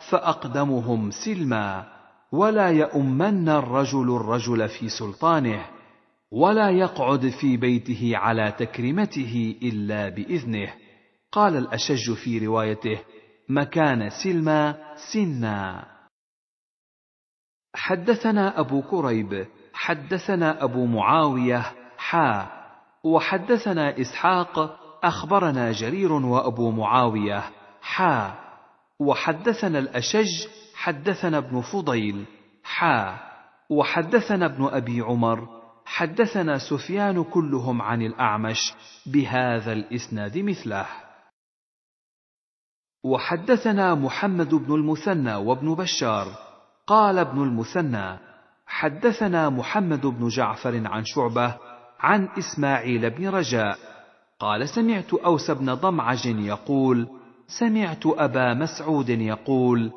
فأقدمهم سلما ولا يؤمن الرجل الرجل في سلطانه ولا يقعد في بيته على تكريمته إلا بإذنه قال الأشج في روايته مكان سلما سنا حدثنا أبو كريب حدثنا أبو معاوية حا وحدثنا إسحاق أخبرنا جرير وأبو معاوية حا وحدثنا الأشج حدثنا ابن فضيل حا وحدثنا ابن أبي عمر حدثنا سفيان كلهم عن الأعمش بهذا الإسناد مثله وحدثنا محمد بن المثنى وابن بشار قال ابن المثنى حدثنا محمد بن جعفر عن شعبه عن اسماعيل بن رجاء قال سمعت اوس بن ضمعج يقول سمعت ابا مسعود يقول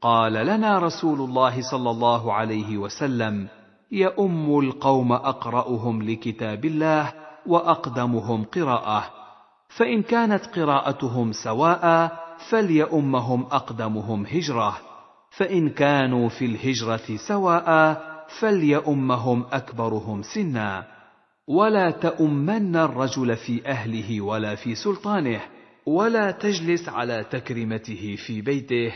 قال لنا رسول الله صلى الله عليه وسلم يؤم القوم اقراهم لكتاب الله واقدمهم قراءه فان كانت قراءتهم سواء فليؤمهم اقدمهم هجره فان كانوا في الهجره سواء فليؤمهم اكبرهم سنا ولا تؤمن الرجل في اهله ولا في سلطانه ولا تجلس على تكرمته في بيته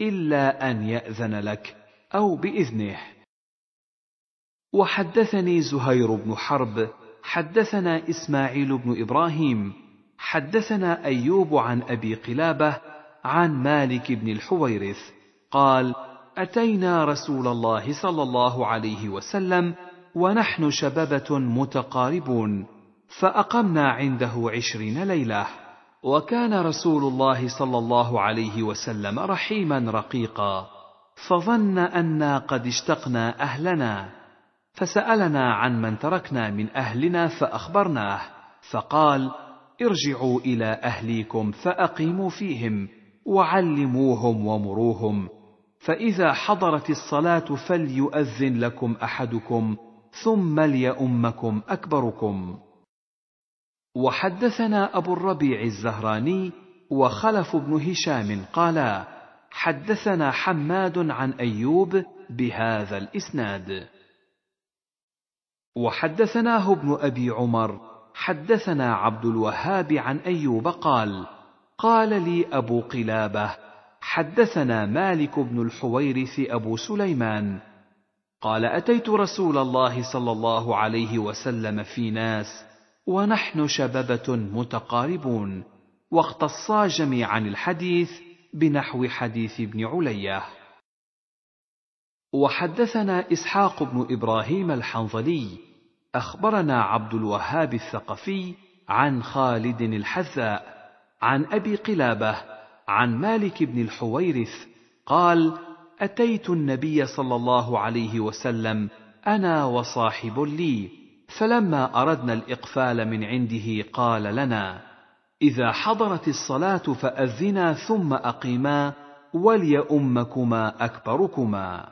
الا ان ياذن لك او باذنه وحدثني زهير بن حرب حدثنا اسماعيل بن ابراهيم حدثنا ايوب عن ابي قلابه عن مالك بن الحويرث قال اتينا رسول الله صلى الله عليه وسلم ونحن شببه متقاربون فاقمنا عنده عشرين ليله وكان رسول الله صلى الله عليه وسلم رحيما رقيقا فظن انا قد اشتقنا اهلنا فسالنا عن من تركنا من اهلنا فاخبرناه فقال ارجعوا الى اهليكم فاقيموا فيهم وعلموهم ومروهم فإذا حضرت الصلاة فليؤذن لكم أحدكم ثم ليؤمكم أكبركم. وحدثنا أبو الربيع الزهراني وخلف بن هشام قالا: حدثنا حماد عن أيوب بهذا الإسناد. وحدثناه ابن أبي عمر حدثنا عبد الوهاب عن أيوب قال: قال لي أبو قلابة: حدثنا مالك بن الحويرث ابو سليمان قال اتيت رسول الله صلى الله عليه وسلم في ناس ونحن شببه متقاربون واختصا جميعا الحديث بنحو حديث ابن عليه وحدثنا اسحاق بن ابراهيم الحنظلي اخبرنا عبد الوهاب الثقفي عن خالد الحذاء عن ابي قلابه عن مالك بن الحويرث قال اتيت النبي صلى الله عليه وسلم انا وصاحب لي فلما اردنا الاقفال من عنده قال لنا اذا حضرت الصلاه فاذنا ثم اقيما وليؤمكما اكبركما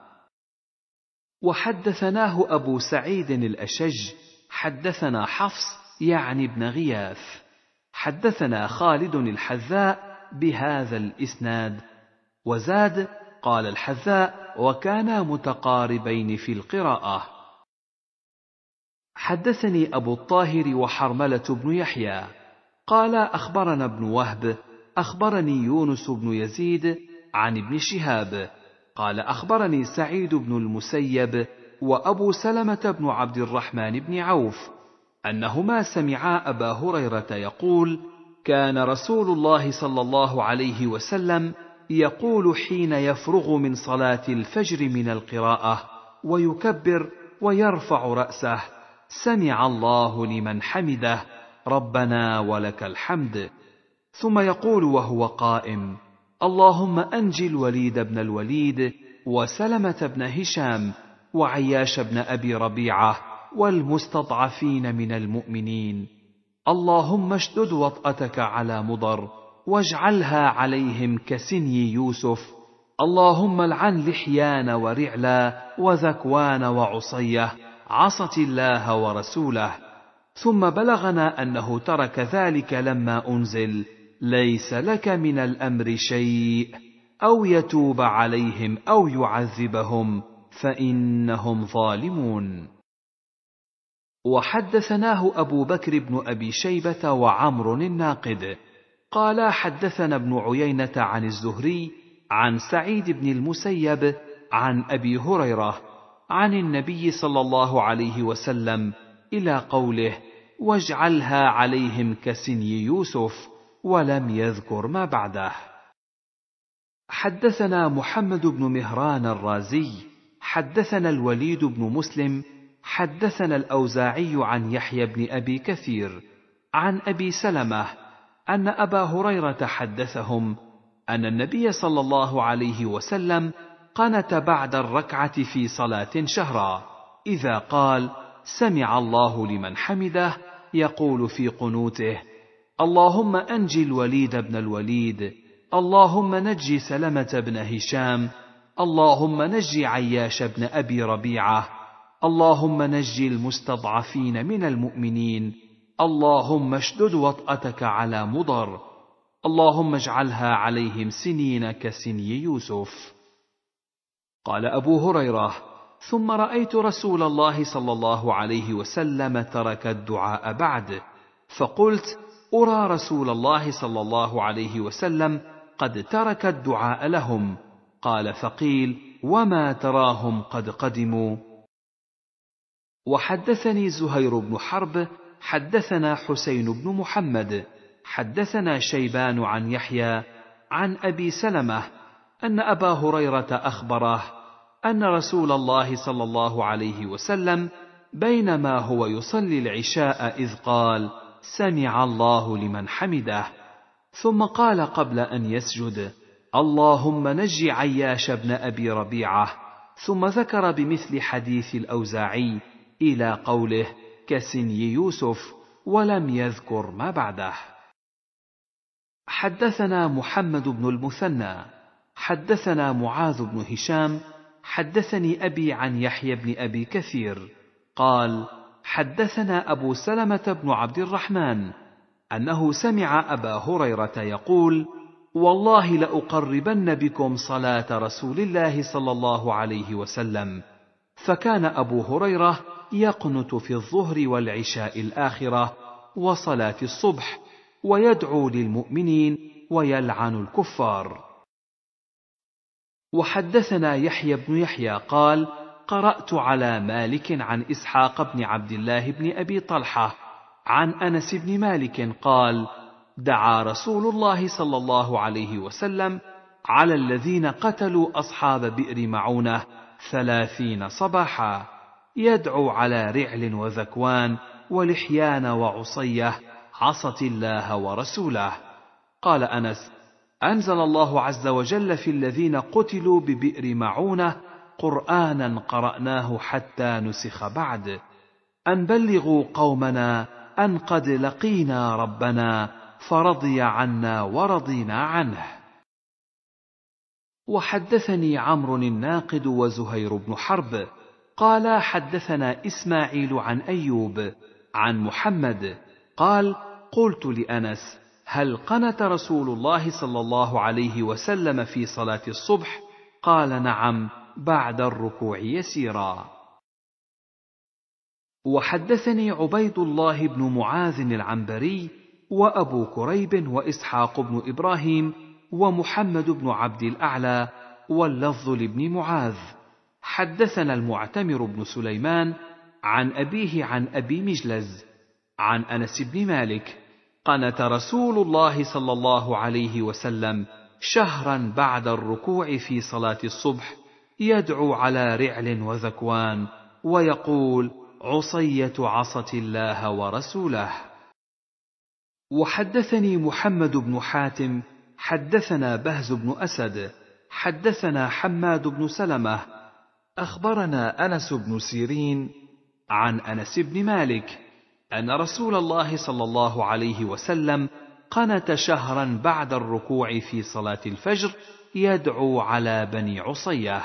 وحدثناه ابو سعيد الاشج حدثنا حفص يعني ابن غياث حدثنا خالد الحذاء بهذا الإسناد وزاد قال الحذاء وكانا متقاربين في القراءة حدثني أبو الطاهر وحرملة بن يحيى قال أخبرنا ابن وهب أخبرني يونس بن يزيد عن ابن شهاب قال أخبرني سعيد بن المسيب وأبو سلمة بن عبد الرحمن بن عوف أنهما سمعا أبا هريرة يقول: كان رسول الله صلى الله عليه وسلم يقول حين يفرغ من صلاه الفجر من القراءه ويكبر ويرفع راسه سمع الله لمن حمده ربنا ولك الحمد ثم يقول وهو قائم اللهم انج الوليد بن الوليد وسلمه بن هشام وعياش بن ابي ربيعه والمستضعفين من المؤمنين اللهم اشدد وطأتك على مضر واجعلها عليهم كسني يوسف اللهم العن لحيان ورعلا وذكوان وعصيه عصت الله ورسوله ثم بلغنا انه ترك ذلك لما انزل ليس لك من الامر شيء او يتوب عليهم او يعذبهم فانهم ظالمون وحدثناه أبو بكر بن أبي شيبة وعمر الناقد قال حدثنا ابن عيينة عن الزهري عن سعيد بن المسيب عن أبي هريرة عن النبي صلى الله عليه وسلم إلى قوله واجعلها عليهم كسني يوسف ولم يذكر ما بعده حدثنا محمد بن مهران الرازي حدثنا الوليد بن مسلم حدثنا الاوزاعي عن يحيى بن ابي كثير عن ابي سلمه ان ابا هريره حدثهم ان النبي صلى الله عليه وسلم قنت بعد الركعه في صلاه شهرا اذا قال سمع الله لمن حمده يقول في قنوته اللهم انج الوليد بن الوليد اللهم نج سلمه بن هشام اللهم نج عياش بن ابي ربيعه اللهم نج المستضعفين من المؤمنين اللهم اشدد وطأتك على مضر اللهم اجعلها عليهم سنين كسني يوسف قال ابو هريره ثم رايت رسول الله صلى الله عليه وسلم ترك الدعاء بعد فقلت ارى رسول الله صلى الله عليه وسلم قد ترك الدعاء لهم قال فقيل وما تراهم قد قدموا وحدثني زهير بن حرب حدثنا حسين بن محمد حدثنا شيبان عن يحيى عن ابي سلمه ان ابا هريره اخبره ان رسول الله صلى الله عليه وسلم بينما هو يصلي العشاء اذ قال سمع الله لمن حمده ثم قال قبل ان يسجد اللهم نج عياش بن ابي ربيعه ثم ذكر بمثل حديث الاوزاعي الى قوله كسني يوسف ولم يذكر ما بعده حدثنا محمد بن المثنى حدثنا معاذ بن هشام حدثني ابي عن يحيى بن ابي كثير قال حدثنا ابو سلمه بن عبد الرحمن انه سمع ابا هريره يقول والله لاقربن بكم صلاه رسول الله صلى الله عليه وسلم فكان ابو هريره يقنت في الظهر والعشاء الاخره وصلاه الصبح ويدعو للمؤمنين ويلعن الكفار وحدثنا يحيى بن يحيى قال قرات على مالك عن اسحاق بن عبد الله بن ابي طلحه عن انس بن مالك قال دعا رسول الله صلى الله عليه وسلم على الذين قتلوا اصحاب بئر معونه ثلاثين صباحا يدعو على رعل وذكوان ولحيان وعصيه عصت الله ورسوله قال انس انزل الله عز وجل في الذين قتلوا ببئر معونه قرانا قراناه حتى نسخ بعد ان بلغوا قومنا ان قد لقينا ربنا فرضي عنا ورضينا عنه وحدثني عمرو الناقد وزهير بن حرب قال حدثنا اسماعيل عن ايوب عن محمد قال قلت لانس هل قنت رسول الله صلى الله عليه وسلم في صلاه الصبح قال نعم بعد الركوع يسيرا وحدثني عبيد الله بن معاذ العنبري وابو كريب واسحاق بن ابراهيم ومحمد بن عبد الاعلى واللفظ لابن معاذ حدثنا المعتمر بن سليمان عن أبيه عن أبي مجلز عن أنس بن مالك قنت رسول الله صلى الله عليه وسلم شهرا بعد الركوع في صلاة الصبح يدعو على رعل وذكوان ويقول عصية عصت الله ورسوله وحدثني محمد بن حاتم حدثنا بهز بن أسد حدثنا حماد بن سلمه اخبرنا انس بن سيرين عن انس بن مالك ان رسول الله صلى الله عليه وسلم قنت شهرا بعد الركوع في صلاه الفجر يدعو على بني عصيه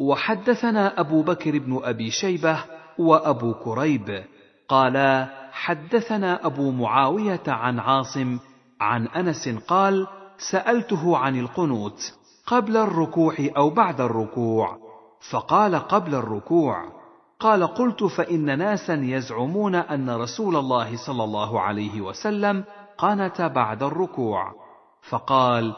وحدثنا ابو بكر بن ابي شيبه وابو كريب قالا حدثنا ابو معاويه عن عاصم عن انس قال سالته عن القنوت قبل الركوع او بعد الركوع فقال قبل الركوع قال قلت فان ناسا يزعمون ان رسول الله صلى الله عليه وسلم قنت بعد الركوع فقال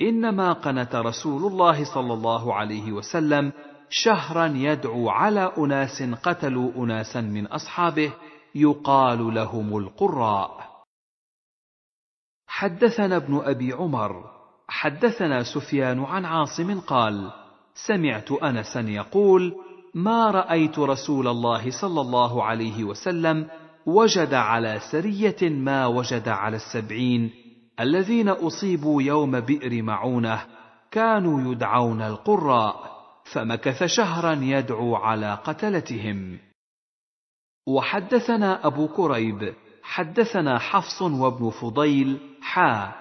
انما قنت رسول الله صلى الله عليه وسلم شهرا يدعو على اناس قتلوا اناسا من اصحابه يقال لهم القراء حدثنا ابن ابي عمر حدثنا سفيان عن عاصم قال سمعت انسا يقول ما رايت رسول الله صلى الله عليه وسلم وجد على سريه ما وجد على السبعين الذين اصيبوا يوم بئر معونه كانوا يدعون القراء فمكث شهرا يدعو على قتلتهم وحدثنا ابو كريب حدثنا حفص وابن فضيل حا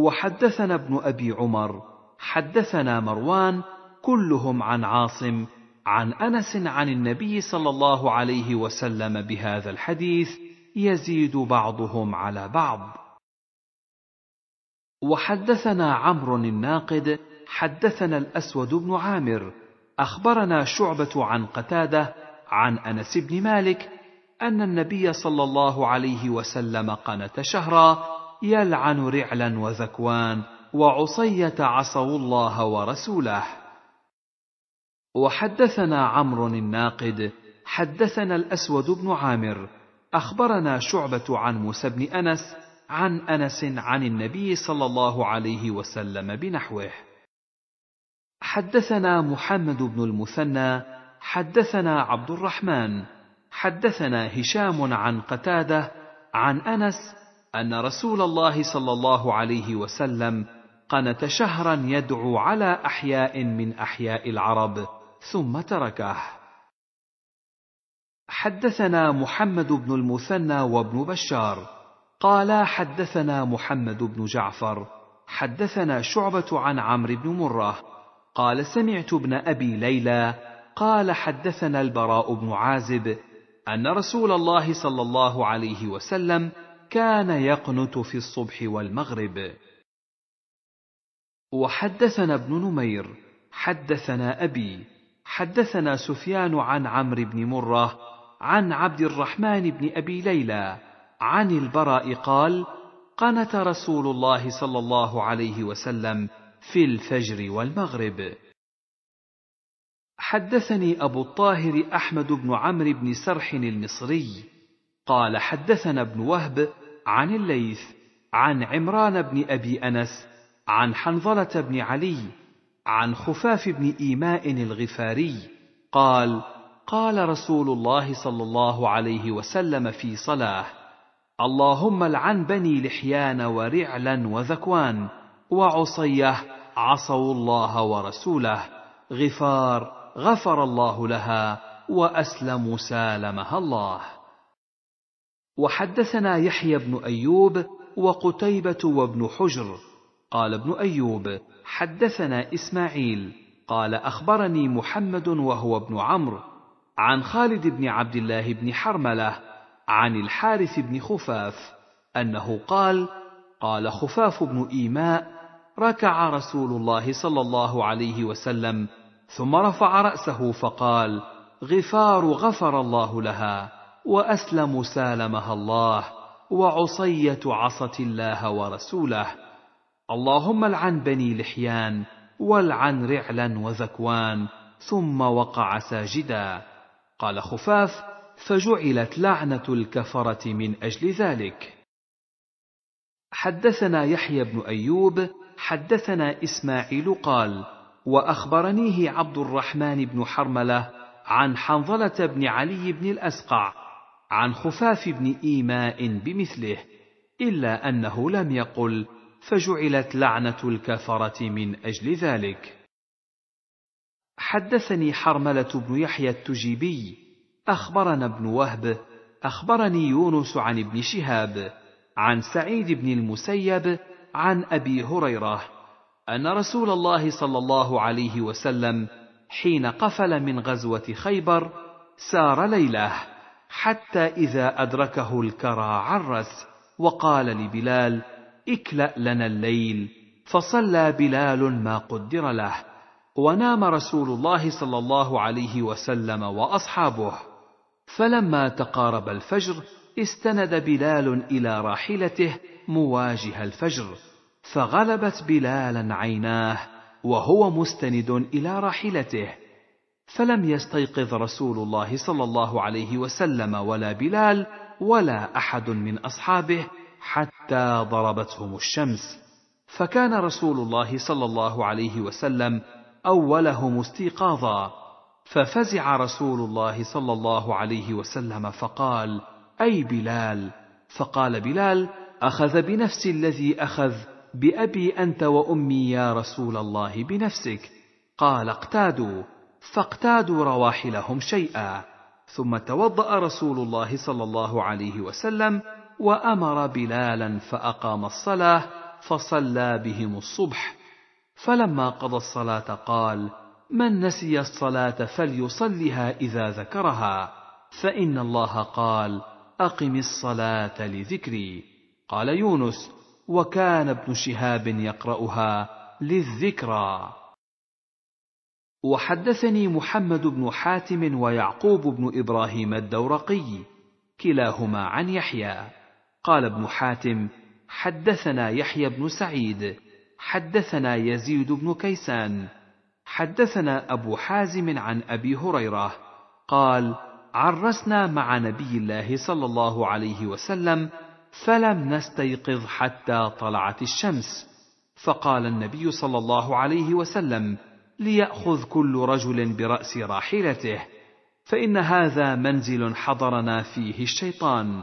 وحدثنا ابن ابي عمر حدثنا مروان كلهم عن عاصم عن انس عن النبي صلى الله عليه وسلم بهذا الحديث يزيد بعضهم على بعض وحدثنا عمرو الناقد حدثنا الاسود بن عامر اخبرنا شعبه عن قتاده عن انس بن مالك ان النبي صلى الله عليه وسلم قنت شهرا يلعن رعلا وذكوان وعصية عصوا الله ورسوله وحدثنا عمرو الناقد حدثنا الأسود بن عامر أخبرنا شعبة عن موسى بن أنس عن أنس عن النبي صلى الله عليه وسلم بنحوه حدثنا محمد بن المثنى حدثنا عبد الرحمن حدثنا هشام عن قتاده عن انس ان رسول الله صلى الله عليه وسلم قنت شهرا يدعو على احياء من احياء العرب ثم تركه حدثنا محمد بن المثنى وابن بشار قالا حدثنا محمد بن جعفر حدثنا شعبه عن عمرو بن مره قال سمعت ابن ابي ليلى قال حدثنا البراء بن عازب ان رسول الله صلى الله عليه وسلم كان يقنت في الصبح والمغرب وحدثنا ابن نمير حدثنا ابي حدثنا سفيان عن عمرو بن مره عن عبد الرحمن بن ابي ليلى عن البراء قال قنت رسول الله صلى الله عليه وسلم في الفجر والمغرب حدثني ابو الطاهر احمد بن عمرو بن سرح المصري قال حدثنا ابن وهب عن الليث عن عمران بن ابي انس عن حنظله بن علي عن خفاف بن ايماء الغفاري قال قال رسول الله صلى الله عليه وسلم في صلاه اللهم العن بني لحيان ورعلا وذكوان وعصيه عصوا الله ورسوله غفار غفر الله لها واسلموا سالمها الله وحدثنا يحيى بن ايوب وقتيبه وابن حجر قال ابن ايوب حدثنا اسماعيل قال اخبرني محمد وهو ابن عمرو عن خالد بن عبد الله بن حرمله عن الحارث بن خفاف انه قال قال خفاف بن ايماء ركع رسول الله صلى الله عليه وسلم ثم رفع راسه فقال غفار غفر الله لها وأسلم سالمها الله وعصية عصت الله ورسوله اللهم العن بني لحيان والعن رعلا وذكوان ثم وقع ساجدا قال خفاف فجعلت لعنة الكفرة من أجل ذلك حدثنا يحيى بن أيوب حدثنا إسماعيل قال وأخبرنيه عبد الرحمن بن حرملة عن حنظلة بن علي بن الأسقع عن خفاف بن ايماء بمثله الا انه لم يقل فجعلت لعنه الكفره من اجل ذلك حدثني حرمله بن يحيى التجيبي اخبرنا ابن وهب اخبرني يونس عن ابن شهاب عن سعيد بن المسيب عن ابي هريره ان رسول الله صلى الله عليه وسلم حين قفل من غزوه خيبر سار ليله حتى إذا أدركه الكرى عرس وقال لبلال اكلأ لنا الليل فصلى بلال ما قدر له ونام رسول الله صلى الله عليه وسلم وأصحابه فلما تقارب الفجر استند بلال إلى راحلته مواجه الفجر فغلبت بلالا عيناه وهو مستند إلى راحلته فلم يستيقظ رسول الله صلى الله عليه وسلم ولا بلال ولا احد من اصحابه حتى ضربتهم الشمس فكان رسول الله صلى الله عليه وسلم اولهم استيقاظا ففزع رسول الله صلى الله عليه وسلم فقال اي بلال فقال بلال اخذ بنفس الذي اخذ بابي انت وامي يا رسول الله بنفسك قال اقتادوا فاقتادوا رواحلهم شيئا ثم توضا رسول الله صلى الله عليه وسلم وامر بلالا فاقام الصلاه فصلى بهم الصبح فلما قضى الصلاه قال من نسي الصلاه فليصلها اذا ذكرها فان الله قال اقم الصلاه لذكري قال يونس وكان ابن شهاب يقراها للذكرى وحدثني محمد بن حاتم ويعقوب بن ابراهيم الدورقي كلاهما عن يحيى قال ابن حاتم حدثنا يحيى بن سعيد حدثنا يزيد بن كيسان حدثنا ابو حازم عن ابي هريره قال عرسنا مع نبي الله صلى الله عليه وسلم فلم نستيقظ حتى طلعت الشمس فقال النبي صلى الله عليه وسلم ليأخذ كل رجل برأس راحلته، فإن هذا منزل حضرنا فيه الشيطان.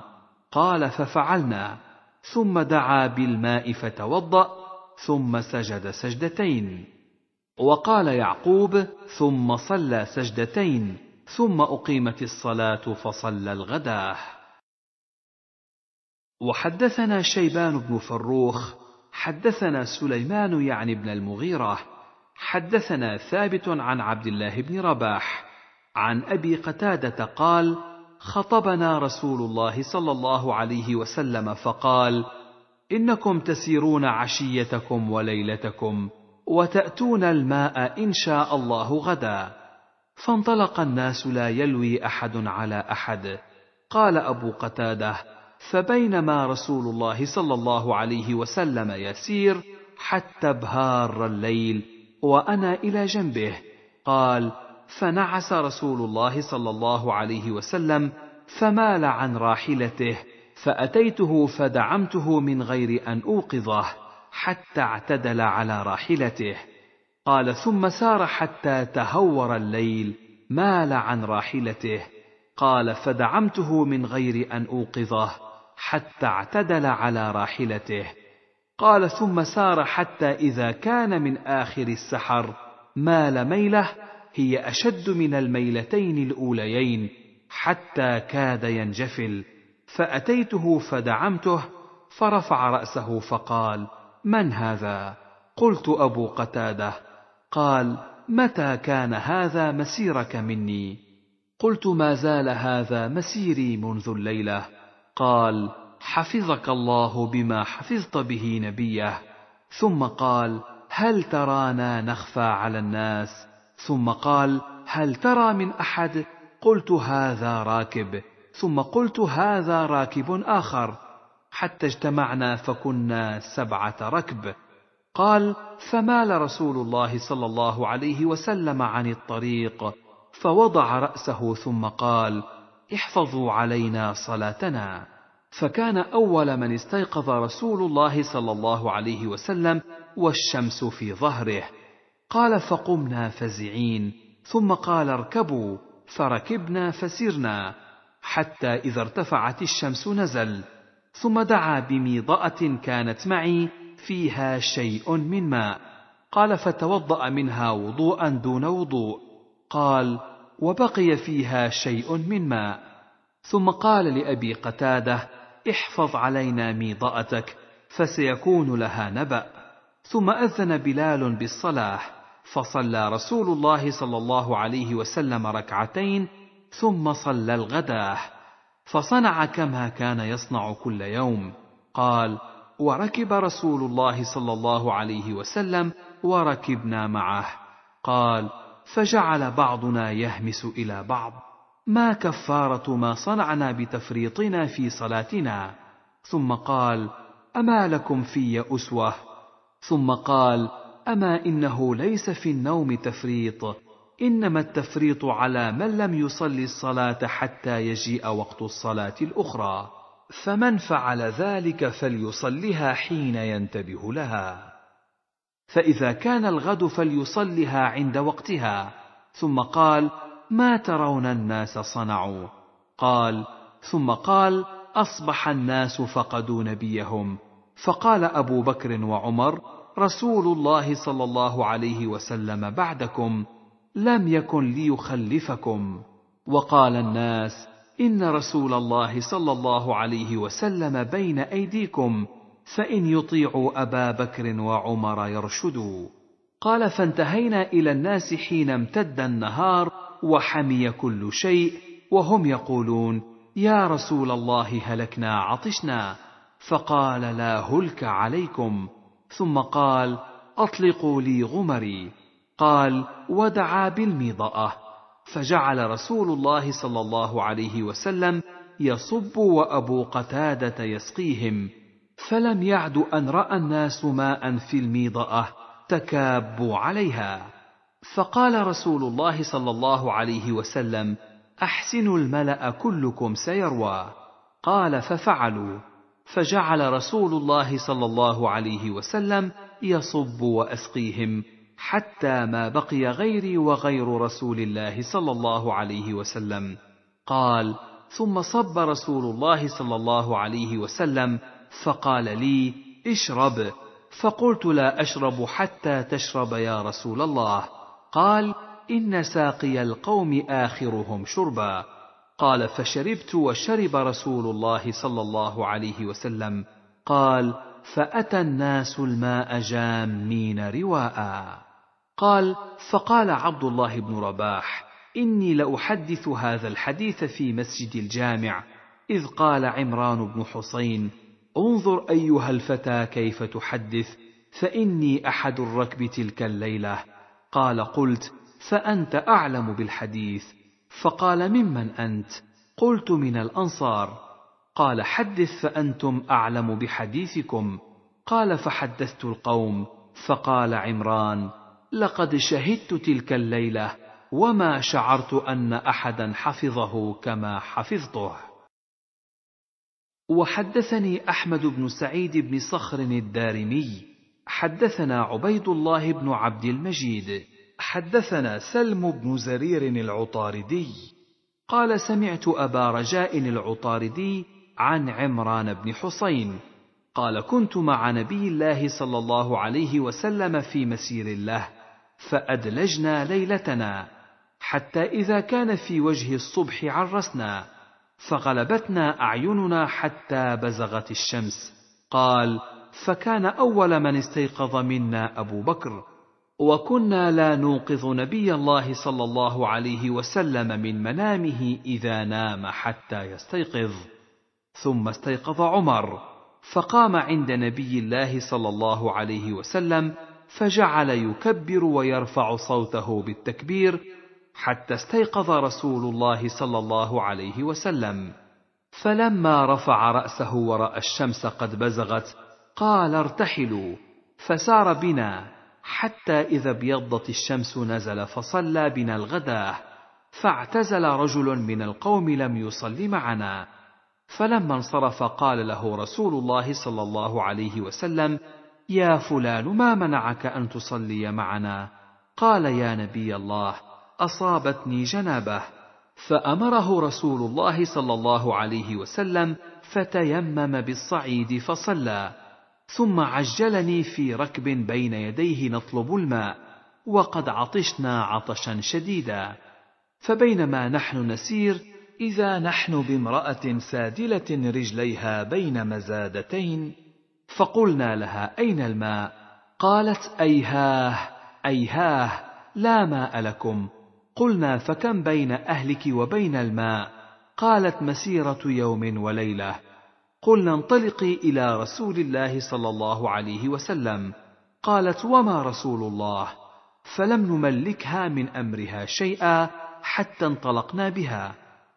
قال ففعلنا، ثم دعا بالماء فتوضأ، ثم سجد سجدتين. وقال يعقوب: ثم صلى سجدتين، ثم أقيمت الصلاة فصلى الغداه. وحدثنا شيبان بن فروخ، حدثنا سليمان يعني بن المغيره حدثنا ثابت عن عبد الله بن رباح عن ابي قتاده قال خطبنا رسول الله صلى الله عليه وسلم فقال انكم تسيرون عشيتكم وليلتكم وتاتون الماء ان شاء الله غدا فانطلق الناس لا يلوي احد على احد قال ابو قتاده فبينما رسول الله صلى الله عليه وسلم يسير حتى ابهار الليل وانا الى جنبه قال فنعس رسول الله صلى الله عليه وسلم فمال عن راحلته فاتيته فدعمته من غير ان اوقظه حتى اعتدل على راحلته قال ثم سار حتى تهور الليل مال عن راحلته قال فدعمته من غير ان اوقظه حتى اعتدل على راحلته قال ثم سار حتى إذا كان من آخر السحر مال ميلة هي أشد من الميلتين الأوليين حتى كاد ينجفل فأتيته فدعمته فرفع رأسه فقال من هذا؟ قلت أبو قتادة قال متى كان هذا مسيرك مني؟ قلت ما زال هذا مسيري منذ الليلة قال حفظك الله بما حفظت به نبيه ثم قال هل ترانا نخفى على الناس ثم قال هل ترى من احد قلت هذا راكب ثم قلت هذا راكب اخر حتى اجتمعنا فكنا سبعه ركب قال فمال رسول الله صلى الله عليه وسلم عن الطريق فوضع راسه ثم قال احفظوا علينا صلاتنا فكان اول من استيقظ رسول الله صلى الله عليه وسلم والشمس في ظهره قال فقمنا فزعين ثم قال اركبوا فركبنا فسرنا حتى اذا ارتفعت الشمس نزل ثم دعا بميضاه كانت معي فيها شيء من ماء قال فتوضا منها وضوءا دون وضوء قال وبقي فيها شيء من ماء ثم قال لابي قتاده احفظ علينا ميضأتك فسيكون لها نبأ ثم أذن بلال بالصلاة فصلى رسول الله صلى الله عليه وسلم ركعتين ثم صلى الغداه فصنع كما كان يصنع كل يوم قال وركب رسول الله صلى الله عليه وسلم وركبنا معه قال فجعل بعضنا يهمس الى بعض ما كفاره ما صنعنا بتفريطنا في صلاتنا ثم قال اما لكم في اسوه ثم قال اما انه ليس في النوم تفريط انما التفريط على من لم يصلي الصلاه حتى يجيء وقت الصلاه الاخرى فمن فعل ذلك فليصلها حين ينتبه لها فاذا كان الغد فليصلها عند وقتها ثم قال ما ترون الناس صنعوا قال ثم قال اصبح الناس فقدوا نبيهم فقال ابو بكر وعمر رسول الله صلى الله عليه وسلم بعدكم لم يكن ليخلفكم وقال الناس ان رسول الله صلى الله عليه وسلم بين ايديكم فان يطيعوا ابا بكر وعمر يرشدوا قال فانتهينا الى الناس حين امتد النهار وحمي كل شيء وهم يقولون يا رسول الله هلكنا عطشنا فقال لا هلك عليكم ثم قال اطلقوا لي غمري قال ودعا بالميضاه فجعل رسول الله صلى الله عليه وسلم يصب وابو قتاده يسقيهم فلم يعد ان راى الناس ماء في الميضاه تكابوا عليها فقال رسول الله صلى الله عليه وسلم احسنوا الملا كلكم سيروى قال ففعلوا فجعل رسول الله صلى الله عليه وسلم يصب واسقيهم حتى ما بقي غيري وغير رسول الله صلى الله عليه وسلم قال ثم صب رسول الله صلى الله عليه وسلم فقال لي اشرب فقلت لا اشرب حتى تشرب يا رسول الله قال إن ساقي القوم آخرهم شربا قال فشربت وشرب رسول الله صلى الله عليه وسلم قال فأتى الناس الماء جامين رواء قال فقال عبد الله بن رباح إني لأحدث هذا الحديث في مسجد الجامع إذ قال عمران بن حسين انظر أيها الفتى كيف تحدث فإني أحد الركب تلك الليلة قال قلت فانت اعلم بالحديث فقال ممن انت قلت من الانصار قال حدث فانتم اعلم بحديثكم قال فحدثت القوم فقال عمران لقد شهدت تلك الليله وما شعرت ان احدا حفظه كما حفظته وحدثني احمد بن سعيد بن صخر الدارمي حدثنا عبيد الله بن عبد المجيد حدثنا سلم بن زرير العطاردي قال سمعت ابا رجاء العطاردي عن عمران بن حسين قال كنت مع نبي الله صلى الله عليه وسلم في مسير الله فادلجنا ليلتنا حتى اذا كان في وجه الصبح عرسنا فغلبتنا اعيننا حتى بزغت الشمس قال فكان اول من استيقظ منا ابو بكر وكنا لا نوقظ نبي الله صلى الله عليه وسلم من منامه اذا نام حتى يستيقظ ثم استيقظ عمر فقام عند نبي الله صلى الله عليه وسلم فجعل يكبر ويرفع صوته بالتكبير حتى استيقظ رسول الله صلى الله عليه وسلم فلما رفع راسه وراى الشمس قد بزغت قال ارتحلوا فسار بنا حتى إذا ابيضت الشمس نزل فصلى بنا الغداه فاعتزل رجل من القوم لم يصل معنا فلما انصرف قال له رسول الله صلى الله عليه وسلم يا فلان ما منعك أن تصلي معنا قال يا نبي الله أصابتني جنابه فأمره رسول الله صلى الله عليه وسلم فتيمم بالصعيد فصلى ثم عجلني في ركب بين يديه نطلب الماء وقد عطشنا عطشا شديدا فبينما نحن نسير اذا نحن بامراه سادله رجليها بين مزادتين فقلنا لها اين الماء قالت ايهاه ايهاه لا ماء لكم قلنا فكم بين اهلك وبين الماء قالت مسيره يوم وليله قلنا انطلقي إلى رسول الله صلى الله عليه وسلم قالت وما رسول الله فلم نملكها من أمرها شيئا حتى انطلقنا بها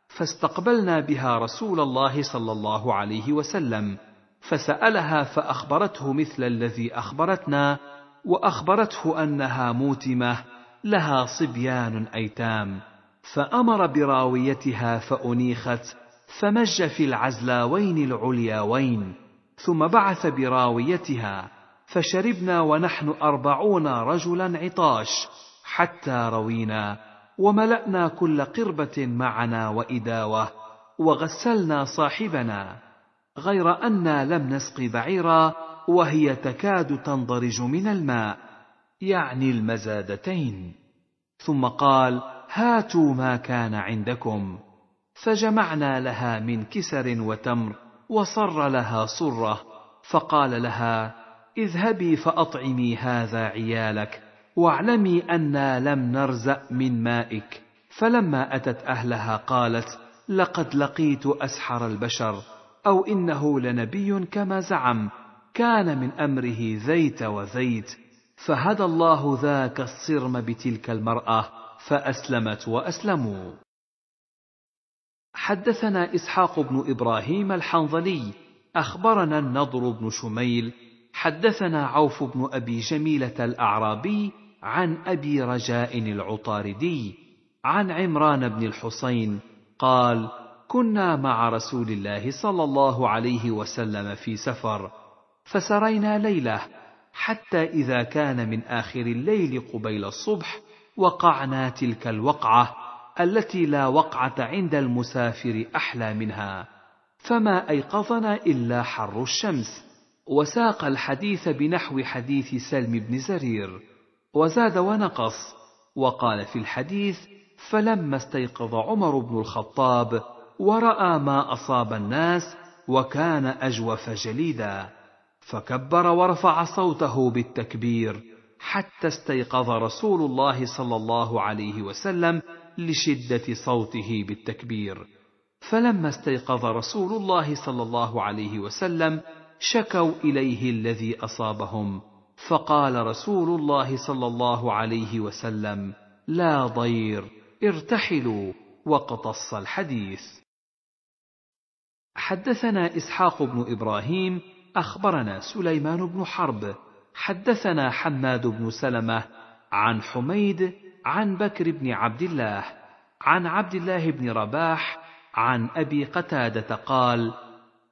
فاستقبلنا بها رسول الله صلى الله عليه وسلم فسالها فاخبرته مثل الذي اخبرتنا واخبرته انها موتمه لها صبيان ايتام فامر براويتها فانيخت فمج في العزلاوين العلياوين ثم بعث براويتها فشربنا ونحن أربعون رجلا عطاش حتى روينا وملأنا كل قربة معنا وإداوة وغسلنا صاحبنا غير أنا لم نسق بعيرا وهي تكاد تنضرج من الماء يعني المزادتين ثم قال هاتوا ما كان عندكم فجمعنا لها من كسر وتمر وصر لها صره فقال لها اذهبي فاطعمي هذا عيالك واعلمي انا لم نرزا من مائك فلما اتت اهلها قالت لقد لقيت اسحر البشر او انه لنبي كما زعم كان من امره زيت وزيت فهدى الله ذاك الصرم بتلك المراه فاسلمت واسلموا حدثنا اسحاق بن ابراهيم الحنظلي اخبرنا النضر بن شميل حدثنا عوف بن ابي جميله الاعرابي عن ابي رجاء العطاردي عن عمران بن الحصين قال كنا مع رسول الله صلى الله عليه وسلم في سفر فسرينا ليله حتى اذا كان من اخر الليل قبيل الصبح وقعنا تلك الوقعه التي لا وقعة عند المسافر أحلى منها فما أيقظنا إلا حر الشمس وساق الحديث بنحو حديث سلم بن زرير وزاد ونقص وقال في الحديث فلما استيقظ عمر بن الخطاب وراى ما اصاب الناس وكان اجوف جليدا فكبر ورفع صوته بالتكبير حتى استيقظ رسول الله صلى الله عليه وسلم لشدة صوته بالتكبير فلما استيقظ رسول الله صلى الله عليه وسلم شكوا إليه الذي أصابهم فقال رسول الله صلى الله عليه وسلم لا ضير ارتحلوا وقتص الحديث حدثنا اسحاق بن ابراهيم اخبرنا سليمان بن حرب حدثنا حماد بن سلمه عن حميد عن بكر بن عبد الله عن عبد الله بن رباح عن ابي قتاده قال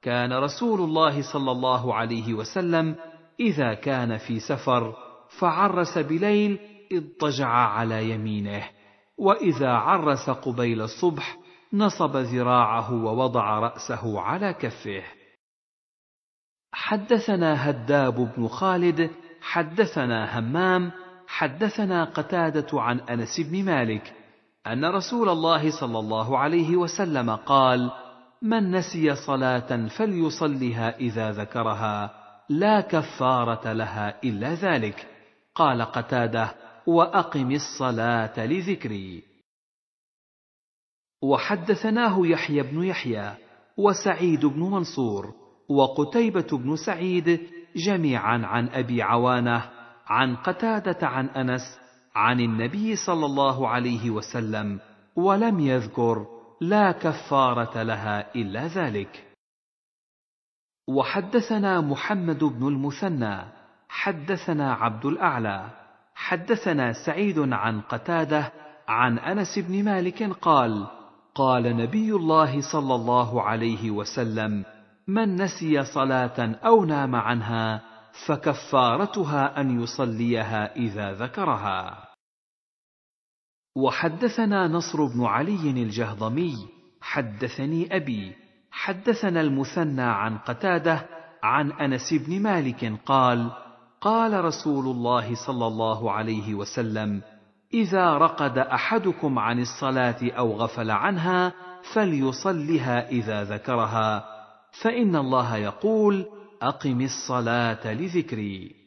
كان رسول الله صلى الله عليه وسلم اذا كان في سفر فعرس بليل اضطجع على يمينه واذا عرس قبيل الصبح نصب ذراعه ووضع راسه على كفه حدثنا هداب بن خالد حدثنا همام حدثنا قتادة عن أنس بن مالك أن رسول الله صلى الله عليه وسلم قال: من نسي صلاة فليصلها إذا ذكرها لا كفارة لها إلا ذلك. قال قتاده: وأقم الصلاة لذكري. وحدثناه يحيى بن يحيى وسعيد بن منصور وقتيبة بن سعيد جميعا عن أبي عوانه عن قتادة عن أنس عن النبي صلى الله عليه وسلم ولم يذكر لا كفارة لها إلا ذلك وحدثنا محمد بن المثنى حدثنا عبد الأعلى حدثنا سعيد عن قتاده عن أنس بن مالك قال قال نبي الله صلى الله عليه وسلم من نسي صلاة أو نام عنها فكفارتها ان يصليها اذا ذكرها وحدثنا نصر بن علي الجهضمي حدثني ابي حدثنا المثنى عن قتاده عن انس بن مالك قال قال رسول الله صلى الله عليه وسلم اذا رقد احدكم عن الصلاه او غفل عنها فليصلها اذا ذكرها فان الله يقول أقم الصلاة لذكري